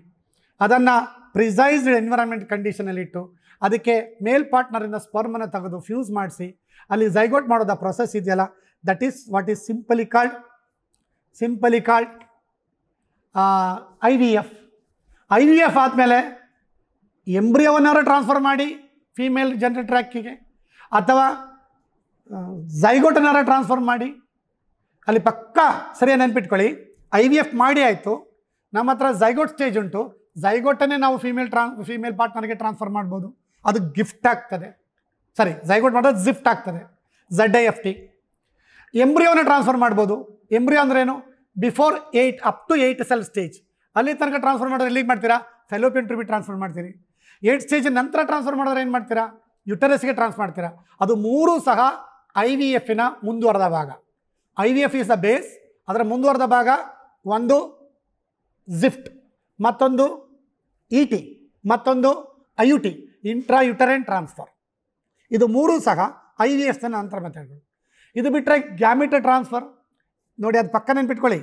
ಅದನ್ನು ಪ್ರಿಸೈಸ್ಡ್ ಎನ್ವಿರಾನ್ಮೆಂಟ್ ಇಟ್ಟು ಅದಕ್ಕೆ ಮೇಲ್ ಪಾರ್ಟ್ನರಿಂದ ಸ್ಪರ್ಮನ್ನು ತೆಗೆದು ಫ್ಯೂಸ್ ಮಾಡಿಸಿ ಅಲ್ಲಿ ಝೈಗೋಟ್ ಮಾಡೋದ ಪ್ರೊಸೆಸ್ ಇದೆಯಲ್ಲ that is what is simply called simply called I V F I V F ಆದಮೇಲೆ ಎಂಬ್ರಿಯವನ್ನಾರು ಟ್ರಾನ್ಸ್ಫರ್ ಮಾಡಿ ಫೀಮೇಲ್ ಜನರೇಟ್ ಟ್ರ್ಯಾಕಿಗೆ ಅಥವಾ ಝೈಗೋಟನ್ನಾರ ಟ್ರಾನ್ಸ್ಫರ್ ಮಾಡಿ ಅಲ್ಲಿ ಪಕ್ಕ ಸರಿಯಾಗಿ ನೆನ್ಪಿಟ್ಕೊಳ್ಳಿ ಐ ವಿ ಎಫ್ ಮಾಡಿ ಆಯಿತು ನಮ್ಮ ಹತ್ರ ಝೈಗೋಟ್ ಸ್ಟೇಜ್ ಉಂಟು ಝೈಗೋಟನ್ನೇ ನಾವು ಫೀಮೇಲ್ ಟ್ರಾನ್ ಫೀಮೇಲ್ ಪಾರ್ಟ್ನರ್ಗೆ ಟ್ರಾನ್ಸ್ಫರ್ ಮಾಡ್ಬೋದು ಅದು ಗಿಫ್ಟ್ ಆಗ್ತದೆ ಸಾರಿ ಝೈಗೋಟ್ ಮಾಡೋದು ಜಿಫ್ಟ್ ಆಗ್ತದೆ ಝಡ್ ಐ ಎಫ್ ಟಿ ಎಂಬ್ರಿಯೋನ ಟ್ರಾನ್ಸ್ಫರ್ ಮಾಡ್ಬೋದು ಎಂಬ್ರಿಯೋ ಅಂದ್ರೇನು before eight up to eight cell stage ಅಲ್ಲಿ ತನಕ ಟ್ರಾನ್ಸ್ಫರ್ ಮಾಡಿದ್ರೆ ಎಲ್ಲಿಗೆ ಮಾಡ್ತೀರಾ ಫೆಲೋಪಿಯನ್ ಟ್ರಿಬಿ ಟ್ರಾನ್ಸ್ಫರ್ ಮಾಡ್ತೀರಿ ಏಯ್ಟ್ ಸ್ಟೇಜ್ ನಂತರ ಟ್ರಾನ್ಸ್ಫರ್ ಮಾಡಿದ್ರೆ ಏನು ಮಾಡ್ತೀರಾ ಯುಟರಸ್ಗೆ ಟ್ರಾನ್ಸ್ಫರ್ ಮಾಡ್ತೀರಾ ಅದು ಮೂರು ಸಹ ಐ ವಿ ಎಫಿನ ಮುಂದುವರೆದ ಭಾಗ I V F is the base ಅದರ ಮುಂದುವರೆದ ಭಾಗ ಒಂದು ಝಿಫ್ಟ್ ಮತ್ತೊಂದು ಇ e ಟಿ ಮತ್ತೊಂದು I U T intrauterine transfer ಇದು ಮೂರು ಸಹ ಐ ವಿ ನಂತರ ಅಂತರ್ಮತಗಳು ಇದು ಬಿಟ್ಟರೆ ಗ್ಯಾಮಿಟ್ ಟ್ರಾನ್ಸ್ಫರ್ ನೋಡಿ ಅದು ಪಕ್ಕ ನೆನ್ಪಿಟ್ಕೊಳ್ಳಿ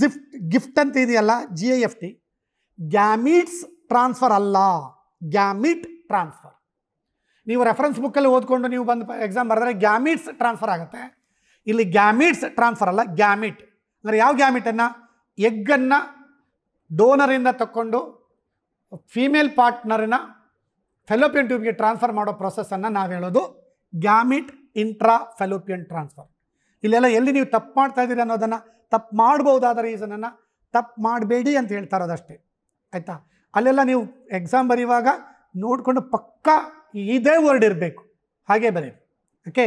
ಜಿಫ್ಟ್ ಗಿಫ್ಟ್ ಅಂತ ಇದೆಯಲ್ಲ G I F T gametes transfer ಅಲ್ಲ ಗ್ಯಾಮಿಟ್ ಟ್ರಾನ್ಸ್ಫರ್ ನೀವು ರೆಫರೆನ್ಸ್ ಬುಕ್ಕಲ್ಲಿ ಓದ್ಕೊಂಡು ನೀವು ಬಂದು ಎಕ್ಸಾಮ್ ಬರೆದ್ರೆ ಗ್ಯಾಮಿಟ್ಸ್ ಟ್ರಾನ್ಸ್ಫರ್ ಆಗುತ್ತೆ ಇಲ್ಲಿ ಗ್ಯಾಮಿಟ್ಸ್ ಟ್ರಾನ್ಸ್ಫರ್ ಅಲ್ಲ ಗ್ಯಾಮಿಟ್ ಅಂದರೆ ಯಾವ ಗ್ಯಾಮಿಟನ್ನು ಎಗ್ಗನ್ನು ಡೋನರಿಂದ ತಕ್ಕೊಂಡು ಫೀಮೇಲ್ ಪಾರ್ಟ್ನರ್ನ ಫೆಲೋಪಿಯನ್ ಟ್ಯೂಬ್ಗೆ ಟ್ರಾನ್ಸ್ಫರ್ ಮಾಡೋ ಪ್ರೊಸೆಸನ್ನು ನಾವು ಹೇಳೋದು ಗ್ಯಾಮಿಟ್ ಇಂಟ್ರಾ ಫೆಲೋಪಿಯನ್ ಟ್ರಾನ್ಸ್ಫರ್ ಇಲ್ಲೆಲ್ಲ ಎಲ್ಲಿ ನೀವು ತಪ್ಪು ಮಾಡ್ತಾ ಇದ್ದೀರಿ ಅನ್ನೋದನ್ನು ತಪ್ಪು ಮಾಡ್ಬೋದಾದ ರೀಸನನ್ನು ತಪ್ಪು ಮಾಡಬೇಡಿ ಅಂತ ಹೇಳ್ತಾ ಇರೋದಷ್ಟೇ ಆಯಿತಾ ಅಲ್ಲೆಲ್ಲ ನೀವು ಎಕ್ಸಾಮ್ ಬರೆಯುವಾಗ ನೋಡಿಕೊಂಡು ಪಕ್ಕ ಇದೇ ವರ್ಡ್ ಇರಬೇಕು ಹಾಗೇ ಬರೀ ಓಕೆ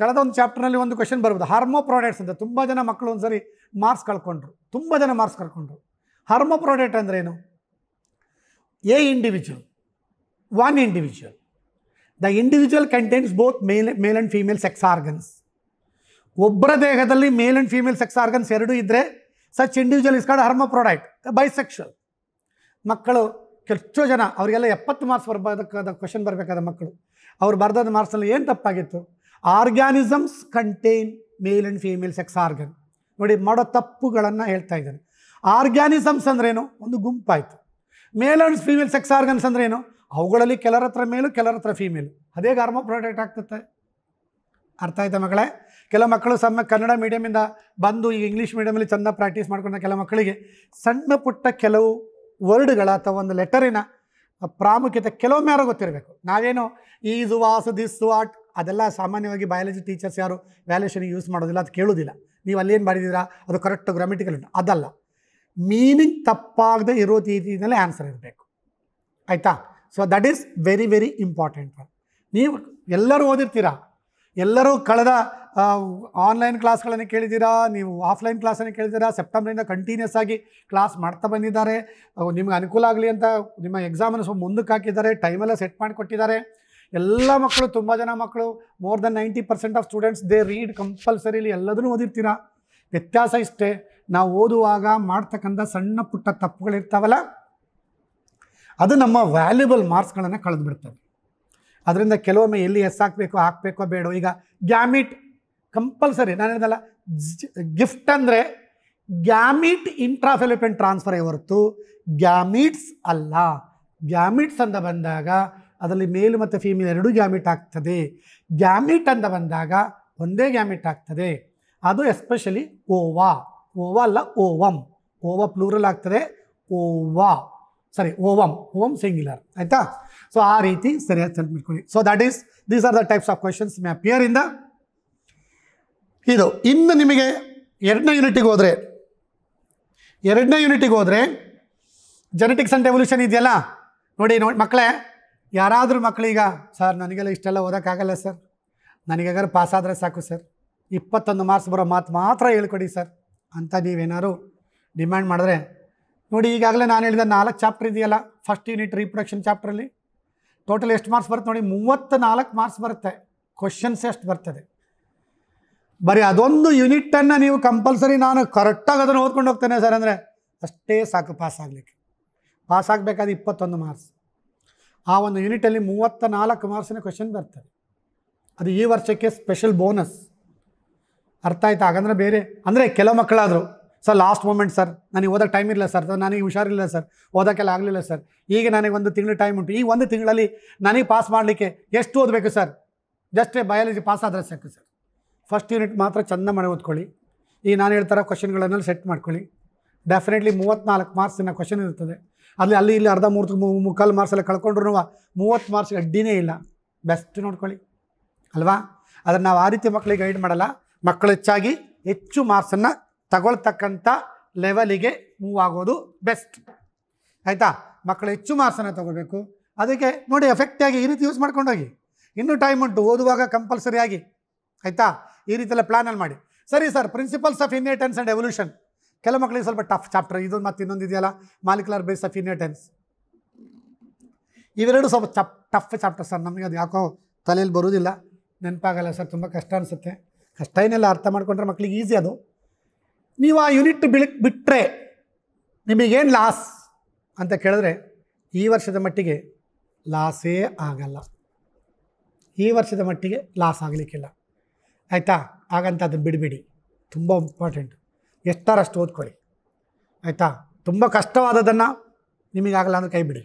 ಕಳೆದ ಒಂದು ಚಾಪ್ಟರ್ನಲ್ಲಿ ಒಂದು ಕ್ವಶನ್ ಬರ್ಬೋದು ಹಾರ್ಮೋ ಪ್ರಾಡಕ್ಟ್ಸ್ ಅಂತ ತುಂಬ ಜನ ಮಕ್ಕಳು ಒಂದ್ಸರಿ ಮಾರ್ಕ್ಸ್ ಕಳ್ಕೊಂಡ್ರು ತುಂಬ ಜನ ಮಾರ್ಕ್ಸ್ ಕಳ್ಕೊಂಡ್ರು ಹಾರ್ಮೋ ಪ್ರಾಡಕ್ಟ್ ಅಂದ್ರೇನು a individual one individual the individual contains both male male and female sex organs. ಒಬ್ಬರ ದೇಹದಲ್ಲಿ male and female sex organs ಎರಡು ಇದ್ದರೆ ಸಚ್ ಇಂಡಿವಿಜುವಲ್ ಇಸ್ಕೊಂಡು ಹರ್ಮ ಪ್ರಾಡಕ್ಟ್ ಬೈಸೆಕ್ಷಲ್ ಮಕ್ಕಳು ಕೆಚ್ಚೋ ಜನ ಅವರಿಗೆಲ್ಲ ಎಪ್ಪತ್ತು ಮಾರ್ಕ್ಸ್ ಬರಬೇಕಾದ ಕ್ವಶನ್ ಬರಬೇಕಾದ ಮಕ್ಕಳು ಅವ್ರು ಬರ್ದಾದ ಮಾರ್ಕ್ಸಲ್ಲಿ ಏನು ತಪ್ಪಾಗಿತ್ತು organisms contain male and female sex organ ನೋಡಿ ಮಾಡೋ ತಪ್ಪುಗಳನ್ನು ಹೇಳ್ತಾ ಇದ್ದಾರೆ ಆರ್ಗ್ಯಾನಿಸಮ್ಸ್ ಅಂದ್ರೇನು ಒಂದು ಗುಂಪಾಯಿತು male and female sex organs ಅಂದರೆ ಏನು ಅವುಗಳಲ್ಲಿ ಕೆಲರ ಹತ್ರ ಮೇಲು ಕೆಲರ ಹತ್ರ ಫೀಮೇಲು ಅದೇ ಗಾರ್ಮೋ ಪ್ರೊಟೆಕ್ಟ್ ಆಗ್ತದೆ ಅರ್ಥ ಆಯ್ತಾ ಮಕ್ಕಳೇ ಕೆಲ ಮಕ್ಕಳು ಸಮ ಕನ್ನಡ ಮೀಡಿಯಮಿಂದ ಬಂದು ಈಗ ಇಂಗ್ಲೀಷ್ ಮೀಡಿಯಮಲ್ಲಿ ಚೆಂದ ಪ್ರಾಕ್ಟೀಸ್ ಮಾಡ್ಕೊಂಡ ಕೆಲ ಮಕ್ಕಳಿಗೆ ಸಣ್ಣ ಪುಟ್ಟ ಕೆಲವು ವರ್ಡ್ಗಳ ಅಥವಾ ಒಂದು ಲೆಟರಿನ ಪ್ರಾಮುಖ್ಯತೆ ಕೆಲವೊಮ್ಮೆ ಯಾರೋ ಗೊತ್ತಿರಬೇಕು ನಾವೇನು ಝು ವಾಸು ದಿಸ್ ವಾಟ್ ಅದೆಲ್ಲ ಸಾಮಾನ್ಯವಾಗಿ ಬಯಾಲಜಿ ಟೀಚರ್ಸ್ ಯಾರು ವ್ಯಾಲ್ಯೂಷನ್ಗೆ ಯೂಸ್ ಮಾಡೋದಿಲ್ಲ ಅದು ಕೇಳೋದಿಲ್ಲ ನೀವು ಅಲ್ಲೇನು ಮಾಡಿದ್ದೀರಾ ಅದು ಕರೆಕ್ಟ್ ಗ್ರಾಮಿಟಿಕಲ್ ಉಂಟು ಅದಲ್ಲ ಮೀನಿಂಗ್ ತಪ್ಪಾಗದೆ ಇರೋ ರೀತಿಯಲ್ಲಿ ಆನ್ಸರ್ ಇರಬೇಕು ಆಯಿತಾ so that is very very important ನೀವು ಎಲ್ಲರೂ ಓದಿರ್ತೀರಾ ಎಲ್ಲರೂ ಕಳೆದ ಆನ್ಲೈನ್ ಕ್ಲಾಸ್ಗಳನ್ನು ಕೇಳಿದ್ದೀರಾ ನೀವು ಆಫ್ಲೈನ್ ಕ್ಲಾಸನ್ನು ಕೇಳಿದ್ದೀರಾ ಸೆಪ್ಟೆಂಬರಿಂದ ಕಂಟಿನ್ಯೂಸ್ ಆಗಿ ಕ್ಲಾಸ್ ಮಾಡ್ತಾ ಬಂದಿದ್ದಾರೆ ನಿಮ್ಗೆ ಅನುಕೂಲ ಆಗಲಿ ಅಂತ ನಿಮ್ಮ ಎಕ್ಸಾಮನ್ನು ಸ್ವಲ್ಪ ಮುಂದಕ್ಕೆ ಹಾಕಿದ್ದಾರೆ ಟೈಮೆಲ್ಲ ಸೆಟ್ ಮಾಡಿಕೊಟ್ಟಿದ್ದಾರೆ ಎಲ್ಲ ಮಕ್ಕಳು ತುಂಬ ಜನ ಮಕ್ಕಳು more than ninety percent of students they read compulsorily ಎಲ್ಲದನ್ನೂ ಓದಿರ್ತೀರಾ ವ್ಯತ್ಯಾಸ ಇಷ್ಟೇ ನಾವು ಓದುವಾಗ ಮಾಡ್ತಕ್ಕಂಥ ಸಣ್ಣ ಪುಟ್ಟ ತಪ್ಪುಗಳಿರ್ತಾವಲ್ಲ ಅದು ನಮ್ಮ ವ್ಯಾಲ್ಯೂಬಲ್ ಮಾರ್ಕ್ಸ್ಗಳನ್ನು ಬಿಡ್ತವೆ ಅದರಿಂದ ಕೆಲವೊಮ್ಮೆ ಎಲ್ಲಿ ಎಸ್ ಹಾಕಬೇಕು ಹಾಕಬೇಕೋ ಬೇಡೋ ಈಗ ಗ್ಯಾಮಿಟ್ ಕಂಪಲ್ಸರಿ ನಾನು ಹೇಳಿದಲ್ಲ ಗಿಫ್ಟ್ ಅಂದರೆ ಗ್ಯಾಮಿಟ್ ಇಂಟ್ರಾಫೆಲಿಪೆಂಟ್ ಟ್ರಾನ್ಸ್ಫರ್ ಹೊರತು ಗ್ಯಾಮಿಟ್ಸ್ ಅಲ್ಲ ಗ್ಯಾಮಿಟ್ಸ್ ಅಂತ ಬಂದಾಗ ಅದರಲ್ಲಿ ಮೇಲು ಮತ್ತು ಫೀಮೇಲ್ ಎರಡೂ ಗ್ಯಾಮಿಟ್ ಆಗ್ತದೆ ಗ್ಯಾಮಿಟ್ ಅಂತ ಬಂದಾಗ ಒಂದೇ ಗ್ಯಾಮಿಟ್ ಆಗ್ತದೆ ಅದು ಎಸ್ಪೆಷಲಿ ಓವಾ ಓವ ಅಲ್ಲ ಓವಂ ಓವ ಪ್ಲೂರಲ್ ಆಗ್ತದೆ ಓವಾ ಸರಿ ಓವಂ ಓವಂ ಸಿಂಗ್ಯುಲರ್ ಆಯಿತಾ ಸೊ ಆ ರೀತಿ ಸರಿಯಾಗಿ ಮಾಡ್ಕೊಳ್ಳಿ so that is these are the types of questions may appear ಇಂದ ಇದು ಇನ್ನು ನಿಮಗೆ ಎರಡನೇ ಯೂನಿಟಿಗೆ ಹೋದರೆ ಎರಡನೇ ಯೂನಿಟಿಗೆ ಹೋದರೆ ಜೆನೆಟಿಕ್ಸ್ ಆ್ಯಂಡ್ ಎವಲ್ಯೂಷನ್ ಇದೆಯಲ್ಲ ನೋಡಿ ನೋಡಿ ಮಕ್ಕಳೇ ಯಾರಾದರೂ ಮಕ್ಕಳೀಗ ಸರ್ ನನಗೆಲ್ಲ ಇಷ್ಟೆಲ್ಲ ಓದೋಕ್ಕಾಗಲ್ಲ ಸರ್ ನನಗಾಗಾರು ಪಾಸ್ ಆದರೆ ಸಾಕು ಸರ್ ಇಪ್ಪತ್ತೊಂದು ಮಾರ್ಕ್ಸ್ ಬರೋ ಮಾತು ಮಾತ್ರ ಹೇಳ್ಕೊಡಿ ಸರ್ ಅಂತ ನೀವೇನಾದ್ರು ಡಿಮ್ಯಾಂಡ್ ಮಾಡಿದ್ರೆ ನೋಡಿ ಈಗಾಗಲೇ ನಾನು ಹೇಳಿದ ನಾಲ್ಕು ಚಾಪ್ಟರ್ ಇದೆಯಲ್ಲ ಫಸ್ಟ್ ಯೂನಿಟ್ ರೀಪ್ರೊಡಕ್ಷನ್ ಚಾಪ್ಟ್ರಲ್ಲಿ ಟೋಟಲ್ ಎಷ್ಟು ಮಾರ್ಕ್ಸ್ ಬರುತ್ತೆ ನೋಡಿ ಮೂವತ್ತ ನಾಲ್ಕು ಮಾರ್ಕ್ಸ್ ಬರುತ್ತೆ ಕ್ವಶನ್ಸ್ ಎಷ್ಟು ಬರ್ತದೆ ಬರೀ ಅದೊಂದು ಯೂನಿಟನ್ನು ನೀವು ಕಂಪಲ್ಸರಿ ನಾನು ಕರೆಕ್ಟಾಗಿ ಅದನ್ನು ಓದ್ಕೊಂಡು ಹೋಗ್ತೇನೆ ಸರ್ ಅಂದರೆ ಅಷ್ಟೇ ಸಾಕು ಪಾಸ್ ಆಗಲಿಕ್ಕೆ ಪಾಸ್ ಆಗಬೇಕಾದ ಇಪ್ಪತ್ತೊಂದು ಮಾರ್ಕ್ಸ್ ಆ ಒಂದು ಯೂನಿಟಲ್ಲಿ ಮೂವತ್ತ ನಾಲ್ಕು ಮಾರ್ಕ್ಸಿನ ಕ್ವಶನ್ ಬರ್ತದೆ ಅದು ಈ ವರ್ಷಕ್ಕೆ ಸ್ಪೆಷಲ್ ಬೋನಸ್ ಅರ್ಥ ಆಯ್ತಾ ಹಾಗಂದ್ರೆ ಬೇರೆ ಅಂದರೆ ಕೆಲವು ಮಕ್ಕಳಾದರು ಸರ್ ಲಾಸ್ಟ್ ಮೂಮೆಂಟ್ ಸರ್ ನನಗೆ ಓದೋಕ್ಕೆ ಟೈಮ್ ಇರಲಿಲ್ಲ ಸರ್ ನನಗೆ ಹುಷಾರಿಲ್ಲ ಸರ್ ಓದೋಕ್ಕೆಲ್ಲ ಆಗಲಿಲ್ಲ ಸರ್ ಈಗ ನನಗೆ ಒಂದು ತಿಂಗಳು ಟೈಮ್ ಉಂಟು ಈ ಒಂದು ತಿಂಗಳಲ್ಲಿ ನನಗೆ ಪಾಸ್ ಮಾಡಲಿಕ್ಕೆ ಎಷ್ಟು ಓದಬೇಕು ಸರ್ ಜಸ್ಟ್ ಬಯಾಲಜಿ ಪಾಸ್ ಆದರೆ ಸಾಕು ಸರ್ ಫಸ್ಟ್ ಯೂನಿಟ್ ಮಾತ್ರ ಚೆಂದ ಮಾಡಿ ಓದ್ಕೊಳ್ಳಿ ಈಗ ನಾನು ಹೇಳ್ತಾರೆ ಕ್ವಶನ್ಗಳನ್ನೆಲ್ಲ ಸೆಟ್ ಮಾಡ್ಕೊಳ್ಳಿ ಡೆಫಿನೆಟ್ಲಿ ಮೂವತ್ತ್ನಾಲ್ಕು ಮಾರ್ಕ್ಸಿನ ಕ್ವಶನ್ ಇರ್ತದೆ ಅಲ್ಲಿ ಅಲ್ಲಿ ಇಲ್ಲಿ ಅರ್ಧ ಮೂರು ಮುಕ್ಕಾಲು ಮಾರ್ಕ್ಸ್ ಎಲ್ಲ ಕಳ್ಕೊಂಡ್ರು ಮೂವತ್ತು ಮಾರ್ಕ್ಸ್ ಅಡ್ಡಿನೇ ಇಲ್ಲ ಬೆಸ್ಟ್ ನೋಡ್ಕೊಳ್ಳಿ ಅಲ್ವಾ ಅದನ್ನು ನಾವು ಆ ರೀತಿ ಮಕ್ಕಳಿಗೆ ಗೈಡ್ ಮಾಡಲ್ಲ ಮಕ್ಕಳು ಹೆಚ್ಚಾಗಿ ಹೆಚ್ಚು ಮಾರ್ಕ್ಸನ್ನು ತಗೊಳ್ತಕ್ಕಂಥ ಲೆವೆಲಿಗೆ ಮೂವ್ ಆಗೋದು ಬೆಸ್ಟ್ ಆಯಿತಾ ಮಕ್ಕಳು ಹೆಚ್ಚು ಮಾರ್ಕ್ಸನ್ನು ತಗೋಬೇಕು ಅದಕ್ಕೆ ನೋಡಿ ಎಫೆಕ್ಟಾಗಿ ಈ ರೀತಿ ಯೂಸ್ ಮಾಡ್ಕೊಂಡೋಗಿ ಇನ್ನೂ ಟೈಮ್ ಉಂಟು ಓದುವಾಗ ಕಂಪಲ್ಸರಿಯಾಗಿ ಆಗಿ ಆಯಿತಾ ಈ ರೀತಿಯೆಲ್ಲ ಪ್ಲ್ಯಾನಲ್ಲಿ ಮಾಡಿ ಸರಿ sir principles of inheritance and evolution ಕೆಲ ಮಕ್ಕಳಿಗೆ ಸ್ವಲ್ಪ ಟಫ್ ಚಾಪ್ಟರ್ ಇದು ಮತ್ತು ಇನ್ನೊಂದು ಇದೆಯಲ್ಲ ಮಾಲಿಕ್ಯುಲರ್ ಬೇಸ್ ಆಫ್ ಇನ್ಹೆರಿಟೆನ್ಸ್ ಇವೆರಡು ಸ್ವಲ್ಪ ಚಪ್ ಟಫ್ ಚಾಪ್ಟರ್ ಸರ್ ನಮಗೆ ಅದು ಯಾಕೋ ತಲೆಯಲ್ಲಿ ಬರೋದಿಲ್ಲ ನೆನಪಾಗಲ್ಲ ಸರ್ ತುಂಬ ಕಷ್ಟ ಅನಿಸುತ್ತೆ ಕಷ್ಟ ಏನೆಲ್ಲ ಅರ್ಥ ಮಾಡ್ಕೊಂಡ್ರೆ ಮಕ್ಕಳಿಗೆ ಈಸಿ ಅದು ನೀವು ಆ ಯೂನಿಟ್ ಬಿಳಿ ಬಿಟ್ಟರೆ ನಿಮಗೇನು ಲಾಸ್ ಅಂತ ಕೇಳಿದ್ರೆ ಈ ವರ್ಷದ ಮಟ್ಟಿಗೆ ಲಾಸೇ ಆಗಲ್ಲ ಈ ವರ್ಷದ ಮಟ್ಟಿಗೆ ಲಾಸ್ ಆಗಲಿಕ್ಕಿಲ್ಲ ಆಯಿತಾ ಹಾಗಂತ ಅದನ್ನು ಬಿಡಬೇಡಿ ತುಂಬ ಇಂಪಾರ್ಟೆಂಟ್ ಎಷ್ಟರಷ್ಟು ಓದ್ಕೊಳ್ಳಿ ಆಯಿತಾ ತುಂಬ ಕಷ್ಟವಾದದನ್ನು ನಿಮಗಾಗಲ್ಲ ಅಂದರೆ ಕೈ ಬಿಡಿ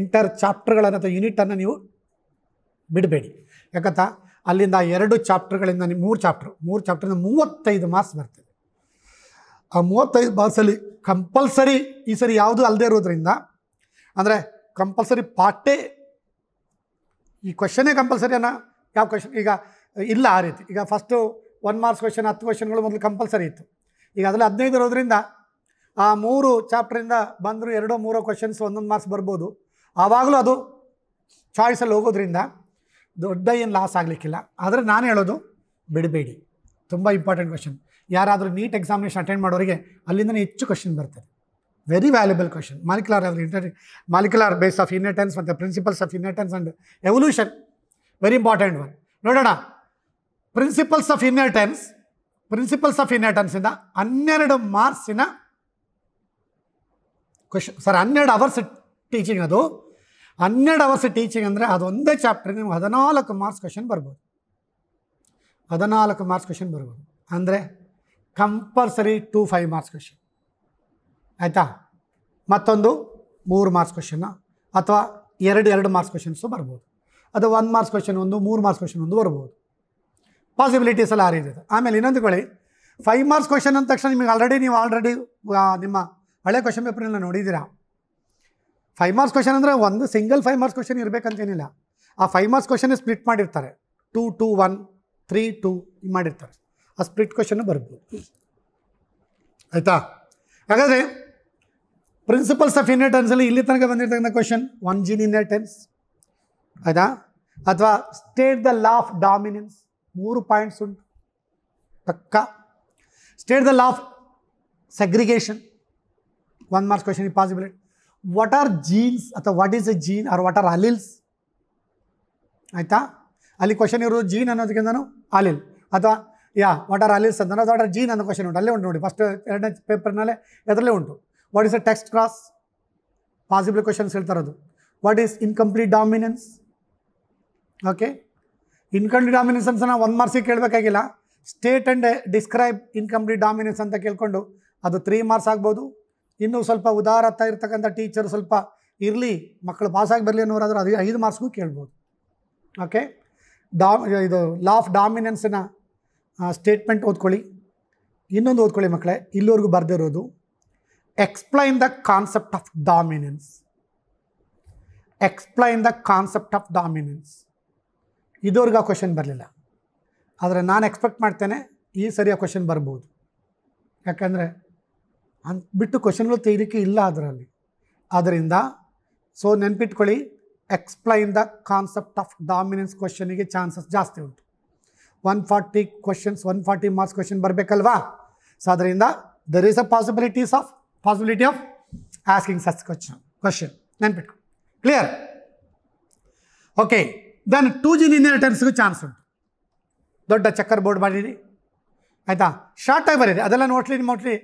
ಇಂಟರ್ ಚಾಪ್ಟರ್ಗಳನ್ನು ಅಥವಾ ಯೂನಿಟನ್ನು ನೀವು ಬಿಡಬೇಡಿ ಯಾಕಂತ ಅಲ್ಲಿಂದ ಎರಡು ಚಾಪ್ಟರ್ಗಳಿಂದ ನೀವು ಮೂರು ಚಾಪ್ಟರ್ ಮೂರು ಚಾಪ್ಟ್ರಿಂದ ಮೂವತ್ತೈದು ಮಾರ್ಕ್ಸ್ ಬರ್ತದೆ ಆ ಮೂವತ್ತೈದು ಮಾರ್ಕ್ಸಲ್ಲಿ ಕಂಪಲ್ಸರಿ ಈ ಸರಿ ಯಾವುದು ಅಲ್ಲದೆ ಇರೋದ್ರಿಂದ ಅಂದರೆ ಕಂಪಲ್ಸರಿ ಪಾಠೇ ಈ ಕ್ವಶನೇ ಕಂಪಲ್ಸರಿ ಅನ್ನೋ ಯಾವ ಕ್ವಶನ್ ಈಗ ಇಲ್ಲ ಆ ರೀತಿ ಈಗ ಫಸ್ಟು ಒನ್ ಮಾರ್ಕ್ಸ್ ಕ್ವಶನ್ ಹತ್ತು ಕ್ವಶನ್ಗಳು ಮೊದಲು ಕಂಪಲ್ಸರಿ ಇತ್ತು ಈಗ ಅದರಲ್ಲಿ ಹದಿನೈದು ಇರೋದ್ರಿಂದ ಆ ಮೂರು ಚಾಪ್ಟರಿಂದ ಬಂದರೂ ಎರಡೋ ಮೂರೋ ಕ್ವಶನ್ಸ್ ಒಂದೊಂದು ಮಾರ್ಕ್ಸ್ ಬರ್ಬೋದು ಆವಾಗಲೂ ಅದು ಚಾಯ್ಸಲ್ಲಿ ಹೋಗೋದ್ರಿಂದ ದೊಡ್ಡ ಏನು ಲಾಸ್ ಆಗಲಿಕ್ಕಿಲ್ಲ ಆದರೆ ನಾನು ಹೇಳೋದು ಬಿಡಬೇಡಿ ತುಂಬ ಇಂಪಾರ್ಟೆಂಟ್ ಕ್ವಶನ್ ಯಾರಾದರೂ ನೀಟ್ ಎಕ್ಸಾಮಿನೇಷನ್ ಅಟೆಂಡ್ ಮಾಡೋರಿಗೆ ಅಲ್ಲಿಂದನೇ ಹೆಚ್ಚು ಕ್ವಶನ್ ಬರ್ತದೆ very valuable question molecular of inter molecular base of inheritance ಮತ್ತು principles of inheritance and evolution very important one ನೋಡೋಣ principles of inheritance principles of ಇನ್ಹೆರಿಟೆನ್ಸಿಂದ ಹನ್ನೆರಡು ಮಾರ್ಕ್ಸಿನ ಕ್ವಶನ್ ಸರ್ ಹನ್ನೆರಡು ಅವರ್ಸ್ ಟೀಚಿಂಗ್ ಅದು ಹನ್ನೆರಡು ಅವರ್ಸ್ ಟೀಚಿಂಗ್ ಅಂದರೆ ಅದೊಂದೇ ಚಾಪ್ಟರ್ಗೆ ನಿಮ್ಗೆ ಹದಿನಾಲ್ಕು ಮಾರ್ಕ್ಸ್ ಕ್ವೆಶನ್ ಬರ್ಬೋದು ಹದಿನಾಲ್ಕು ಮಾರ್ಕ್ಸ್ ಕ್ವಶನ್ ಬರ್ಬೋದು ಅಂದರೆ compulsory to five marks question ಆಯಿತಾ ಮತ್ತೊಂದು ಮೂರು ಮಾರ್ಕ್ಸ್ ಕ್ವಶನ್ ಅಥವಾ ಎರಡು ಎರಡು ಮಾರ್ಕ್ಸ್ ಕ್ವೆಶನ್ಸು ಬರ್ಬೋದು ಅದು ಒಂದು ಮಾರ್ಕ್ಸ್ ಕ್ವಶನ್ ಒಂದು ಮೂರು ಮಾರ್ಕ್ಸ್ ಕ್ವಶನ್ ಒಂದು ಬರ್ಬೋದು ಪಾಸಿಬಿಲಿಟೀಸ್ ಎಲ್ಲ ಆ ರೀತಿ ಇದೆ ಆಮೇಲೆ ಇನ್ನೊಂದು ಕೊಳ್ಳಿ ಫೈವ್ ಮಾರ್ಕ್ಸ್ ಕ್ವೆಶನ್ ಅಂದ ತಕ್ಷಣ ನಿಮಗೆ ಆಲ್ರೆಡಿ ನೀವು ಆಲ್ರೆಡಿ ನಿಮ್ಮ ಹಳೆ ಕ್ವಶನ್ ಪೇಪರ್ನೆಲ್ಲ ನೋಡಿದ್ದೀರಾ ಫೈವ್ ಮಾರ್ಕ್ಸ್ ಕ್ವಶನ್ ಅಂದರೆ ಒಂದು ಸಿಂಗಲ್ ಫೈವ್ ಮಾರ್ಕ್ಸ್ ಕ್ವಶನ್ ಇರಬೇಕಂತೇನಿಲ್ಲ ಆ ಫೈವ್ ಮಾರ್ಕ್ಸ್ ಕ್ವಶನ್ ಸ್ಪ್ಲಿಟ್ ಮಾಡಿರ್ತಾರೆ two two one three two ಮಾಡಿರ್ತಾರೆ ಆ ಸ್ಪ್ಲಿಟ್ ಕ್ವಶನ್ ಬರ್ಬೋದು ಆಯಿತಾ ಹಾಗಾದರೆ ಪ್ರಿನ್ಸಿಪಲ್ಸ್ ಆಫ್ ಇನ್ಹೆರಿಟೆನ್ಸಲ್ಲಿ ಇಲ್ಲಿ ತನಕ ಬಂದಿರ್ತಕ್ಕಂಥ ಕ್ವಶನ್ ಒನ್ ಜಿನ್ ಇನ್ಹೆರಿಟೆನ್ಸ್ ಆಯಿತಾ ಅಥವಾ state the law of dominance ಮೂರು ಪಾಯಿಂಟ್ಸ್ ಉಂಟು ಪಕ್ಕ state the law of segregation one marks question is possibility what are genes ಅಥವಾ what is a gene are what are alleles ಆಯಿತಾ ಅಲ್ಲಿ ಕ್ವಶನ್ ಇರೋದು gene ಅನ್ನೋದಕ್ಕಿಂತನೂ ಅಲಿಲ್ ಅಥವಾ ಯಾ ವಾಟ್ ಆರ್ ಅಲಿಲ್ಸ್ ಅಂತ ವಾಟ್ ಆರ್ ಜೀನ್ ಅನ್ನೋ ಕ್ವಶನ್ ಉಂಟು ಅಲ್ಲೇ ಉಂಟು ನೋಡಿ ಫಸ್ಟ್ ಎರಡನೇ ಪೇಪರ್ನಲ್ಲೇ ಅದರಲ್ಲೇ ಉಂಟು what is a test cross possible questions ಹೇಳ್ತಾರದು what is incomplete dominance okay incomplete dominance ಅಂತ ನಾವು ಒಂದು ಮಾರ್ಕ್ಸಿಗೆ ಕೇಳಬೇಕಾಗಿಲ್ಲ state and describe incomplete dominance ಅಂತ ಕೇಳ್ಕೊಂಡು ಅದು ತ್ರೀ ಮಾರ್ಕ್ಸ್ ಆಗ್ಬೋದು ಇನ್ನೂ ಸ್ವಲ್ಪ ಉದಾರತ್ತ ಇರ್ತಕ್ಕಂಥ ಟೀಚರ್ ಸ್ವಲ್ಪ ಇರಲಿ ಮಕ್ಕಳು ಪಾಸಾಗಿ ಬರಲಿ ಅನ್ನೋರಾದರೂ ಅದು ಐದು ಮಾರ್ಕ್ಸ್ಗೂ ಕೇಳ್ಬೋದು ಓಕೆ ಡಾ ಇದು ಲಾ ಆಫ್ ಡಾಮಿನೆನ್ಸಿನ ಸ್ಟೇಟ್ಮೆಂಟ್ ಓದ್ಕೊಳ್ಳಿ ಇನ್ನೊಂದು ಓದ್ಕೊಳ್ಳಿ ಮಕ್ಕಳೇ ಇಲ್ಲಿವರೆಗೂ ಬರೆದಿರೋದು explain the concept of dominance explain the concept of dominance ಇದುವರೆಗೂ ಆ ಕ್ವಶನ್ ಬರಲಿಲ್ಲ ಆದರೆ ನಾನು ಎಕ್ಸ್ಪೆಕ್ಟ್ ಮಾಡ್ತೇನೆ ಈ ಸರಿ ಆ ಕ್ವಶನ್ ಬರ್ಬೋದು ಯಾಕಂದರೆ ಅಂತ ಬಿಟ್ಟು ಕ್ವಶನ್ಗಳು ತೆಗೆಯೋದಕ್ಕೆ ಇಲ್ಲ ಅದರಲ್ಲಿ ಆದ್ದರಿಂದ ಸೊ ನೆನ್ಪಿಟ್ಕೊಳ್ಳಿ explain the concept of dominance ಕ್ವಶನಿಗೆ ಚಾನ್ಸಸ್ ಜಾಸ್ತಿ ಉಂಟು one forty questions one forty marks question ಬರಬೇಕಲ್ವಾ ಸೊ ಅದರಿಂದ there is a possibilities of possibility of asking such question question ನೆನ್ಪಿಟ್ಕೊ clear okay then two gene ಇನ್ಹೆರಿಟೆನ್ಸ್ಗೂ chance ಉಂಟು ದೊಡ್ಡ ಚಕ್ಕರ್ board ಮಾಡಿರಿ ಆಯಿತಾ ಶಾರ್ಟಾಗಿ ಬರೀರಿ ಅದೆಲ್ಲ ನೋಟ್ಲಿ ನೋಟ್ಲಿ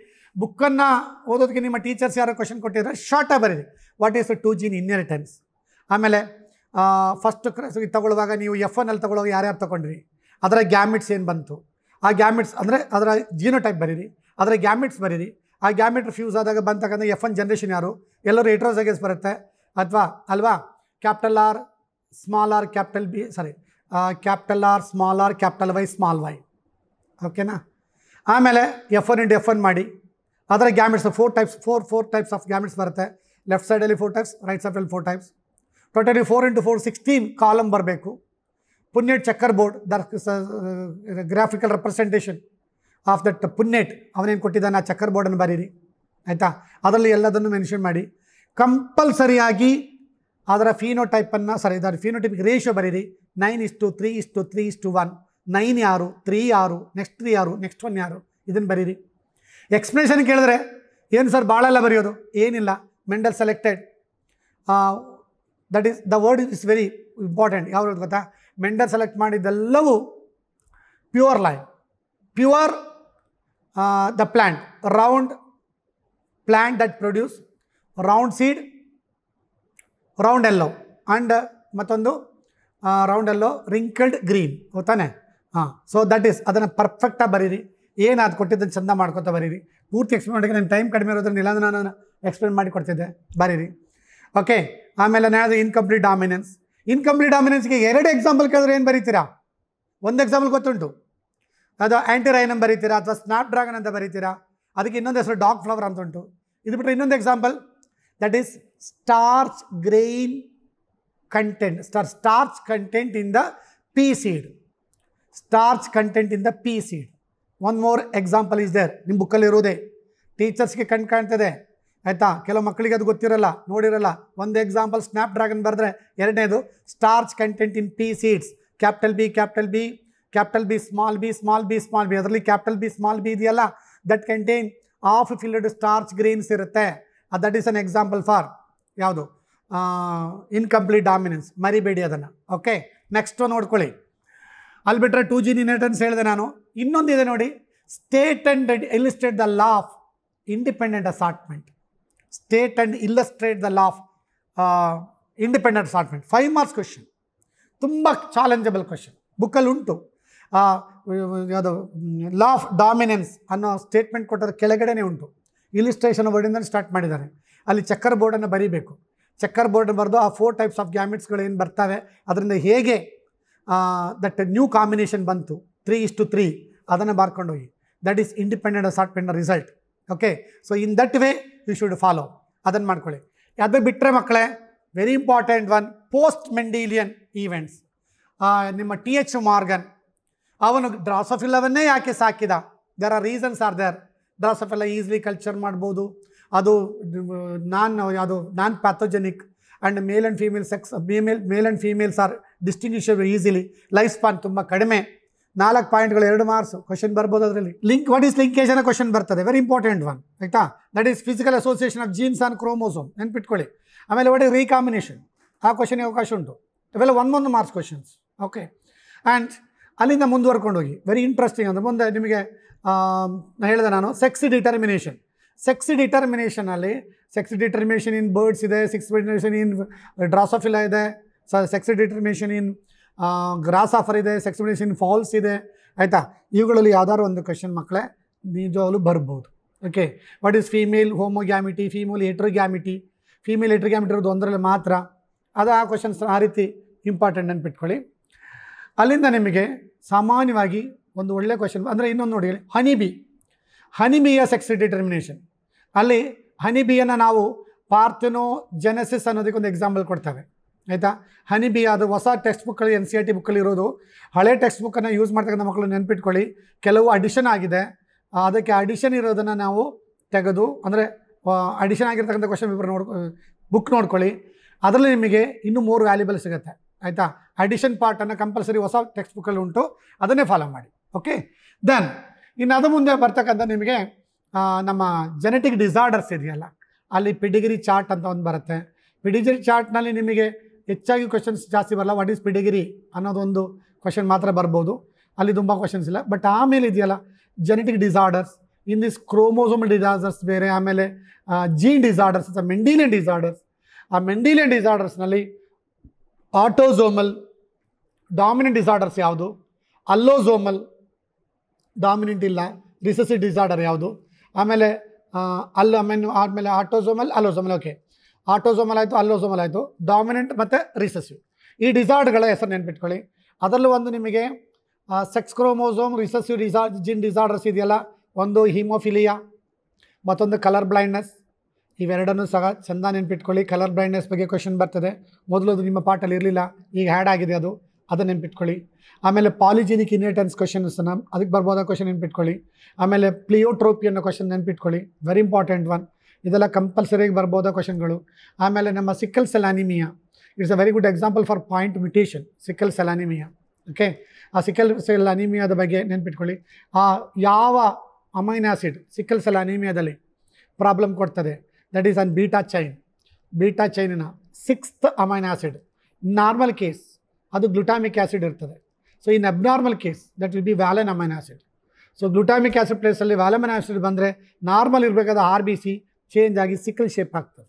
ಬುಕ್ಕನ್ನು ಓದೋದಕ್ಕೆ ನಿಮ್ಮ ಟೀಚರ್ಸ್ ಯಾರೋ ಕ್ವಶನ್ ಕೊಟ್ಟಿದ್ದಾರೆ ಶಾರ್ಟಾಗಿ ಬರೀರಿ what is two gene inheritance ಆಮೇಲೆ ಫಸ್ಟ್ ಕ್ರಸ್ ತಗೊಳ್ಳುವಾಗ ನೀವು ಎಫ್ ಎನ್ ಅಲ್ಲಿ ತಗೊಳ್ಳುವಾಗ ಯಾರ್ಯಾರು ತೊಗೊಂಡ್ರಿ ಅದರ ಗ್ಯಾಮಿಟ್ಸ್ ಏನು ಬಂತು ಆ ಗ್ಯಾಮಿಟ್ಸ್ ಅಂದರೆ ಅದರ ಜೀನೋ ಟೈಪ್ ಬರೀರಿ ಅದರ ಗ್ಯಾಮಿಟ್ಸ್ ಬರೀರಿ ಆ ಗ್ಯಾಮಿಟ್ ಫ್ಯೂಸ್ ಆದಾಗ ಬಂತಕ್ಕಂಥ ಎಫ್ ಒನ್ ಜನ್ರೇಷನ್ ಯಾರು ಎಲ್ಲರೂ ಎಟ್ರೋಸ್ ಬರುತ್ತೆ ಅಥವಾ ಅಲ್ವಾ capital R small R capital B sorry capital R small R capital Y small Y ಓಕೆನಾ ಆಮೇಲೆ F one and F one ಮಾಡಿ ಅದರ gametes four types four four types of gametes ಬರುತ್ತೆ ಲೆಫ್ಟ್ ಸೈಡಲ್ಲಿ ಫೋರ್ ಟೈಪ್ಸ್ ರೈಟ್ ಸೈಡಲ್ಲಿ four types totally four into four sixteen column ಬರಬೇಕು Punnett checkerboard the graphical representation of that Punnett ಅವನೇನು ಕೊಟ್ಟಿದ್ದಾನೆ ಆ ಚಕ್ಕರ್ ಬೋರ್ಡನ್ನು ಬರೀರಿ ಆಯಿತಾ ಅದರಲ್ಲಿ ಎಲ್ಲದನ್ನು ಮೆನ್ಷನ್ ಮಾಡಿ ಕಂಪಲ್ಸರಿಯಾಗಿ ಅದರ ಫೀನೋ ಟೈಪನ್ನು ಸರಿ ಇದಾರೆ ಫೀನೋ ಫಿನೋಟೈಪಿಕ್ ರೇಷಿಯೋ ಬರೀರಿ ನೈನ್ ಇಷ್ಟು ತ್ರೀ ಇಷ್ಟು ತ್ರೀ ಇಷ್ಟು ಒನ್ ನೈನ್ ಯಾರು ತ್ರೀ ಯಾರು ನೆಕ್ಸ್ಟ್ ತ್ರೀ ಯಾರು ನೆಕ್ಸ್ಟ್ ಒನ್ ಯಾರು ಇದನ್ನು ಬರೀರಿ ಎಕ್ಸ್ಪ್ಲನೇಷನ್ ಕೇಳಿದ್ರೆ ಏನು ಸರ್ ಭಾಳೆಲ್ಲ ಬರೆಯೋದು ಏನಿಲ್ಲ Mendel selected that is the word is very important ಯಾವ್ದು ಗೊತ್ತಾ ಮೆಂಡಲ್ ಸೆಲೆಕ್ಟ್ ಮಾಡಿದ್ದೆಲ್ಲವೂ pure line pure the plant round plant that produce round seed round yellow and ಮತ್ತೊಂದು ರೌಂಡ್ ಎಲ್ಲೋ ರಿಂಕಲ್ಡ್ ಗ್ರೀನ್ ಗೊತ್ತಾನೆ ಹಾಂ ಸೊ ದಟ್ ಈಸ್ ಅದನ್ನು ಪರ್ಫೆಕ್ಟಾಗಿ ಬರೀರಿ ಏನು ಅದು ಕೊಟ್ಟಿದ್ದನ್ನು ಚಂದ ಮಾಡ್ಕೊತಾ ಬರೀರಿ ಪೂರ್ತಿ ಎಕ್ಸ್ಪ್ಲೇನ್ ಮಾಡಿ ನನ್ನ ಟೈಮ್ ಕಡಿಮೆ ಇರೋದ್ರಿಂದ ಇಲ್ಲಾಂದ್ರೆ ನಾನು ಎಕ್ಸ್ಪ್ಲೇನ್ ಮಾಡಿ ಕೊಡ್ತಿದ್ದೆ ಬರೀರಿ ಓಕೆ ಆಮೇಲೆ ನಾನು ಇನ್ಕಂಪ್ಲೀಟ್ ಡಾಮಿನೆನ್ಸ್ ಇನ್ಕಂಪ್ಲೀಟ್ ಡಾಮಿನೆನ್ಸ್ಗೆ ಎರಡು ಎಕ್ಸಾಂಪಲ್ ಕೇಳಿದ್ರೆ ಏನು ಬರೀತೀರಾ ಒಂದು ಎಕ್ಸಾಂಪಲ್ ಗೊತ್ತುಂಟು ಅದು ಆ್ಯಂಟಿರೈನ್ ಅಂತ ಬರೀತೀರಾ ಅಥವಾ ಸ್ನಾಪ್ ಡ್ರಾಗನ್ ಅಂತ ಬರೀತೀರಾ ಅದಕ್ಕೆ ಇನ್ನೊಂದು ಹೆಸರು ಡಾಕ್ ಫ್ಲವರ್ ಅಂತ ಉಂಟು ಇದು ಬಿಟ್ಟರೆ ಇನ್ನೊಂದು example that is starch grain content star starch content in the pea seed starch content in the pea seed one more example is there ನಿಮ್ಮ ಬುಕ್ಕಲ್ಲಿ ಇರೋದೇ ಟೀಚರ್ಸ್ಗೆ ಕಣ್ ಕಾಣ್ತದೆ ಆಯಿತಾ ಕೆಲವು ಮಕ್ಕಳಿಗೆ ಅದು ಗೊತ್ತಿರಲ್ಲ ನೋಡಿರಲ್ಲ ಒಂದು ಎಕ್ಸಾಂಪಲ್ ಸ್ನ್ಯಾಪ್ ಡ್ರ್ಯಾಗನ್ ಬರೆದ್ರೆ ಎರಡನೇದು starch content in pea seeds capital B capital B capital B small B small B small B ಅದರಲ್ಲಿ ಕ್ಯಾಪಿಟಲ್ ಬಿ ಸ್ಮಾಲ್ ಬಿ ಇದೆಯಲ್ಲ that contain of filled starch grains ಇರುತ್ತೆ that is an example for ಯಾವುದು incomplete dominance ಮರಿಬೇಡಿ ಅದನ್ನು okay next ನೋಡ್ಕೊಳ್ಳಿ ಅಲ್ಲಿ ಬಿಟ್ಟರೆ two G ನಿನೇಟನ್ಸ್ ಹೇಳಿದೆ ನಾನು ಇನ್ನೊಂದಿದೆ ನೋಡಿ state and illustrate the law of independent assortment state and illustrate the law of independent assortment five marks question ತುಂಬ ಚಾಲೆಂಜಬಲ್ ಕ್ವೆಶನ್ ಬುಕ್ಕಲ್ಲಿ ಉಂಟು ಯಾವುದು ಲಾ ಆಫ್ ಡಾಮಿನೆನ್ಸ್ ಅನ್ನೋ ಸ್ಟೇಟ್ಮೆಂಟ್ ಕೊಟ್ಟರೆ ಕೆಳಗಡೆನೆ ಉಂಟು ಇಲಿಸ್ಟ್ರೇಷನ್ ವರ್ಡಿಂದಲೇ ಸ್ಟಾರ್ಟ್ ಮಾಡಿದ್ದಾರೆ ಅಲ್ಲಿ ಚಕ್ಕರ್ ಬೋರ್ಡನ್ನು ಬರೀಬೇಕು ಚಕ್ಕರ್ ಬೋರ್ಡ್ ಬರೆದು ಆ ಫೋರ್ ಟೈಪ್ಸ್ ಆಫ್ ಗ್ಯಾಮಿಟ್ಸ್ಗಳು ಏನು ಬರ್ತವೆ ಅದರಿಂದ ಹೇಗೆ ದಟ್ ನ್ಯೂ ಕಾಂಬಿನೇಷನ್ ಬಂತು ತ್ರೀ ಇಷ್ಟು ತ್ರೀ ಅದನ್ನು ಮಾರ್ಕೊಂಡು ಹೋಗಿ ದಟ್ ಈಸ್ ಇಂಡಿಪೆಂಡೆಂಟ್ ಅಸಾರ್ಟ್ಮೆಂಟ್ನ result okay so in that way you should follow ಅದನ್ನು ಮಾಡ್ಕೊಳ್ಳಿ ಅದು ಬಿಟ್ಟರೆ ಮಕ್ಕಳೇ very important one post Mendelian events ನಿಮ್ಮ ಟಿ ಎಚ್ ಮಾರ್ಗನ್ ಅವನು ಡ್ರಾಸೋಫಿಲವನ್ನೇ ಯಾಕೆ ಸಾಕಿದ there are reasons are there Drosophila easily culture ಮಾಡ್ಬೋದು ಅದು ನಾನ್ ಅದು non pathogenic and male and female sex male male and females R ಡಿಸ್ಟಿಂಗ್ವಿಷಬಲ್ easily life span ತುಂಬ ಕಡಿಮೆ ನಾಲ್ಕು ಪಾಯಿಂಟ್ಗಳು ಎರಡು ಮಾರ್ಕ್ಸ್ ಕ್ವಶನ್ ಬರ್ಬೋದು ಅದರಲ್ಲಿ ಲಿಂಕ್ ವಾಟ್ ಈಸ್ ಲಿಂಕೇಜ್ ಅನ್ನೋ ಕ್ವಶನ್ ಬರ್ತದೆ ವೆರಿ ಇಂಪಾರ್ಟೆಂಟ್ ಒನ್ ಆಯಿತಾ that is physical association of genes on chromosome ನೆನ್ಪಿಟ್ಕೊಳ್ಳಿ ಆಮೇಲೆ ವಾಟ್ ರೀಕಾಂಬಿನೇಷನ್ ಆ ಕ್ವಶನ್ಗೆ ಅವಕಾಶ ಉಂಟು ಇವೆಲ್ಲ ಒಂದೊಂದು ಮಾರ್ಕ್ಸ್ ಕ್ವಶನ್ಸ್ ಓಕೆ ಆ್ಯಂಡ್ ಅಲ್ಲಿಂದ ಮುಂದುವರ್ಕೊಂಡು ಹೋಗಿ ವೆರಿ ಇಂಟ್ರೆಸ್ಟಿಂಗ್ ಅಂದರೆ ಮುಂದೆ ನಿಮಗೆ ಹೇಳಿದೆ ನಾನು ಸೆಕ್ಸ್ ಡಿಟರ್ಮಿನೇಷನ್ ಸೆಕ್ಸ್ ಡಿಟರ್ಮಿನೇಷನಲ್ಲಿ ಸೆಕ್ಸ್ ಡಿಟರ್ಮಿನೇಷನ್ ಇನ್ ಬರ್ಡ್ಸ್ ಇದೆ ಸೆಕ್ಸ್ ಡಿಟರ್ಮಿನೇಷನ್ ಇನ್ ಡ್ರಾಸೋಫಿಲಾ ಇದೆ sex determination in grasshopper ಇದೆ ಇನ್ ಫಾಲ್ಸ್ ಇದೆ ಆಯಿತಾ ಇವುಗಳಲ್ಲಿ ಯಾವ್ದಾದ್ರು ಒಂದು ಕ್ವಶನ್ ಮಕ್ಕಳೇ ನಿಜವಾಗಲೂ ಬರ್ಬೋದು okay what is female homogamety female heterogamety female heterogamety ಇರೋದು ಒಂದರಲ್ಲಿ ಮಾತ್ರ ಅದು ಆ ಕ್ವಶನ್ಸ್ ಆ ರೀತಿ ಇಂಪಾರ್ಟೆಂಟ್ ಬಿಟ್ಕೊಳ್ಳಿ ಅಲ್ಲಿಂದ ನಿಮಗೆ ಸಾಮಾನ್ಯವಾಗಿ ಒಂದು ಒಳ್ಳೆಯ ಕ್ವಶನ್ ಅಂದರೆ ಇನ್ನೊಂದು ನೋಡಿ ಹನಿಬಿ ಹನಿಬಿಯ ಸೆಕ್ಸ್ ಡಿಟರ್ಮಿನೇಷನ್ ಅಲ್ಲಿ ಹನಿಬಿಯನ್ನು ನಾವು ಪಾರ್ಥನೋ ಜೆನಸಿಸ್ ಅನ್ನೋದಕ್ಕೆ ಒಂದು ಎಕ್ಸಾಂಪಲ್ ಕೊಡ್ತೇವೆ ಆಯಿತಾ ಹನಿ ಬಿ ಅದು ಹೊಸ ಟೆಕ್ಸ್ಟ್ ಬುಕ್ಕಲ್ಲಿ ಎನ್ ಸಿ ಆರ್ ಟಿ ಬುಕ್ಕಲ್ಲಿ ಇರೋದು ಹಳೆ ಟೆಕ್ಸ್ಟ್ ಬುಕ್ಕನ್ನು ಯೂಸ್ ಮಾಡ್ತಕ್ಕಂಥ ಮಕ್ಕಳು ನೆನಪಿಟ್ಕೊಳ್ಳಿ ಕೆಲವು ಅಡಿಷನ್ ಆಗಿದೆ ಅದಕ್ಕೆ ಅಡಿಷನ್ ಇರೋದನ್ನು ನಾವು ತೆಗೆದು ಅಂದರೆ ಅಡಿಷನ್ ಆಗಿರ್ತಕ್ಕಂಥ ಕ್ವಶನ್ ಪೇಪರ್ ನೋಡ್ಕೊ ಬುಕ್ ನೋಡ್ಕೊಳ್ಳಿ ಅದರಲ್ಲಿ ನಿಮಗೆ ಇನ್ನೂ ಮೂರು ವ್ಯಾಲ್ಯೂಬಲ್ ಸಿಗುತ್ತೆ ಆಯಿತಾ ಅಡಿಷನ್ ಪಾರ್ಟನ್ನು ಕಂಪಲ್ಸರಿ ಹೊಸ ಟೆಕ್ಸ್ಟ್ ಬುಕ್ಕಲ್ಲಿ ಉಂಟು ಅದನ್ನೇ ಫಾಲೋ ಮಾಡಿ ಓಕೆ ದೆನ್ ಇನ್ನು ಅದು ಮುಂದೆ ಬರ್ತಕ್ಕಂಥ ನಿಮಗೆ ನಮ್ಮ ಜೆನೆಟಿಕ್ ಡಿಸಾರ್ಡರ್ಸ್ ಇದೆಯಲ್ಲ ಅಲ್ಲಿ ಪಿಡಿಗಿರಿ ಚಾರ್ಟ್ ಅಂತ ಒಂದು ಬರುತ್ತೆ ಪಿಡಿಗಿರಿ ಚಾರ್ಟ್ನಲ್ಲಿ ನಿಮಗೆ ಹೆಚ್ಚಾಗಿ ಕ್ವಶನ್ಸ್ ಜಾಸ್ತಿ ಬರಲ್ಲ ವಾಟ್ ಈಸ್ ಪಿಡಿಗಿರಿ ಅನ್ನೋದೊಂದು ಕ್ವಶನ್ ಮಾತ್ರ ಬರ್ಬೋದು ಅಲ್ಲಿ ತುಂಬ ಕ್ವಶನ್ಸ್ ಇಲ್ಲ ಬಟ್ ಆಮೇಲೆ ಇದೆಯಲ್ಲ genetic disorders in this chromosome disorders ಬೇರೆ ಆಮೇಲೆ ಜೀನ್ ಡಿಸಾರ್ಡರ್ಸ್ ಅಥವಾ ಮೆಂಡಿಲಿಯನ್ ಡಿಸಾರ್ಡರ್ಸ್ ಆ ಮೆಂಡಿಲಿಯನ್ ಡಿಸಾರ್ಡರ್ಸ್ನಲ್ಲಿ ಆಟೋಝೋಮಲ್ ಡಾಮಿನೆಂಟ್ ಡಿಸಾರ್ಡರ್ಸ್ ಯಾವುದು ಅಲ್ಲೋಝೋಮಲ್ ಡಾಮಿನೆಂಟ್ ಇಲ್ಲ ರಿಸಸಿ ಡಿಸಾರ್ಡರ್ ಯಾವುದು ಆಮೇಲೆ ಅಲ್ಲ ಮೆನ್ ಆಮೇಲೆ ಆಟೋಝೋಮಲ್ ಅಲ್ಲೋಝೋಮಲ್ ಓಕೆ ಆಟೋಸೋಮಲ್ ಆಯಿತು ಅಲ್ಲೋಸೋಮಲ್ ಆಯಿತು ಡಾಮಿನೆಂಟ್ ಮತ್ತು ರಿಸೆಸಿವ್ ಈ ಡಿಸಾರ್ಡ್ಗಳ ಹೆಸರು ನೆನ್ಪಿಟ್ಕೊಳ್ಳಿ ಅದರಲ್ಲೂ ಒಂದು ನಿಮಗೆ sex chromosome recessive disorder gene disorders ಇದೆಯಲ್ಲ ಒಂದು ಹಿಮೋಫಿಲಿಯಾ ಮತ್ತೊಂದು ಕಲರ್ ಬ್ಲೈಂಡ್ನೆಸ್ ಇವೆರಡನ್ನೂ ಸಹ ಚೆಂದ ನೆನ್ಪಿಟ್ಕೊಳ್ಳಿ ಕಲರ್ ಬ್ಲೈಂಡ್ನೆಸ್ ಬಗ್ಗೆ ಕ್ವಶನ್ ಬರ್ತದೆ ಮೊದಲು ಅದು ನಿಮ್ಮ ಪಾಠಲ್ಲಿ ಇರಲಿಲ್ಲ ಈಗ ಆ್ಯಡ್ ಆಗಿದೆ ಅದು ಅದನ್ನು ನೆನ್ಪಿಟ್ಕೊಳ್ಳಿ ಆಮೇಲೆ ಪಾಲಿಜಿನಿಕ್ ಇನ್ಹೆರಿಟೆನ್ಸ್ ನಮ್ಮ ಅದಕ್ಕೆ ಬರ್ಬೋದ ಕ್ವಶನ್ ನೆನ್ಪಿಟ್ಕೊಳ್ಳಿ ಆಮೇಲೆ ಪ್ಲಿಯೋಟ್ರೋಪಿ ಅನ್ನೋ ಕ್ವಶನ್ ನೆನ್ಪಿಟ್ಕೊಳ್ಳಿ ವೆರಿ ಇಂಪಾರ್ಟೆಂಟ್ ಒನ್ ಇದೆಲ್ಲ ಕಂಪಲ್ಸರಿಯಾಗಿ ಬರ್ಬೋದ ಕ್ವಶನ್ಗಳು ಆಮೇಲೆ ನಮ್ಮ sickle anaemia it's a very good example for point mutation sickle cell anaemia okay ಆ ಸಿಕ್ಕಲ್ ಸೆಲ್ ಅನಿಮಿಯಾದ ಬಗ್ಗೆ ನೆನ್ಪಿಟ್ಕೊಳ್ಳಿ ಆ ಯಾವ ಅಮೈನ್ ಆ್ಯಸಿಡ್ ಸಿಕ್ಕಲ್ ಸೆಲ್ ಅನಿಮಿಯಾದಲ್ಲಿ ಪ್ರಾಬ್ಲಮ್ ಕೊಡ್ತದೆ that is on beta chain beta ಚೈನಿನ sixth amino acid normal case ಅದು ಗ್ಲುಟಾಮಿಕ್ ಆ್ಯಸಿಡ್ ಇರ್ತದೆ so in abnormal case that will be valine amino acid so glutamic acid ಪ್ಲೇಸಲ್ಲಿ valine acid ಬಂದರೆ normal ಇರಬೇಕಾದ R B C change ಆಗಿ sickle shape ಆಗ್ತದೆ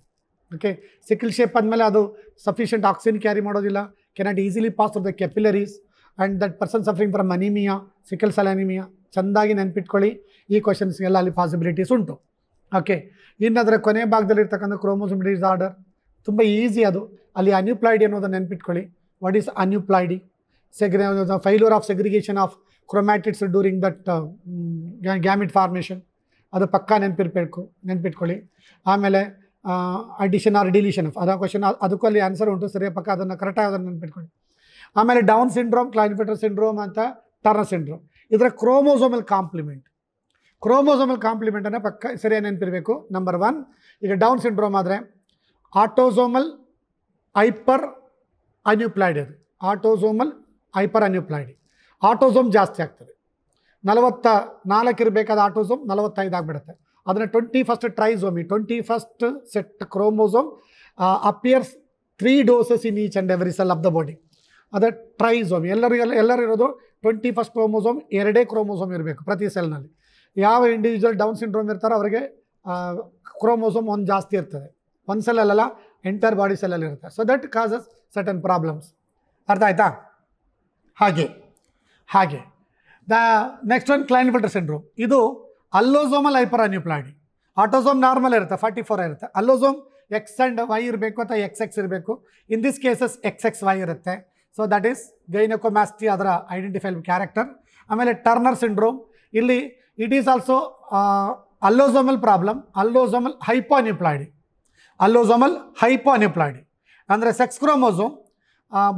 okay sickle shape ಆದಮೇಲೆ ಅದು sufficient oxygen carry ಮಾಡೋದಿಲ್ಲ cannot easily pass through the capillaries and that person suffering from anaemia sickle cell anaemia ಚೆಂದಾಗಿ ನೆನ್ಪಿಟ್ಕೊಳ್ಳಿ ಈ ಕ್ವಶನ್ಸ್ಗೆಲ್ಲ ಅಲ್ಲಿ ಪಾಸಿಬಿಲಿಟೀಸ್ ಉಂಟು ಓಕೆ ಇನ್ನಾದರೆ ಅದರ ಕೊನೆ ಭಾಗದಲ್ಲಿರ್ತಕ್ಕಂಥ ಕ್ರೋಮೋಸೋಮ್ ಡಿಸಾರ್ಡರ್ ತುಂಬ ಈಸಿ ಅದು ಅಲ್ಲಿ ಅನ್ಯುಪ್ಲಾಯ್ಡಿ ಅನ್ನೋದನ್ನು ನೆನ್ಪಿಟ್ಕೊಳ್ಳಿ ವಾಟ್ ಈಸ್ ಅನ್ಯುಪ್ಲಾಯ್ಡಿ ಸೆಗ್ರೆ failure of segregation of chromatids during that gamete formation ಅದು ಪಕ್ಕಾ ನೆನಪಿರ್ಬೇಕು ನೆನಪಿಟ್ಕೊಳ್ಳಿ ಆಮೇಲೆ ಅಡಿಷನ್ ಆರ್ ಡಿಲಿಷನ್ ಆಫ್ ಅದ ಕ್ವಶನ್ ಅದಕ್ಕೂ ಅಲ್ಲಿ ಆನ್ಸರ್ ಉಂಟು ಸರಿಯ ಪಕ್ಕ ಅದನ್ನು ಕರೆಕ್ಟಾಗಿ ಅದನ್ನು ನೆನಪಿಟ್ಕೊಳ್ಳಿ ಆಮೇಲೆ ಡೌನ್ ಸಿಂಡ್ರೋಮ್ ಕ್ಲೈನ್ಫಿಟರ್ ಸಿಂಡ್ರೋಮ್ ಅಂತ ಟರ್ನರ್ ಸಿಂಡ್ರೋಮ್ ಇದರ ಕ್ರೋಮೋಸೋಮಲ್ ಕಾಂಪ್ಲಿಮೆಂಟ್ ಕ್ರೋಮೋಸೋಮಲ್ ಕಾಂಪ್ಲಿಮೆಂಟನ್ನು ಪಕ್ಕ ಸರಿಯಾಗಿ ನೆನಪಿರಬೇಕು ನಂಬರ್ ಒನ್ ಈಗ ಡೌನ್ ಸಿಂಡ್ರೋಮ್ ಆದರೆ ಆಟೋಸೋಮಲ್ ಐಪರ್ ಅನ್ಯುಪ್ಲಾಯ್ಡ್ ಅದು ಆಟೋಸೋಮಲ್ ಐಪರ್ ಅನ್ಯೂಪ್ಲಾಯ್ಡ್ ಆಟೋಸೋಮ್ ಜಾಸ್ತಿ ಆಗ್ತದೆ ನಲವತ್ತ ನಾಲ್ಕು ಇರಬೇಕಾದ ಆಟೋಸೋಮ್ ನಲವತ್ತೈದು ಆಗಿಬಿಡುತ್ತೆ ಅದನ್ನು twenty first trisomy twenty first set chromosome appears three doses in each and every cell of the body ಅದು ಎಲ್ಲ ಎಲ್ಲರೂ ಇರೋದು ಟ್ವೆಂಟಿ ಫಸ್ಟ್ ಕ್ರೋಮೋಸೋಮ್ ಎರಡೇ ಕ್ರೋಮೋಸೋಮ್ ಇರಬೇಕು ಪ್ರತಿ ಸೆಲ್ನಲ್ಲಿ ಯಾವ ಇಂಡಿವಿಜುವಲ್ ಡೌನ್ ಸಿಂಡ್ರೋಮ್ ಇರ್ತಾರೋ ಅವರಿಗೆ ಕ್ರೋಮೋಸೋಮ್ ಒಂದು ಜಾಸ್ತಿ ಇರ್ತದೆ ಒಂದು ಸೆಲ್ಲಲ್ಲ ಎಂಟರ್ ಬಾಡಿ ಸೆಲ್ಲಲ್ಲಿ ಇರುತ್ತೆ so that causes certain problems ಅರ್ಥ ಆಯ್ತಾ ಹಾಗೆ ಹಾಗೆ the next one Klinefelter syndrome ಇದು ಅಲ್ಲೋಸೋಮಲ್ ಹೈಪರ್ ಆಟೋಸೋಮ್ ನಾರ್ಮಲ್ ಇರುತ್ತೆ ಫಾರ್ಟಿ ಫೋರ್ ಇರುತ್ತೆ ಅಲ್ಲೋಸೋಮ್ ಎಕ್ಸ್ ಆ್ಯಂಡ್ ವೈ ಇರಬೇಕು ಅಥವಾ ಎಕ್ಸ್ ಎಕ್ಸ್ ಇರಬೇಕು in this cases X X Y ಇರುತ್ತೆ ಸೊ ದಟ್ ಈಸ್ ಗೈನಕೋಮ್ಯಾಸ್ಟಿ ಅದರ ಐಡೆಂಟಿಫೈಲ್ ಕ್ಯಾರೆಕ್ಟರ್ ಆಮೇಲೆ ಟರ್ನರ್ ಸಿಂಡ್ರೋಮ್ ಇಲ್ಲಿ it is also allosomal problem allosomal hypoaneuploidy allosomal hypoaneuploidy ಅಂದರೆ sex chromosome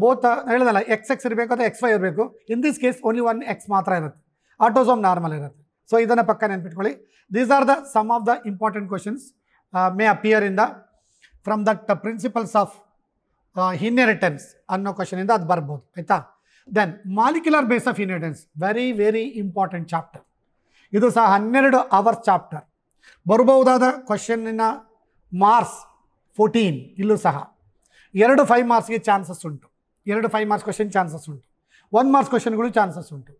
both ಹೇಳಿದಲ್ಲ X X ಇರಬೇಕು ಅಥವಾ ಎಕ್ಸ್ ವೈ ಇರಬೇಕು in this case only one X ಮಾತ್ರ ಇರುತ್ತೆ ಆಟೋಸೋಮ್ ನಾರ್ಮಲ್ ಇರುತ್ತೆ ಸೊ ಇದನ್ನು ಪಕ್ಕ ನೆನ್ಪಿಟ್ಕೊಳ್ಳಿ these are the some of the important questions may appear in the from that principles of inheritance ಅನ್ನೋ ಕ್ವಶನಿಂದ ಅದು ಬರ್ಬೋದು ಆಯಿತಾ then molecular base of inheritance very very important chapter ಇದು ಸಹ ಹನ್ನೆರಡು ಅವರ್ಸ್ ಚಾಪ್ಟರ್ ಬರಬಹುದಾದ ಕ್ವಶನ್ನಿನ ಮಾರ್ಸ್ ಫೋರ್ಟೀನ್ ಇಲ್ಲೂ ಸಹ ಎರಡು ಫೈವ್ ಮಾರ್ಕ್ಸ್ಗೆ ಚಾನ್ಸಸ್ ಉಂಟು ಎರಡು ಫೈವ್ ಮಾರ್ಕ್ಸ್ ಕ್ವಶನ್ ಚಾನ್ಸಸ್ ಉಂಟು ಒನ್ ಮಾರ್ಕ್ಸ್ ಕ್ವಶನ್ಗಳು ಚಾನ್ಸಸ್ ಉಂಟು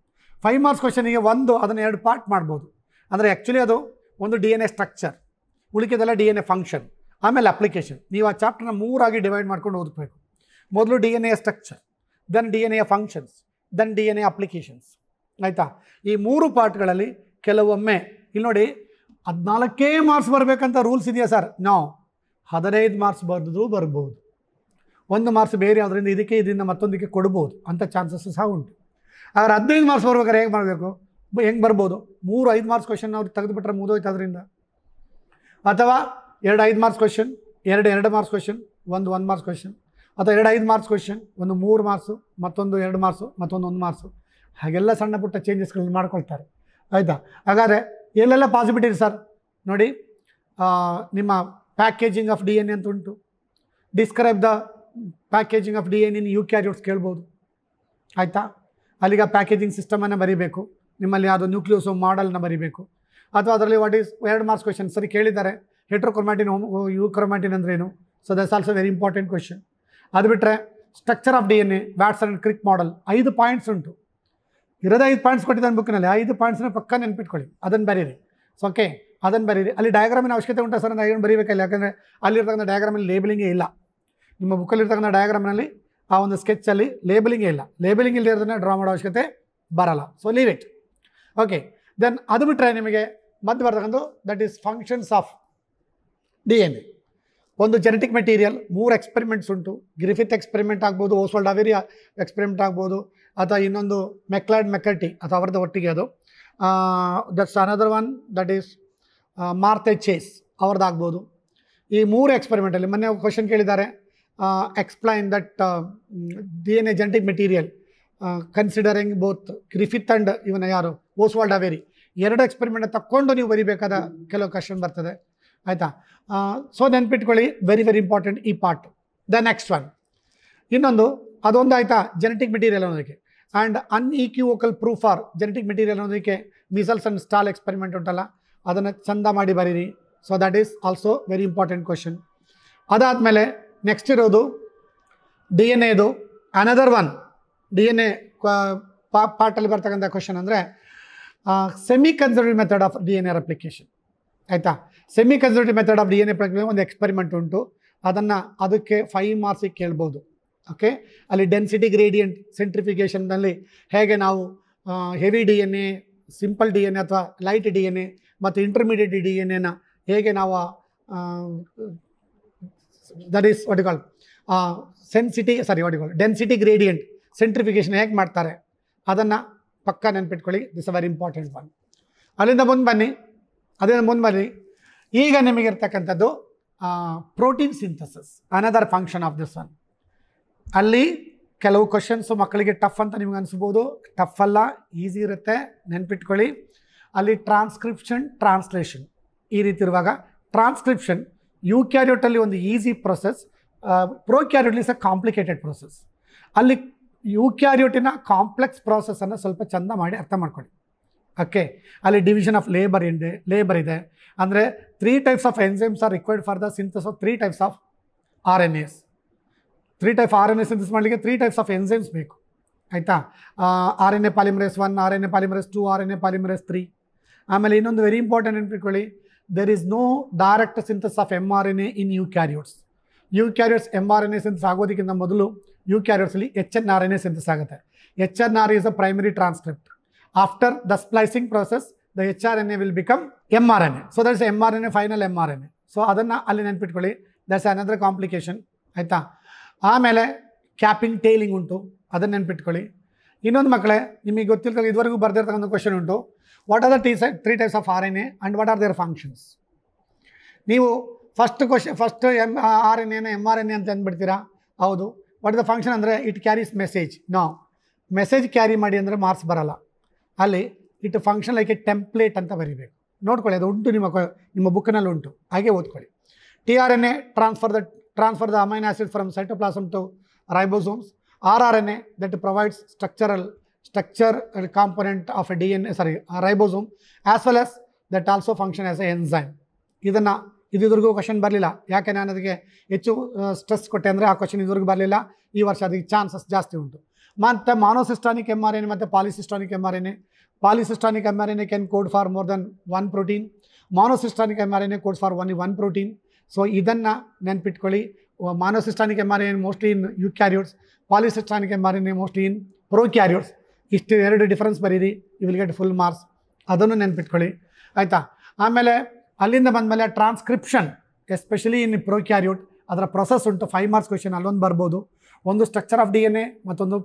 ಫೈವ್ ಮಾರ್ಕ್ಸ್ ಕ್ವಶನಿಗೆ ಒಂದು ಅದನ್ನು ಎರಡು ಪಾರ್ಟ್ ಮಾಡ್ಬೋದು ಅಂದರೆ ಆ್ಯಕ್ಚುಲಿ ಅದು ಒಂದು ಡಿ ಎನ್ ಎ ಸ್ಟ್ರಕ್ಚರ್ ಉಳಿಕೆದೆಲ್ಲ ಡಿ ಎನ್ ಎ ಫಂಕ್ಷನ್ ಆಮೇಲೆ ಅಪ್ಲಿಕೇಶನ್ ನೀವು ಆ ಚಾಪ್ಟರ್ನ ಮೂರಾಗಿ ಡಿವೈಡ್ ಮಾಡ್ಕೊಂಡು ಓದಬೇಕು ಮೊದಲು D N A structure then D N A functions then D N A applications ಆಯಿತಾ ಈ ಮೂರು ಪಾರ್ಟ್ಗಳಲ್ಲಿ ಕೆಲವೊಮ್ಮೆ ಇಲ್ಲಿ ನೋಡಿ ಹದಿನಾಲ್ಕೇ ಮಾರ್ಕ್ಸ್ ಬರಬೇಕಂತ ರೂಲ್ಸ್ ಇದೆಯಾ ಸರ್ ನಾವು ಹದಿನೈದು ಮಾರ್ಕ್ಸ್ ಬರೆದು ಬರ್ಬೋದು ಒಂದು ಮಾರ್ಕ್ಸ್ ಬೇರೆ ಅದರಿಂದ ಇದಕ್ಕೆ ಇದರಿಂದ ಮತ್ತೊಂದಕ್ಕೆ ಕೊಡ್ಬೋದು ಅಂಥ ಚಾನ್ಸಸ್ ಸಹ ಉಂಟು ಆದರೆ ಹದಿನೈದು ಮಾರ್ಕ್ಸ್ ಬರ್ಬೇಕಾದ್ರೆ ಹೇಗೆ ಮಾಡಬೇಕು ಹೆಂಗೆ ಬರ್ಬೋದು ಮೂರು ಐದು ಮಾರ್ಕ್ಸ್ ಕ್ವಶನ್ ಅವ್ರು ತೆಗೆದುಬಿಟ್ರೆ ಮುಗಿದೋಯ್ತು ಅದರಿಂದ ಅಥವಾ ಎರಡು ಐದು ಮಾರ್ಕ್ಸ್ ಕ್ವಶನ್ ಎರಡು ಎರಡು ಮಾರ್ಕ್ಸ್ ಕ್ವಶನ್ ಒಂದು ಒಂದು ಮಾರ್ಕ್ಸ್ ಕ್ವಶನ್ ಅಥವಾ ಎರಡು ಐದು ಮಾರ್ಕ್ಸ್ ಕ್ವಶನ್ ಒಂದು ಮೂರು ಮಾರ್ಕ್ಸು ಮತ್ತೊಂದು ಎರಡು ಮಾರ್ಕ್ಸು ಮತ್ತೊಂದು ಒಂದು ಮಾರ್ಕ್ಸು ಹಾಗೆಲ್ಲ ಸಣ್ಣ ಪುಟ್ಟ ಚೇಂಜಸ್ಗಳನ್ನು ಮಾಡ್ಕೊಳ್ತಾರೆ ಆಯಿತಾ ಹಾಗಾದರೆ ಎಲ್ಲೆಲ್ಲ ಪಾಸಿಬಿಲಿಟಿ ಸರ್ ನೋಡಿ ನಿಮ್ಮ packaging of D N A ಅಂತ ಉಂಟು describe the packaging of D N in ಯು ಯುಕ್ಯಾರಿಯೋಟ್ಸ್ ಕೇಳ್ಬೋದು ಆಯಿತಾ ಅಲ್ಲಿಗೆ ಆ ಪ್ಯಾಕೇಜಿಂಗ್ ಸಿಸ್ಟಮನ್ನು ಬರೀಬೇಕು ನಿಮ್ಮಲ್ಲಿ ಯಾವುದೋ ನ್ಯೂಕ್ಲಿಯೋಸೋ ಮಾಡೆಲ್ನ ಬರೀಬೇಕು ಅಥವಾ ಅದರಲ್ಲಿ ವಾಟ್ ಈಸ್ ಎರಡು ಮಾರ್ಕ್ಸ್ ಕ್ವೆಶನ್ ಸರಿ ಕೇಳಿದ್ದಾರೆ ಹೆಟ್ರೋಕ್ರೊಮ್ಯಾಟಿನ್ ಹೋಮ್ ಯು ಕ್ರೊಮ್ಯಾಟಿನ್ ಅಂದ್ರೇನು so that's also very important question ಅದು ಬಿಟ್ಟರೆ structure of D N A ಬ್ಯಾಟ್ಸ್ ಆ್ಯಂಡ್ ಕ್ರಿಕ್ ಮಾಡಲ್ ಐದು ಪಾಯಿಂಟ್ಸ್ ಉಂಟು ಇರೋದೇ ಐದು ಪಾಯಿಂಟ್ಸ್ ಕೊಟ್ಟಿದ್ದಾನೆ ಬುಕ್ಕಿನಲ್ಲಿ ಐದು ಪಾಯಿಂಟ್ಸ್ನ ಪಕ್ಕ ನೆನ್ಪಿಟ್ಕೊಳ್ಳಿ ಅದನ್ನು ಬರೀರಿ ಸೊ ಓಕೆ ಅದನ್ನು ಬರೀರಿ ಅಲ್ಲಿ ಡಯಾಗ್ರಾಮಿನ ಅವಶ್ಯಕತೆ ಉಂಟು ಸರ್ ನಾನು ಏನು ಬರೀಬೇಕಲ್ಲ ಯಾಕಂದರೆ ಅಲ್ಲಿರ್ತಕ್ಕಂಥ ಡಯಾಗ್ರಾಮಲ್ಲಿ ಲೇಬಲಿಂಗೇ ಇಲ್ಲ ನಿಮ್ಮ ಇರ್ತಕ್ಕಂಥ ಡಯಾಗ್ರಾಮ್ನಲ್ಲಿ ಆ ಒಂದು ಸ್ಕೆಚ್ಚಲ್ಲಿ ಲೇಬಲಿಂಗೇ ಇಲ್ಲ ಲೇಬಲಿಂಗ್ ಇಲ್ಲದೆ ಇರೋದನ್ನ ಡ್ರಾ ಮಾಡೋ ಅವಶ್ಯಕತೆ ಬರಲ್ಲ so leave it okay then ಅದು ಬಿಟ್ಟರೆ ನಿಮಗೆ ಮತ್ತೆ ಬರ್ತಕ್ಕಂಥ that is functions of D N A ಒಂದು ಜೆನೆಟಿಕ್ ಮೆಟೀರಿಯಲ್ ಮೂರು ಎಕ್ಸ್ಪೆರಿಮೆಂಟ್ಸ್ ಉಂಟು ಗ್ರಿಫಿತ್ ಎಕ್ಸ್ಪೆರಿಮೆಂಟ್ ಆಗ್ಬೋದು ಓಸ್ವಲ್ಡ್ ಅವೇರಿಯಾ ಎಕ್ಸ್ಪೆರಿಮೆಂಟ್ ಆಗ್ಬೋದು ಅಥವಾ ಇನ್ನೊಂದು ಮೆಕ್ಲಾಡ್ ಮೆಕರ್ಟಿ ಅಥವಾ ಅವ್ರದ್ದು ಒಟ್ಟಿಗೆ ಅದು that's another one that is Martha Chase ಆಗ್ಬೋದು ಈ ಮೂರು ಎಕ್ಸ್ಪೆರಿಮೆಂಟಲ್ಲಿ ಮೊನ್ನೆ ಕ್ವಶನ್ ಕೇಳಿದ್ದಾರೆ uh, explain that uh, DNA genetic material, uh, considering both Griffith and ಇವನ ಯಾರು ಓಸ್ವಾಲ್ಡ್ ಅವೇರಿ ಎರಡು ಎಕ್ಸ್ಪೆರಿಮೆಂಟ್ ತಕ್ಕೊಂಡು ನೀವು ಬರಿಬೇಕಾದ ಕೆಲವು ಕ್ವಶನ್ ಬರ್ತದೆ ಆಯಿತಾ ಸೊ ನೆನ್ಪಿಟ್ಕೊಳ್ಳಿ ವೆರಿ ವೆರಿ ಇಂಪಾರ್ಟೆಂಟ್ ಈ ಪಾರ್ಟ್ ದ ನೆಕ್ಸ್ಟ್ ಒನ್ ಇನ್ನೊಂದು ಅದೊಂದು ಆಯಿತಾ ಜೆನೆಟಿಕ್ ಮೆಟೀರಿಯಲ್ ಅನ್ನೋದಕ್ಕೆ and unequivocal proof or genetic material ಅನ್ನೋದಕ್ಕೆ ಮಿಸಲ್ಸ್ ಆ್ಯಂಡ್ ಸ್ಟಾಲ್ ಎಕ್ಸ್ಪೆರಿಮೆಂಟ್ ಉಂಟಲ್ಲ ಅದನ್ನು ಚಂದ ಮಾಡಿ ಬರೀರಿ so that is also very important question ಅದಾದಮೇಲೆ ನೆಕ್ಸ್ಟ್ ಇರೋದು ಡಿ ಎನ್ ಎದು another one D N A ಪಾರ್ಟಲ್ಲಿ ಬರ್ತಕ್ಕಂಥ ಕ್ವಶನ್ ಅಂದರೆ semiconservative method of D N A replication ಆಯಿತಾ semiconservative method of D N A ಒಂದು experiment ಉಂಟು ಅದನ್ನು ಅದಕ್ಕೆ ಫೈವ್ ಮಾರ್ಕ್ಸಿಗೆ ಕೇಳ್ಬೋದು ಓಕೆ ಅಲ್ಲಿ ಡೆನ್ಸಿಟಿ ಗ್ರೇಡಿಯಂಟ್ ಸೆಂಟ್ರಿಫಿಕೇಷನ್ನಲ್ಲಿ ಹೇಗೆ ನಾವು heavy D N A simple D N A ಅಥವಾ ಲೈಟ್ ಡಿ ಎನ್ ಎ ಮತ್ತು ಇಂಟರ್ಮೀಡಿಯೇಟ್ ಡಿ ಎನ್ ಎನ ಹೇಗೆ ನಾವು ದಟ್ ಈಸ್ ವಾಟ್ ಕಾಲ್ ಸೆನ್ಸಿಟಿ sorry what call density gradient centrifugation ಹೇಗೆ ಮಾಡ್ತಾರೆ ಅದನ್ನು ಪಕ್ಕ ನೆನ್ಪಿಟ್ಕೊಳ್ಳಿ this a very important one ಅಲ್ಲಿಂದ ಮುಂದೆ ಬನ್ನಿ ಅದರಿಂದ ಮುಂದೆ ಬನ್ನಿ ಈಗ ನಿಮಗಿರ್ತಕ್ಕಂಥದ್ದು protein synthesis another function of this one ಅಲ್ಲಿ ಕೆಲವು ಕ್ವಶನ್ಸು ಮಕ್ಕಳಿಗೆ ಟಫ್ ಅಂತ ನಿಮ್ಗೆ ಅನಿಸ್ಬೋದು ಟಫ್ ಅಲ್ಲ ಈಸಿ ಇರುತ್ತೆ ನೆನ್ಪಿಟ್ಕೊಳ್ಳಿ ಅಲ್ಲಿ ಟ್ರಾನ್ಸ್ಕ್ರಿಪ್ಷನ್ ಟ್ರಾನ್ಸ್ಲೇಷನ್ ಈ ರೀತಿ ಇರುವಾಗ ಟ್ರಾನ್ಸ್ಕ್ರಿಪ್ಷನ್ ಯು ಒಂದು ಈಸಿ ಪ್ರೊಸೆಸ್ ಪ್ರೋ ಇಸ್ ಅ ಕಾಂಪ್ಲಿಕೇಟೆಡ್ ಪ್ರೊಸೆಸ್ ಅಲ್ಲಿ ಯು ಕ್ಯಾರಿಯೋಟಿನ ಕಾಂಪ್ಲೆಕ್ಸ್ ಪ್ರೊಸೆಸನ್ನು ಸ್ವಲ್ಪ ಚಂದ ಮಾಡಿ ಅರ್ಥ ಮಾಡ್ಕೊಳ್ಳಿ ಓಕೆ ಅಲ್ಲಿ ಡಿವಿಷನ್ ಆಫ್ ಲೇಬರ್ ಇದೆ ಲೇಬರ್ ಇದೆ ಅಂದರೆ three types of enzymes are required for the synthesis of three types of R N S three type R N S synthesis ಮಾಡಲಿಕ್ಕೆ ತ್ರೀ ಟೈಪ್ಸ್ ಆಫ್ ಎನ್ಸೈಮ್ಸ್ ಬೇಕು ಆಯಿತಾ R N A polymerase one R N A polymerase two R N A polymerase three ಆಮೇಲೆ ಇನ್ನೊಂದು very important ಎಂಟ್ರಿಕೊಳ್ಳಿ there is no of is R N A in ಯು in ಯು eukaryotes M R N A synthesis ಆಗೋದಕ್ಕಿಂತ ಮೊದಲು ಯು ಯುಕ್ಯಾರಿಯೋಟ್ಸಲ್ಲಿ H N R N A synthesis ಆಗುತ್ತೆ H N R is a primary transcript after the splicing process the H R N A will become M R N A so that's M R N A final M R N A so ಅದನ್ನು ಅಲ್ಲಿ ನೆನ್ಪಿಟ್ಕೊಳ್ಳಿ that's another complication ಆಯಿತಾ ಆಮೇಲೆ capping telling ಉಂಟು ಅದನ್ನು ನೆನ್ಪಿಟ್ಕೊಳ್ಳಿ ಇನ್ನೊಂದು ಮಕ್ಕಳೇ ನಿಮಗೆ ಗೊತ್ತಿರ್ತಕ್ಕಂಥ ಇದುವರೆಗೂ ಬರ್ದಿರ್ತಕ್ಕಂಥ ಕ್ವಶನ್ ಉಂಟು what are the T three types of R N A and what are their functions ನೀವು first question first M R N ಎನ ಎಮ್ ಆರ್ ಎನ್ ಎ ಅಂತ ಅಂದ್ಬಿಡ್ತೀರಾ ಹೌದು ವಾಟ್ ಇಸ್ ದ ಫಂಕ್ಷನ್ ಅಂದರೆ it carries message no message carry ಮಾಡಿ ಅಂದರೆ marks ಬರಲ್ಲ ಅಲ್ಲಿ it function like a template ಅಂತ ಬರೀಬೇಕು ನೋಡ್ಕೊಳ್ಳಿ ಅದು ಉಂಟು ನಿಮ್ಮ ನಿಮ್ಮ ಬುಕ್ನಲ್ಲಿ ಉಂಟು ಹಾಗೆ ಓದ್ಕೊಳ್ಳಿ T R N A transfer the transfer the amino acid from cytoplasm to ribosomes R R N A that provides structural structure component of a DNA, sorry, a ribosome, as well as that also function as an enzyme. ಇದನ್ನು ಇದುವರೆಗೂ question ಬರಲಿಲ್ಲ ಯಾಕೆ ನಾನು ಅದಕ್ಕೆ ಹೆಚ್ಚು stress ಕೊಟ್ಟೆ ಅಂದರೆ ಆ ಕ್ವಶನ್ ಇದುವರೆಗೂ ಬರಲಿಲ್ಲ ಈ ವರ್ಷ ಅದಕ್ಕೆ ಚಾನ್ಸಸ್ ಜಾಸ್ತಿ ಉಂಟು ಮತ್ತು ಮಾನೋಸಿಸ್ಟಾನಿಕ್ ಎಮ್ ಆರ್ ಎನ್ ಮತ್ತು polycistronic M R N polycistronic M R N can code for more than one protein monocistronic M R N codes for one one protein so ಇದನ್ನು ನೆನ್ಪಿಟ್ಕೊಳ್ಳಿ monocistronic M R N mostly in eukaryotes polycistronic M R N mostly in prokaryotes ಇಷ್ಟು ಎರಡು difference ಬರೀರಿ you will get full marks ಅದನ್ನು ನೆನ್ಪಿಟ್ಕೊಳ್ಳಿ ಆಯಿತಾ ಆಮೇಲೆ ಅಲ್ಲಿಂದ ಬಂದಮೇಲೆ ಟ್ರಾನ್ಸ್ಕ್ರಿಪ್ಷನ್ ಎಸ್ಪೆಷಲಿ ಇನ್ ಪ್ರೋಕ್ಯಾರಿಯೂಟ್ ಅದರ ಪ್ರೊಸೆಸ್ ಉಂಟು ಫೈವ್ ಮಾರ್ಕ್ಸ್ ಕ್ವೆಶನ್ ಅಲ್ಲೊಂದು ಬರ್ಬೋದು ಒಂದು structure of D N A ಮತ್ತೊಂದು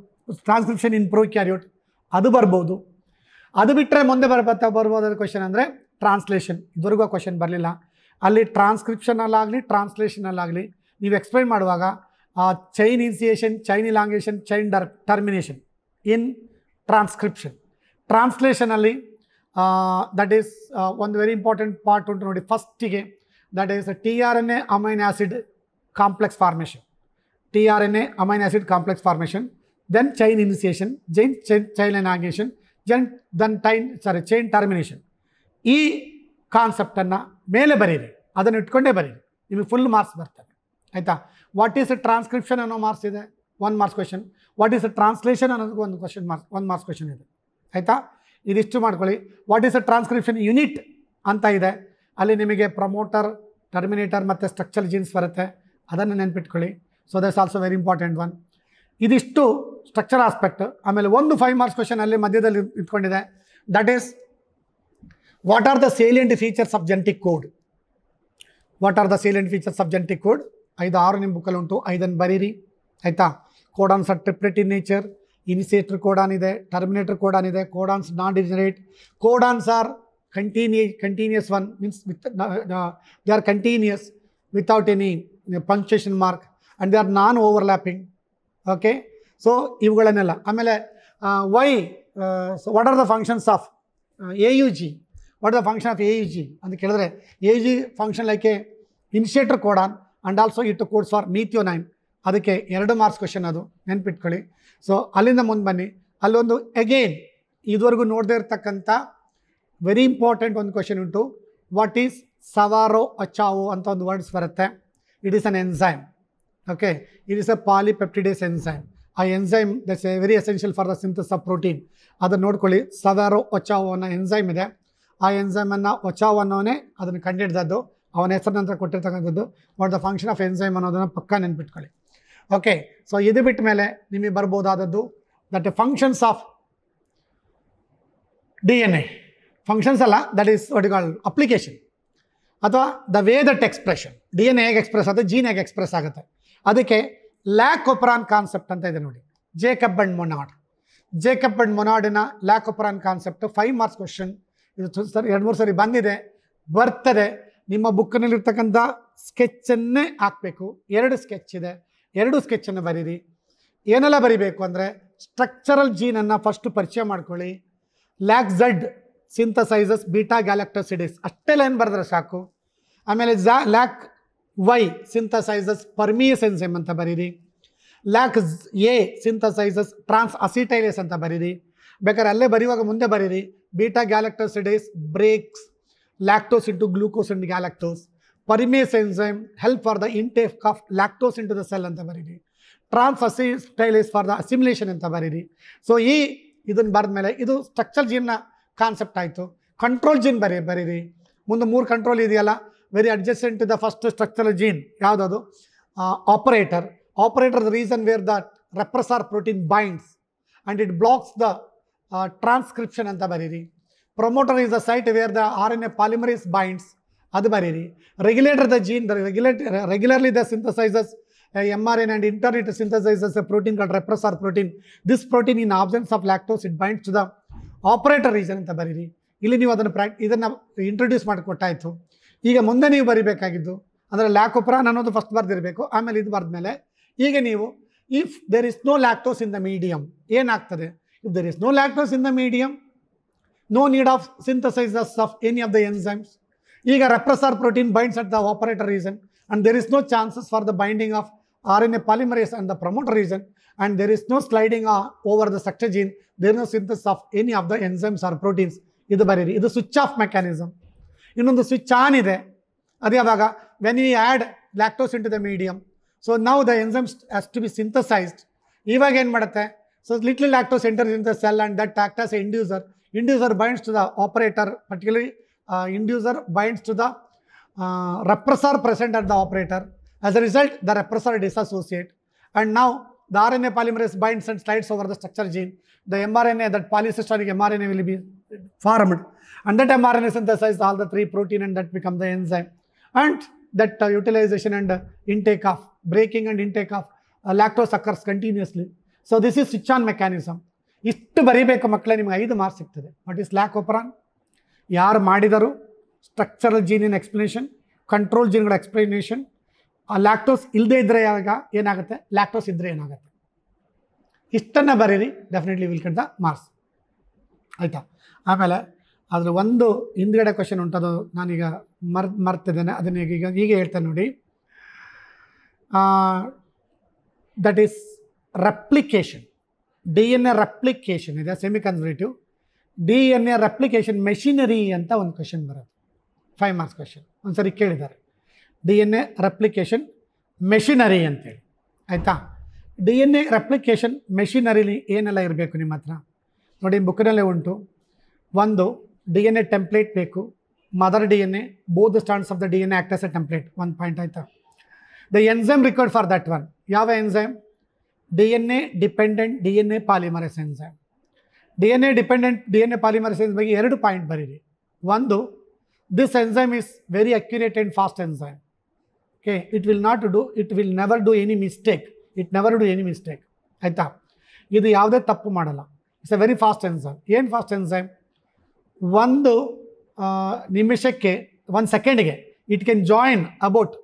ಟ್ರಾನ್ಸ್ಕ್ರಿಪ್ಷನ್ ಇನ್ ಕ್ಯಾರಿಯೂಟ್ ಅದು ಬರ್ಬೋದು ಅದು ಬಿಟ್ಟರೆ ಮುಂದೆ ಬರ್ಬತ್ತ ಬರ್ಬೋದಾದ ಕ್ವೆಶನ್ ಅಂದರೆ ಟ್ರಾನ್ಸ್ಲೇಷನ್ ಇದುವರೆಗೂ ಕ್ವಶನ್ ಬರಲಿಲ್ಲ ಅಲ್ಲಿ ಟ್ರಾನ್ಸ್ಕ್ರಿಪ್ಷನಲ್ಲಾಗಲಿ ಟ್ರಾನ್ಸ್ಲೇಷನಲ್ಲಾಗಲಿ ನೀವು ಎಕ್ಸ್ಪ್ಲೈನ್ ಮಾಡುವಾಗ chain initiation chain elongation chain ಡರ್ ಟರ್ಮಿನೇಷನ್ ಇನ್ ಟ್ರಾನ್ಸ್ಕ್ರಿಪ್ಷನ್ ಟ್ರಾನ್ಸ್ಲೇಷನಲ್ಲಿ ದಟ್ ಈಸ್ ಒಂದು ವೆರಿ ಇಂಪಾರ್ಟೆಂಟ್ ಪಾರ್ಟ್ ಉಂಟು ನೋಡಿ ಫಸ್ಟಿಗೆ that is T R N A amino acid complex formation T R N A amino acid complex formation then chain initiation chain chain chain elongation ಜೆನ್ then chain sorry chain termination ಈ ಕಾನ್ಸೆಪ್ಟನ್ನು ಮೇಲೆ ಬರೀರಿ ಅದನ್ನು ಇಟ್ಕೊಂಡೇ ಬರೀರಿ ನಿಮಗೆ ಫುಲ್ ಮಾರ್ಕ್ಸ್ ಬರ್ತವೆ ಆಯಿತಾ ವಾಟ್ ಈಸ್ ಟ್ರಾನ್ಸ್ಕ್ರಿಪ್ಷನ್ ಅನ್ನೋ ಮಾರ್ಕ್ಸ್ ಇದೆ one marks question what is a translation ಅನ್ನೋದು ಒಂದು question mark one marks question ಇದೆ ಆಯಿತಾ ಇದಿಷ್ಟು ಮಾಡ್ಕೊಳ್ಳಿ what is a transcription unit ಅಂತ ಇದೆ ಅಲ್ಲಿ ನಿಮಗೆ ಪ್ರಮೋಟರ್ ಟರ್ಮಿನೇಟರ್ ಮತ್ತು ಸ್ಟ್ರಕ್ಚರ್ ಜೀನ್ಸ್ ಬರುತ್ತೆ ಅದನ್ನು ನೆನ್ಪಿಟ್ಕೊಳ್ಳಿ so that's also very important one ಇದಿಷ್ಟು ಸ್ಟ್ರಕ್ಚರ್ ಆಸ್ಪೆಕ್ಟ್ ಆಮೇಲೆ ಒಂದು ಫೈವ್ ಮಾರ್ಕ್ಸ್ ಕ್ವೆಶನ್ ಅಲ್ಲಿ ಮಧ್ಯದಲ್ಲಿ ಇಟ್ಕೊಂಡಿದೆ that is what are the salient features of genetic code what are the salient features of genetic code ಐದು ಆರು ನಿಮ್ಮ ಬುಕ್ಕಲ್ಲಿ ಉಂಟು ಐದನ್ನು ಬರೀರಿ ಆಯಿತಾ codons are triplet in nature initiator codon ಇದೆ ಟರ್ಮಿನೇಟರ್ ಕೋಡಾನ್ ಇದೆ codons non degenerate codons are continue continuous one means with they are continuous without any punctuation mark and they are non overlapping okay so ಇವುಗಳನ್ನೆಲ್ಲ ಆಮೇಲೆ why so what are the functions of A U G what the function of A U G ಅಂತ ಕೇಳಿದ್ರೆ A U G function like a initiator codon and also it codes for methionine ಅದಕ್ಕೆ ಎರಡು marks question ಅದು ನೆನ್ಪಿಟ್ಕೊಳ್ಳಿ so ಅಲ್ಲಿಂದ ಮುಂದೆ ಬನ್ನಿ ಅಲ್ಲೊಂದು ಎಗೇನ್ ಇದುವರೆಗೂ ನೋಡದೇ ಇರ್ತಕ್ಕಂಥ ವೆರಿ ಇಂಪಾರ್ಟೆಂಟ್ ಒಂದು ಕ್ವಶನ್ ಉಂಟು ವಾಟ್ ಈಸ್ ಸವಾರೋ ಅಚಾವೋ ಅಂತ ಒಂದು ವರ್ಡ್ಸ್ ಬರುತ್ತೆ it is an enzyme okay it is a polypeptidase enzyme ಆ enzyme that's a very essential for the synthesis of protein ಅದನ್ನು ನೋಡ್ಕೊಳ್ಳಿ ಸವಾರೋ ಒಚಾವೋ ಅನ್ನೋ ಎನ್ಝೈಮ್ ಇದೆ ಆ ಎನ್ಝೈಮನ್ನು ಒಚಾವ್ ಅನ್ನೋನೇ ಅದನ್ನು ಕಂಡಿಡ್ದದ್ದು ಅವನ ಹೆಸರು ನಂತರ ಕೊಟ್ಟಿರ್ತಕ್ಕಂಥದ್ದು what the function of enzyme ಅನ್ನೋದನ್ನು ಪಕ್ಕ ನೆನ್ಪಿಟ್ಕೊಳ್ಳಿ ಓಕೆ ಸೊ ಇದು ಬಿಟ್ಟ ಮೇಲೆ ನಿಮಗೆ ಬರ್ಬೋದಾದದ್ದು that functions of D N A functions ಅಲ್ಲ that is what call application ಅಥವಾ the way that expression D N A express ಆಗುತ್ತೆ ಜೀನ್ ಹೇಗೆ ಎಕ್ಸ್ಪ್ರೆಸ್ ಆಗುತ್ತೆ ಅದಕ್ಕೆ ಲ್ಯಾಕ್ ಒಪರಾನ್ ಕಾನ್ಸೆಪ್ಟ್ ಅಂತ ಇದೆ ನೋಡಿ Jacob and Monod Jacob and ಮೊನಾಡಿನ lac operon concept five marks question ಇದು ಸರಿ ಎರಡು ಮೂರು ಸರಿ ಬಂದಿದೆ ಬರ್ತದೆ ನಿಮ್ಮ ಬುಕ್ಕಿನಲ್ಲಿರ್ತಕ್ಕಂಥ ಸ್ಕೆಚ್ಚನ್ನೇ ಹಾಕಬೇಕು ಎರಡು ಸ್ಕೆಚ್ ಇದೆ ಎರಡೂ ಸ್ಕೆಚ್ಚನ್ನು ಬರೀರಿ ಏನೆಲ್ಲ ಬರಿಬೇಕು ಅಂದರೆ ಸ್ಟ್ರಕ್ಚರಲ್ ಜೀನನ್ನು ಫಸ್ಟ್ ಪರಿಚಯ ಮಾಡ್ಕೊಳ್ಳಿ lac Z synthesizes beta galactosidase ಅಷ್ಟೇ ಲೈನ್ ಬರೆದ್ರೆ ಸಾಕು ಆಮೇಲೆ ಝಾ lac Y synthesizes permease M ಅಂತ ಬರೀರಿ lac A synthesizes trans acetylase ಅಂತ ಬರೀರಿ ಬೇಕಾದ್ರೆ ಅಲ್ಲೇ ಬರೆಯುವಾಗ ಮುಂದೆ ಬರೀರಿ beta galactosidase breaks lactose into glucose into galactose permease enzyme help for the intake of lactose into the cell ಅಂತ ಬರೀರಿ trans acetylase for the assimilation ಅಂತ ಬರೀರಿ ಸೊ ಈ ಇದನ್ನು ಬರೆದ ಮೇಲೆ ಇದು ಸ್ಟ್ರಕ್ಚರ್ ಜೀನ್ನ ಕಾನ್ಸೆಪ್ಟ್ ಆಯಿತು ಕಂಟ್ರೋಲ್ ಜೀನ್ ಬರೀ ಬರೀರಿ ಮುಂದೆ ಮೂರು ಕಂಟ್ರೋಲ್ ಇದೆಯಲ್ಲ very adjacent to the first structure gene ಯಾವುದದು operator operator the region where the repressor protein binds and it blocks the transcription ಅಂತ ಬರೀರಿ promoter is the site where the R N A polymerase binds ಅದು ಬರೀರಿ regulator the gene the regulator regularly the synthesizes M R N and in turn synthesizes protein protein call repressor protein this protein in absence of lactose it binds the operator region ಅಂತ ಬರೀರಿ ಇಲ್ಲಿ ನೀವು ಅದನ್ನು ಪ್ರಾಕ್ ಇದನ್ನು introduce ಮಾಡಿಕೊಟ್ಟಾಯಿತು ಈಗ ಮುಂದೆ ನೀವು ಬರಿಬೇಕಾಗಿದ್ದು ಅಂದರೆ ಲ್ಯಾಕ್ ಲ್ಯಾಕೋಪ್ರಾನ್ ಅನ್ನೋದು ಫಸ್ಟ್ ಬರೆದಿರಬೇಕು ಆಮೇಲೆ ಇದು ಬರೆದ ಈಗ ನೀವು if there is no lactose in the medium ಏನಾಗ್ತದೆ if there is no lactose in the medium no need of synthesizes of any of the enzymes ega repressor protein binds at the operator region and there is no chances for the binding of RNA polymerase and the promoter region and there is no sliding uh, over the sector gene, there is no synthesis of any of the enzymes or proteins. This is the switch off mechanism. You know the switch on. When we add lactose into the medium, so now the enzymes has to be synthesized. Even again, so little lactose enters into the cell and that acts as inducer. Inducer binds to the operator, particularly inducer binds to the repressor present at the operator. As a result, the repressor disassociate. And now the RNA polymerase binds and slides over the structure gene. The mRNA, that polycystronic mRNA will be formed. And that mRNA synthesizes all the three protein and that becomes the enzyme. And that uh, utilization and uh, intake of, breaking and intake of uh, lactose occurs continuously. So this is switch on mechanism. ಇಷ್ಟು ಬರೀಬೇಕು ಮಕ್ಕಳೇ ನಿಮ್ಗೆ ಐದು marks ಸಿಗ್ತದೆ what is lac ಯಾರು ಮಾಡಿದರು structural ಜೀನಿನ explanation control ಜೀನ್ಗಳ ಎಕ್ಸ್ಪ್ಲನೇಷನ್ ಆ ಲ್ಯಾಕ್ಟೋಸ್ ಇಲ್ಲದೇ ಇದ್ದರೆ ಯಾವಾಗ ಏನಾಗುತ್ತೆ ಲ್ಯಾಕ್ಟೋಸ್ ಇದ್ದರೆ ಏನಾಗುತ್ತೆ ಇಷ್ಟನ್ನು ಬರೀರಿ definitely will cut the marks ಆಯಿತಾ ಆಮೇಲೆ ಅದರ ಒಂದು ಹಿಂದ್ಗಡೆ ಕ್ವಶನ್ ಉಂಟದು ನಾನೀಗ ಮರ್ ಮರ್ತಿದ್ದೇನೆ ಅದನ್ನ ಈಗ ಈಗ ಹೇಳ್ತೇನೆ ನೋಡಿ that is replication D N A replication ಇದೆ semi conservative D N A replication machinery ಅಂತ ಒಂದು ಕ್ವಶನ್ ಬರೋದು ಫೈವ್ ಮಾರ್ಕ್ಸ್ ಕ್ವಶನ್ ಒಂದು ಕೇಳಿದ್ದಾರೆ D N A replication machinery ಅಂತೇಳಿ ಆಯಿತಾ ಡಿ ಎನ್ ಎ ರೆಪ್ಲಿಕೇಶನ್ ಮೆಷಿನರಿಲಿ ಏನೆಲ್ಲ ಇರಬೇಕು ನಿಮ್ಮ ಹತ್ರ ನೋಡಿ ಬುಕ್ನಲ್ಲೇ ಉಂಟು ಒಂದು ಡಿ ಎನ್ ಎ ಟೆಂಪ್ಲೇಟ್ ಬೇಕು mother D N A both strands of the D N A act a template ಒಂದು ಪಾಯಿಂಟ್ ಆಯಿತಾ the enzyme required for that one ಯಾವ enzyme D N A dependent D N A polymerase enzyme D N A dependent D N A ಪಾಲಿಮರಸೈನ್ಸ್ ಬಗ್ಗೆ ಎರಡು point ಬರೀರಿ ಒಂದು this enzyme is very accurate and fast enzyme okay it will not do it will never do any mistake it never do any mistake ಆಯಿತಾ ಇದು ಯಾವುದೇ ತಪ್ಪು ಮಾಡಲ್ಲ it's a very fast enzyme ಏನು ಫಾಸ್ಟ್ ಎನ್ಸೈಮ್ ಒಂದು ನಿಮಿಷಕ್ಕೆ ಒಂದು ಸೆಕೆಂಡ್ಗೆ it can join about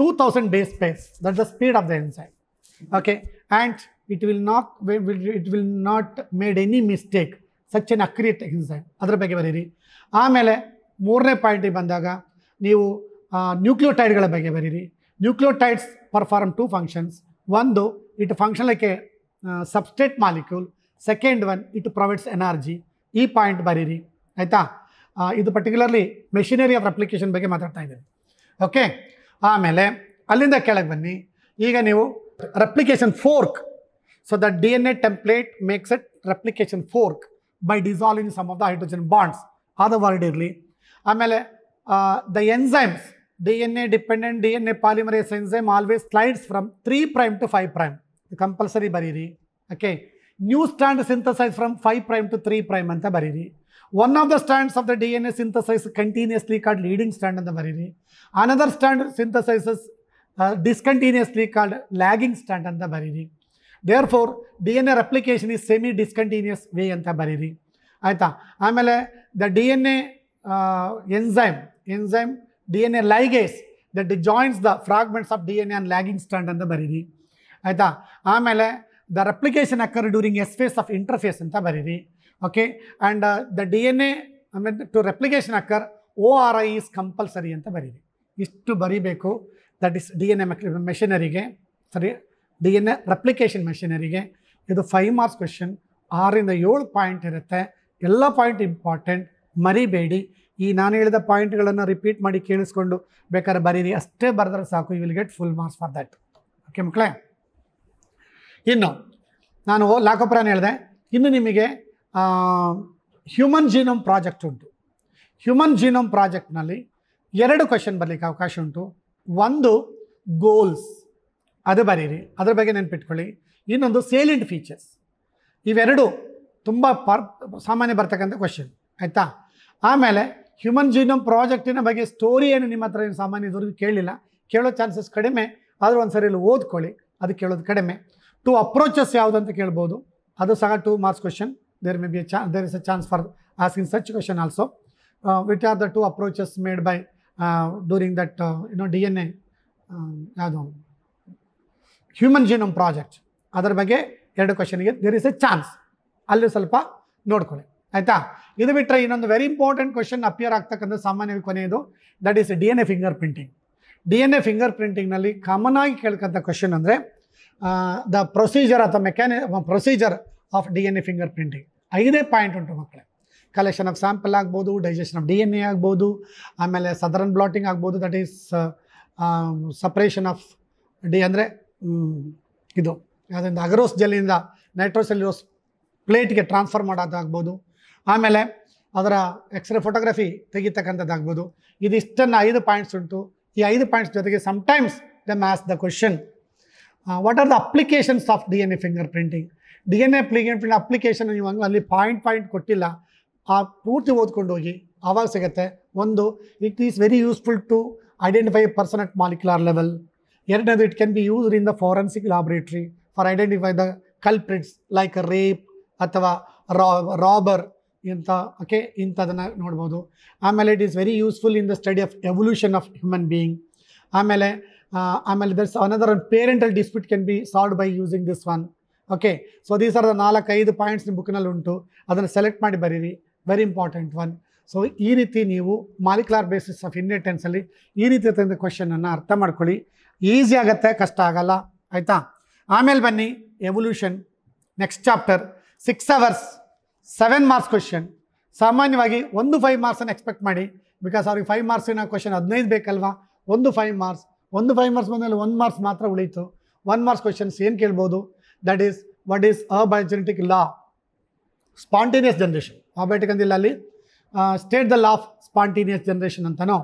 two thousand base pairs that the speed of the enzyme okay and it will not it will not made any mistake such an accurate inside ಅದ್ರ ಬಗ್ಗೆ ಬರೀರಿ ಆಮೇಲೆ ಮೂರನೇ ಪಾಯಿಂಟಿಗೆ ಬಂದಾಗ ನೀವು ನ್ಯೂಕ್ಲಿಯೋಟೈಡ್ಗಳ ಬಗ್ಗೆ ಬರೀರಿ ನ್ಯೂಕ್ಲಿಯೋಟೈಡ್ಸ್ ಪರ್ಫಾರ್ಮ್ ಟು ಫಂಕ್ಷನ್ಸ್ ಒಂದು it function like substrate molecule second one it provides energy ಈ ಪಾಯಿಂಟ್ ಬರೀರಿ ಆಯಿತಾ ಇದು ಪರ್ಟಿಕ್ಯುಲರ್ಲಿ ಮೆಷಿನರಿ ಆಫ್ ಅಪ್ಲಿಕೇಶನ್ ಬಗ್ಗೆ ಮಾತಾಡ್ತಾ ಇದ್ದೀನಿ ಓಕೆ ಆಮೇಲೆ ಅಲ್ಲಿಂದ ಕೆಳಗೆ ಬನ್ನಿ ಈಗ ನೀವು replication fork So the DNA template makes a replication fork by dissolving some of the hydrogen bonds. Other word really, the enzymes, DNA dependent DNA polymerase enzyme always slides from 3 prime to 5 prime. The compulsory barrier. Okay. New strand synthesized from 5 prime to 3 prime and the barrier. One of the strands of the DNA synthesized continuously called leading strand and the barrier. Another strand synthesizes uh, discontinuously called lagging strand and the barrier. Therefore D N A replication is semi discontinuous way ಅಂತ ಬರೀರಿ ಆಯಿತಾ ಆಮೇಲೆ the D N A enzyme enzyme D N A ligase the joints the fragments of D N A and lagging strand ಅಂತ ಬರೀರಿ ಆಯಿತಾ ಆಮೇಲೆ the replication occur during S phase of interphase ಅಂತ ಬರೀರಿ okay and the D N A ಆಮೇಲೆ to replication occur O R I is compulsory ಅಂತ ಬರೀರಿ ಇಷ್ಟು ಬರೀಬೇಕು that is D N A ಮೆಷಿನರಿಗೆ ಸರಿ ಡಿ ಎನ್ ಎ ರೆಪ್ಲಿಕೇಶನ್ ಮೆಷಿನರಿಗೆ ಇದು ಫೈವ್ ಮಾರ್ಕ್ಸ್ ಕ್ವೆಶನ್ ಆರಿಂದ ಏಳು ಪಾಯಿಂಟ್ ಇರುತ್ತೆ ಎಲ್ಲ ಪಾಯಿಂಟ್ ಇಂಪಾರ್ಟೆಂಟ್ ಮರಿಬೇಡಿ ಈ ನಾನು ಹೇಳಿದ ಪಾಯಿಂಟ್ಗಳನ್ನು ರಿಪೀಟ್ ಮಾಡಿ ಕೇಳಿಸ್ಕೊಂಡು ಬೇಕಾದ್ರೆ ಬರೀರಿ ಅಷ್ಟೇ ಬರೆದ್ರೆ ಸಾಕು you will get full marks for that okay ಮಕ್ಕಳೇ ಇನ್ನು ನಾನು ಲಾಕೋಪುರನ ಹೇಳಿದೆ ಇನ್ನು ನಿಮಗೆ ಹ್ಯೂಮನ್ ಜೀನೋಮ್ ಪ್ರಾಜೆಕ್ಟ್ ಉಂಟು ಹ್ಯೂಮನ್ ಜೀನೋಮ್ ಪ್ರಾಜೆಕ್ಟ್ನಲ್ಲಿ ಎರಡು ಕ್ವೆಶನ್ ಬರಲಿಕ್ಕೆ ಅವಕಾಶ ಉಂಟು ಒಂದು ಗೋಲ್ಸ್ ಅದು ಬರೀರಿ ಅದ್ರ ಬಗ್ಗೆ ನೆನ್ಪಿಟ್ಕೊಳ್ಳಿ ಇನ್ನೊಂದು ಸೇಲಿಂಟ್ ಫೀಚರ್ಸ್ ಇವೆರಡು ತುಂಬ ಪರ್ ಸಾಮಾನ್ಯ ಬರ್ತಕ್ಕಂಥ ಕ್ವಶನ್ ಆಯಿತಾ ಆಮೇಲೆ ಹ್ಯೂಮನ್ ಜೀನಮ್ ಪ್ರಾಜೆಕ್ಟಿನ ಬಗ್ಗೆ ಸ್ಟೋರಿ ಏನು ನಿಮ್ಮ ಹತ್ರ ಏನು ಸಾಮಾನ್ಯ ಇದ್ರಿಗೂ ಕೇಳಿಲ್ಲ ಕೇಳೋ ಚಾನ್ಸಸ್ ಕಡಿಮೆ ಆದರೂ ಒಂದು ಸರಿ ಓದ್ಕೊಳ್ಳಿ ಅದು ಕೇಳೋದು ಕಡಿಮೆ ಟು ಅಪ್ರೋಚಸ್ ಯಾವುದು ಅಂತ ಕೇಳ್ಬೋದು ಅದು ಸಹ two marks question there may be a ಚಾ there is a chance for asking such question also what are the two approaches made by during that you know D N A ಯಾವುದು human genome project ಅದರ ಬಗ್ಗೆ ಎರಡು ಕ್ವಶನ್ಗೆ there is A chance ಅಲ್ಲಿ ಸ್ವಲ್ಪ ನೋಡ್ಕೊಳ್ಳಿ ಆಯಿತಾ ಇದು ಬಿಟ್ಟರೆ ಇನ್ನೊಂದು ವೆರಿ ಇಂಪಾರ್ಟೆಂಟ್ ಕ್ವಶನ್ ಅಪಿಯರ್ ಆಗ್ತಕ್ಕಂಥ ಸಾಮಾನ್ಯವಾಗಿ ಕೊನೆಯದು that is D N A finger printing D N A finger ಪ್ರಿಂಟಿಂಗ್ನಲ್ಲಿ ಕಾಮನ್ ಆಗಿ ಕೇಳ್ಕಂಥ ಕ್ವಶನ್ ಅಂದರೆ ದ ಪ್ರೊಸೀಜರ್ ಅಥವಾ ಮೆಕ್ಯಾನಿ procedure of D N A finger printing ಐದೇ ಪಾಯಿಂಟ್ ಉಂಟು ಮಕ್ಕಳೇ ಕಲೆಕ್ಷನ್ ಆಫ್ ಸ್ಯಾಂಪಲ್ ಆಗ್ಬೋದು digestion of D N A ಆಗ್ಬೋದು ಆಮೇಲೆ ಸದರನ್ ಬ್ಲಾಟಿಂಗ್ ಆಗ್ಬೋದು that is separation of D ಅಂದರೆ ಇದು ಯಾವುದರಿಂದ ಅಗರೋಸ್ ಜೆಲ್ಲಿಂದ ಇರೋಸ್ ಪ್ಲೇಟ್ಗೆ ಟ್ರಾನ್ಸ್ಫರ್ ಮಾಡೋದಾಗ್ಬೋದು ಆಮೇಲೆ ಅದರ ಎಕ್ಸ್ರೇ ಫೋಟೋಗ್ರಫಿ ತೆಗಿತಕ್ಕಂಥದ್ದಾಗ್ಬೋದು ಇದಿಷ್ಟನ್ನು ಐದು ಪಾಯಿಂಟ್ಸ್ ಉಂಟು ಈ ಐದು ಪಾಯಿಂಟ್ಸ್ ಜೊತೆಗೆ sometimes the mass the question what are the applications of D N A finger printing D N A ಪ್ಲಿಗೇನ್ ಪ್ರಿಂಟ್ ಅಪ್ಲಿಕೇಶನ್ ನೀವು ಅಲ್ಲಿ ಪಾಯಿಂಟ್ ಪಾಯಿಂಟ್ ಕೊಟ್ಟಿಲ್ಲ ಆ ಪೂರ್ತಿ ಓದ್ಕೊಂಡು ಹೋಗಿ ಆವಾಗ ಸಿಗುತ್ತೆ ಒಂದು it is very useful to identify person at molecular level ಎರಡನೇದು it can be used in the forensic laboratory for identify the culprits like rape ಅಥವಾ ರಾ ರಾಬರ್ ಇಂಥ ಓಕೆ ಇಂಥದನ್ನು ನೋಡ್ಬೋದು ಆಮೇಲೆ it is very useful in the study of evolution of human being ಆಮೇಲೆ ಆಮೇಲೆ there's another one parental dispute can be solve by using this one okay so these are the ನಾಲ್ಕೈದು points ಬುಕ್ನಲ್ಲಿ ಉಂಟು ಅದನ್ನು select ಮಾಡಿ ಬರೀರಿ very important one so ಈ ರೀತಿ ನೀವು ಮಾಲಿಕ್ಯುಲಾರ್ ಬೇಸಿಸ್ ಆಫ್ ಇನ್ಹೆರಿಟೆನ್ಸಲ್ಲಿ ಈ ರೀತಿ ತಂದ ಕ್ವಶನನ್ನು ಅರ್ಥ ಮಾಡ್ಕೊಳ್ಳಿ ಈಸಿ ಆಗುತ್ತೆ ಕಷ್ಟ ಆಗಲ್ಲ ಆಯಿತಾ ಆಮೇಲೆ ಬನ್ನಿ evolution next chapter six hours seven marks question ಸಾಮಾನ್ಯವಾಗಿ ಒಂದು ಫೈವ್ ಮಾರ್ಕ್ಸನ್ನು ಎಕ್ಸ್ಪೆಕ್ಟ್ ಮಾಡಿ ಬಿಕಾಸ್ ಅವ್ರಿಗೆ ಫೈವ್ ಮಾರ್ಕ್ಸಿನ ಕ್ವಶನ್ ಹದಿನೈದು ಬೇಕಲ್ವಾ ಒಂದು ಫೈವ್ ಮಾರ್ಕ್ಸ್ ಒಂದು ಫೈವ್ ಮಾರ್ಕ್ಸ್ ಬಂದಮೇಲೆ ಒಂದು ಮಾರ್ಕ್ಸ್ ಮಾತ್ರ ಉಳಿತು ಒನ್ ಮಾರ್ಕ್ಸ್ ಕ್ವಶನ್ಸ್ ಏನು ಕೇಳ್ಬೋದು that is what is abiogenetic law spontaneous generation abiotic ಅಂದಿಲ್ಲ ಅಲ್ಲಿ state the law of spontaneous generation ಅಂತನೋ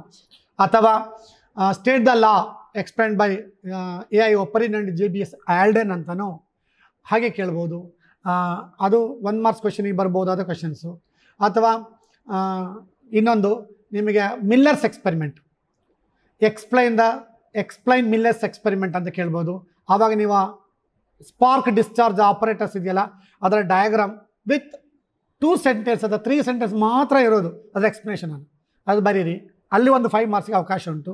ಅಥವಾ state the law expand by A I Oparin and J B S Haldane ಅಂತಲೂ ಹಾಗೆ ಕೇಳ್ಬೋದು ಅದು ಒನ್ ಮಾರ್ಕ್ಸ್ ಕ್ವಶನಿಗೆ ಬರ್ಬೋದಾದ ಕ್ವಶನ್ಸು ಅಥವಾ ಇನ್ನೊಂದು ನಿಮಗೆ Miller's experiment explain the explain Miller's experiment ಅಂತ ಕೇಳ್ಬೋದು ಆವಾಗ ನೀವು ಸ್ಪಾರ್ಕ್ ಡಿಸ್ಚಾರ್ಜ್ ಆಪರೇಟರ್ಸ್ ಇದೆಯಲ್ಲ ಅದರ ಡಯಾಗ್ರಾಮ್ ವಿತ್ ಟೂ ಸೆಂಟೆನ್ಸ್ ಅಥವಾ ತ್ರೀ ಸೆಂಟೆನ್ಸ್ ಮಾತ್ರ ಇರೋದು ಅದರ ಎಕ್ಸ್ಪ್ಲನೇಷನ್ ಅದು ಅದು ಬರೀರಿ ಅಲ್ಲಿ ಒಂದು ಫೈವ್ ಮಾರ್ಕ್ಸ್ಗೆ ಅವಕಾಶ ಉಂಟು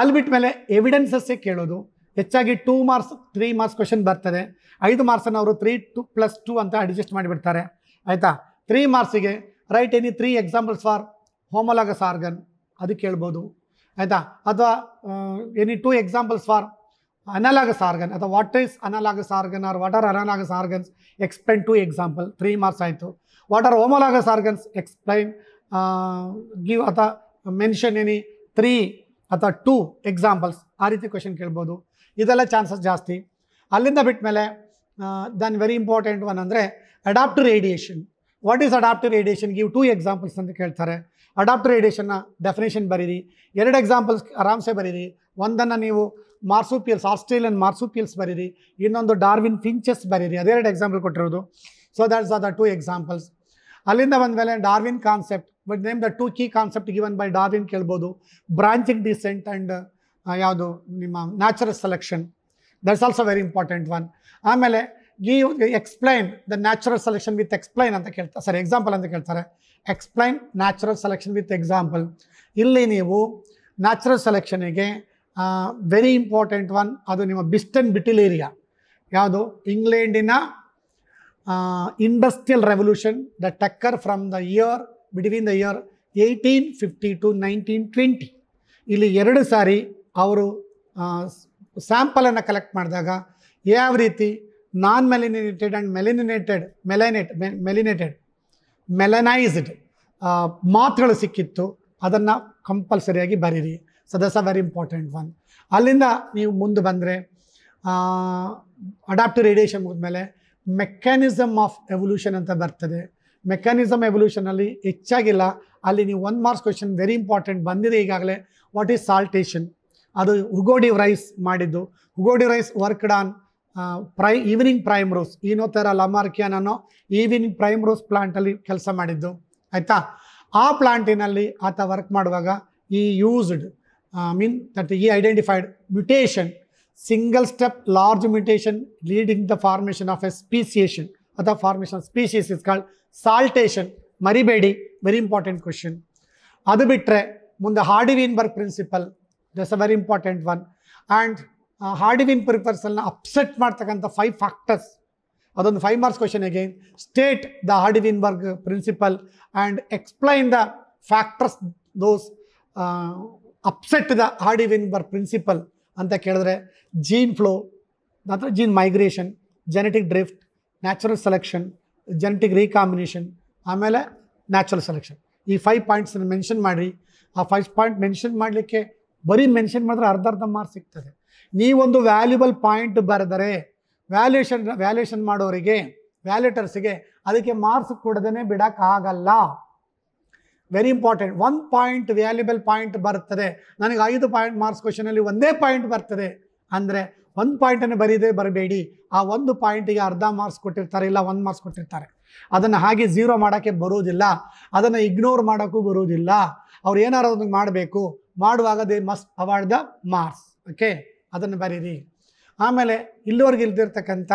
ಅಲ್ಲಿ ಬಿಟ್ಟ ಮೇಲೆ ಎವಿಡೆನ್ಸಸ್ಸೇ ಕೇಳೋದು ಹೆಚ್ಚಾಗಿ two marks three marks question ಬರ್ತದೆ ಐದು ಮಾರ್ಕ್ಸನ್ನು ಅವರು ತ್ರೀ ಟು ಪ್ಲಸ್ ಟೂ ಅಂತ ಅಡ್ಜಸ್ಟ್ ಮಾಡಿಬಿಡ್ತಾರೆ ಆಯಿತಾ ತ್ರೀ ಮಾರ್ಕ್ಸಿಗೆ right any three examples for homologous organ ಅದು ಕೇಳ್ಬೋದು ಆಯಿತಾ ಅಥವಾ any two examples for analogous organ ಅಥವಾ what is analogous organ or what are analogous organs explain two example three marks ಆಯಿತು what are homologous organs explain give ಅಥವಾ mention any three ಅಥವಾ two examples ಆ ರೀತಿ question ಕೇಳ್ಬೋದು ಇದೆಲ್ಲ chances ಜಾಸ್ತಿ ಅಲ್ಲಿಂದ ಬಿಟ್ಟ ಮೇಲೆ ದನ್ ವೆರಿ ಇಂಪಾರ್ಟೆಂಟ್ ಒನ್ ಅಂದರೆ adapt radiation what is adapt radiation give two examples ಅಂತ ಕೇಳ್ತಾರೆ ಅಡಾಪ್ಟ್ ರೇಡಿಯೇಷನ್ನ ಡೆಫಿನೇಷನ್ ಬರೀರಿ ಎರಡು ಎಕ್ಸಾಂಪಲ್ಸ್ ಆರಾಮ್ಸೆ ಬರೀರಿ ಒಂದನ್ನು ನೀವು ಮಾರ್ಸುಪಿಯಲ್ಸ್ ಆಸ್ಟ್ರೇಲಿಯನ್ ಮಾರ್ಸುಪಿಯಲ್ಸ್ ಬರೀರಿ ಇನ್ನೊಂದು ಡಾರ್ವಿನ್ ಫಿಂಚಸ್ ಬರೀರಿ ಅದೆರಡು ಎಕ್ಸಾಂಪಲ್ ಕೊಟ್ಟಿರೋದು so that's are the two examples ಅಲ್ಲಿಂದ ಬಂದಮೇಲೆ Darwin concept but name the two key concept given by Darwin ಕೇಳ್ಬೋದು ಬ್ರಾಂಚಿಂಗ್ ಡಿಸೆಂಟ್ ಆ್ಯಂಡ್ ಯಾವುದು ನಿಮ್ಮ natural selection that's also very important one ಆಮೇಲೆ ಈ explain the natural selection with explain ಅಂತ ಕೇಳ್ತಾರೆ ಸರಿ ಎಕ್ಸಾಂಪಲ್ ಅಂತ ಕೇಳ್ತಾರೆ explain natural selection with example ಇಲ್ಲಿ ನೀವು ನ್ಯಾಚುರಲ್ ಸೆಲೆಕ್ಷನಿಗೆ ವೆರಿ ಇಂಪಾರ್ಟೆಂಟ್ ಒನ್ ಅದು ನಿಮ್ಮ ಬಿಸ್ಟನ್ ಬಿಟಿಲ್ ಏರಿಯಾ ಯಾವುದು ಇಂಗ್ಲೆಂಡಿನ ಇಂಡಸ್ಟ್ರಿಯಲ್ ರೆವಲ್ಯೂಷನ್ ದ ಟೆಕ್ಕರ್ from the year between the year eighteen fifty to nineteen twenty ಇಲ್ಲಿ ಎರಡು ಸಾರಿ ಅವರು ಸ್ಯಾಂಪಲನ್ನು ಕಲೆಕ್ಟ್ ಮಾಡಿದಾಗ ಯಾವ ರೀತಿ ನಾನ್ ಮೆಲಿನೇಟೆಡ್ ಆ್ಯಂಡ್ ಮೆಲಿನೇಟೆಡ್ ಮೆ ಮೆಲಿನೇಟೆಡ್ ಮೆಲನೈಸ್ಡ್ ಮಾತುಗಳು ಸಿಕ್ಕಿತ್ತು ಅದನ್ನು ಕಂಪಲ್ಸರಿಯಾಗಿ ಬರೀರಿ so that's a very important one ಅಲ್ಲಿಂದ ನೀವು ಮುಂದೆ ಬಂದರೆ ಅಡಾಪ್ಟ್ ರೇಡಿಯೇಷನ್ ಮುಗಿದ್ಮೇಲೆ ಮೆಕ್ಯಾನಿಸಮ್ ಆಫ್ ಎವಲ್ಯೂಷನ್ ಅಂತ ಬರ್ತದೆ ಮೆಕ್ಯಾನಿಸಮ್ ಎವಲ್ಯೂಷನಲ್ಲಿ ಹೆಚ್ಚಾಗಿಲ್ಲ ಅಲ್ಲಿ ನೀವು ಒಂದು ಮಾರ್ಕ್ಸ್ ಕ್ವೆಶನ್ ವೆರಿ ಇಂಪಾರ್ಟೆಂಟ್ ಬಂದಿದೆ ಈಗಾಗಲೇ ವಾಟ್ ಈಸ್ ಸಾಲ್ಟೇಷನ್ ಅದು ಹುಗೋಡಿ ರೈಸ್ ಮಾಡಿದ್ದು ಹುಗೋಡಿ ರೈಸ್ ವರ್ಕ್ಡ್ ಆನ್ ಪ್ರೈ ಈವ್ನಿಂಗ್ ಪ್ರೈಮ್ ರೋಸ್ ಏನೋ ಥರ ಲಮಾರ್ಕಿಯನ್ ಅನ್ನೋ ಈವ್ನಿಂಗ್ ಪ್ರೈಮ್ ರೋಸ್ ಪ್ಲಾಂಟಲ್ಲಿ ಕೆಲಸ ಮಾಡಿದ್ದು ಆಯಿತಾ ಆ ಪ್ಲಾಂಟಿನಲ್ಲಿ ಆತ ವರ್ಕ್ ಮಾಡುವಾಗ he used mean that he identified mutation single step large mutation leading the formation of a speciation ಅಥವಾ formation formation of species is ಮರಿಬೇಡಿ ವೆರಿ ಇಂಪಾರ್ಟೆಂಟ್ ಕ್ವಶನ್ ಅದು ಬಿಟ್ಟರೆ ಮುಂದೆ ಬರ್ಗ್ principle thus a very important one and ಹಾರ್ಡಿವಿನ್ ಪ್ರಿಪರ್ಸಲ್ನ upset ಮಾಡ್ತಕ್ಕಂಥ five factors ಅದೊಂದು five marks question again state the ಬರ್ಗ್ principle and explain the factors those upset the ಬರ್ಗ್ ಪ್ರಿನ್ಸಿಪಲ್ ಅಂತ ಕೇಳಿದ್ರೆ ಜೀನ್ ಫ್ಲೋ ನಂತರ gene migration genetic drift natural selection genetic recombination ಆಮೇಲೆ ನ್ಯಾಚುರಲ್ ಸೆಲೆಕ್ಷನ್ ಈ ಫೈವ್ ಪಾಯಿಂಟ್ಸನ್ನು ಮೆನ್ಷನ್ ಮಾಡಿ ಆ ಫೈವ್ ಪಾಯಿಂಟ್ ಮೆನ್ಷನ್ ಮಾಡಲಿಕ್ಕೆ ಬರೀ ಮೆನ್ಷನ್ ಮಾಡಿದ್ರೆ ಅರ್ಧ ಅರ್ಧ ಮಾರ್ಕ್ ಸಿಗ್ತದೆ ನೀವೊಂದು ವ್ಯಾಲ್ಯೂಬಲ್ ಪಾಯಿಂಟ್ ಬರೆದರೆ ವ್ಯಾಲ್ಯೂಷನ್ ವ್ಯಾಲ್ಯೂಷನ್ ಮಾಡೋರಿಗೆ ವ್ಯಾಲ್ಯೂಟರ್ಸಿಗೆ ಅದಕ್ಕೆ ಮಾರ್ಕ್ಸ್ ಕೊಡದೇ ಬಿಡೋಕ್ಕಾಗಲ್ಲ very important one point valuable point ಬರ್ತದೆ ನನಗೆ ಐದು ಪಾಯಿಂಟ್ ಮಾರ್ಕ್ಸ್ ಕ್ವಶನಲ್ಲಿ ಒಂದೇ ಪಾಯಿಂಟ್ ಬರ್ತದೆ ಅಂದರೆ ಒಂದು ಪಾಯಿಂಟನ್ನು ಬರೀದೆ ಬರಬೇಡಿ ಆ ಒಂದು ಪಾಯಿಂಟಿಗೆ ಅರ್ಧ ಮಾರ್ಕ್ಸ್ ಕೊಟ್ಟಿರ್ತಾರೆ ಇಲ್ಲ ಒಂದು ಮಾರ್ಕ್ಸ್ ಕೊಟ್ಟಿರ್ತಾರೆ ಅದನ್ನು ಹಾಗೆ ಜೀರೋ ಮಾಡೋಕ್ಕೆ ಬರೋದಿಲ್ಲ ಅದನ್ನು ಇಗ್ನೋರ್ ಮಾಡೋಕ್ಕೂ ಬರೋದಿಲ್ಲ ಅವ್ರು ಏನಾರು ಅದನ್ನು ಮಾಡಬೇಕು ಮಾಡುವಾಗ they must award the marks okay ಅದನ್ನು ಬರೀರಿ ಆಮೇಲೆ ಇಲ್ಲಿವರೆಗೆ ಇಲ್ದಿರ್ತಕ್ಕಂಥ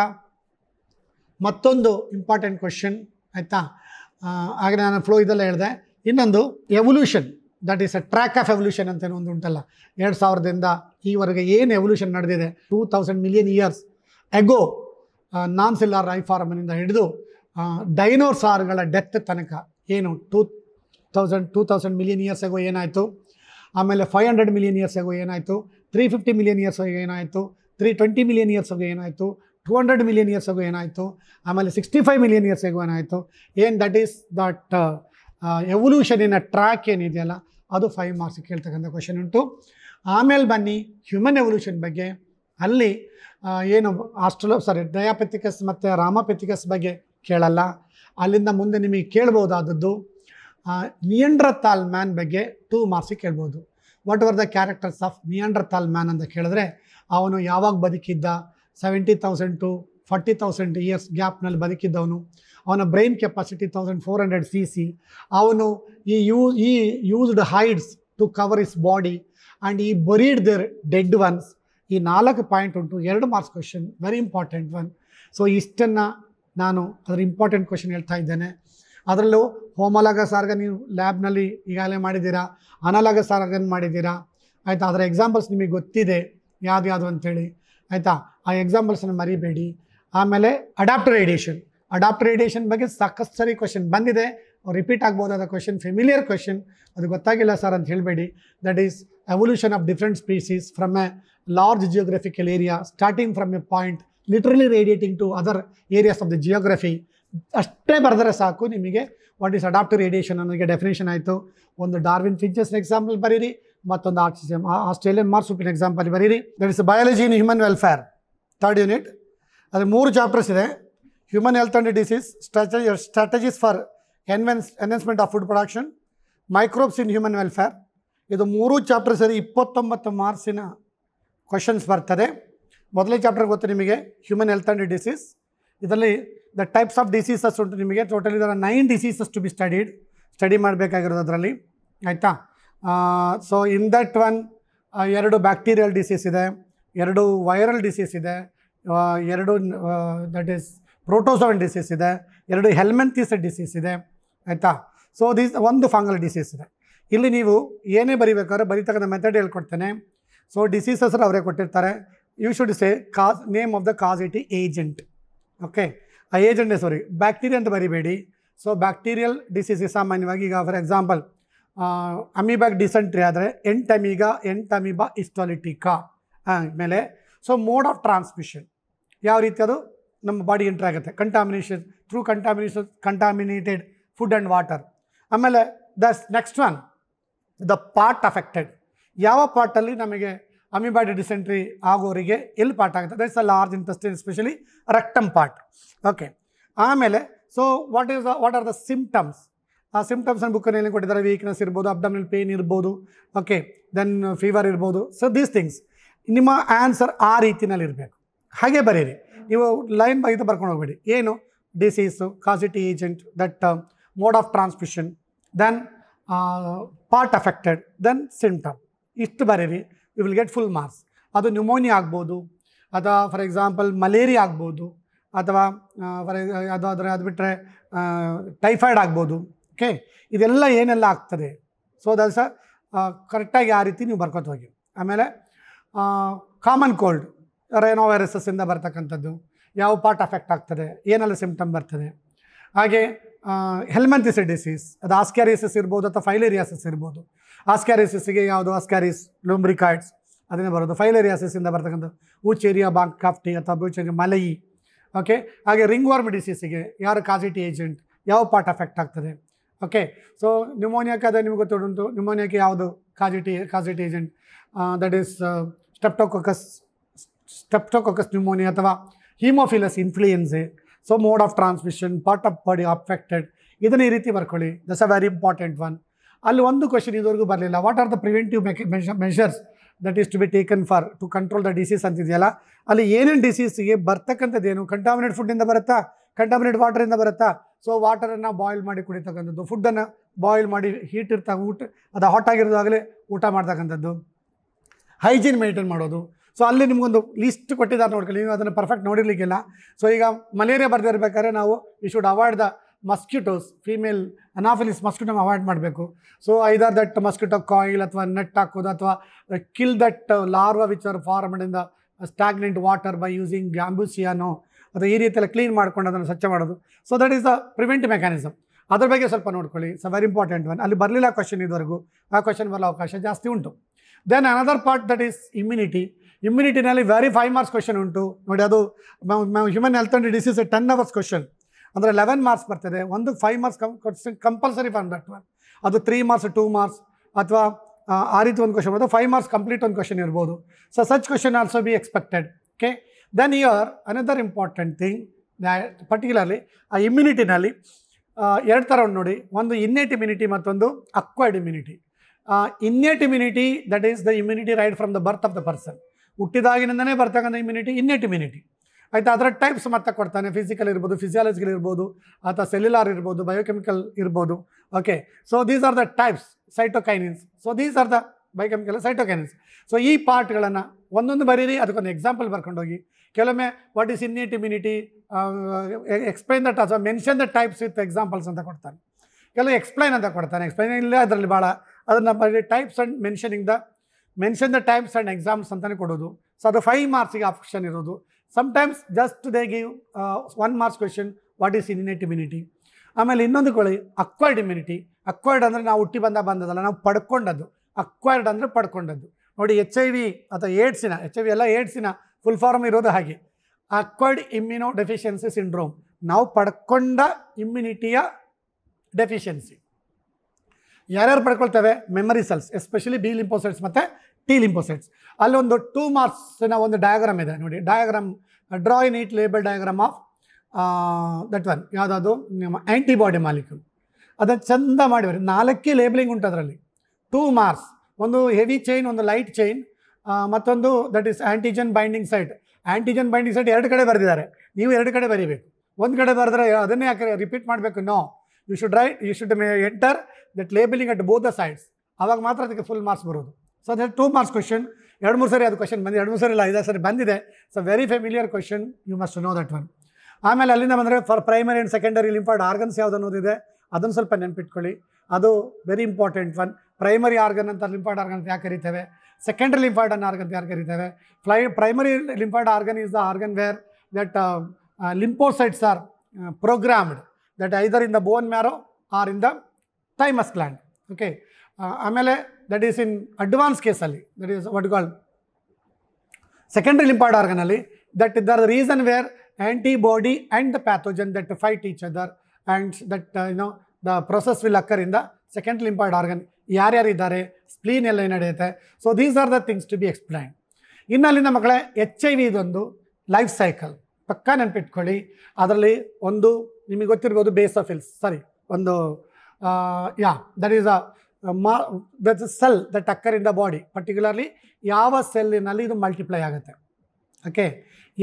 ಮತ್ತೊಂದು ಇಂಪಾರ್ಟೆಂಟ್ ಕ್ವಶನ್ ಆಯಿತಾ ಆಗ ನಾನು ಫ್ಲೋ ಇದೆಲ್ಲ ಹೇಳಿದೆ ಇನ್ನೊಂದು evolution that is a track of evolution ಏನೋ ಒಂದು ಉಂಟಲ್ಲ ಎರಡು ಸಾವಿರದಿಂದ ಈವರೆಗೆ ಏನು ಎವಲ್ಯೂಷನ್ ನಡೆದಿದೆ two thousand million years ago non cellular ರೈ ಫಾರ್ಮನಿಂದ ಹಿಡಿದು ಡೈನೋರ್ ಡೆತ್ ತನಕ ಏನು two thousand two thousand million years ago ಏನಾಯಿತು ಆಮೇಲೆ five hundred million years ago ಏನಾಯಿತು ತ್ರೀ ಫಿಫ್ಟಿ ಮಿಲಿಯನ್ ಇಯರ್ಸ್ಗೆ ಏನಾಯಿತು ತ್ರೀ ಟ್ವೆಂಟಿ ಮಿಲಿಯನ್ ಇಯರ್ಸ್ಗೂ ಏನಾಯಿತು ಟೂ ಹಂಡ್ರೆಡ್ ಮಿಲಿಯನ್ ಇಯರ್ಸ್ಗೂ ಏನಾಯಿತು ಆಮೇಲೆ ಸಿಕ್ಸ್ಟಿ ಫೈವ್ ಮಿಲಿಯನ್ ಇಯರ್ಸ್ಗೂ ಏನಾಯಿತು ಏನು ದಟ್ ಈಸ್ ದಟ್ ಎವಲ್ಯೂಷನಿನ ಟ್ರ್ಯಾಕ್ ಏನಿದೆಯಲ್ಲ ಅದು ಫೈವ್ ಮಾರ್ಕ್ಸ್ ಕೇಳ್ತಕ್ಕಂಥ ಕ್ವಶನ್ ಉಂಟು ಆಮೇಲೆ ಬನ್ನಿ ಹ್ಯೂಮನ್ ಎವಲ್ಯೂಷನ್ ಬಗ್ಗೆ ಅಲ್ಲಿ ಏನು ಆಸ್ಟ್ರಲೋ ಸಾರಿ ಡಯಾಪೆಥಿಕಸ್ ಮತ್ತು ರಾಮಪೆಥಿಕಸ್ ಬಗ್ಗೆ ಕೇಳಲ್ಲ ಅಲ್ಲಿಂದ ಮುಂದೆ ನಿಮಗೆ ಕೇಳ್ಬೋದಾದದ್ದು ನಿಯಂಡ್ರತಾಲ್ ಮ್ಯಾನ್ ಬಗ್ಗೆ ಟೂ ಮಾರ್ಕ್ಸಿಗೆ ಕೇಳ್ಬೋದು what are the characters of ತಾಲ್ ಮ್ಯಾನ್ ಅಂತ ಕೇಳಿದ್ರೆ ಅವನು ಯಾವಾಗ ಬದುಕಿದ್ದ seventy thousand to forty thousand years ಗ್ಯಾಪ್ನಲ್ಲಿ ಬದುಕಿದ್ದವನು ಅವನ brain capacity thousand four hundred C C ಅವನು ಈ ಯೂ he used hides to cover his body and he buried their dead ones ಈ ನಾಲ್ಕು ಪಾಯಿಂಟ್ ಉಂಟು ಎರಡು marks question very important one so ಇಷ್ಟನ್ನು ನಾನು ಅದರ ಇಂಪಾರ್ಟೆಂಟ್ ಕ್ವೆಶನ್ ಹೇಳ್ತಾ ಇದ್ದೇನೆ ಅದರಲ್ಲೂ ಹೋಮಲಾಗ ಸಾರ್ಗ ನೀವು ಲ್ಯಾಬ್ನಲ್ಲಿ ಈಗಾಗಲೇ ಮಾಡಿದ್ದೀರಾ ಅನಲಾಗ ಸಾರ್ಗನ್ ಮಾಡಿದ್ದೀರಾ ಆಯಿತಾ ಅದರ ಎಕ್ಸಾಂಪಲ್ಸ್ ನಿಮಗೆ ಗೊತ್ತಿದೆ ಯಾವ್ದು ಯಾವುದು ಅಂಥೇಳಿ ಆಯಿತಾ ಆ ಎಕ್ಸಾಂಪಲ್ಸನ್ನು ಮರಿಬೇಡಿ ಆಮೇಲೆ ಅಡಾಪ್ಟರ್ ರೇಡಿಯೇಷನ್ ಅಡಾಪ್ಟ್ ರೇಡಿಯೇಷನ್ ಬಗ್ಗೆ ಸಾಕಷ್ಟು ಸರಿ ಕ್ವಶನ್ ಬಂದಿದೆ ರಿಪೀಟ್ ಆಗ್ಬೋದಾದ ಕ್ವಶನ್ ಫೆಮಿಲಿಯರ್ ಕ್ವಶನ್ ಅದು ಗೊತ್ತಾಗಿಲ್ಲ ಸರ್ ಅಂತ ಹೇಳಬೇಡಿ that is evolution of different species from a large geographical area starting from a point literally radiating to other areas of the geography ಅಷ್ಟೇ ಬರೆದರೆ ಸಾಕು ನಿಮಗೆ ವಾಟ್ ಈಸ್ ಅಡಾಪ್ಟ್ ರೇಡಿಯೇಷನ್ ಅನ್ನೋದಕ್ಕೆ definition ಆಯಿತು ಒಂದು ಡಾರ್ವಿನ್ ಫಿಂಚಸ್ನ ಎಕ್ಸಾಂಪಲ್ ಬರೀರಿ ಮತ್ತೊಂದು ಆಕ್ಸಿಜನ್ ಆಸ್ಟ್ರೇಲಿಯನ್ ಉಪ್ಪಿನ ಎಕ್ಸಾಂಪಲ್ ಬರೀರಿ that is biology in human welfare third unit ಅದು ಮೂರು ಚಾಪ್ಟರ್ಸ್ ಇದೆ human and disease and disease, ಫಾರ್ ಎನ್ವೆನ್ಸ್ enhancement of food production microbes in human welfare ಇದು ಮೂರು ಚಾಪ್ಟರ್ ಸೇರಿ ಇಪ್ಪತ್ತೊಂಬತ್ತು ಮಾರ್ಕ್ಸಿನ ಕ್ವಶನ್ಸ್ ಬರ್ತದೆ ಮೊದಲನೇ ಚಾಪ್ಟರ್ ಗೊತ್ತು ನಿಮಗೆ ಹ್ಯೂಮನ್ ಹೆಲ್ತ್ ಆ್ಯಂಡ್ ಡಿಸೀಸ್ ಇದರಲ್ಲಿ ದ ಟೈಪ್ಸ್ ಆಫ್ ಡಿಸೀಸಸ್ ಉಂಟು ನಿಮಗೆ ಟೋಟಲ್ ಇದರ nine diseases to be studied study ಮಾಡಬೇಕಾಗಿರೋದು ಅದರಲ್ಲಿ ಆಯಿತಾ ಸೊ ಇನ್ ದಟ್ ಒನ್ ಎರಡು ಬ್ಯಾಕ್ಟೀರಿಯಲ್ ಡಿಸೀಸ್ ಇದೆ ಎರಡು ವೈರಲ್ ಡಿಸೀಸ್ ಇದೆ ಎರಡು ದಟ್ ಈಸ್ ಪ್ರೋಟೋಸೋನ್ ಡಿಸೀಸ್ ಇದೆ ಎರಡು ಹೆಲ್ಮೆಂಥಿಸ್ ಡಿಸೀಸ್ ಇದೆ ಆಯಿತಾ ಸೊ ದೀಸ್ ಒಂದು ಫಾಂಗಲ್ ಡಿಸೀಸ್ ಇದೆ ಇಲ್ಲಿ ನೀವು ಏನೇ ಬರಿಬೇಕಾದ್ರೆ ಬರೀತಕ್ಕಂಥ ಮೆಥಡ್ ಹೇಳ್ಕೊಡ್ತೇನೆ ಸೊ ಡಿಸೀಸ್ ಅವರೇ ಕೊಟ್ಟಿರ್ತಾರೆ you should say cause name of the causative agent okay ಆ ಏಜೆಂಟ್ ಸಾರಿ ಬ್ಯಾಕ್ಟೀರಿಯಾ ಅಂತ ಬರಿಬೇಡಿ ಸೊ ಬ್ಯಾಕ್ಟೀರಿಯಲ್ ಡಿಸೀಸ್ ಸಾಮಾನ್ಯವಾಗಿ ಈಗ ಫಾರ್ ಎಕ್ಸಾಂಪಲ್ ಅಮಿಬಾಗ್ ಡಿಸೆಂಟ್ರಿ ಆದರೆ ಎಂಟಮಿಗಾ ಎಂಟಮಿಬಾ ಇಸ್ಟಾಲಿಟಿಕಾ ಮೇಲೆ ಸೊ ಮೋಡ್ ಆಫ್ ಟ್ರಾನ್ಸ್ಮಿಷನ್ ಯಾವ ರೀತಿ ಅದು ನಮ್ಮ ಬಾಡಿ ಎಂಟ್ರಿ ಆಗುತ್ತೆ contamination through contamination contaminated food and water ಆಮೇಲೆ the next one the part affected ಯಾವ ಪಾರ್ಟಲ್ಲಿ ನಮಗೆ ಅಮಿಬಾಡಿ ಡಿಸೆಂಟ್ರಿ ಆಗೋರಿಗೆ ಎಲ್ಲಿ ಪಾರ್ಟ್ ಆಗುತ್ತೆ that's a large intestine especially rectum part okay ಆಮೇಲೆ so what is what are the symptoms ಆ symptoms ಅನ್ನು ಬುಕ್ಕಲ್ಲಿ ಕೊಟ್ಟಿದ್ದಾರೆ ವೀಕ್ನೆಸ್ ಇರ್ಬೋದು ಅಬ್ಡಮಿನಲ್ ಪೇನ್ ಇರ್ಬೋದು ಓಕೆ ದೆನ್ ಫೀವರ್ ಇರ್ಬೋದು ಸೊ ದೀಸ್ ಥಿಂಗ್ಸ್ ನಿಮ್ಮ ಆನ್ಸರ್ ಆ ರೀತಿಯಲ್ಲಿ ಇರಬೇಕು ಹಾಗೆ ಬರೀರಿ ನೀವು ಲೈನ್ ಬಗ್ಗೆ ಬರ್ಕೊಂಡು ಹೋಗ್ಬೇಡಿ ಏನು disease causative agent that mode of transmission then part affected then symptom ಇಷ್ಟು ಬರೀರಿ you will get full marks ಅದು ನ್ಯೂಮೋನಿಯಾ ಆಗ್ಬೋದು ಅಥವಾ ಫಾರ್ ಎಕ್ಸಾಂಪಲ್ ಮಲೇರಿಯಾ ಆಗ್ಬೋದು ಅಥವಾ ಫಾರ್ ಅದು ಅದರ ಅದು ಬಿಟ್ಟರೆ ಟೈಫಾಯ್ಡ್ ಆಗ್ಬೋದು ಓಕೆ ಇದೆಲ್ಲ ಏನೆಲ್ಲ ಆಗ್ತದೆ ಸೊ ದಟ್ಸ್ ಕರೆಕ್ಟಾಗಿ ಆ ರೀತಿ ನೀವು ಬರ್ಕೋತ ಹೋಗಿ ಆಮೇಲೆ ಕಾಮನ್ ಕೋಲ್ಡ್ ರೇನೋ ವೈರಸಸ್ಸಿಂದ ಬರ್ತಕ್ಕಂಥದ್ದು ಯಾವ ಪಾರ್ಟ್ ಅಫೆಕ್ಟ್ ಆಗ್ತದೆ ಏನೆಲ್ಲ ಸಿಂಪ್ಟಮ್ ಬರ್ತದೆ ಹಾಗೆ ಹೆಲ್ಮೆಂತಿಸ್ ಡಿಸೀಸ್ ಅದು ಆಸ್ಕ್ಯಾರೀಸಸ್ ಇರ್ಬೋದು ಅಥವಾ ಫೈಲೇರಿಯಾಸಸ್ ಇರ್ಬೋದು ಆಸ್ಕ್ಯಾರಿಸಿಸ್ಗೆ ಯಾವುದು ಆಸ್ಕ್ಯಾರಿಸ್ ಲೂಮ್ರಿಕಾಯ್ಡ್ಸ್ ಅದನ್ನೇ ಬರೋದು ಇಂದ ಬರ್ತಕ್ಕಂಥ ಊಚೇರಿಯಾ ಬಾಂಕ್ ಕಾಫ್ಟಿ ಅಥವಾ ಬೂಚೇರಿ ಮಲಯಿ ಓಕೆ ಹಾಗೆ ರಿಂಗ್ ವಾರ್ಮ್ ಡಿಸೀಸಿಗೆ ಯಾರು ಕಾಸಿಟಿ ಏಜೆಂಟ್ ಯಾವ ಪಾರ್ಟ್ ಅಫೆಕ್ಟ್ ಆಗ್ತದೆ ಓಕೆ ಸೊ ಅದೇ ನಿಮ್ಗೆ ಗೊತ್ತು ನ್ಯೂಮೋನಿಯಾಕ್ಕೆ ಯಾವುದು causative causative agent that is streptococcus streptococcus pneumonia ಅಥವಾ ಹಿಮೋಫಿಲಸ್ ಇನ್ಫ್ಲೂಯೆನ್ಸೆ so mode of transmission part of body affected ಇದನ್ನು ಈ ರೀತಿ ಬರ್ಕೊಳ್ಳಿ that's a very important one ಅಲ್ಲಿ ಒಂದು ಕ್ವಶನ್ ಇದುವರೆಗೂ ಬರಲಿಲ್ಲ what are the preventive measures that is to be taken for to control the disease ಅಂತಿದೆಯಲ್ಲ ಅಲ್ಲಿ ಏನೇನು ಡಿಸೀಸ್ಗೆ ಬರ್ತಕ್ಕಂಥದ್ದೇನು ಕಂಟಾಮಿನೇಟ್ ಫುಡ್ಡಿಂದ ಬರುತ್ತಾ ಕಂಟಾಮಿನೇಟ್ ವಾಟರಿಂದ ಬರುತ್ತಾ ಸೊ ವಾಟರನ್ನು ಬಾಯ್ಲ್ ಮಾಡಿ ಕುಡಿತಕ್ಕಂಥದ್ದು ಫುಡ್ಡನ್ನು ಬಾಯ್ಲ್ ಮಾಡಿ ಹೀಟ್ ಇರ್ತಾ ಊಟ ಅದು ಹಾಟ್ ಆಗಿರೋದಾಗಲೇ ಊಟ ಮಾಡ್ತಕ್ಕಂಥದ್ದು ಹೈಜೀನ್ ಮೇಂಟೈನ್ ಮಾಡೋದು ಸೊ ಅಲ್ಲಿ ನಿಮಗೊಂದು ಲೀಸ್ಟ್ ಕೊಟ್ಟಿದ್ದಾರೆ ನೋಡ್ಕೊಳ್ಳಿ ನೀವು ಅದನ್ನು ಪರ್ಫೆಕ್ಟ್ ನೋಡಿರ್ಲಿಕ್ಕಿಲ್ಲ ಸೊ ಈಗ ಮಲೇರಿಯಾ ಬರ್ದಿರಬೇಕಾದ್ರೆ ನಾವು you should avoid the mosquitoes female Anopheles mosquito avoid ಮಾಡಬೇಕು so either that mosquito coil ಅಥವಾ ನೆಟ್ ಹಾಕೋದು ಅಥವಾ kill that larva which are form stagnant water by using ಗ್ಯಾಂಬೂಸಿಯಾನೋ ಅಥವಾ ಈ ರೀತಿಯೆಲ್ಲ ಕ್ಲೀನ್ ಮಾಡ್ಕೊಂಡು ಅದನ್ನು ಸ್ವಚ್ಛ ಮಾಡೋದು so that is the prevent mechanism ಅದ್ರ ಬಗ್ಗೆ ಸ್ವಲ್ಪ ನೋಡ್ಕೊಳ್ಳಿ ಸೊ ವೆರಿ ಇಂಪಾರ್ಟೆಂಟ್ ಒನ್ ಅಲ್ಲಿ ಬರಲಿಲ್ಲ ಕ್ವಶನ್ ಇದುವರೆಗೂ ಆ ಕ್ವಶನ್ ಬರಲು ಅವಕಾಶ ಜಾಸ್ತಿ ಉಂಟು then another part that is immunity ಇಮ್ಯುನಿಟಿನಲ್ಲಿ ವೆರಿ ಫೈವ್ ಮಾರ್ಕ್ಸ್ ಕ್ವಶನ್ ಉಂಟು ನೋಡಿ ಅದು human health and disease ten hours question ಅಂದರೆ ಲೆವೆನ್ ಮಾರ್ಕ್ಸ್ ಬರ್ತದೆ ಒಂದು ಫೈವ್ ಮಾರ್ಕ್ಸ್ ಕಂ question compulsory for that one ಅದು ತ್ರೀ ಮಾರ್ಕ್ಸ್ ಟೂ ಮಾರ್ಕ್ಸ್ ಅಥವಾ ಆ ರೀತಿ ಒಂದು ಕ್ವಶನ್ ಬರ್ತದೆ ಫೈವ್ ಮಾರ್ಕ್ಸ್ ಕಂಪ್ಲೀಟ್ ಒಂದು ಕ್ವಶನ್ ಇರ್ಬೋದು so such question also be expected okay then your another important thing particularly ಆ ಇಮ್ಯುನಿಟಿನಲ್ಲಿ ಎರಡು ಥರ ನೋಡಿ ಒಂದು ಇನ್ನೇಟ್ ಇಮ್ಯುನಿಟಿ ಮತ್ತೊಂದು acquired immunity innate immunity that is the immunity right from the birth of the person ಹುಟ್ಟಿದಾಗಿನಿಂದನೇ ಬರ್ತಕ್ಕಂಥ immunity ಇನ್ನಿಟ್ immunity ಆಯಿತಾ ಅದರ ಟೈಪ್ಸ್ ಮತ್ತೆ ಕೊಡ್ತಾನೆ ಫಿಸಿಕಲ್ ಇರ್ಬೋದು ಫಿಸಿಯಾಲಜಿಕಲ್ ಇರ್ಬೋದು ಅಥವಾ ಸೆಲ್ಯುಲಾರ್ ಇರ್ಬೋದು ಬಯೋಕೆಮಿಕಲ್ ಇರ್ಬೋದು okay so these are the types cytokinins so these are the biochemical cytokinins so ಈ ಪಾರ್ಟ್ಗಳನ್ನು ಒಂದೊಂದು ಬರೀರಿ ಅದಕ್ಕೊಂದು ಎಕ್ಸಾಂಪಲ್ ಬರ್ಕೊಂಡೋಗಿ ಕೆಲವೊಮ್ಮೆ what is innate immunity explain that ಅಥವಾ mention the types with examples ಅಂತ ಕೊಡ್ತಾನೆ ಕೆಲವು ಎಕ್ಸ್ಪ್ಲೈನ್ ಅಂತ ಕೊಡ್ತಾನೆ ಎಕ್ಸ್ಪ್ಲೈನ್ ಇಲ್ಲ ಅದರಲ್ಲಿ ಭಾಳ ಅದನ್ನು types and mentioning the mention the times and exams ಅಂತಲೇ ಕೊಡೋದು ಸೊ ಅದು ಫೈವ್ ಮಾರ್ಕ್ಸಿಗೆ ಆಪ್ಷನ್ ಇರೋದು sometimes just they give one marks question what is innate immunity ಆಮೇಲೆ ಇನ್ನೊಂದು ಕೊಳಿ ಅಕ್ವೈರ್ಡ್ ಇಮ್ಯುನಿಟಿ ಅಕ್ವೈರ್ಡ್ ಅಂದರೆ ನಾವು ಹುಟ್ಟಿ ಬಂದ ಬಂದದಲ್ಲ ನಾವು ಪಡ್ಕೊಂಡದ್ದು ಅಕ್ವೈರ್ಡ್ ಅಂದರೆ ಪಡ್ಕೊಂಡದ್ದು ನೋಡಿ ಎಚ್ ಐ ವಿ ಅಥವಾ ಏಡ್ಸಿನ ಎಚ್ ಐ ವಿ ಎಲ್ಲ ಏಡ್ಸಿನ ಫುಲ್ ಫಾರ್ಮ್ ಇರೋದು ಹಾಗೆ ಅಕ್ವೈರ್ಡ್ ಇಮ್ಯುನೋ ಡೆಫಿಷಿಯನ್ಸಿ ಸಿಂಡ್ರೋಮ್ ನಾವು ಪಡ್ಕೊಂಡ ಇಮ್ಯುನಿಟಿಯ ಡೆಫಿಷಿಯನ್ಸಿ ಯಾರ್ಯಾರು ಪಡ್ಕೊಳ್ತೇವೆ memory cells especially B lymphocytes ಮತ್ತು ಟಿ ಲಿಂಪೋಸೈಟ್ಸ್ ಅಲ್ಲೊಂದು ಟೂ ಮಾರ್ಕ್ಸ್ನ ಒಂದು ಡಯಾಗ್ರಾಮ್ ಇದೆ ನೋಡಿ diagram draw in it label diagram of that one ಯಾವುದಾದ್ರು ನಿಮ್ಮ ಆ್ಯಂಟಿಬಾಡಿ ಮಾಲಿಕ್ಯೂಲ್ ಅದನ್ನು ಚಂದ ಮಾಡಿದ್ದಾರೆ ನಾಲ್ಕೇ ಲೇಬಲಿಂಗ್ ಉಂಟು ಅದರಲ್ಲಿ ಟೂ ಮಾರ್ಕ್ಸ್ ಒಂದು ಹೆವಿ ಚೈನ್ ಒಂದು ಲೈಟ್ ಚೈನ್ ಮತ್ತೊಂದು that is antigen binding site antigen binding site ಎರಡು ಕಡೆ ಬರೆದಿದ್ದಾರೆ ನೀವು ಎರಡು ಕಡೆ ಬರೀಬೇಕು ಒಂದು ಕಡೆ ಬರೆದ್ರೆ ಅದನ್ನೇ ಯಾಕೆ ರಿಪೀಟ್ ಮಾಡಬೇಕು no you should write you should may enter that labelling at both the sides ಆವಾಗ ಮಾತ್ರ ಅದಕ್ಕೆ ಫುಲ್ ಮಾರ್ಕ್ಸ್ ಬರೋದು ಸೊ ಅದೇ ಟೂ ಮಾರ್ಕ್ಸ್ ಕ್ವಶನ್ ಎರಡು ಮೂರು ಸರಿ ಅದು ಕ್ವಶನ್ ಬಂದಿದೆ ಎರಡು ಮೂರು ಸರಿ ಇಲ್ಲ ಐದು ಸರಿ ಬಂದಿದೆ so very familiar question you must know that one ಆಮೇಲೆ ಅಲ್ಲಿಂದ ಬಂದರೆ for primary and secondary lymphoid organs ಯಾವ್ದು ಅನ್ನೋದಿದೆ ಅದನ್ನು ಸ್ವಲ್ಪ ನೆನಪಿಟ್ಕೊಳ್ಳಿ ಅದು very important one primary organ ಅಂತ ಲಿಂಪಾರ್ಡ್ ಆರ್ಗನ್ ಯಾಕೆ ಕರಿತೇವೆ ಸೆಕೆಂಡರಿ ಲಿಂಪಾರ್ಡ್ ಅನ್ನ ಆರ್ಗನ್ ಯಾರು ಕರಿತೇವೆ ಫ್ಲೈ primary lymphoid organ is the organ where that lymphocytes are programmed that either in bone bone marrow in the the thymus gland okay ಆಮೇಲೆ that is in advance ಕೇಸಲ್ಲಿ that is what call secondary lymphoid ಆರ್ಗನಲ್ಲಿ that there reason where antibody and the pathogen that fight each other and that you know the process will occur ಇಂದ second ಲಿಂಪಾರ್ಡ್ organ ಯಾರ್ಯಾರು ಇದ್ದಾರೆ spleen ಎಲ್ಲ ಏನು ನಡೆಯುತ್ತೆ so these are the things to be explain ಅಲ್ಲಿ ಮಕ್ಕಳೇ H I V ಇದೊಂದು life cycle ಪಕ್ಕ ನೆನಪಿಟ್ಕೊಳ್ಳಿ ಅದರಲ್ಲಿ ಒಂದು ನಿಮಗೆ ಗೊತ್ತಿರ್ಬೋದು ಬೇಸ್ ಆಫ್ ಹಿಲ್ಸ್ ಸಾರಿ ಒಂದು ಯಾ ದಟ್ ಈಸ್ ಅ ಮಾ that's cell that occur in the body particularly ಯಾವ ಸೆಲ್ಲಿನಲ್ಲಿ ಇದು ಮಲ್ಟಿಪ್ಲೈ ಆಗುತ್ತೆ ಓಕೆ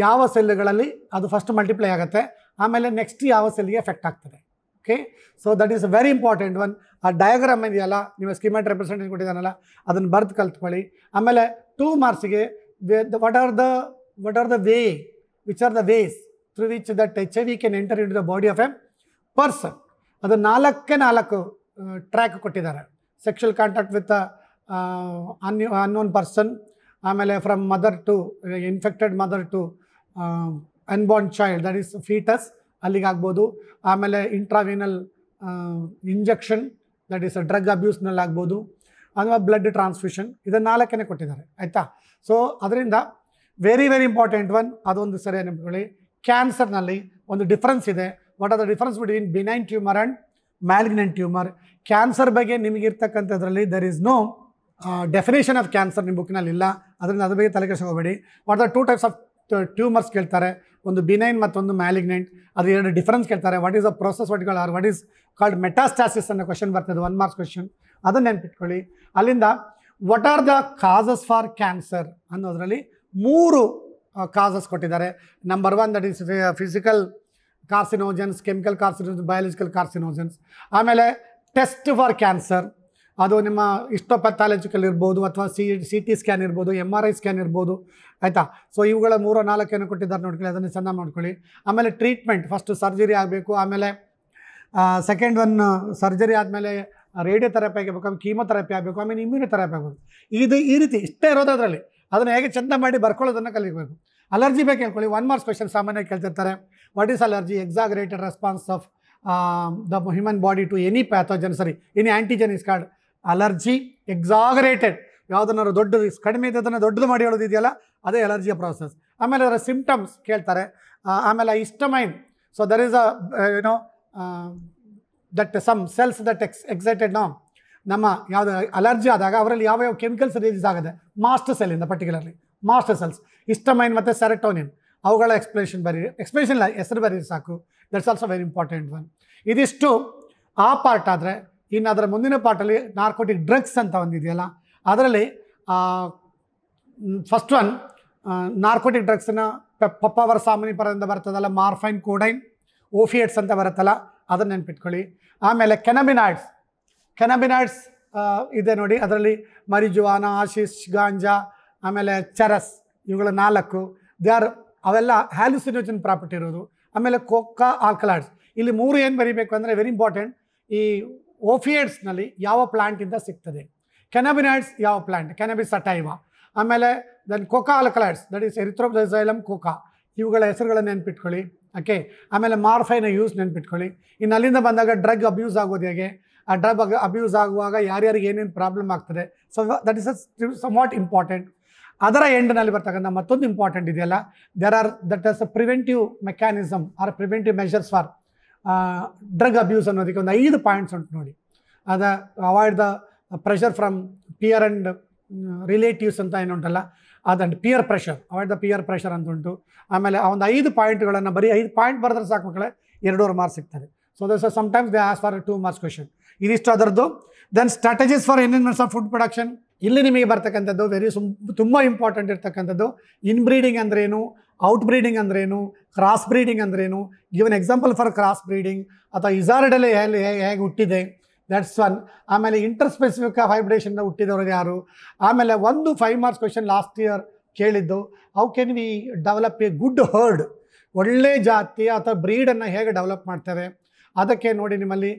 ಯಾವ ಸೆಲ್ಗಳಲ್ಲಿ ಅದು ಫಸ್ಟ್ ಮಲ್ಟಿಪ್ಲೈ ಆಗುತ್ತೆ ಆಮೇಲೆ ನೆಕ್ಸ್ಟ್ ಯಾವ ಸೆಲ್ಗೆ ಎಫೆಕ್ಟ್ ಆಗ್ತದೆ okay so that is very important one ಆ ಡಯಾಗ್ರಾಮ್ ಇದೆಯಲ್ಲ ನಿಮ್ಮ ಸ್ಕೀಮೆಟ್ ರೆಪ್ರೆಸೆಂಟೇಷನ್ ಕೊಟ್ಟಿದ್ದಾನಲ್ಲ ಅದನ್ನು ಬರೆದು ಕಲ್ತ್ಕೊಳ್ಳಿ ಆಮೇಲೆ ಟೂ ಮಾರ್ಕ್ಸ್ಗೆ what are the what are the way which are the ways which that H that V enter into the body of a person ಅದು ನಾಲ್ಕೇ ನಾಲ್ಕು ಟ್ರ್ಯಾಕ್ ಕೊಟ್ಟಿದ್ದಾರೆ sexual contact with an unknown person ಆಮೇಲೆ from mother to infected mother to unborn child that is foetus ಅಲ್ಲಿಗೆ ಆಗ್ಬೋದು ಆಮೇಲೆ intravenous injection that is drug ಅಬ್ಯೂಸ್ನಲ್ಲಿ ಆಗ್ಬೋದು ಅಥವಾ ಬ್ಲಡ್ ಟ್ರಾನ್ಸ್ಫ್ಯೂಷನ್ ಇದನ್ನು ನಾಲ್ಕನೇ ಕೊಟ್ಟಿದ್ದಾರೆ ಆಯಿತಾ ಸೊ ಅದರಿಂದ ವೆರಿ ವೆರಿ ಇಂಪಾರ್ಟೆಂಟ್ ಒನ್ ಅದೊಂದು ಸರಿ ನೆನಪಿಕೊಳ್ಳಿ ಕ್ಯಾನ್ಸರ್ನಲ್ಲಿ ಒಂದು ಡಿಫ್ರೆನ್ಸ್ ಇದೆ what are the difference between benign tumour and malignant tumour cancer ಬಗ್ಗೆ ನಿಮಗಿರ್ತಕ್ಕಂಥದ್ರಲ್ಲಿ there is no definition of cancer ನಿಮ್ಮ ಬುಕ್ನಲ್ಲಿ ಇಲ್ಲ ಅದರಿಂದ ಅದ್ರ ಬಗ್ಗೆ ತಲೆ ಹೋಗಬೇಡಿ what are two types of tumours ಕೇಳ್ತಾರೆ ಒಂದು ಬಿನೈನ್ ಮತ್ತೊಂದು ಮ್ಯಾಲಿಗ್ನೆಂಟ್ ಅದು ಎರಡು ಡಿಫ್ರೆನ್ಸ್ ಕೇಳ್ತಾರೆ ವಾಟ್ ಈಸ್ ಅ ಪ್ರೊಸೆಸ್ ವಾಟ್ಗಳು are what is called metastasis ಅನ್ನೋ ಕ್ವಶನ್ ಬರ್ತದೆ ಒನ್ ಮಾರ್ಕ್ಸ್ ಕ್ವಶನ್ ಅದನ್ನು ನೆನ್ಪಿಟ್ಕೊಳ್ಳಿ ಅಲ್ಲಿಂದ what are the causes for cancer ಅನ್ನೋದರಲ್ಲಿ ಮೂರು ಕಾಸಸ್ ಕೊಟ್ಟಿದ್ದಾರೆ number one that is physical carcinogens chemical carcinogens biological carcinogens ಆಮೇಲೆ ಟೆಸ್ಟ್ ಫಾರ್ ಕ್ಯಾನ್ಸರ್ ಅದು ನಿಮ್ಮ ಇಷ್ಟೋಪೆಥಾಲಜಿಕಲ್ ಇರ್ಬೋದು ಅಥವಾ ಸಿ ಸಿ ಟಿ ಸ್ಕ್ಯಾನ್ ಇರ್ಬೋದು ಎಮ್ ಆರ್ ಐ ಸ್ಕ್ಯಾನ್ ಇರ್ಬೋದು ಆಯಿತಾ ಸೊ ಇವುಗಳ ಮೂರು ನಾಲ್ಕೇನು ಕೊಟ್ಟಿದ್ದಾರೆ ನೋಡ್ಕೊಳ್ಳಿ ಅದನ್ನು ಚೆನ್ನಾಗಿ ಮಾಡ್ಕೊಳ್ಳಿ ಆಮೇಲೆ ಟ್ರೀಟ್ಮೆಂಟ್ ಫಸ್ಟು ಸರ್ಜರಿ ಆಗಬೇಕು ಆಮೇಲೆ ಸೆಕೆಂಡ್ ಒನ್ ಸರ್ಜರಿ ಆದಮೇಲೆ ರೇಡಿಯೋ ಥೆರಪಿ ಆಗಬೇಕು ಆಮೇಲೆ ಕೀಮೊಥೆರಪಿ ಆಗಬೇಕು ಆಮೇಲೆ ಇಮ್ಯೂನಿ ಥೆರಪಿ ಆಗಬೇಕು ಇದು ಈ ರೀತಿ ಇಷ್ಟೇ ಇರೋದು ಅದರಲ್ಲಿ ಅದನ್ನು ಹೇಗೆ ಚಂದ ಮಾಡಿ ಬರ್ಕೊಳ್ಳೋದನ್ನು ಕಲಿಬೇಕು ಅಲರ್ಜಿ ಬೇಕು ಹೇಳ್ಕೊಳ್ಳಿ ಒನ್ ಮಾರ್ಕ್ಸ್ ಕ್ವೆಶನ್ ಸಾಮಾನ್ಯ ಕೇಳ್ತಿರ್ತಾರೆ what is allergy exaggerated response of the human body to any pathogen ಸರಿ any antigen is called allergy exaggerated ಯಾವುದನ್ನಾರು ದೊಡ್ಡದು ಕಡಿಮೆ ಇದ್ದದನ್ನು ದೊಡ್ಡದು ಮಾಡಿ ಹೇಳೋದಿದೆಯಲ್ಲ ಅದೇ ಅಲರ್ಜಿಯ ಪ್ರಾಸೆಸ್ ಆಮೇಲೆ ಅದರ ಸಿಮ್ಟಮ್ಸ್ ಕೇಳ್ತಾರೆ ಆಮೇಲೆ histamine so there is a ಏನೋ that some cells that ex excited ನಾಮ್ ನಮ್ಮ ಯಾವುದು ಅಲರ್ಜಿ ಆದಾಗ ಅವರಲ್ಲಿ ಯಾವ ಯಾವ ಕೆಮಿಕಲ್ಸ್ ರಿಲೀಸ್ ಆಗುತ್ತೆ ಮಾಸ್ಟರ್ ಸೆಲ್ ಇಂದ ಪರ್ಟಿಕ್ಯುಲರ್ಲಿ ಮಾಸ್ಟರ್ ಸೆಲ್ಸ್ ಇಸ್ಟಮೈನ್ ಮತ್ತು ಸೆರೆಟೋನಿನ್ ಅವುಗಳ ಎಕ್ಸ್ಪ್ಲೇಷನ್ ಬರೀ ಎಕ್ಸ್ಪ್ಲೇಷನ್ ಹೆಸರು ಬರೀರಿ ಸಾಕು that's also very important one ಇದಿಷ್ಟು ಆ ಪಾರ್ಟ್ ಆದರೆ ಇನ್ನು ಅದರ ಮುಂದಿನ ಪಾರ್ಟಲ್ಲಿ ನಾರ್ಕೋಟಿಕ್ ಡ್ರಗ್ಸ್ ಅಂತ ಒಂದಿದೆಯಲ್ಲ ಅದರಲ್ಲಿ ಫಸ್ಟ್ ಒನ್ ನಾರ್ಕೋಟಿಕ್ ಡ್ರಗ್ಸ್ನ ಪಪ್ಪಾವರ ಸಾಮಾನ್ಯ ಪರದಿಂದ ಬರ್ತದಲ್ಲ ಮಾರ್ಫೈನ್ ಕೋಡೈನ್ ಓಫಿಯೇಟ್ಸ್ ಅಂತ ಬರುತ್ತಲ್ಲ ಅದನ್ನು ನೆನ್ಪಿಟ್ಕೊಳ್ಳಿ ಆಮೇಲೆ ಕೆನಮಿನಾಯ್ಡ್ಸ್ ಕೆನಬಿನಾಯ್ಡ್ಸ್ ಇದೆ ನೋಡಿ ಅದರಲ್ಲಿ ಮರಿಜುವಾನ ಆಶೀಶ್ ಗಾಂಜಾ ಆಮೇಲೆ ಚರಸ್ ಇವುಗಳ ನಾಲ್ಕು ದೇ ಆರ್ ಅವೆಲ್ಲ ಹ್ಯಾಲುಸಿನೋಜನ್ ಪ್ರಾಪರ್ಟಿ ಇರೋದು ಆಮೇಲೆ ಕೋಕಾ ಆಲ್ಕಲಾಡ್ಸ್ ಇಲ್ಲಿ ಮೂರು ಏನು ಬರೀಬೇಕು ಅಂದರೆ ವೆರಿ ಇಂಪಾರ್ಟೆಂಟ್ ಈ ಓಫಿಯೇಡ್ಸ್ನಲ್ಲಿ ಯಾವ ಪ್ಲ್ಯಾಂಟಿಂದ ಸಿಗ್ತದೆ ಕೆನಬಿನಾಯ್ಡ್ಸ್ ಯಾವ ಪ್ಲ್ಯಾಂಟ್ ಕೆನಬಿ ಸಟೈವ ಆಮೇಲೆ then coca alkaloids that is ಎರಿಥ್ರೋಬೈಸೈಲಮ್ ಕೋಕಾ ಇವುಗಳ ಹೆಸರುಗಳನ್ನು ನೆನ್ಪಿಟ್ಕೊಳ್ಳಿ ಓಕೆ ಆಮೇಲೆ ಮಾರ್ಫೈನ ಯೂಸ್ ನೆನ್ಪಿಟ್ಕೊಳ್ಳಿ ಇನ್ನು ಅಲ್ಲಿಂದ ಬಂದಾಗ ಡ್ರಗ್ ಅಬ್ಯೂಸ್ ಆಗೋದು ಹೇಗೆ ಆ ಡ್ರಗ್ ಅಬ್ಯೂಸ್ ಆಗುವಾಗ ಯಾರ್ಯಾರಿಗೆ ಏನೇನು ಪ್ರಾಬ್ಲಮ್ ಆಗ್ತದೆ so that is a some what important ಅದರ ಎಂಡ್ನಲ್ಲಿ ಬರ್ತಕ್ಕಂಥ ಮತ್ತೊಂದು ಇಂಪಾರ್ಟೆಂಟ್ ಇದೆಯಲ್ಲ there are that as a preventive mechanism or preventive measures for drug abuse ಅನ್ನೋದಕ್ಕೆ ಒಂದು ಐದು ಪಾಯಿಂಟ್ಸ್ ಉಂಟು ನೋಡಿ ಅದ avoid the pressure from peer and relatives ಅಂತ ಏನು ಉಂಟಲ್ಲ ಅದಂಟು peer pressure avoid the peer pressure ಅಂತ ಉಂಟು ಆಮೇಲೆ ಆ ಒಂದು ಐದು ಪಾಯಿಂಟ್ಗಳನ್ನು ಬರೀ ಐದು ಪಾಯಿಂಟ್ ಬರೆದ್ರೆ ಸಾಕು ಮಕ್ಕಳೇ ಎರಡೂವರೆ ಮಾರ್ಕ್ಸ್ ಸಿಗ್ತದೆ so there's a, sometimes they ask four marks much question. ಇದಿಷ್ಟು ಅದರದ್ದು then strategies for enhancements of food production ಇಲ್ಲಿ ನಿಮಗೆ ಬರ್ತಕ್ಕಂಥದ್ದು ವೆರಿ ಸುಮ್ ತುಂಬ ಇಂಪಾರ್ಟೆಂಟ್ ಇರ್ತಕ್ಕಂಥದ್ದು ಇನ್ಬ್ರೀಡಿಂಗ್ ಅಂದ್ರೇನು ಔಟ್ ಬ್ರೀಡಿಂಗ್ ಅಂದ್ರೇನು ಕ್ರಾಸ್ ಬ್ರೀಡಿಂಗ್ ಅಂದ್ರೇನು given example for cross breeding ಅಥವಾ ಇಸಾರ್ಡಲ್ಲಿ ಹೇಗೆ ಹೇಗೆ ಹುಟ್ಟಿದೆ ದಟ್ಸ್ ಒನ್ ಆಮೇಲೆ ಇಂಟರ್ ಸ್ಪೆಸಿಫಿಕ್ ಹೈಬ್ರಿಡೇಷನ್ ಹುಟ್ಟಿದವರು ಯಾರು ಆಮೇಲೆ ಒಂದು five marks question last year ಕೇಳಿದ್ದು how can we develop a good herd ಒಳ್ಳೆ ಜಾತಿ ಅಥವಾ ಬ್ರೀಡನ್ನು ಹೇಗೆ ಡೆವಲಪ್ ಮಾಡ್ತಾರೆ ಅದಕ್ಕೆ ನೋಡಿ ನಿಮ್ಮಲ್ಲಿ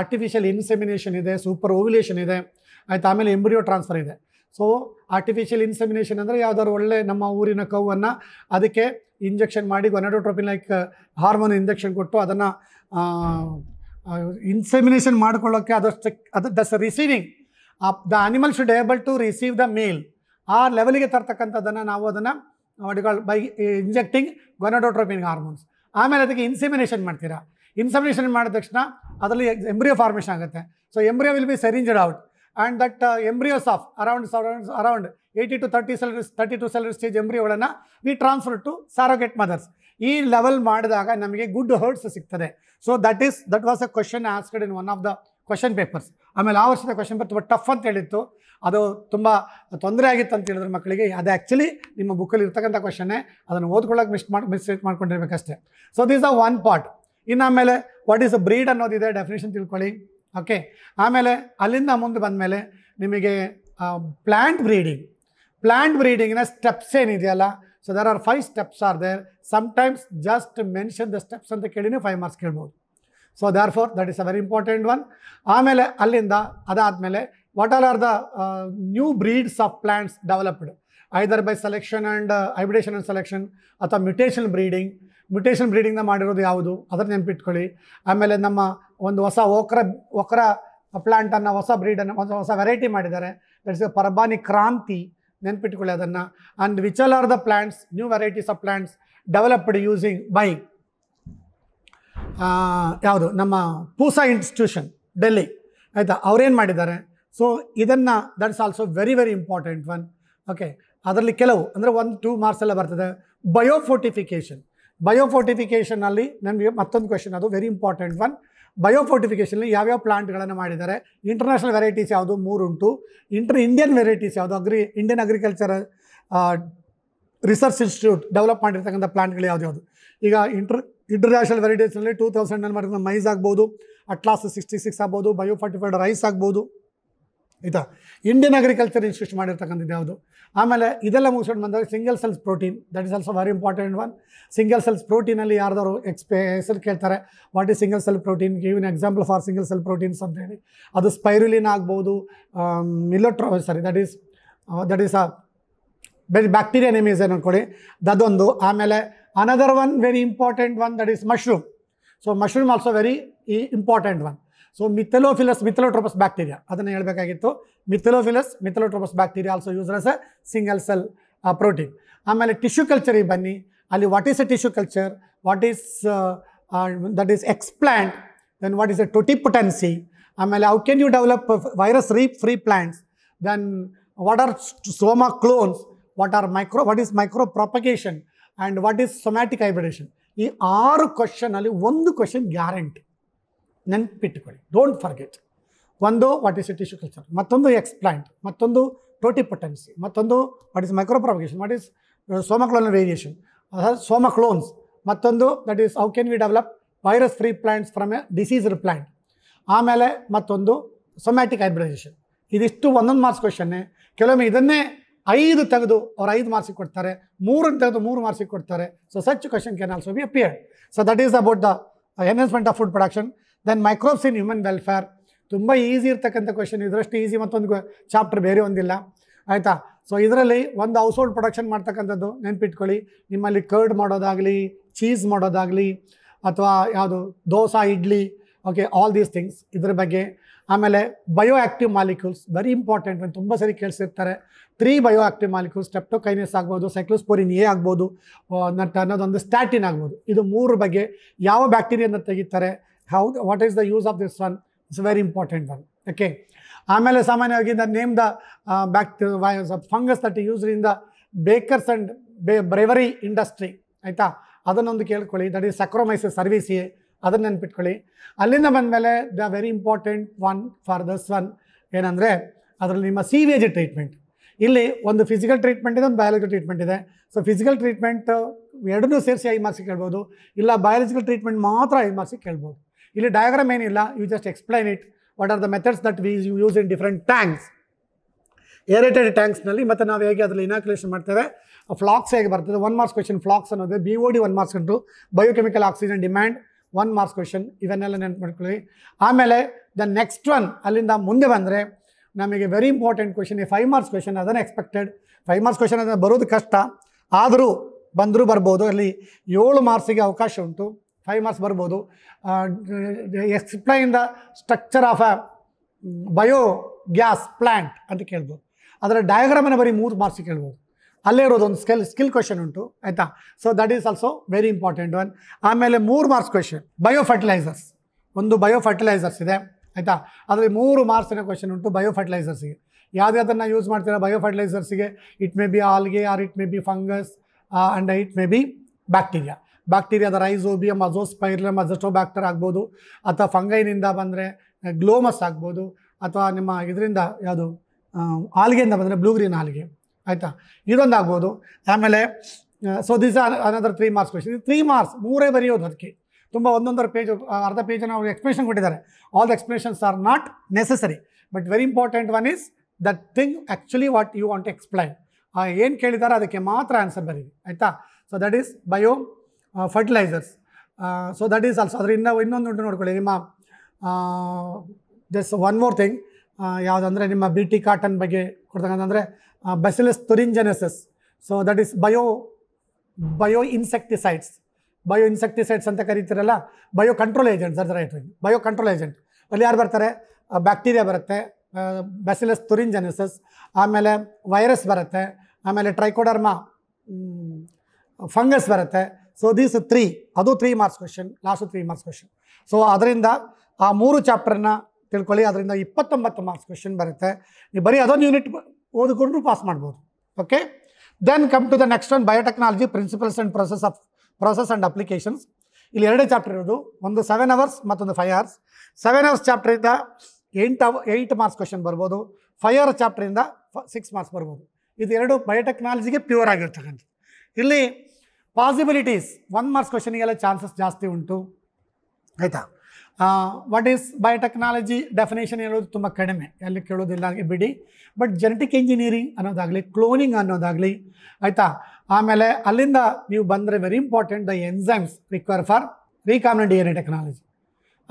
ಆರ್ಟಿಫಿಷಿಯಲ್ ಇನ್ಸೆಮಿನೇಷನ್ ಇದೆ ಸೂಪರ್ ಓವ್ಯುಲೇಷನ್ ಇದೆ ಆಯ್ತು ಆಮೇಲೆ ಎಂಬ್ರಿಯೋ ಟ್ರಾನ್ಸ್ಫರ್ ಇದೆ ಸೊ ಆರ್ಟಿಫಿಷಿಯಲ್ ಇನ್ಸೆಮಿನೇಷನ್ ಅಂದರೆ ಯಾವ್ದಾದ್ರು ಒಳ್ಳೆ ನಮ್ಮ ಊರಿನ ಕೌವನ್ನು ಅದಕ್ಕೆ ಇಂಜೆಕ್ಷನ್ ಮಾಡಿ ಗೊನಡೋಟ್ರೋಪಿನ್ ಲೈಕ್ ಹಾರ್ಮೋನ್ ಇಂಜೆಕ್ಷನ್ ಕೊಟ್ಟು ಅದನ್ನು ಇನ್ಸೆಮಿನೇಷನ್ ಮಾಡ್ಕೊಳ್ಳೋಕ್ಕೆ ಅದಷ್ಟು ಅದು thus receiving the animal should able to receive the male ಆ ಲೆವೆಲ್ಗೆ ತರ್ತಕ್ಕಂಥದ್ದನ್ನು ನಾವು ಅದನ್ನು ಬೈ ಇಂಜೆಕ್ಟಿಂಗ್ ಗೊನಡೋಟ್ರೋಪಿನ್ ಹಾರ್ಮೋನ್ಸ್ ಆಮೇಲೆ ಅದಕ್ಕೆ ಇನ್ಸೆಮಿನೇಷನ್ ಮಾಡ್ತೀರಾ ಇನ್ಸಮಿನೇಷನ್ ಮಾಡಿದ ತಕ್ಷಣ ಅದರಲ್ಲಿ ಎಂಬ್ರಿಯೋ ಫಾರ್ಮೇಷನ್ ಆಗುತ್ತೆ so embryo will be syringed out and that embryos of around surround around eighty to thirty cell thirty to cellular stage ಎಂಬ್ರಿಯೋಗಳನ್ನು we transfer to surrogate mothers ಈ level ಮಾಡಿದಾಗ ನಮಗೆ good herds ಸಿಗ್ತದೆ so that is that was a question asked in one of the question papers ಆಮೇಲೆ ಆ ವರ್ಷದ question paper ತುಂಬ tough ಅಂತ ಹೇಳಿತ್ತು ಅದು ತುಂಬ ತೊಂದರೆ ಆಗಿತ್ತು ಅಂತ ಹೇಳಿದ್ರು ಮಕ್ಕಳಿಗೆ ಅದು ಆ್ಯಕ್ಚುಲಿ ನಿಮ್ಮ ಬುಕ್ಕಲ್ಲಿ ಇರ್ತಕ್ಕಂಥ ಕ್ವಶನ್ನೇ ಅದನ್ನು ಓದ್ಕೊಳ್ಳೋಕೆ ಮಿಸ್ ಮಾಡಿ ಮಿಸ್ ಮಾಡ್ಕೊಂಡಿರ್ಬೇಕಷ್ಟೇ so these a one part ಇನ್ನು ಆಮೇಲೆ ವಾಟ್ ಈಸ್ ಅ ಬ್ರೀಡ್ ಅನ್ನೋದಿದೆ ಡೆಫಿನೇಷನ್ ತಿಳ್ಕೊಳ್ಳಿ ಓಕೆ ಆಮೇಲೆ ಅಲ್ಲಿಂದ ಮುಂದೆ ಬಂದಮೇಲೆ ನಿಮಗೆ ಪ್ಲ್ಯಾಂಟ್ ಬ್ರೀಡಿಂಗ್ ಪ್ಲ್ಯಾಂಟ್ ಬ್ರೀಡಿಂಗಿನ ಸ್ಟೆಪ್ಸ್ ಏನಿದೆಯಲ್ಲ so there are five steps are there sometimes just mention the steps ಅಂತ ಕೇಳಿನೇ ಫೈವ್ ಮಾರ್ಕ್ಸ್ ಕೇಳ್ಬೋದು so there four that is a very important one ಆಮೇಲೆ ಅಲ್ಲಿಂದ ಅದಾದಮೇಲೆ what all are the new breeds of plants developed either by selection and hybridisation and selection ಅಥವಾ mutation breeding mutation ಬ್ರೀಡಿಂಗ್ನ ಮಾಡಿರೋದು ಯಾವುದು ಅದರ ನೆನಪಿಟ್ಕೊಳ್ಳಿ ಆಮೇಲೆ ನಮ್ಮ ಒಂದು ಹೊಸ ಓಕ್ರ ಒಕ್ರ ಪ್ಲಾಂಟನ್ನು ಹೊಸ ಬ್ರೀಡನ್ನು ಹೊಸ ಹೊಸ ವೆರೈಟಿ ಮಾಡಿದ್ದಾರೆ ದಟ್ಸ್ ಎ ಪರಬಾನಿ ಕ್ರಾಂತಿ ನೆನ್ಪಿಟ್ಕೊಳ್ಳಿ ಅದನ್ನು and which all are the plants new varieties of plants developed using by ಯಾವುದು ನಮ್ಮ ಪೂಸಾ ಇನ್ಸ್ಟಿಟ್ಯೂಷನ್ ಡೆಲ್ಲಿ ಆಯಿತಾ ಅವ್ರೇನು ಮಾಡಿದ್ದಾರೆ ಸೊ ಇದನ್ನು that's also very very important one okay ಅದರಲ್ಲಿ ಕೆಲವು ಅಂದರೆ ಒಂದು ಟೂ ಮಾರ್ಕ್ಸ್ ಎಲ್ಲ ಬರ್ತದೆ ಬಯೋಫೋರ್ಟಿಫಿಕೇಷನ್ ಬಯೋಫೋರ್ಟಿಫಿಕೇಷನಲ್ಲಿ ನನಗೆ ಮತ್ತೊಂದು ಕ್ವೆಶನ್ ಅದು ವೆರಿ ಇಂಪಾರ್ಟೆಂಟ್ ಒನ್ ಬಯೋಫೋರ್ಟಿಫಿಕೇಷನಲ್ಲಿ ಯಾವ್ಯಾವ ಪ್ಲಾಂಟ್ಗಳನ್ನು ಮಾಡಿದ್ದಾರೆ ಇಂಟರ್ನ್ಯಾಷನಲ್ ವೆರೈಟೀಸ್ ಯಾವುದು ಮೂರು ಉಂಟು ಇಂಟರ್ ಇಂಡಿಯನ್ ವೆರೈಟೀಸ್ ಯಾವುದು agri Indian agriculture research institute develop ಮಾಡಿರ್ತಕ್ಕಂಥ ಪ್ಲಾಂಟ್ಗಳು ಯಾವ್ದು ಈಗ ಇಂಟರ್ ಇಂಟರ್ನ್ಯಾಷನಲ್ ವೆರೈಟೀಸ್ನಲ್ಲಿ ಟೂ ತೌಸಂಡ್ ಮಾಡಿದ ಮೈಸ್ ಆಗ್ಬೋದು ಅಟ್ಲಾಸ್ ಸಿಕ್ಸ್ಟಿ ಸಿಕ್ಸ್ ಆಗ್ಬೋದು ಬಯೋಫಾರ್ಟಿಫೈಡ್ ರೈಸ್ ಆಗ್ಬೋದು ಆಯಿತಾ ಇಂಡಿಯನ್ ಅಗ್ರಿಕಲ್ಚರ್ ಇನ್ಸ್ಟಿಟ್ಯೂಟ್ ಮಾಡಿರ್ತಕ್ಕಂಥದ್ದು ಯಾವುದು ಆಮೇಲೆ ಇದೆಲ್ಲ ಮುಗಿಸ್ಕೊಂಡು ಬಂದಾಗ single cells protein that is also very important one single cells ಪ್ರೋಟೀನಲ್ಲಿ ಯಾರ್ದಾರು ಎಕ್ಸ್ಪೆ ಹೆಸರು ಕೇಳ್ತಾರೆ what is single cell protein give example for single cell proteins ಅಂತ ಹೇಳಿ ಅದು ಸ್ಪೈರುಲಿನ್ ಆಗ್ಬೋದು ಮಿಲೋಟ್ರೋ sorry that is that is a bacteria name is ಏನು ಅಂದ್ಕೊಳ್ಳಿ ದದೊಂದು ಆಮೇಲೆ another one very important one that is mushroom so mushroom also very important one so ಮಿಥಲೋಫಿಲಸ್ ಮಿಥಲೋಟ್ರೋಪಸ್ ಬ್ಯಾಕ್ಟೀರಿಯಾ ಅದನ್ನು ಹೇಳಬೇಕಾಗಿತ್ತು ಮಿಥಲೋಫಿಲಸ್ ಮಿಥಲೋಟ್ರೋಪಸ್ bacteria also use as a single cell protein ಆಮೇಲೆ ಟಿಶ್ಯೂ ಕಲ್ಚರಿಗೆ ಬನ್ನಿ ಅಲ್ಲಿ what is a tissue culture what is that is explant then what is a totipotency ಆಮೇಲೆ how can you develop virus ರೀ free plants then what are somaclones what are micro what is micropropagation and what is somatic hybridisation ಈ ಆರು ಕ್ವಶನಲ್ಲಿ ಒಂದು question guarantee ನೆನ್ಪಿಟ್ಟುಕೊಳ್ಳಿ don't forget ಒಂದು what is a tissue culture ಮತ್ತೊಂದು explant ಮತ್ತೊಂದು totipotency ಮತ್ತೊಂದು what is micropropagation what is somaclonal variation somaclones ಮತ್ತೊಂದು that is how can we develop virus free plants from a diseased plant ಆಮೇಲೆ ಮತ್ತೊಂದು somatic hybridisation ಇದಿಷ್ಟು ಒಂದೊಂದು marks ಕ್ವೆಶನ್ನೇ ಕೆಲವೊಮ್ಮೆ ಇದನ್ನೇ ಐದು ತೆಗೆದು ಅವ್ರು ಐದು ಮಾರ್ಕ್ಸಿಗೆ ಕೊಡ್ತಾರೆ ಮೂರನ್ನು ತೆಗೆದು ಮೂರು ಮಾರ್ಕ್ಸಿಗೆ ಕೊಡ್ತಾರೆ so such question can also be appear so that is about the enhancement of food production then microbes in human welfare ತುಂಬ ಈಸಿ ಇರ್ತಕ್ಕಂಥ ಕ್ವೆಶನ್ ಇದರಷ್ಟು ಈಸಿ ಮತ್ತೊಂದು ಚಾಪ್ಟರ್ ಬೇರೆ ಒಂದಿಲ್ಲ ಆಯಿತಾ ಸೊ ಇದರಲ್ಲಿ ಒಂದು ಹೌಸ್ ಹೋಲ್ಡ್ ಪ್ರೊಡಕ್ಷನ್ ಮಾಡ್ತಕ್ಕಂಥದ್ದು ನೆನ್ಪಿಟ್ಕೊಳ್ಳಿ ನಿಮ್ಮಲ್ಲಿ ಕರ್ಡ್ ಮಾಡೋದಾಗಲಿ ಚೀಸ್ ಮಾಡೋದಾಗಲಿ ಅಥವಾ ಯಾವುದು dosa idli okay all these things ಇದ್ರ ಬಗ್ಗೆ ಆಮೇಲೆ bio active molecules very important ಅಂತ ತುಂಬ ಸರಿ ಕೇಳಿಸಿರ್ತಾರೆ three bio active molecules streptokinase ಆಗ್ಬೋದು ಸೈಕ್ಲೋಸ್ಪೋರಿನ್ ಎ ಆಗ್ಬೋದು ನಟ್ ಅನ್ನೋದೊಂದು ಸ್ಟ್ಯಾಟಿನ್ ಆಗ್ಬೋದು ಇದು ಮೂರು ಬಗ್ಗೆ ಯಾವ ಬ್ಯಾಕ್ಟೀರಿಯನ್ನು ತೆಗಿತಾರೆ ಹೌದು what is the use of this one it's very important one okay ಆಮೇಲೆ ಸಾಮಾನ್ಯವಾಗಿ ದ ನೇಮ್ ದ ಬ್ಯಾಕ್ಟ್ fungus that use in the bakers and ಬೇ ಬ್ರೇವರಿ ಇಂಡಸ್ಟ್ರಿ ಆಯಿತಾ ಅದನ್ನೊಂದು ಕೇಳ್ಕೊಳ್ಳಿ ದಟ್ ಈಸ್ ಸಕ್ರೋಮೈಸಸ್ ಸರ್ವಿಸ್ ಅದನ್ನು ನೆನ್ಪಿಟ್ಕೊಳ್ಳಿ ಅಲ್ಲಿಂದ ಬಂದಮೇಲೆ the very important one for this one ಏನಂದರೆ ಅದರಲ್ಲಿ ನಿಮ್ಮ ಸೀವೇಜ್ ಟ್ರೀಟ್ಮೆಂಟ್ ಇಲ್ಲಿ ಒಂದು ಫಿಸಿಕಲ್ ಟ್ರೀಟ್ಮೆಂಟ್ ಇದೆ ಒಂದು ಬಯಾಲಜಿಕಲ್ ಟ್ರೀಟ್ಮೆಂಟ್ ಇದೆ ಸೊ ಫಿಸಿಕಲ್ ಟ್ರೀಟ್ಮೆಂಟ್ ಎರಡನ್ನೂ ಸೇರಿಸಿ ಐ ಮಾರ್ಕ್ಸಿಗೆ ಕೇಳ್ಬೋದು ಇಲ್ಲ ಬಯಾಲಜಿಕಲ್ ಟ್ರೀಟ್ಮೆಂಟ್ ಮಾತ್ರ ಐ ಮಾರ್ಕ್ಸಿಗೆ ಕೇಳ್ಬೋದು ಇಲ್ಲಿ ಡಯಾಗ್ರಾಮ್ ಏನಿಲ್ಲ you just explain it what are the methods that we you use in different tanks aerated ಟ್ಯಾಂಕ್ಸ್ನಲ್ಲಿ ಮತ್ತು ನಾವು ಹೇಗೆ ಅದರಲ್ಲಿ ಇನಾಕ್ಯುಲೇಷನ್ ಮಾಡ್ತೇವೆ ಫ್ಲಾಕ್ಸ್ ಹೇಗೆ ಬರ್ತದೆ ಒನ್ ಮಾರ್ಕ್ಸ್ ಕ್ವೆಶನ್ ಫ್ಲಾಕ್ಸ್ ಅನ್ನೋದು B O D one marks ಉಂಟು biochemical oxygen demand one marks question ಇವನ್ನೆಲ್ಲ ನೆನ್ಪು ಮಾಡ್ಕೊಳ್ಳಿ ಆಮೇಲೆ ದ ನೆಕ್ಸ್ಟ್ ಒನ್ ಅಲ್ಲಿಂದ ಮುಂದೆ ಬಂದರೆ ನಮಗೆ ವೆರಿ ಇಂಪಾರ್ಟೆಂಟ್ ಕ್ವೆಶನ್ ಈ ಫೈವ್ ಮಾರ್ಕ್ಸ್ ಕ್ವೆಶನ್ ಅದನ್ನು ಎಕ್ಸ್ಪೆಕ್ಟೆಡ್ ಫೈವ್ ಮಾರ್ಕ್ಸ್ ಕ್ವೆಶನ್ ಅದನ್ನು ಬರೋದು ಕಷ್ಟ ಆದರೂ ಬಂದರೂ ಬರ್ಬೋದು ಅಲ್ಲಿ ಏಳು ಮಾರ್ಕ್ಸಿಗೆ ಅವಕಾಶ ಉಂಟು ಫೈವ್ ಮಾರ್ಕ್ಸ್ ಬರ್ಬೋದು explain the structure of a bio gas plant ಅಂತ ಕೇಳ್ಬೋದು ಅದರ ಡಯಾಗ್ರಾಮನ್ನು ಬರೀ ಮೂರು ಮಾರ್ಕ್ಸ್ ಕೇಳ್ಬೋದು ಅಲ್ಲೇ ಇರೋದು ಒಂದು ಸ್ಕಿಲ್ ಸ್ಕಿಲ್ ಕ್ವೆಶನ್ ಉಂಟು ಆಯಿತಾ so that is also very important one ಆಮೇಲೆ ಮೂರು ಮಾರ್ಕ್ಸ್ ಕ್ವೆಶನ್ ಬಯೋ ಫರ್ಟಿಲೈಸರ್ಸ್ ಒಂದು ಬಯೋ ಫರ್ಟಿಲೈಸರ್ಸ್ ಇದೆ ಆಯಿತಾ ಅದರಲ್ಲಿ ಮೂರು ಮಾರ್ಕ್ಸಿನ ಕ್ವೆಶನ್ ಉಂಟು ಬಯೋ ಫರ್ಟಿಲೈಸರ್ಸಿಗೆ ಯಾವುದನ್ನು ಯೂಸ್ ಮಾಡ್ತೀರಾ ಬಯೋ ಫರ್ಟಿಲೈಸರ್ಸಿಗೆ it may be algae or it may be fungus and it may be bacteria ಬ್ಯಾಕ್ಟೀರಿಯಾದ ರೈಸೋಬಿಯಮ್ ಅಜೋಸ್ಪೈರ್ಲಮ್ ಬ್ಯಾಕ್ಟರ್ ಆಗ್ಬೋದು ಅಥವಾ ಫಂಗೈನಿಂದ ಬಂದರೆ ಗ್ಲೋಮಸ್ ಆಗ್ಬೋದು ಅಥವಾ ನಿಮ್ಮ ಇದರಿಂದ ಯಾವುದು ಆಲ್ಗೆಯಿಂದ ಬಂದರೆ ಬ್ಲೂ ಗ್ರೀನ್ ಆಲ್ಗೆ ಆಯಿತಾ ಇದೊಂದು ಆಗ್ಬೋದು ಆಮೇಲೆ so this another three marks question three marks ಮೂರೇ ಬರೆಯೋದು ಅದಕ್ಕೆ ತುಂಬ ಒಂದೊಂದರ ಪೇಜು ಅರ್ಧ ಪೇಜನ್ನು ಅವರು ಎಕ್ಸ್ಪ್ಲೇಷನ್ ಕೊಟ್ಟಿದ್ದಾರೆ all the explanations are not necessary but very important one is that thing actually what you want explain ಏನು ಕೇಳಿದ್ದಾರೆ ಅದಕ್ಕೆ ಮಾತ್ರ ಆನ್ಸರ್ ಬರೀರಿ ಆಯಿತಾ so that is bio fertilizers so that is also ಅದರಿಂದ ಇನ್ನೊಂದು ಉಂಟು ನೋಡ್ಕೊಳ್ಳಿ ನಿಮ್ಮ ಜಸ್ಟ್ ಒನ್ ಮೋರ್ ಥಿಂಗ್ ಯಾವುದಂದರೆ ನಿಮ್ಮ ಬಿ ಟಿ ಕಾಟನ್ ಬಗ್ಗೆ ಕೊಡ್ತಕ್ಕಂಥಂದರೆ bacillus thuringiensis so that is bio bio insecticides bio insecticides ಅಂತ ಕರೀತಿರಲ್ಲ ಬಯೋ ಕಂಟ್ರೋಲ್ ಏಜೆಂಟ್ಸ್ ಅದರ ರೈಟ್ ಬಯೋ ಕಂಟ್ರೋಲ್ ಏಜೆಂಟ್ ಅಲ್ಲಿ ಯಾರು ಬರ್ತಾರೆ ಬ್ಯಾಕ್ಟೀರಿಯಾ ಬರುತ್ತೆ ಬೆಸಿಲಸ್ ತುರಿಂಜೆನೆಸಸ್ ಆಮೇಲೆ ವೈರಸ್ ಬರುತ್ತೆ ಆಮೇಲೆ ಟ್ರೈಕೋಡರ್ಮಾ ಫಂಗಸ್ ಬರುತ್ತೆ ಸೊ ದೀಸ್ ತ್ರೀ ಅದು three marks question last three marks question so ಅದರಿಂದ ಆ ಮೂರು ಚಾಪ್ಟರ್ನ ತಿಳ್ಕೊಳ್ಳಿ ಅದರಿಂದ ಇಪ್ಪತ್ತೊಂಬತ್ತು ಮಾರ್ಕ್ಸ್ ಕ್ವೆಶನ್ ಬರುತ್ತೆ ನೀವು ಬರೀ ಅದೊಂದು ಯೂನಿಟ್ ಓದಿಕೊಂಡ್ರು ಪಾಸ್ ಮಾಡ್ಬೋದು okay then come to the next one biotechnology principles and process of process and applications ಇಲ್ಲಿ ಎರಡೇ ಚಾಪ್ಟರ್ ಇರೋದು ಒಂದು ಸೆವೆನ್ ಅವರ್ಸ್ ಮತ್ತೊಂದು ಫೈವ್ ಅವರ್ಸ್ ಸೆವೆನ್ ಅವರ್ಸ್ ಚಾಪ್ಟರಿಂದ ಎಂಟು ಅವ ಏಯ್ಟ್ ಮಾರ್ಕ್ಸ್ ಕ್ವೆಶನ್ ಬರ್ಬೋದು ಫೈವ್ ಅವರ್ ಫ ಸಿಕ್ಸ್ ಮಾರ್ಕ್ಸ್ ಬರ್ಬೋದು ಇದು ಎರಡು ಬಯೋಟೆಕ್ನಾಲಜಿಗೆ ಪ್ಯೂರ್ ಆಗಿರ್ತಕ್ಕಂಥದ್ದು ಇಲ್ಲಿ ಪಾಸಿಬಿಲಿಟೀಸ್ ಒನ್ ಮಾರ್ಕ್ಸ್ ಕ್ವಶನಿಗೆಲ್ಲ ಚಾನ್ಸಸ್ ಜಾಸ್ತಿ ಉಂಟು ಆಯಿತಾ ವಾಟ್ ಈಸ್ ಬಯೋಟೆಕ್ನಾಲಜಿ ಡೆಫಿನೇಷನ್ ಹೇಳೋದು ತುಂಬ ಕಡಿಮೆ ಎಲ್ಲಿ ಕೇಳೋದಿಲ್ಲ ಬಿಡಿ ಬಟ್ ಜೆನೆಟಿಕ್ ಇಂಜಿನಿಯರಿಂಗ್ ಅನ್ನೋದಾಗಲಿ ಕ್ಲೋನಿಂಗ್ ಅನ್ನೋದಾಗಲಿ ಆಯಿತಾ ಆಮೇಲೆ ಅಲ್ಲಿಂದ ನೀವು ಬಂದರೆ very important the enzymes require for recombinant D N A technology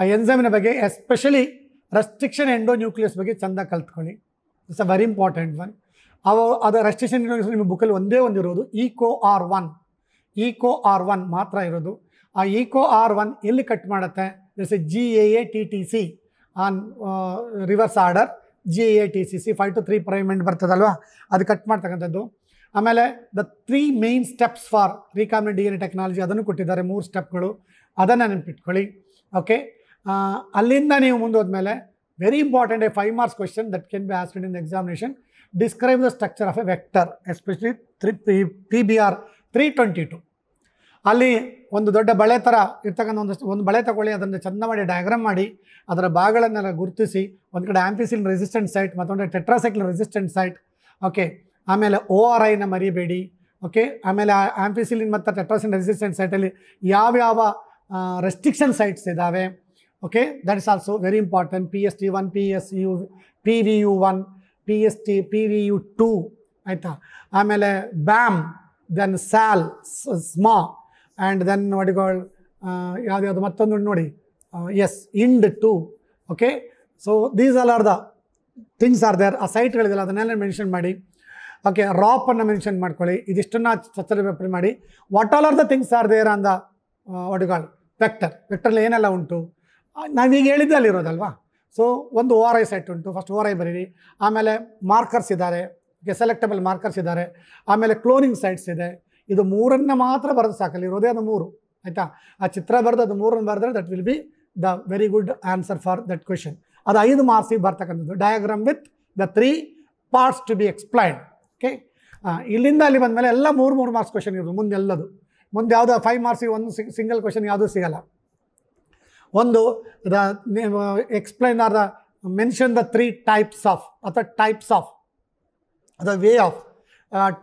ಆ ಎನ್ಸೈಮಿನ ಬಗ್ಗೆ ಎಸ್ಪೆಷಲಿ ರೆಸ್ಟ್ರಿಕ್ಷನ್ ಎಂಡೋ ನ್ಯೂಕ್ಲಿಯಸ್ ಬಗ್ಗೆ ಚೆಂದ ಕಲ್ತ್ಕೊಳ್ಳಿ it's a very important one ಅವು ಅದು ರೆಸ್ಟ್ರಿಕ್ಷನ್ ನಿಮ್ಮ ಬುಕ್ಕಲ್ಲಿ ಒಂದೇ ಒಂದಿರೋದು ಕೋ R one Eco R one ಮಾತ್ರ ಇರೋದು ಆ ಈಕೋ ಆರ್ ಒನ್ ಎಲ್ಲಿ ಕಟ್ ಮಾಡುತ್ತೆ just A G A A T T C on reverse order G A T C C five to three prime end ಬರ್ತದಲ್ವಾ ಅದು ಕಟ್ ಮಾಡ್ತಕ್ಕಂಥದ್ದು ಆಮೇಲೆ the three main steps for recombinant D N technology ಅದನ್ನು ಕೊಟ್ಟಿದ್ದಾರೆ ಮೂರು ಸ್ಟೆಪ್ಗಳು ಅದನ್ನು ನೆನಪಿಟ್ಕೊಳ್ಳಿ ಓಕೆ ಅಲ್ಲಿಂದ ನೀವು ಮುಂದೋದ್ಮೇಲೆ very important a five marks question that can be asked in examination describe the structure of a vector especially three P P B R three twenty two ಅಲ್ಲಿ ಒಂದು ದೊಡ್ಡ ಬಳೆ ಥರ ಇರ್ತಕ್ಕಂಥ ಒಂದು ಒಂದು ಬಳೆ ತಗೊಳ್ಳಿ ಅದನ್ನು ಚೆಂದ ಮಾಡಿ ಡಯಾಗ್ರಾಮ್ ಮಾಡಿ ಅದರ ಭಾಗಗಳನ್ನೆಲ್ಲ ಗುರುತಿಸಿ ಒಂದು ಕಡೆ ಆ್ಯಂಪಿಸಿಲ್ ರೆಸಿಸ್ಟೆಂಟ್ ಸೈಟ್ ಮತ್ತೊಂದು ಟೆಟ್ರಾಸೈಕ್ಲ್ ರೆಸಿಸ್ಟೆಂಟ್ ಸೈಟ್ ಓಕೆ ಆಮೇಲೆ ಓ ಆರ್ ಐನ ಮರಿಬೇಡಿ ಓಕೆ ಆಮೇಲೆ ಆ ಆ್ಯಂಪಿಸಿಲಿನ್ ಮತ್ತು ಟೆಟ್ರಾಸಿನ್ ರೆಸಿಸ್ಟೆಂಟ್ ಸೈಟಲ್ಲಿ ಯಾವ್ಯಾವ ರೆಸ್ಟ್ರಿಕ್ಷನ್ ಸೈಟ್ಸ್ ಇದ್ದಾವೆ okay that is also very important P S T one P S U P V U one P S T P V U two ಆಯಿತಾ ಆಮೇಲೆ bam then sal sma and then what it ಯಾವ್ದು ಮತ್ತೊಂದು ನೋಡಿ ಎಸ್ ಇಂಡ್ ಟು okay so these all are the things are there ಆ ಸೈಟ್ಗಳಿದೆಯಲ್ಲ ಅದನ್ನೆಲ್ಲ ಮೆನ್ಷನ್ ಮಾಡಿ ಓಕೆ ರಾಪನ್ನು ಮೆನ್ಷನ್ ಮಾಡ್ಕೊಳ್ಳಿ ಇದಿಷ್ಟನ್ನು ಸ್ವಚ್ಛತೆ ಪೇಪರ್ ಮಾಡಿ what all are the things are there ಅಂದ ದ ವಾಟ್ ವೆಕ್ಟರ್ ವೆಕ್ಟರ್ಲಿ ಏನೆಲ್ಲ ಉಂಟು ನಾವೀಗ ಹೇಳಿದ್ದೆ ಅಲ್ಲಿರೋದಲ್ವಾ ಸೊ ಒಂದು ಓ ಆರ್ ಐ ಸೆಟ್ ಉಂಟು ಫಸ್ಟ್ ಓ ಆರ್ ಐ ಬರೀರಿ ಆಮೇಲೆ ಮಾರ್ಕರ್ಸ್ ಇದ್ದಾರೆ ಓಕೆ ಸೆಲೆಕ್ಟಬಲ್ ಮಾರ್ಕರ್ಸ್ ಇದ್ದಾರೆ ಆಮೇಲೆ ಕ್ಲೋನಿಂಗ್ ಸೈಟ್ಸ್ ಇದೆ ಇದು ಮೂರನ್ನು ಮಾತ್ರ ಬರೆದು ಸಾಕಲ್ಲ ಇರೋದೇ ಅದು ಮೂರು ಆಯಿತಾ ಆ ಚಿತ್ರ ಬರೆದು ಅದು ಮೂರನ್ನು ಬರೆದ್ರೆ that will be the very good answer for that question ಅದು ಐದು ಮಾರ್ಕ್ಸಿಗೆ ಬರ್ತಕ್ಕಂಥದ್ದು diagram with the three parts to be explain okay ಇಲ್ಲಿಂದ ಅಲ್ಲಿ ಮೇಲೆ ಎಲ್ಲ ಮೂರು ಮೂರು ಮಾರ್ಕ್ಸ್ ಕ್ವೆಶನ್ ಇರೋದು ಮುಂದೆಲ್ಲದು ಮುಂದೆ ಯಾವುದು ಫೈವ್ ಮಾರ್ಕ್ಸಿಗೆ ಒಂದು ಸಿಂಗಲ್ ಕ್ವೆಶನ್ ಯಾವುದೂ ಸಿಗಲ್ಲ ಒಂದು the explain or the mention the three types of ಅಥವಾ ಟೈಪ್ಸ್ ಆಫ್ ಅದ way of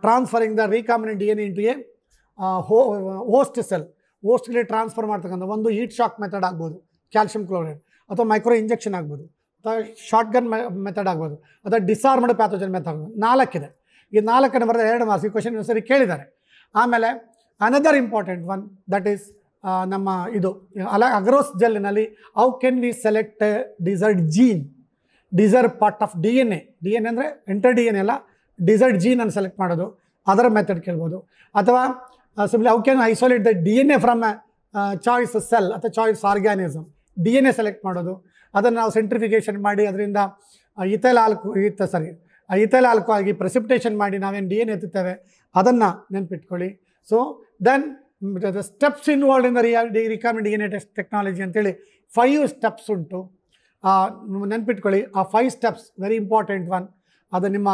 transferring the the D N into ಹೋ ಹೋಸ್ಟ್ ಸೆಲ್ cell. ಹೋಸ್ಟ್ಗೆ ಟ್ರಾನ್ಸ್ಫರ್ ಮಾಡ್ತಕ್ಕಂಥ ಒಂದು ಹೀಟ್ ಶಾಕ್ ಮೆಥಡ್ ಆಗ್ಬೋದು ಕ್ಯಾಲ್ಸಿಯಂ ಕ್ಲೋರೈಡ್ ಅಥವಾ ಮೈಕ್ರೋ ಇಂಜೆಕ್ಷನ್ ಆಗ್ಬೋದು ಅಥವಾ ಶಾರ್ಟ್ ಗನ್ ಮೆಥಡ್ ಆಗ್ಬೋದು ಅಥವಾ ಡಿಸಾರ್ಮ್ಡ್ ಪ್ಯಾಥೋಜನ್ ಮೆಥಡ್ ನಾಲ್ಕಿದೆ ಈ ನಾಲ್ಕನ್ನು ಬರೆದ ಎರಡು ಮಾರ್ಕ್ಸ್ ಈ ಕ್ವಶನ್ ಸರಿ ಕೇಳಿದ್ದಾರೆ ಆಮೇಲೆ another important one that is ನಮ್ಮ ಇದು ಅಲ ಅಗ್ರೋಸ್ ಜೆಲ್ಲಿನಲ್ಲಿ how can we select desired gene deserve part of D N A D N A ಅಂದರೆ ಎಂಟರ್ ಡಿ ಎನ್ ಎಲ್ಲ ಡಿಸರ್ಟ್ ಜೀನ್ ಅನ್ನು ಸೆಲೆಕ್ಟ್ ಮಾಡೋದು ಅದರ ಮೆಥಡ್ ಕೇಳ್ಬೋದು ಅಥವಾ simply how can isolate the D N A from choice cell ಅಥವಾ choice organism D N A select ಮಾಡೋದು ಅದನ್ನು ನಾವು ಸೆಂಟ್ರಿಫಿಕೇಷನ್ ಮಾಡಿ ಅದರಿಂದ ಇಥೈಲ್ ಆಲ್ಕು ಇತ್ತ ಸಾರಿ ಇಥೈಲ್ ಆಲ್ಕು ಆಗಿ ಪ್ರೆಸಿಪ್ಟೇಷನ್ ಮಾಡಿ ನಾವೇನು ಡಿ ಎನ್ ಎತ್ತುತ್ತೇವೆ ಅದನ್ನು ನೆನಪಿಟ್ಕೊಳ್ಳಿ so then the steps involved in the real D recommend D N A test technology ಅಂತೇಳಿ ಫೈವ್ ಸ್ಟೆಪ್ಸ್ ಉಂಟು ನೆನ್ಪಿಟ್ಕೊಳ್ಳಿ ಆ five steps very important one ಅದು ನಿಮ್ಮ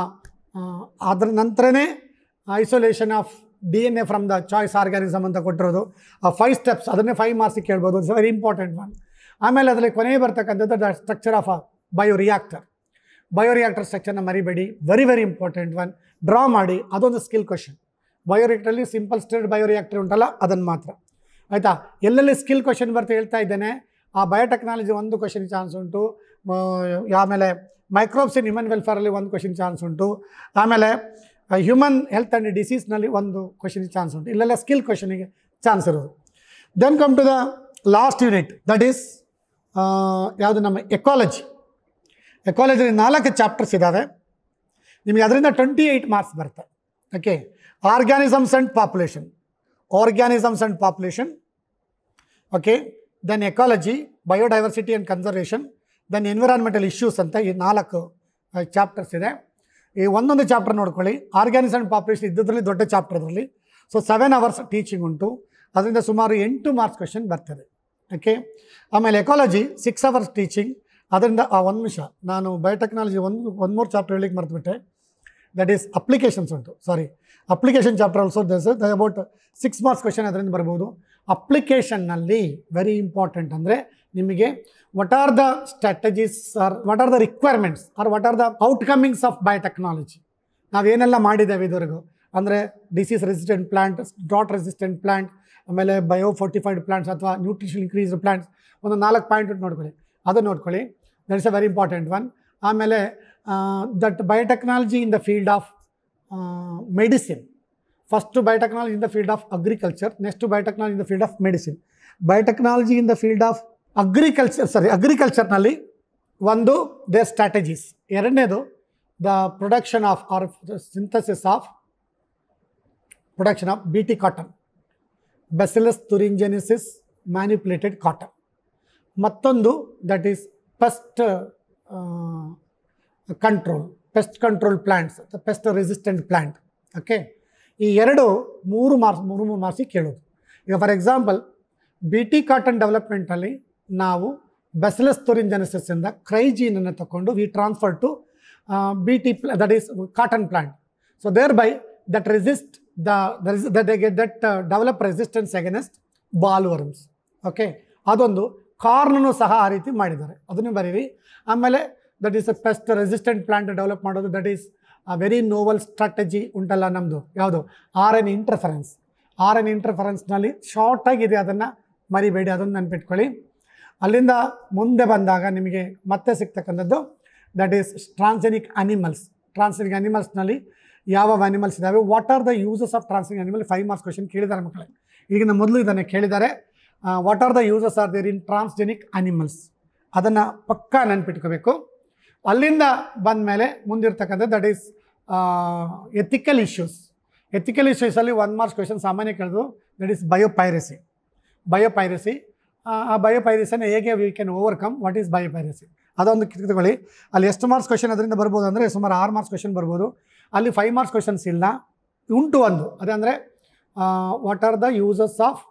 ಅದರ ನಂತರನೇ isolation of D N A from the choice organism ಅಂತ ಕೊಟ್ಟಿರೋದು ಆ ಫೈವ್ ಸ್ಟೆಪ್ಸ್ ಅದನ್ನೇ ಫೈವ್ ಮಾರ್ಕ್ಸ್ ಕೇಳ್ಬೋದು ಇಟ್ಸ್ ವೆರಿ ಇಂಪಾರ್ಟೆಂಟ್ ಒನ್ ಆಮೇಲೆ ಅದರಲ್ಲಿ ಕೊನೆಗೆ ಬರ್ತಕ್ಕಂಥದ್ದು the structure of a bio reactor bio reactor ಸ್ಟ್ರಕ್ಚರ್ನ ಮರಿಬೇಡಿ very very important one draw ಮಾಡಿ ಅದೊಂದು ಸ್ಕಿಲ್ ಕ್ವಶನ್ ಬಯೋ ರಿಯಾಕ್ಟರಲ್ಲಿ ಸಿಂಪಲ್ ಸ್ಟೇಟ್ ಬಯೋ ರಿಯಾಕ್ಟರ್ ಉಂಟಲ್ಲ ಅದನ್ನು ಮಾತ್ರ ಆಯಿತಾ ಎಲ್ಲೆಲ್ಲಿ ಸ್ಕಿಲ್ ಕ್ವಶನ್ ಬರ್ತಾ ಹೇಳ್ತಾ ಇದ್ದೇನೆ ಆ ಬಯೋಟೆಕ್ನಾಲಜಿ ಒಂದು ಕ್ವಶನ್ ಚಾನ್ಸ್ ಉಂಟು ಆಮೇಲೆ ಮೈಕ್ರೋಬ್ಸ್ ಇನ್ ಹ್ಯೂಮನ್ ವೆಲ್ಫೇರಲ್ಲಿ ಒಂದು ಕ್ವಶನ್ ಚಾನ್ಸ್ ಉಂಟು ಆಮೇಲೆ ಹ್ಯೂಮನ್ ಹೆಲ್ತ್ ಆ್ಯಂಡ್ ಡಿಸೀಸ್ನಲ್ಲಿ ಒಂದು ಕ್ವಶನ್ ಚಾನ್ಸ್ ಉಂಟು ಇಲ್ಲೆಲ್ಲ ಸ್ಕಿಲ್ ಕ್ವಶನಿಗೆ ಚಾನ್ಸ್ ಇರೋದು then come to the last unit that is ಯಾವುದು ನಮ್ಮ ಎಕಾಲಜಿ ಎಕಾಲಜಿಯಲ್ಲಿ ನಾಲ್ಕು ಚಾಪ್ಟರ್ಸ್ ಇದ್ದಾವೆ ನಿಮಗೆ ಅದರಿಂದ ಟ್ವೆಂಟಿ ಏಯ್ಟ್ ಮಾರ್ಕ್ಸ್ ಬರುತ್ತೆ okay organisms and population organisms and population okay then ecology biodiversity and conservation then environmental issues ಅಂತ ಈ ನಾಲ್ಕು ಚಾಪ್ಟರ್ಸ್ ಇದೆ ಈ ಒಂದೊಂದು ಚಾಪ್ಟರ್ ನೋಡ್ಕೊಳ್ಳಿ ಆರ್ಗ್ಯಾನಿಸ್ ಆ್ಯಂಡ್ ಪಾಪ್ಯುಲೇಷನ್ ಇದ್ದದ್ರಲ್ಲಿ ದೊಡ್ಡ ಚಾಪ್ಟರ್ದಲ್ಲಿ ಸೊ ಸೆವೆನ್ ಅವರ್ಸ್ ಟೀಚಿಂಗ್ ಉಂಟು ಅದರಿಂದ ಸುಮಾರು ಎಂಟು ಮಾರ್ಕ್ಸ್ ಕ್ವೆಶನ್ ಬರ್ತದೆ ಓಕೆ ಆಮೇಲೆ ಎಕಾಲಜಿ ಸಿಕ್ಸ್ ಅವರ್ಸ್ ಟೀಚಿಂಗ್ ಅದರಿಂದ ಆ ಒಂದು ನಿಮಿಷ ನಾನು ಬಯೋಟೆಕ್ನಾಲಜಿ ಒಂದು ಒಂದು ಮೂರು ಚಾಪ್ಟರ್ ಹೇಳಿಕ್ಕೆ ಮರೆತುಬಿಟ್ಟೆ ದಟ್ ಈಸ್ ಅಪ್ಲಿಕೇಶನ್ಸ್ ಉಂಟು sorry application chapter also thus about six marks question ಅದರಿಂದ ಬರ್ಬೋದು ಅಪ್ಲಿಕೇಶನ್ನಲ್ಲಿ ವೆರಿ ಇಂಪಾರ್ಟೆಂಟ್ ಅಂದರೆ ನಿಮಗೆ what are the strategies or what are the requirements or what are the of of technology ನಾವೇನೆಲ್ಲ ಮಾಡಿದ್ದೇವೆ ಇದುವರೆಗೂ ಅಂದರೆ disease resistant plant drought resistant plant ಆಮೇಲೆ ಬಯೋ ಫೋರ್ಟಿಫೈಡ್ ಪ್ಲ್ಯಾಂಟ್ಸ್ ಅಥವಾ ನ್ಯೂಟ್ರಿಷನ್ ಇನ್ಕ್ರೀಸ್ ಪ್ಲಾಂಟ್ಸ್ ಒಂದು ನಾಲ್ಕು ಪಾಯಿಂಟ್ ನೋಡ್ಕೊಳ್ಳಿ ಅದು ನೋಡ್ಕೊಳ್ಳಿ that is a very important one ಆಮೇಲೆ that biotechnology in the field of medicine first biotechnology in the field of agriculture next biotechnology in the field of medicine biotechnology in the field of agriculture sorry ಅಗ್ರಿಕಲ್ಚರ್ನಲ್ಲಿ ಒಂದು the strategies ಎರಡನೇದು the production of or synthesis of production of B T cotton bacillus thuringiensis manipulated cotton ಮತ್ತೊಂದು that is pest control pest control plants the pest resistant plant okay ಈ ಎರಡು ಮೂರು marks ಮೂರು ಮೂರು ಮಾರ್ಸಿಗೆ ಕೇಳೋದು ಈಗ for example B T cotton ಡೆವಲಪ್ಮೆಂಟಲ್ಲಿ ನಾವು ಬೆಸಲಸ್ ತೊರಿಂಜೆನೆಸಿಸ್ ಇಂದ ಕ್ರೈಜೀನನ್ನು ತಗೊಂಡು we transfer to B T that is cotton plant so there by that resist the that get that develop resistance against boll worms okay ಅದೊಂದು ಕಾರ್ನೂ ಸಹ ಆ ರೀತಿ ಮಾಡಿದ್ದಾರೆ ಅದನ್ನು ಬರೀರಿ ಆಮೇಲೆ that is a pest resistant plant develop ಮಾಡೋದು that is a very novel strategy ಉಂಟಲ್ಲ ನಮ್ಮದು ಯಾವುದು R N interference R N ಇಂಟರ್ಫರೆನ್ಸ್ನಲ್ಲಿ ಶಾರ್ಟಾಗಿದೆ ಅದನ್ನು ಮರಿಬೇಡಿ ಅದನ್ನು ನೆನ್ಪಿಟ್ಕೊಳ್ಳಿ ಅಲ್ಲಿಂದ ಮುಂದೆ ಬಂದಾಗ ನಿಮಗೆ ಮತ್ತೆ ಸಿಗ್ತಕ್ಕಂಥದ್ದು that is transgenic animals transgenic ಅನಿಮಲ್ಸ್ನಲ್ಲಿ ಯಾವ ಅನಿಮಲ್ಸ್ ಇದ್ದಾವೆ what are the uses of transgenic animal five marks question ಕೇಳಿದ್ದಾರೆ ಮಕ್ಕಳೇ ಈಗಿನ ಮೊದಲು ಇದನ್ನು ಕೇಳಿದ್ದಾರೆ what are the uses are there in transgenic animals ಅದನ್ನು ಪಕ್ಕಾ ನೆನ್ಪಿಟ್ಕೋಬೇಕು ಅಲ್ಲಿಂದ ಬಂದ ಮೇಲೆ ಮುಂದಿರ್ತಕ್ಕಂಥ that is ethical issues ethical ಇಶ್ಯೂಸಲ್ಲಿ ಒನ್ ಮಾರ್ಕ್ಸ್ ಕ್ವೆಶನ್ ಸಾಮಾನ್ಯ ಕೇಳಿದ್ರು ದಟ್ ಈಸ್ ಬಯೋಪೈರಸಿ ಬಯೋಪೈರಸಿ ಆ ಬಯೋಪೈರಸಿಯನ್ನು ಹೇಗೆ we can overcome what is biopiracy ಅದೊಂದು ತಗೊಳ್ಳಿ ಅಲ್ಲಿ ಎಷ್ಟು ಮಾರ್ಕ್ಸ್ ಕ್ವಶನ್ ಅದರಿಂದ ಬರ್ಬೋದು ಅಂದರೆ ಸುಮಾರು ಆರು ಮಾರ್ಕ್ಸ್ ಕ್ವಶನ್ ಬರ್ಬೋದು ಅಲ್ಲಿ ಫೈವ್ ಮಾರ್ಕ್ಸ್ ಕ್ವಶನ್ಸ್ ಇಲ್ಲ ಉಂಟು ಒಂದು ಅಂದರೆ what are the uses of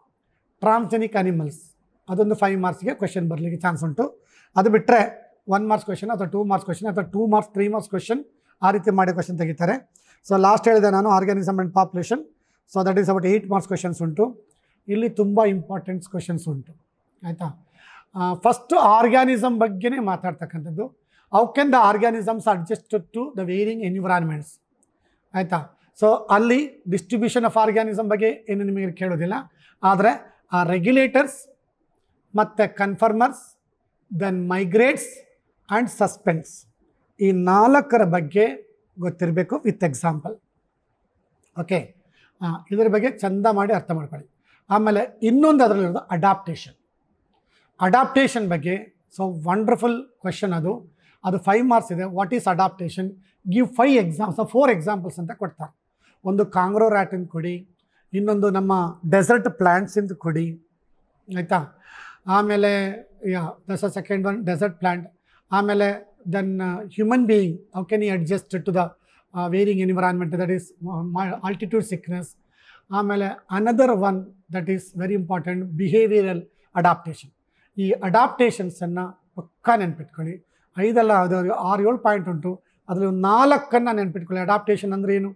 transgenic animals ಅದೊಂದು ಫೈವ್ ಮಾರ್ಕ್ಸ್ಗೆ ಕ್ವಶನ್ ಬರಲಿಕ್ಕೆ ಚಾನ್ಸ್ ಉಂಟು ಅದು ಬಿಟ್ಟರೆ ಒನ್ ಮಾರ್ಕ್ಸ್ ಕ್ವಶನ್ ಅಥವಾ ಟೂ ಮಾರ್ಕ್ಸ್ ಕ್ವಶನ್ ಅಥವಾ two marks three marks question ಆ ರೀತಿ ಮಾಡಿ ಕ್ವಶನ್ ತೆಗಿತಾರೆ ಸೊ ಲಾಸ್ಟ್ ಹೇಳಿದೆ ನಾನು organism and population so that is about eight marks questions ಉಂಟು ಇಲ್ಲಿ ತುಂಬ ಇಂಪಾರ್ಟೆಂಟ್ಸ್ ಕ್ವಶನ್ಸ್ ಉಂಟು ಆಯಿತಾ ಫಸ್ಟು ಆರ್ಗ್ಯಾನಿಸಮ್ ಬಗ್ಗೆನೇ ಮಾತಾಡ್ತಕ್ಕಂಥದ್ದು how can the organisms adjust to the varying environments ಆಯಿತಾ ಸೊ ಅಲ್ಲಿ ಡಿಸ್ಟ್ರಿಬ್ಯೂಷನ್ ಆಫ್ ಆರ್ಗ್ಯಾನಿಸಮ್ ಬಗ್ಗೆ ಏನು ನಿಮಗೆ ಕೇಳೋದಿಲ್ಲ ಆದರೆ ಆ ರೆಗ್ಯುಲೇಟರ್ಸ್ ಮತ್ತು conformers then migrates and suspense ಈ ನಾಲ್ಕರ ಬಗ್ಗೆ ಗೊತ್ತಿರಬೇಕು ವಿತ್ ಎಕ್ಸಾಂಪಲ್ ಓಕೆ ಇದರ ಬಗ್ಗೆ ಚಂದ ಮಾಡಿ ಅರ್ಥ ಮಾಡ್ಕೊಳ್ಳಿ ಆಮೇಲೆ ಇನ್ನೊಂದು ಅದರಲ್ಲಿರೋದು ಅಡಾಪ್ಟೇಷನ್ ಅಡಾಪ್ಟೇಷನ್ ಬಗ್ಗೆ ಸೊ ವಂಡರ್ಫುಲ್ ಕ್ವೆಶನ್ ಅದು ಅದು ಫೈವ್ ಮಾರ್ಕ್ಸ್ ಇದೆ what is adaptation give five exams four examples ಅಂತ ಕೊಡ್ತಾರೆ ಒಂದು ಕಾಂಗ್ರೋ ರ್ಯಾಟಿಂದ ಕೊಡಿ ಇನ್ನೊಂದು ನಮ್ಮ ಡೆಸರ್ಟ್ ಪ್ಲ್ಯಾಂಟ್ಸಿಂದ ಕೊಡಿ ಆಯಿತಾ ಆಮೇಲೆ ಯಾ thus a second one desert plant ಆಮೇಲೆ then human being how can you adjust to the varying environment that is altitude sickness ಆಮೇಲೆ another one that is very important behavioural adaptation ಈ ಅಡಾಪ್ಟೇಷನ್ಸನ್ನು ಪಕ್ಕಾ ನೆನ್ಪಿಟ್ಕೊಳ್ಳಿ ಐದಲ್ಲ ಅದು ಆರು ಏಳು ಪಾಯಿಂಟ್ ಉಂಟು ಅದರಲ್ಲಿ ಒಂದು ನಾಲ್ಕನ್ನು ನೆನ್ಪಿಟ್ಕೊಳ್ಳಿ ಅಡಾಪ್ಟೇಷನ್ ಅಂದ್ರೆ ಏನು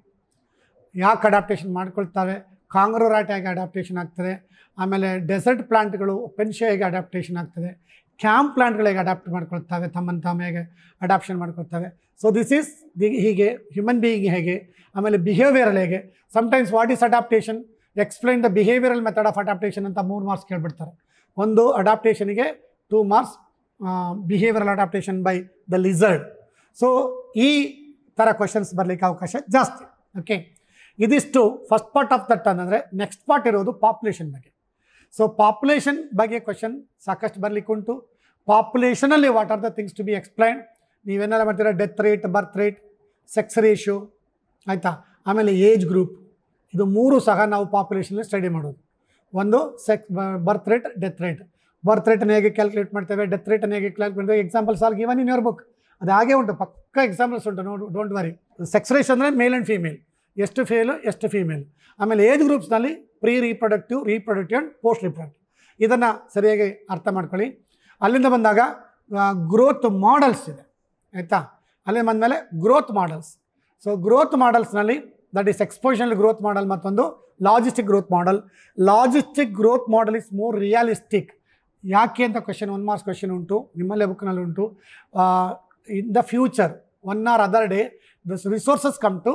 ಯಾಕೆ ಅಡಾಪ್ಟೇಷನ್ ಮಾಡ್ಕೊಳ್ತವೆ ಕಾಂಗ್ರೋರಾಟ್ ಹೇಗೆ ಅಡಾಪ್ಟೇಷನ್ ಆಗ್ತದೆ ಆಮೇಲೆ ಡೆಸರ್ಟ್ ಪ್ಲಾಂಟ್ಗಳು ಪೆನ್ಶೆ ಹೇಗೆ ಅಡಾಪ್ಟೇಷನ್ ಆಗ್ತದೆ ಕ್ಯಾಂಪ್ ಪ್ಲಾಂಟ್ಗಳು ಹೇಗೆ ಅಡಾಪ್ಟ್ ಮಾಡ್ಕೊಳ್ತವೆ ತಮ್ಮನ್ನು ತಮ್ಮ ಹೇಗೆ ಅಡಾಪ್ಷನ್ ಮಾಡ್ಕೊಳ್ತವೆ ಸೊ ದಿಸ್ ಈಸ್ ದಿ ಹೀಗೆ ಹ್ಯೂಮನ್ ಬೀಯಿಂಗ್ ಹೇಗೆ ಆಮೇಲೆ ಬಿಹೇವಿಯರಲ್ ಹೇಗೆ sometimes what is adaptation explain the behavioural method of adaptation ಅಂತ ಮೂರು ಮಾರ್ಕ್ಸ್ ಕೇಳ್ಬಿಡ್ತಾರೆ ಒಂದು ಅಡಾಪ್ಟೇಷನ್ಗೆ two marks behavioural adaptation by the lizard so ಈ ಥರ ಕ್ವಶನ್ಸ್ ಬರಲಿಕ್ಕೆ ಅವಕಾಶ ಜಾಸ್ತಿ ಓಕೆ ಇದಿಷ್ಟು ಫಸ್ಟ್ ಪಾರ್ಟ್ ಆಫ್ ದಟ್ ಅಂದರೆ ನೆಕ್ಸ್ಟ್ ಪಾರ್ಟ್ ಇರೋದು ಪಾಪ್ಯುಲೇಷನ್ ಬಗ್ಗೆ ಸೊ ಪಾಪ್ಯುಲೇಷನ್ ಬಗ್ಗೆ ಕ್ವಶನ್ ಸಾಕಷ್ಟು ಬರಲಿಕ್ಕೆ ಉಂಟು ಪಾಪ್ಯುಲೇಷನಲ್ಲಿ what are the things to be explain ನೀವೇನೆಲ್ಲ ಮಾಡ್ತೀರಾ death rate birth rate sex ratio ಆಯಿತಾ ಆಮೇಲೆ ಏಜ್ ಗ್ರೂಪ್ ಇದು ಮೂರು ಸಹ ನಾವು ಪಾಪ್ಯುಲೇಷನಲ್ಲಿ ಸ್ಟಡಿ ಮಾಡೋದು ಒಂದು sex birth rate death rate birth ರೇಟನ್ನು ಹೇಗೆ ಕ್ಯಾಲ್ಕುಲೇಟ್ ಮಾಡ್ತೇವೆ ಡೆತ್ ರೇಟನ್ನು ಹೇಗೆ ಕ್ಯಾಲ್ಕುಲೇಟ್ ಮಾಡ್ತೇವೆ examples all given in your book ಅದು ಹಾಗೆ ಉಂಟು ಪಕ್ಕ ಎಕ್ಸಾಂಪಲ್ಸ್ ಉಂಟು ನೋಡು ಡೋಂಟ್ ವರಿ ಸೆಕ್ಸ್ ರೇಷ್ ಅಂದರೆ ಮೇಲ್ ಆ್ಯಂಡ್ ಫೀಮೇಲ್ ಎಷ್ಟು ಫೇಲು ಎಷ್ಟು ಫೀಮೇಲ್ ಆಮೇಲೆ ಏಜ್ ಗ್ರೂಪ್ಸ್ನಲ್ಲಿ pre reproductive reproductive and post reproductive ಇದನ್ನು ಸರಿಯಾಗಿ ಅರ್ಥ ಮಾಡ್ಕೊಳ್ಳಿ ಅಲ್ಲಿಂದ ಬಂದಾಗ ಗ್ರೋತ್ ಮಾಡಲ್ಸ್ ಇದೆ ಆಯಿತಾ ಅಲ್ಲಿಂದ ಬಂದಮೇಲೆ ಗ್ರೋತ್ ಮಾಡಲ್ಸ್ ಸೊ ಗ್ರೋತ್ ಮಾಡಲ್ಸ್ನಲ್ಲಿ that is exponential growth model ಮತ್ತೊಂದು logistic growth model logistic growth model is more realistic ಯಾಕೆ ಅಂತ ಕ್ವೆಶನ್ ಒನ್ ಮಾರ್ಕ್ಸ್ ಕ್ವೆಶನ್ ಉಂಟು ನಿಮ್ಮಲ್ಲೇ ಬುಕ್ನಲ್ಲಿ ಉಂಟು in the future one or other day the resources come to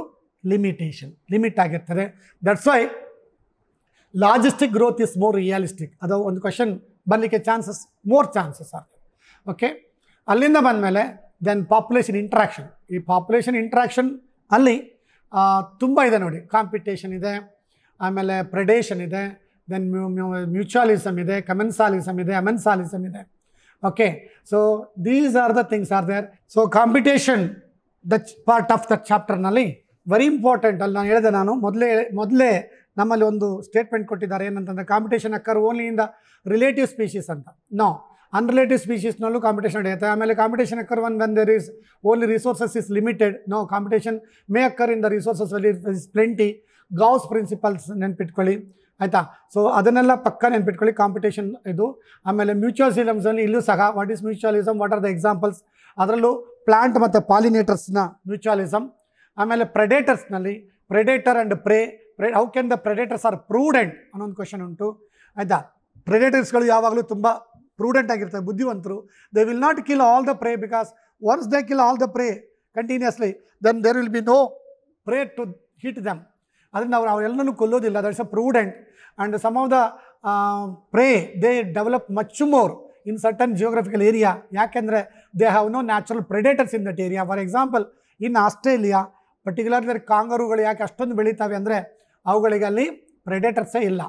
limitation limit ಆಗಿರ್ತದೆ that's why logistic growth is more realistic ಅದು ಒಂದು question ಬರಲಿಕ್ಕೆ ಚಾನ್ಸಸ್ ಮೋರ್ ಚಾನ್ಸಸ್ ಆಗ್ತದೆ ಓಕೆ ಅಲ್ಲಿಂದ ಬಂದಮೇಲೆ ದೆನ್ ಪಾಪ್ಯುಲೇಷನ್ ಇಂಟ್ರಾಕ್ಷನ್ ಈ ಪಾಪ್ಯುಲೇಷನ್ ಇಂಟ್ರಾಕ್ಷನ್ ಅಲ್ಲಿ ತುಂಬ ಇದೆ ನೋಡಿ ಕಾಂಪಿಟೇಷನ್ ಇದೆ ಆಮೇಲೆ ಪ್ರೆಡೇಷನ್ ಇದೆ ದೆನ್ ಮ್ಯೂಚುವಲಿಸಮ್ ಇದೆ ಕಮೆನ್ಸಾಲಿಸಮ್ ಇದೆ ಅಮೆನ್ಸಾಲಿಸಮ್ ಇದೆ okay so these are the things are there so competition the part of the ಚಾಪ್ಟರ್ನಲ್ಲಿ ವೆರಿ ಇಂಪಾರ್ಟೆಂಟ್ ಅಲ್ಲಿ ನಾನು ಹೇಳಿದೆ ನಾನು ಮೊದಲೇ ಮೊದಲೇ ನಮ್ಮಲ್ಲಿ ಒಂದು ಸ್ಟೇಟ್ಮೆಂಟ್ ಕೊಟ್ಟಿದ್ದಾರೆ ಏನಂತಂದರೆ competition occur only in the relative species ಅಂತ no unrelated species no competition adayata competition occur when, when there is only resources is limited no competition may occur in the resources where there is plenty gauss principles ನೆನ್ಪಿಟ್ಕೊಳ್ಳಿ ಆಯಿತಾ so ಅದನ್ನೆಲ್ಲ ಪಕ್ಕ ನೆನ್ಪಿಟ್ಕೊಳ್ಳಿ competition ಇದು ಆಮೇಲೆ ಮ್ಯೂಚುವಲ್ಸಿಲಮ್ಸಲ್ಲಿ ಇಲ್ಲೂ ಸಹ what is mutualism what are the examples ಅದರಲ್ಲೂ ಪ್ಲಾಂಟ್ ಮತ್ತು ಪಾಲಿನೇಟರ್ಸ್ನ ಮ್ಯೂಚುವಲಿಸಮ್ ಆಮೇಲೆ ಪ್ರೆಡೇಟರ್ಸ್ನಲ್ಲಿ predator and prey prey how can the predators are prudent ಅನ್ನೋ ಒಂದು ಕ್ವಶನ್ ಉಂಟು ಆಯಿತಾ ಪ್ರೆಡೇಟರ್ಸ್ಗಳು ಯಾವಾಗಲೂ ತುಂಬ ಪ್ರೂಡೆಂಟ್ ಆಗಿರ್ತಾರೆ ಬುದ್ಧಿವಂತರು they will not kill all the prey because once they kill all the prey continuously then there will be no prey to hit them ಅದರಿಂದ ಅವ್ರು ಅವರೆಲ್ಲರೂ ಕೊಲ್ಲೋದಿಲ್ಲ that is a prudent and some of the prey they develop much more in certain geographical area ಯಾಕೆಂದರೆ they have no natural predators in that area for example in Australia particularly there ಕಾಂಗರುಗಳು ಯಾಕೆ ಅಷ್ಟೊಂದು ಬೆಳೀತಾವೆ ಅಂದರೆ ಅವುಗಳಿಗೆ ಅಲ್ಲಿ ಪ್ರೆಡೇಟರ್ಸೇ ಇಲ್ಲ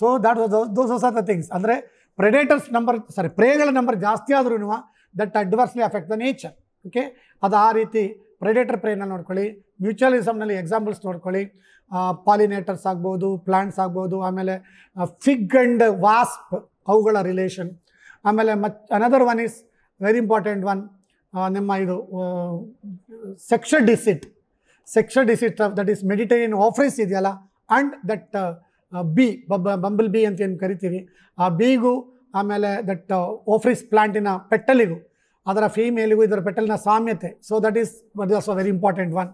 so that those are the things ಅಂದರೆ ಪ್ರೆಡೇಟರ್ಸ್ ನಂಬರ್ ಸಾರಿ ಪ್ರೇಗಳ ನಂಬರ್ ಜಾಸ್ತಿ ಆದ್ರೂ that adversely affect the nature okay ಅದು ಆ ರೀತಿ ಪ್ರೆಡೇಟರ್ ಪ್ರೇನ ನೋಡ್ಕೊಳ್ಳಿ ಮ್ಯೂಚುವಲಿಸಮ್ನಲ್ಲಿ ಎಕ್ಸಾಂಪಲ್ಸ್ ನೋಡ್ಕೊಳ್ಳಿ ಪಾಲಿನೇಟರ್ಸ್ ಆಗ್ಬೋದು ಪ್ಲಾಂಟ್ಸ್ ಆಗ್ಬೋದು ಆಮೇಲೆ ಫಿಗ್ ಅಂಡ್ ವಾಸ್ಪ್ ಅವುಗಳ ರಿಲೇಷನ್ ಆಮೇಲೆ ಮತ್ another one is very important one ನಿಮ್ಮ ಇದು sexual deceit sexual deceit that is Mediterranean Ophrys ಇದೆಯಲ್ಲ and that bee bumble bee ಅಂತ ಏನು ಕರಿತೀವಿ ಆ ಬೀಗೂ ಆಮೇಲೆ ದಟ್ ಓಫ್ರಿಸ್ ಪ್ಲಾಂಟಿನ ಪೆಟ್ಟಲಿಗೂ ಅದರ ಫೀಮೇಲಿಗೂ ಇದರ ಪೆಟ್ಟಲಿನ ಸಾಮ್ಯತೆ so that is what is a very important one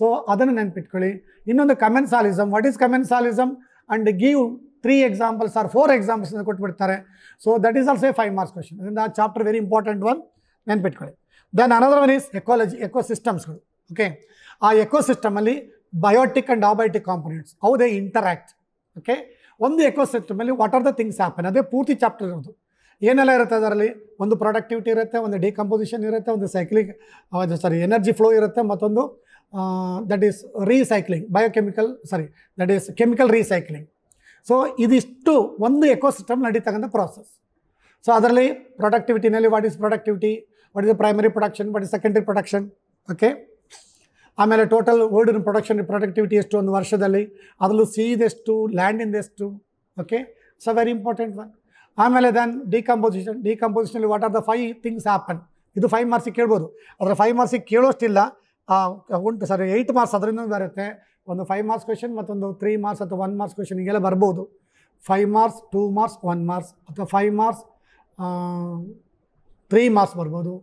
so ಅದನ್ನು ನೆನ್ಪಿಟ್ಕೊಳ್ಳಿ ಇನ್ನೊಂದು commensalism what is commensalism and give three examples or four examples ಕೊಟ್ಬಿಡ್ತಾರೆ so that is also five marks question ಅದರಿಂದ ಆ ಚಾಪ್ಟರ್ ವೆರಿ ಇಂಪಾರ್ಟೆಂಟ್ ಒನ್ ನೆನ್ಪಿಟ್ಕೊಳ್ಳಿ then another one is ecology ಎಕೋ ಸಿಸ್ಟಮ್ಸ್ಗಳು okay ಆ ಎಕೋ ಸಿಸ್ಟಮಲ್ಲಿ ಬಯೋಟಿಕ್ ಆ್ಯಂಡ್ ಆಬಯೋಟಿಕ್ ಕಾಂಪೊನೆಂಟ್ಸ್ ಹೌದೇ ಇಂಟರ್ಯಾಕ್ಟ್ ಓಕೆ ಒಂದು ಎಕೋ ಸಿಸ್ಟಮಲ್ಲಿ what are the things happen ಅದೇ ಪೂರ್ತಿ ಚಾಪ್ಟರ್ ಇರೋದು ಏನೆಲ್ಲ ಇರುತ್ತೆ ಅದರಲ್ಲಿ ಒಂದು ಪ್ರೊಡಕ್ಟಿವಿಟಿ ಇರುತ್ತೆ ಒಂದು ಡಿಕಂಪೋಸಿಷನ್ ಇರುತ್ತೆ ಒಂದು ಸೈಕ್ಲಿಂಗ್ ಸಾರಿ ಎನರ್ಜಿ ಫ್ಲೋ ಇರುತ್ತೆ ಮತ್ತೊಂದು that is recycling biochemical sorry that is chemical recycling so ಇದಿಷ್ಟು ಒಂದು ಎಕೋಸಿಸ್ಟಮ್ ನಡೀತಕ್ಕಂಥ ಪ್ರಾಸೆಸ್ ಸೊ ಅದರಲ್ಲಿ ಪ್ರೊಡಕ್ಟಿವಿಟಿನಲ್ಲಿ what is productivity what is primary production what is secondary production okay ಆಮೇಲೆ ಟೋಟಲ್ ವರ್ಲ್ಡಿನ ಪ್ರೊಡಕ್ಷನ್ ಪ್ರೊಡಕ್ಟಿವಿಟಿ ಎಷ್ಟು ಒಂದು ವರ್ಷದಲ್ಲಿ ಅದರಲ್ಲೂ ಸೀದೆಷ್ಟು ಲ್ಯಾಂಡಿಂದ ಎಷ್ಟು okay so very important one ಆಮೇಲೆ ದೆನ್ ಡಿಕಂಪೋಸಿಷನ್ ಡಿಕಂಪೋಸಿಷನಲ್ಲಿ what are the five things happen ಇದು ಫೈವ್ ಮಾರ್ಕ್ಸಿಗೆ ಕೇಳ್ಬೋದು ಅದರ ಫೈವ್ ಮಾರ್ಕ್ಸಿಗೆ ಕೇಳೋಷ್ಟಿಲ್ಲ ಉಂಟು ಸರಿ ಏಯ್ಟ್ ಮಾರ್ಕ್ಸ್ ಅದರಿಂದ ಬರುತ್ತೆ ಒಂದು ಫೈವ್ ಮಾರ್ಕ್ಸ್ ಕ್ವೆಶನ್ ಮತ್ತೊಂದು ತ್ರೀ ಮಾರ್ಕ್ಸ್ ಅಥವಾ ಒನ್ ಮಾರ್ಕ್ಸ್ ಕ್ವೆಶನ್ ಹೀಗೆಲ್ಲ ಬರ್ಬೋದು five marks two marks one marks ಅಥವಾ ಫೈವ್ ಮಾರ್ಕ್ಸ್ ತ್ರೀ ಮಾರ್ಕ್ಸ್ ಬರ್ಬೋದು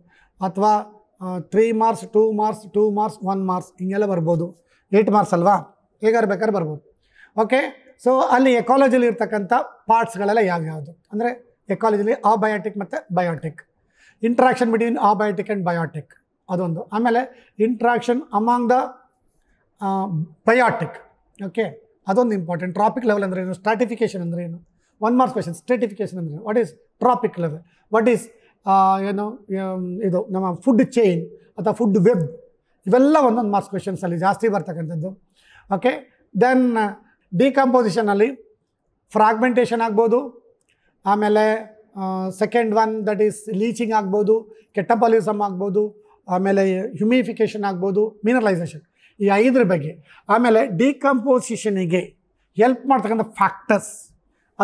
ಅಥವಾ three marks two marks two marks one marks ಹಿಂಗೆಲ್ಲ ಬರ್ಬೋದು ಏಯ್ಟ್ ಮಾರ್ಕ್ಸ್ ಅಲ್ವಾ ಹೇಗಾರು ಬೇಕಾದ್ರೆ ಬರ್ಬೋದು ಓಕೆ ಸೊ ಅಲ್ಲಿ ಎಕಾಲಜಿಲಿ ಇರ್ತಕ್ಕಂಥ ಪಾರ್ಟ್ಸ್ಗಳೆಲ್ಲ ಯಾವ್ಯಾವುದು ಅಂದರೆ ಎಕಾಲಜಿಲಿ ಆಬಯೋಟಿಕ್ ಮತ್ತು biotic interaction between biotic and biotic ಅದೊಂದು ಆಮೇಲೆ interaction among the biotic okay ಅದೊಂದು ಇಂಪಾರ್ಟೆಂಟ್ ಟ್ರಾಪಿಕ್ ಲೆವೆಲ್ ಅಂದರೆ ಏನು ಸ್ಟ್ರಾಟಿಫಿಕೇಷನ್ ಅಂದರೆ ಏನು ಒನ್ ಮಾರ್ಕ್ಸ್ ಕ್ವೆಶನ್ ಸ್ಟ್ರಾಟಿಫಿಕೇಷನ್ ಅಂದರೆ what is trophic level what is ಏನು ಇದು ನಮ್ಮ ಫುಡ್ ಚೈನ್ ಅಥವಾ ಫುಡ್ ವೆಬ್ ಇವೆಲ್ಲ ಒಂದೊಂದು ಮಾರ್ಕ್ಸ್ ಕ್ವೆಶನ್ಸಲ್ಲಿ ಜಾಸ್ತಿ ಬರ್ತಕ್ಕಂಥದ್ದು ಓಕೆ ದೆನ್ ಡಿಕಂಪೋಸಿಷನಲ್ಲಿ ಫ್ರಾಗ್ಮೆಂಟೇಷನ್ ಆಗ್ಬೋದು ಆಮೇಲೆ second one that is leaching ಆಗ್ಬೋದು ಕೆಟಪಾಲಿಸಮ್ ಆಗ್ಬೋದು ಆಮೇಲೆ ಹ್ಯುಮಿಫಿಕೇಷನ್ ಆಗ್ಬೋದು ಮಿನರಲೈಸೇಷನ್ ಈ ಐದರ ಬಗ್ಗೆ ಆಮೇಲೆ ಡಿಕಂಪೋಸಿಷನಿಗೆ ಹೆಲ್ಪ್ ಮಾಡ್ತಕ್ಕಂಥ ಫ್ಯಾಕ್ಟರ್ಸ್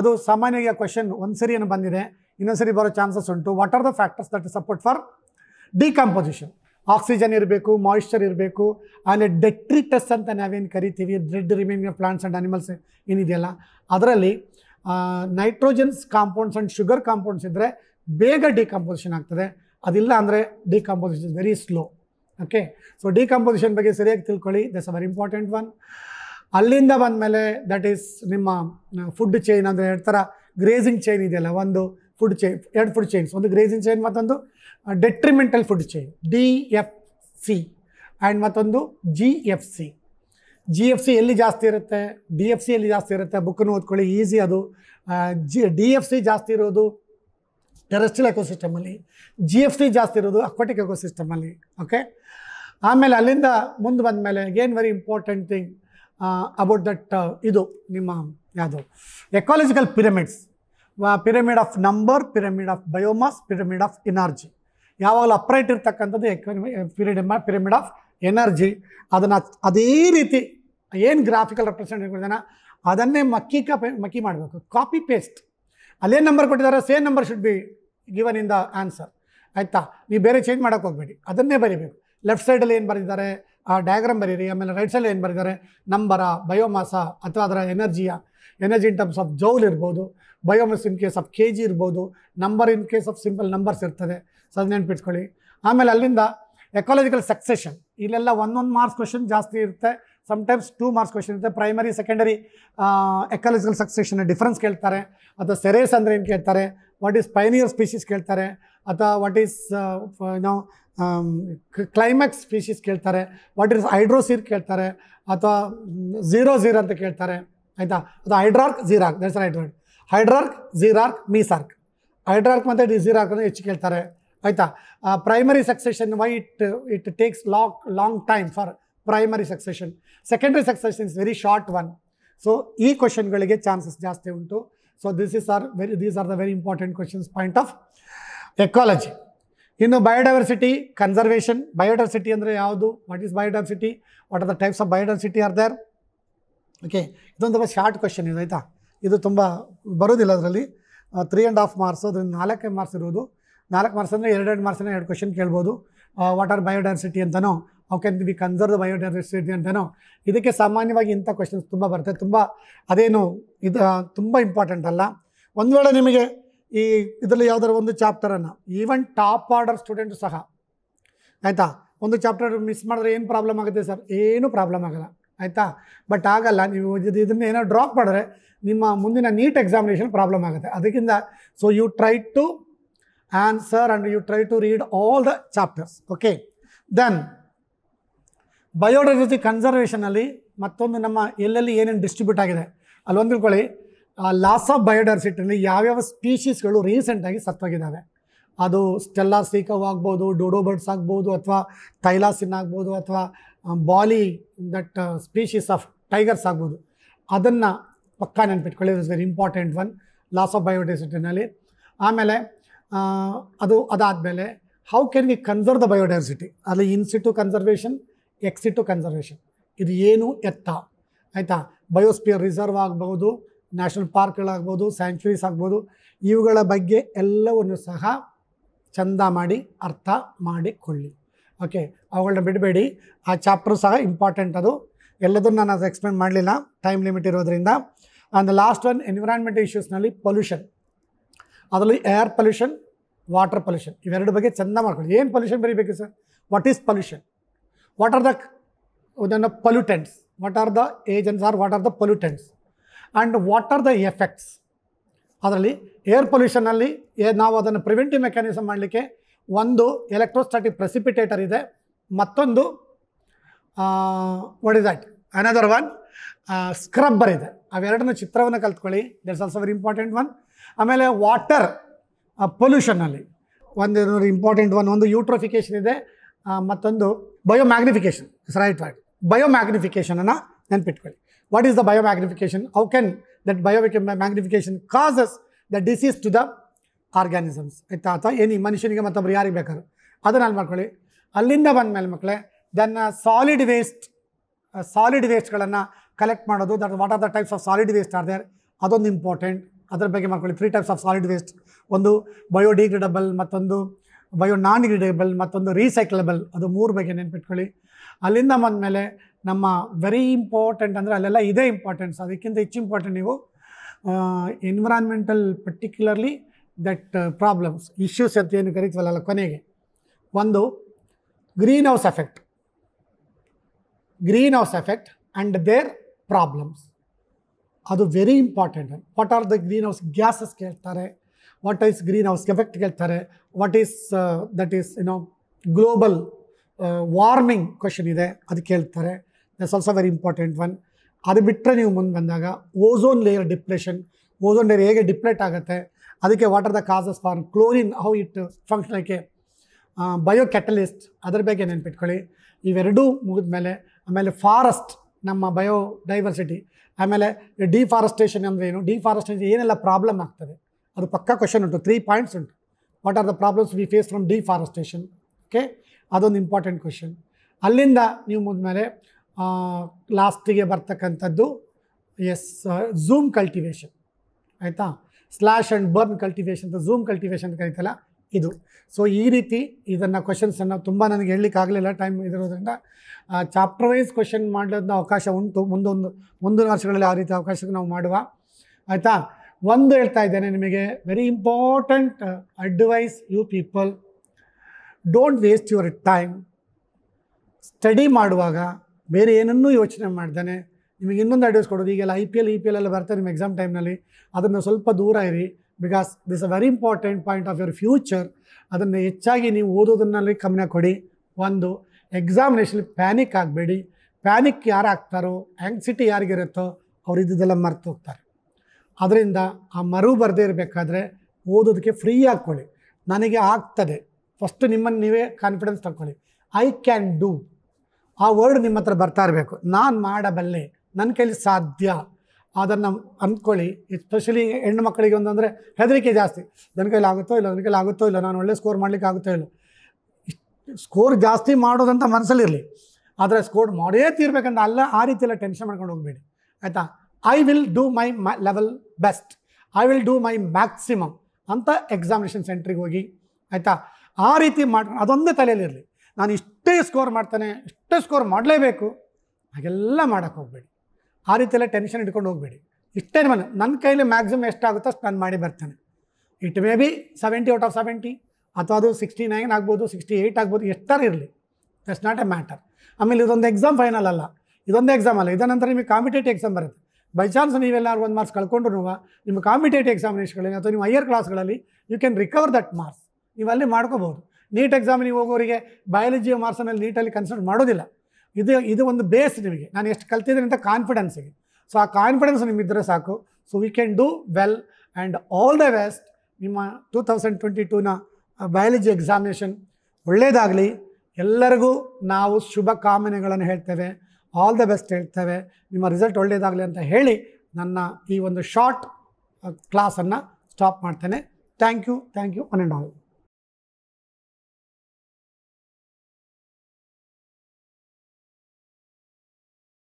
ಅದು ಸಾಮಾನ್ಯವಾಗಿ ಆ ಒಂದು ಸರಿ ಏನು ಬಂದಿದೆ ಇನ್ನೊಂದ್ಸರಿ ಬರೋ ಚಾನ್ಸಸ್ ಉಂಟು what are the factors that support for decomposition oxygen ಇರಬೇಕು ಮಾಯಿಶ್ಚರ್ ಇರಬೇಕು ಆಮೇಲೆ ಡೆಟ್ರಿಟಸ್ ಅಂತ ನಾವೇನು ಕರಿತೀವಿ ಡ್ರೆಡ್ ರಿಮೈನಿಂಗ್ ಪ್ಲಾಂಟ್ಸ್ ಆ್ಯಂಡ್ ಅನಿಮಲ್ಸ್ ಏನಿದೆಯಲ್ಲ ಅದರಲ್ಲಿ nitrogens compounds and sugar compounds ಇದ್ದರೆ ಬೇಗ ಡಿಕಂಪೋಸಿಷನ್ ಆಗ್ತದೆ ಅದಿಲ್ಲ ಅಂದರೆ decomposition very slow okay so decomposition ಬಗ್ಗೆ ಸರಿಯಾಗಿ ತಿಳ್ಕೊಳ್ಳಿ that's a very important one ಅಲ್ಲಿಂದ ಬಂದಮೇಲೆ ದಟ್ ಈಸ್ ನಿಮ್ಮ ಫುಡ್ ಚೈನ್ ಅಂದರೆ ಥರ ಗ್ರೇಸಿಂಗ್ ಚೈನ್ ಇದೆಯಲ್ಲ ಒಂದು ಫುಡ್ ಚೈನ್ ಎರಡು ಫುಡ್ ಚೈನ್ಸ್ ಒಂದು ಗ್ರೇಸಿನ್ ಚೈನ್ ಮತ್ತೊಂದು detrimental food chain D F C and ಮತ್ತೊಂದು G F C G F C ಎಲ್ಲಿ ಜಾಸ್ತಿ ಇರುತ್ತೆ ಡಿ ಎಫ್ ಸಿ ಎಲ್ಲಿ ಜಾಸ್ತಿ ಇರುತ್ತೆ ಬುಕ್ಕನ್ನು ಓದ್ಕೊಳ್ಳಿ ಈಸಿ ಅದು ಜಿ ಡಿ ಎಫ್ ಸಿ ಜಾಸ್ತಿ ಇರೋದು ಟೆರೆಸ್ಟ್ರಿಯಲ್ ಎಕೋಸಿಸ್ಟಮಲ್ಲಿ ಜಿ ಎಫ್ ಸಿ ಜಾಸ್ತಿ ಇರೋದು ಅಕ್ವಾಟಿಕ್ ಎಕೋಸಿಸ್ಟಮಲ್ಲಿ ಓಕೆ ಆಮೇಲೆ ಅಲ್ಲಿಂದ ಮುಂದೆ ಬಂದ ಮೇಲೆ ಏನ್ very important thing about that ಇದು ನಿಮ್ಮ ಯಾವುದು ecological pyramids pyramid of number pyramid of biomass pyramid of energy ಯಾವಾಗಲೂ ಅಪ್ರೈಟ್ ಇರ್ತಕ್ಕಂಥದ್ದು ಪಿರಿಡ್ ಪಿರಮಿಡ್ ಆಫ್ ಎನರ್ಜಿ ಅದನ್ನು ಅದೇ ರೀತಿ ಏನು ಗ್ರಾಫಿಕಲ್ ರೆಪ್ರೆಸೆಂಟ್ ಕೊಟ್ಟಿದ್ದಾನೆ ಅದನ್ನೇ ಮಕ್ಕಿ ಮಕ್ಕಿ ಮಾಡಬೇಕು ಕಾಪಿ ಪೇಸ್ಟ್ ಅಲ್ಲೇನು ನಂಬರ್ ಕೊಟ್ಟಿದ್ದಾರೆ same number should be given in the answer ಆಯಿತಾ ನೀವು ಬೇರೆ ಚೇಂಜ್ ಮಾಡೋಕ್ಕೆ ಹೋಗಬೇಡಿ ಅದನ್ನೇ ಬರೀಬೇಕು ಲೆಫ್ಟ್ ಸೈಡಲ್ಲಿ ಏನು ಬರೆದಿದ್ದಾರೆ ಆ ಡಯಾಗ್ರಾಮ್ ಬರೀರಿ ಆಮೇಲೆ ರೈಟ್ ಸೈಡ್ ಏನು ಬರೆದಿದ್ದಾರೆ ನಂಬರ ಬಯೋಮಾಸ ಅಥವಾ ಅದರ ಎನರ್ಜಿಯ energy in terms of joule ಇರ್ಬೋದು biomass in case of K G ಇರ್ಬೋದು number in case of simple numbers ಇರ್ತದೆ ಸೊ ಅದನ್ನ ನೆನ್ಪಿಟ್ಕೊಳ್ಳಿ ಆಮೇಲೆ ಅಲ್ಲಿಂದ ಎಕಾಲಜಿಕಲ್ ಸಕ್ಸೆಷನ್ ಇಲ್ಲೆಲ್ಲ ಒಂದೊಂದು ಮಾರ್ಕ್ಸ್ ಕ್ವಶನ್ ಜಾಸ್ತಿ ಇರುತ್ತೆ ಸಮಟೈಮ್ಸ್ ಟೂ ಮಾರ್ಕ್ಸ್ ಕ್ವಶನ್ ಇರುತ್ತೆ primary secondary ecological succession difference ಕೇಳ್ತಾರೆ ಅಥವಾ ಸೆರೇಸ್ ಅಂದರೆ ಏನು ಕೇಳ್ತಾರೆ ವಾಟ್ ಈಸ್ ಪೈನಿಯರ್ ಸ್ಪೀಶೀಸ್ ಕೇಳ್ತಾರೆ ಅಥವಾ ವಾಟ್ ಈಸ್ ನಾವು ಕ್ಲೈಮ್ಯಾಕ್ಸ್ ಸ್ಪೀಶೀಸ್ ಕೇಳ್ತಾರೆ ವಾಟ್ ಈಸ್ ಹೈಡ್ರೋಸೀರ್ ಕೇಳ್ತಾರೆ ಅಥವಾ ಝೀರೋ ಝೀರೋ ಅಂತ ಕೇಳ್ತಾರೆ ಆಯಿತಾ ಅದು hydrarch xerarch that's hydrarch hydrarch xerarch mesarch hydrarch ಮತ್ತು ಝೀರಾರ್ಕ್ ಅಂದರೆ ಹೆಚ್ಚು ಕೇಳ್ತಾರೆ ಆಯಿತಾ primary succession why it it takes lock long time for primary succession secondary succession is very short one so ಈ ಕ್ವಶನ್ಗಳಿಗೆ ಚಾನ್ಸಸ್ ಜಾಸ್ತಿ ಉಂಟು so this is are very these are the very important questions point of ecology ಇನ್ನು biodiversity conservation biodiversity ಅಂದರೆ ಯಾವುದು what is biodiversity what are the types of biodiversity are there okay ಇದೊಂದು short question ಇದು ಆಯಿತಾ ಇದು ತುಂಬ ಬರೋದಿಲ್ಲ ಅದರಲ್ಲಿ ತ್ರೀ ಆ್ಯಂಡ್ ಹಾಫ್ ಮಾರ್ಕ್ಸ್ ಅದರಿಂದ ನಾಲ್ಕೇ ಮಾರ್ಕ್ಸ್ ಇರೋದು ನಾಲ್ಕು ಮಾರ್ಕ್ಸ್ ಅಂದರೆ ಎರಡೆರಡು ಅಂದರೆ ಎರಡು ಕ್ವಶನ್ ಕೇಳ್ಬೋದು ವಾಟ್ ಆರ್ ಬಯೋಡೈವರ್ಸಿಟಿ ಅಂತನೋ how can be conserve biodiversity ಅಂತನೋ ಇದಕ್ಕೆ ಸಾಮಾನ್ಯವಾಗಿ ಇಂಥ ಕ್ವೆಶನ್ಸ್ ತುಂಬ ಬರುತ್ತೆ ತುಂಬ ಅದೇನು ಇದು ತುಂಬ ಇಂಪಾರ್ಟೆಂಟ್ ಅಲ್ಲ ಒಂದು ವೇಳೆ ನಿಮಗೆ ಈ ಇದರಲ್ಲಿ ಯಾವುದಾದ್ರು ಒಂದು ಚಾಪ್ಟರನ್ನು ಈವನ್ ಟಾಪ್ ಆರ್ಡರ್ ಸ್ಟೂಡೆಂಟ್ ಸಹ ಆಯಿತಾ ಒಂದು ಚಾಪ್ಟರ್ ಮಿಸ್ ಮಾಡಿದ್ರೆ ಏನು ಪ್ರಾಬ್ಲಮ್ ಆಗುತ್ತೆ ಸರ್ ಏನೂ ಪ್ರಾಬ್ಲಮ್ ಆಗೋಲ್ಲ ಆಯಿತಾ ಬಟ್ ಆಗಲ್ಲ ನೀವು ಇದನ್ನ ಏನೋ ಡ್ರಾಪ್ ಮಾಡಿದ್ರೆ ನಿಮ್ಮ ಮುಂದಿನ ನೀಟ್ ಎಕ್ಸಾಮಿನೇಷನ್ ಪ್ರಾಬ್ಲಮ್ ಆಗುತ್ತೆ ಅದಕ್ಕಿಂತ so you try to answer and you try to read all the chapters okay then biodiversity ಕನ್ಸರ್ವೇಷನಲ್ಲಿ ಮತ್ತೊಂದು ನಮ್ಮ ಎಲ್ಲೆಲ್ಲಿ ಏನೇನು ಡಿಸ್ಟ್ರಿಬ್ಯೂಟ್ ಆಗಿದೆ ಅಲ್ಲೊಂದು ತಿಳ್ಕೊಳ್ಳಿ ಲಾಸ್ ಆಫ್ ಬಯೋಡೈವರ್ಸಿಟಿಯಲ್ಲಿ ಯಾವ್ಯಾವ ಸ್ಪೀಶೀಸ್ಗಳು ರೀಸೆಂಟಾಗಿ ಸತ್ವಾಗಿದ್ದಾವೆ ಅದು ಸ್ಟೆಲ್ಲಾ ಸೀಕವ್ ಆಗ್ಬೋದು ಡೋಡೋ ಬರ್ಡ್ಸ್ ಆಗ್ಬೋದು ಅಥವಾ ತೈಲಾಸಿನ್ ಆಗ್ಬೋದು ಅಥವಾ Bali that species of tigers ಆಗ್ಬೋದು ಅದನ್ನು ಪಕ್ಕ ನೆನ್ಪಿಟ್ಕೊಳ್ಳಿ is very important one loss of ಬಯೋಡೈವರ್ಸಿಟಿನಲ್ಲಿ ಆಮೇಲೆ ಅದು ಅದಾದಮೇಲೆ how can we conserve the biodiversity ಅಲ್ಲಿ ಇನ್ಸಿಟು ಕನ್ಸರ್ವೇಷನ್ ಎಕ್ಸಿಟು ಕನ್ಸರ್ವೇಷನ್ ಇದು ಏನು ಎತ್ತ ಆಯಿತಾ ಬಯೋಸ್ಪಿಯರ್ ರಿಸರ್ವ್ ಆಗ್ಬೋದು ನ್ಯಾಷನಲ್ ಪಾರ್ಕ್ಗಳಾಗ್ಬೋದು ಸ್ಯಾಂಚುರೀಸ್ ಆಗ್ಬೋದು ಇವುಗಳ ಬಗ್ಗೆ ಎಲ್ಲವನ್ನು ಸಹ ಚಂದ ಮಾಡಿ ಅರ್ಥ ಮಾಡಿಕೊಳ್ಳಿ ಓಕೆ ಅವುಗಳನ್ನ ಬಿಡಬೇಡಿ ಆ ಚಾಪ್ಟ್ರು ಸಹ ಇಂಪಾರ್ಟೆಂಟ್ ಅದು ಎಲ್ಲದನ್ನು ನಾನು ಎಕ್ಸ್ಪ್ಲೇನ್ ಮಾಡಲಿಲ್ಲ ಟೈಮ್ ಲಿಮಿಟ್ ಇರೋದರಿಂದ ಆ್ಯಂಡ್ ಲಾಸ್ಟ್ ಒನ್ ಎನ್ವಿರಾನ್ಮೆಂಟ್ ಇಶ್ಯೂಸ್ನಲ್ಲಿ ಪೊಲ್ಯೂಷನ್ ಅದರಲ್ಲಿ ಏರ್ ಪೊಲ್ಯೂಷನ್ ವಾಟರ್ ಪೊಲ್ಯೂಷನ್ ಇವೆರಡು ಬಗ್ಗೆ ಚೆಂದ ಮಾಡ್ಕೊಳ್ಳಿ ಏನು ಪೊಲ್ಯೂಷನ್ ಬರೀಬೇಕು sir what is pollution what are the ಇದನ್ನು pollutants what are the agents are what are the pollutants and what are the effects ಅದರಲ್ಲಿ ಏರ್ ಪೊಲ್ಯೂಷನ್ನಲ್ಲಿ ನಾವು ಅದನ್ನು ಪ್ರಿವೆಂಟಿವ್ ಮೆಕ್ಯಾನಿಸಮ್ ಮಾಡಲಿಕ್ಕೆ ಒಂದು ಎಲೆಕ್ಟ್ರೋಸ್ಟಾಟಿಕ್ ಪ್ರೆಸಿಪಿಟೇಟರ್ ಇದೆ ಮತ್ತೊಂದು what is that another one scrubber ಇದೆ ಅವೆರಡನ್ನ ಚಿತ್ರವನ್ನು ಕಲ್ತ್ಕೊಳ್ಳಿ that's also very important one ಆಮೇಲೆ ವಾಟರ್ ಪೊಲ್ಯೂಷನಲ್ಲಿ ಒಂದು ಇಂಪಾರ್ಟೆಂಟ್ ಒನ್ ಒಂದು ಯೂಟ್ರೋಫಿಕೇಶನ್ ಇದೆ ಮತ್ತೊಂದು ಮ್ಯಾಗ್ನಿಫಿಕೇಶನ್ ಇಸ್ ರೈಟ್ ವರ್ಡ್ ಮ್ಯಾಗ್ನಿಫಿಕೇಶನನ್ನು ನೆನ್ಪಿಟ್ಕೊಳ್ಳಿ what is the biomagnification how can that bio magnification causes the disease to the organisms ಆಯ್ತಾ ಅಥವಾ ಏನಿ ಮನುಷ್ಯನಿಗೆ ಮತ್ತೊಬ್ಬರು ಯಾರಿಗೆ ಬೇಕಾದ್ರು ಅದನ್ನ ಅಲ್ಲಿ ಮಾಡ್ಕೊಳ್ಳಿ ಅಲ್ಲಿಂದ ಬಂದ ಮೇಲೆ ಮಕ್ಕಳೇ ದೆನ್ ಸಾಲಿಡ್ ವೇಸ್ಟ್ ಸಾಲಿಡ್ ವೇಸ್ಟ್ಗಳನ್ನು ಕಲೆಕ್ಟ್ ಮಾಡೋದು that what are the types of solid waste are there ಅದೊಂದು ಇಂಪಾರ್ಟೆಂಟ್ ಅದರ ಬಗ್ಗೆ ಮಾಡ್ಕೊಳ್ಳಿ three types of solid waste ಒಂದು ಬಯೋಡಿಗ್ರೇಡಬಲ್ ಮತ್ತೊಂದು ಬಯೋ ನಾನ್ ಡಿಗ್ರೇಡಬಲ್ ಮತ್ತೊಂದು ರೀಸೈಕ್ಲಬಲ್ ಅದು ಮೂರು ಬಗ್ಗೆ ನೆನ್ಪಿಟ್ಕೊಳ್ಳಿ ಅಲ್ಲಿಂದ ಬಂದಮೇಲೆ ನಮ್ಮ ವೆರಿ ಇಂಪಾರ್ಟೆಂಟ್ ಅಂದರೆ ಅಲ್ಲೆಲ್ಲ ಇದೇ ಇಂಪಾರ್ಟೆಂಟ್ಸ್ ಅದಕ್ಕಿಂತ ಹೆಚ್ಚು ಇಂಪಾರ್ಟೆಂಟ್ ನೀವು environmental particularly that problems issues ಅಂತ ಏನು ಕರಿತೀವಲ್ಲ ಕೊನೆಗೆ ಒಂದು green house effect green house effect and their problems ಅದು very important what are the green house gases ಕೇಳ್ತಾರೆ what is green house effect ಕೇಳ್ತಾರೆ what is that is you know global warming question ಇದೆ ಅದು ಕೇಳ್ತಾರೆ that's also very important one ಅದು ಬಿಟ್ಟರೆ ನೀವು ಮುಂದೆ ಬಂದಾಗ ozone layer depression ozone layer ಹೇಗೆ ಡಿಪ್ಲೇಟ್ ಆಗುತ್ತೆ ಅದಕ್ಕೆ what are the causes for chlorine how it function ಐಕೆ ಬಯೋ ಕ್ಯಾಟಲಿಸ್ಟ್ ಅದ್ರ ಬಗ್ಗೆ ನೆನ್ಪಿಟ್ಕೊಳ್ಳಿ ಇವೆರಡೂ ಮೇಲೆ ಆಮೇಲೆ ಫಾರೆಸ್ಟ್ ನಮ್ಮ ಬಯೋ ಡೈವರ್ಸಿಟಿ ಆಮೇಲೆ ಡಿಫಾರೆಸ್ಟೇಷನ್ ಅಂದರೆ ಏನು ಡಿಫಾರೆಸ್ಟೇಷನ್ ಏನೆಲ್ಲ ಪ್ರಾಬ್ಲಮ್ ಆಗ್ತದೆ ಅದು ಪಕ್ಕಾ ಕ್ವಶನ್ ಉಂಟು ತ್ರೀ ಪಾಯಿಂಟ್ಸ್ ಉಂಟು what are the problems we face from deforestation okay ಅದೊಂದು ಇಂಪಾರ್ಟೆಂಟ್ ಕ್ವಶನ್ ಅಲ್ಲಿಂದ ನೀವು ಮುಗಿದ್ಮೇಲೆ ಲಾಸ್ಟಿಗೆ ಬರ್ತಕ್ಕಂಥದ್ದು ಎಸ್ ಝೂಮ್ ಕಲ್ಟಿವೇಷನ್ ಆಯಿತಾ ಸ್ಲ್ಯಾಶ್ ಆ್ಯಂಡ್ ಬರ್ನ್ ಕಲ್ಟಿವೇಷನ್ ಅಂತ ಝೂಮ್ ಕಲ್ಟಿವೇಷನ್ ಅಂತ ಕರಿತಲ್ಲ ಇದು ಸೊ ಈ ರೀತಿ ಇದನ್ನು ಕ್ವಶನ್ಸನ್ನು ತುಂಬ ನನಗೆ ಹೇಳಲಿಕ್ಕೆ ಆಗಲಿಲ್ಲ ಟೈಮ್ ಇದಿರೋದ್ರಿಂದ ಚಾಪ್ಟರ್ ವೈಸ್ ಕ್ವಶನ್ ಮಾಡೋದನ್ನ ಅವಕಾಶ ಉಂಟು ಮುಂದೊಂದು ಮುಂದಿನ ವರ್ಷಗಳಲ್ಲಿ ಆ ರೀತಿ ಅವಕಾಶಕ್ಕೆ ನಾವು ಮಾಡುವ ಆಯಿತಾ ಒಂದು ಹೇಳ್ತಾ ಇದ್ದೇನೆ ನಿಮಗೆ very important advice you people don't waste your time study ಮಾಡುವಾಗ ಬೇರೆ ಏನನ್ನೂ ಯೋಚನೆ ಮಾಡ್ದಾನೆ ನಿಮಗೆ ಇನ್ನೊಂದು ಅಡ್ವೈಸ್ ಕೊಡೋದು ಈಗೆಲ್ಲ I P L E P L ಎಲ್ಲ ಬರ್ತಾರೆ ನಿಮ್ಮ ಎಕ್ಸಾಮ್ ಟೈಮ್ನಲ್ಲಿ ಅದನ್ನು ಸ್ವಲ್ಪ ದೂರ ಇರಿ because this a very important point of your future ಅದನ್ನು ಹೆಚ್ಚಾಗಿ ನೀವು ಓದೋದನ್ನಲ್ಲಿ ಗಮನ ಕೊಡಿ ಒಂದು ಎಕ್ಸಾಮಿನೇಷನ್ ಪ್ಯಾನಿಕ್ ಆಗಬೇಡಿ ಪ್ಯಾನಿಕ್ ಯಾರು ಆಗ್ತಾರೋ ಆ್ಯಂಗ್ಸಿಟಿ ಯಾರಿಗಿರುತ್ತೋ ಅವ್ರು ಇದ್ದೆಲ್ಲ ಮರೆತು ಹೋಗ್ತಾರೆ ಅದರಿಂದ ಆ ಮರು ಬರದೇ ಇರಬೇಕಾದ್ರೆ ಓದೋದಕ್ಕೆ ಫ್ರೀ ಹಾಕ್ಕೊಳ್ಳಿ ನನಗೆ ಆಗ್ತದೆ ಫಸ್ಟ್ ನಿಮ್ಮನ್ನು ನೀವೇ ಕಾನ್ಫಿಡೆನ್ಸ್ ತಗೊಳ್ಳಿ I can do a word ನಿಮ್ಮ ಹತ್ರ ಬರ್ತಾ ಇರಬೇಕು ನಾನು ಮಾಡಬಲ್ಲೆ ನನ್ನ ಕೈಲಿ ಸಾಧ್ಯ ಅದನ್ನು ಅಂದ್ಕೊಳ್ಳಿ ಎಸ್ಪೆಷಲಿ ಹೆಣ್ಣು ಮಕ್ಕಳಿಗೆ ಒಂದಂದರೆ ಹೆದರಿಕೆ ಜಾಸ್ತಿ ನನ್ನ ಕೈಲಿ ಆಗುತ್ತೋ ಇಲ್ಲ ನನ್ನ ಕೈಲಿ ಆಗುತ್ತೋ ಇಲ್ಲ ನಾನು ಒಳ್ಳೆ ಸ್ಕೋರ್ ಮಾಡಲಿಕ್ಕೆ ಆಗುತ್ತೋ ಇಲ್ಲ ಸ್ಕೋರ್ ಜಾಸ್ತಿ ಮಾಡೋದಂತ ಮನಸ್ಸಲ್ಲಿರಲಿ ಆದರೆ ಸ್ಕೋರ್ ಮಾಡೇ ತೀರ್ಬೇಕಂತ ಅಲ್ಲ ಆ ರೀತಿಯೆಲ್ಲ ಟೆನ್ಷನ್ ಮಾಡ್ಕೊಂಡು ಹೋಗಬೇಡಿ ಆಯಿತಾ ಐ ವಿಲ್ ಡೂ ಮೈ ಮ level best I will do my maximum ಅಂತ ಎಕ್ಸಾಮಿನೇಷನ್ ಸೆಂಟ್ರಿಗೆ ಹೋಗಿ ಆಯಿತಾ ಆ ರೀತಿ ಮಾಡ್ಕೊಂಡು ಅದೊಂದೇ ತಲೆಯಲ್ಲಿರಲಿ ನಾನು ಇಷ್ಟೇ ಸ್ಕೋರ್ ಮಾಡ್ತಾನೆ ಇಷ್ಟೇ ಸ್ಕೋರ್ ಮಾಡಲೇಬೇಕು ಹಾಗೆಲ್ಲ ಮಾಡೋಕ್ಕೆ ಹೋಗಬೇಡಿ ಆ ರೀತಿಯೆಲ್ಲ ಟೆನ್ಷನ್ ಇಟ್ಕೊಂಡು ಹೋಗಬೇಡಿ ಇಷ್ಟೇ ಮನೆ ನನ್ನ ಕೈಯಲ್ಲಿ ಮ್ಯಾಕ್ಸಿಮಮ್ ಎಷ್ಟಾಗುತ್ತೋ ಅಷ್ಟು ನಾನು ಮಾಡಿ ಬರ್ತೇನೆ it may be seventy out of seventy ಅಥವಾ ಅದು ಸಿಕ್ಸ್ಟಿ ನೈನ್ ಆಗ್ಬೋದು ಸಿಕ್ಸ್ಟಿ ಏಯ್ಟ್ ಆಗ್ಬೋದು ಎಷ್ಟಾರು ಇರಲಿ ದಟ್ಸ್ ನಾಟ್ ಎ ಮ್ಯಾಟರ್ ಆಮೇಲೆ ಇದೊಂದು ಎಕ್ಸಾಮ್ ಫೈನಲ್ ಅಲ್ಲ ಇದೊಂದು ಎಕ್ಸಾಮ್ ಅಲ್ಲ ಇದರ ನಂತರ ನಿಮಗೆ ಕಾಂಪಿಟೇಟಿವ್ ಎಕ್ಸಾಮ್ ಬರುತ್ತೆ ಬೈ ಚಾನ್ಸ್ ನೀವೆಲ್ಲರೂ ಒಂದು ಮಾರ್ಕ್ಸ್ ಕಳ್ಕೊಂಡ್ರು ನಿಮ್ಮ ಕಾಂಪಿಟೇಟಿವ್ ಎಕ್ಸಾಮಿನೇಷನ್ಗಳಲ್ಲಿ ಅಥವಾ ನಿಮ್ಮ ಹೈಯರ್ ಕ್ಲಾಸ್ಗಳಲ್ಲಿ you can recover that marks ನೀವು ಅಲ್ಲಿ ಮಾಡ್ಕೋಬೋದು ನೀಟ್ ಎಕ್ಸಾಮಿನಿಗೆ ಹೋಗೋರಿಗೆ ಬಯಾಲಜಿ ಮೇಲೆ ನೀಟಲ್ಲಿ ಕನ್ಸಿಡರ್ ಮಾಡೋದಿಲ್ಲ ಇದು ಇದು ಒಂದು ಬೇಸ್ ನಿಮಗೆ ನಾನು ಎಷ್ಟು ಕಲ್ತಿದ್ದೀನಿ ಅಂತ ಕಾನ್ಫಿಡೆನ್ಸಿಗೆ ಸೊ ಆ ಕಾನ್ಫಿಡೆನ್ಸ್ ನಿಮ್ಮಿದ್ದರೆ ಸಾಕು so we can do well and all the best ನಿಮ್ಮ ಟೂ ತೌಸಂಡ್ ಟ್ವೆಂಟಿ ಟೂನ ಬಯಾಲಜಿ ಎಕ್ಸಾಮಿನೇಷನ್ ಒಳ್ಳೆಯದಾಗಲಿ ಎಲ್ಲರಿಗೂ ನಾವು ಶುಭ ಕಾಮನೆಗಳನ್ನು ಹೇಳ್ತೇವೆ ಆಲ್ ದ ಬೆಸ್ಟ್ ಹೇಳ್ತೇವೆ ನಿಮ್ಮ ರಿಸಲ್ಟ್ ಒಳ್ಳೇದಾಗಲಿ ಅಂತ ಹೇಳಿ ನನ್ನ ಈ ಒಂದು ಶಾರ್ಟ್ ಕ್ಲಾಸನ್ನು ಸ್ಟಾಪ್ ಮಾಡ್ತೇನೆ thank you thank you one and all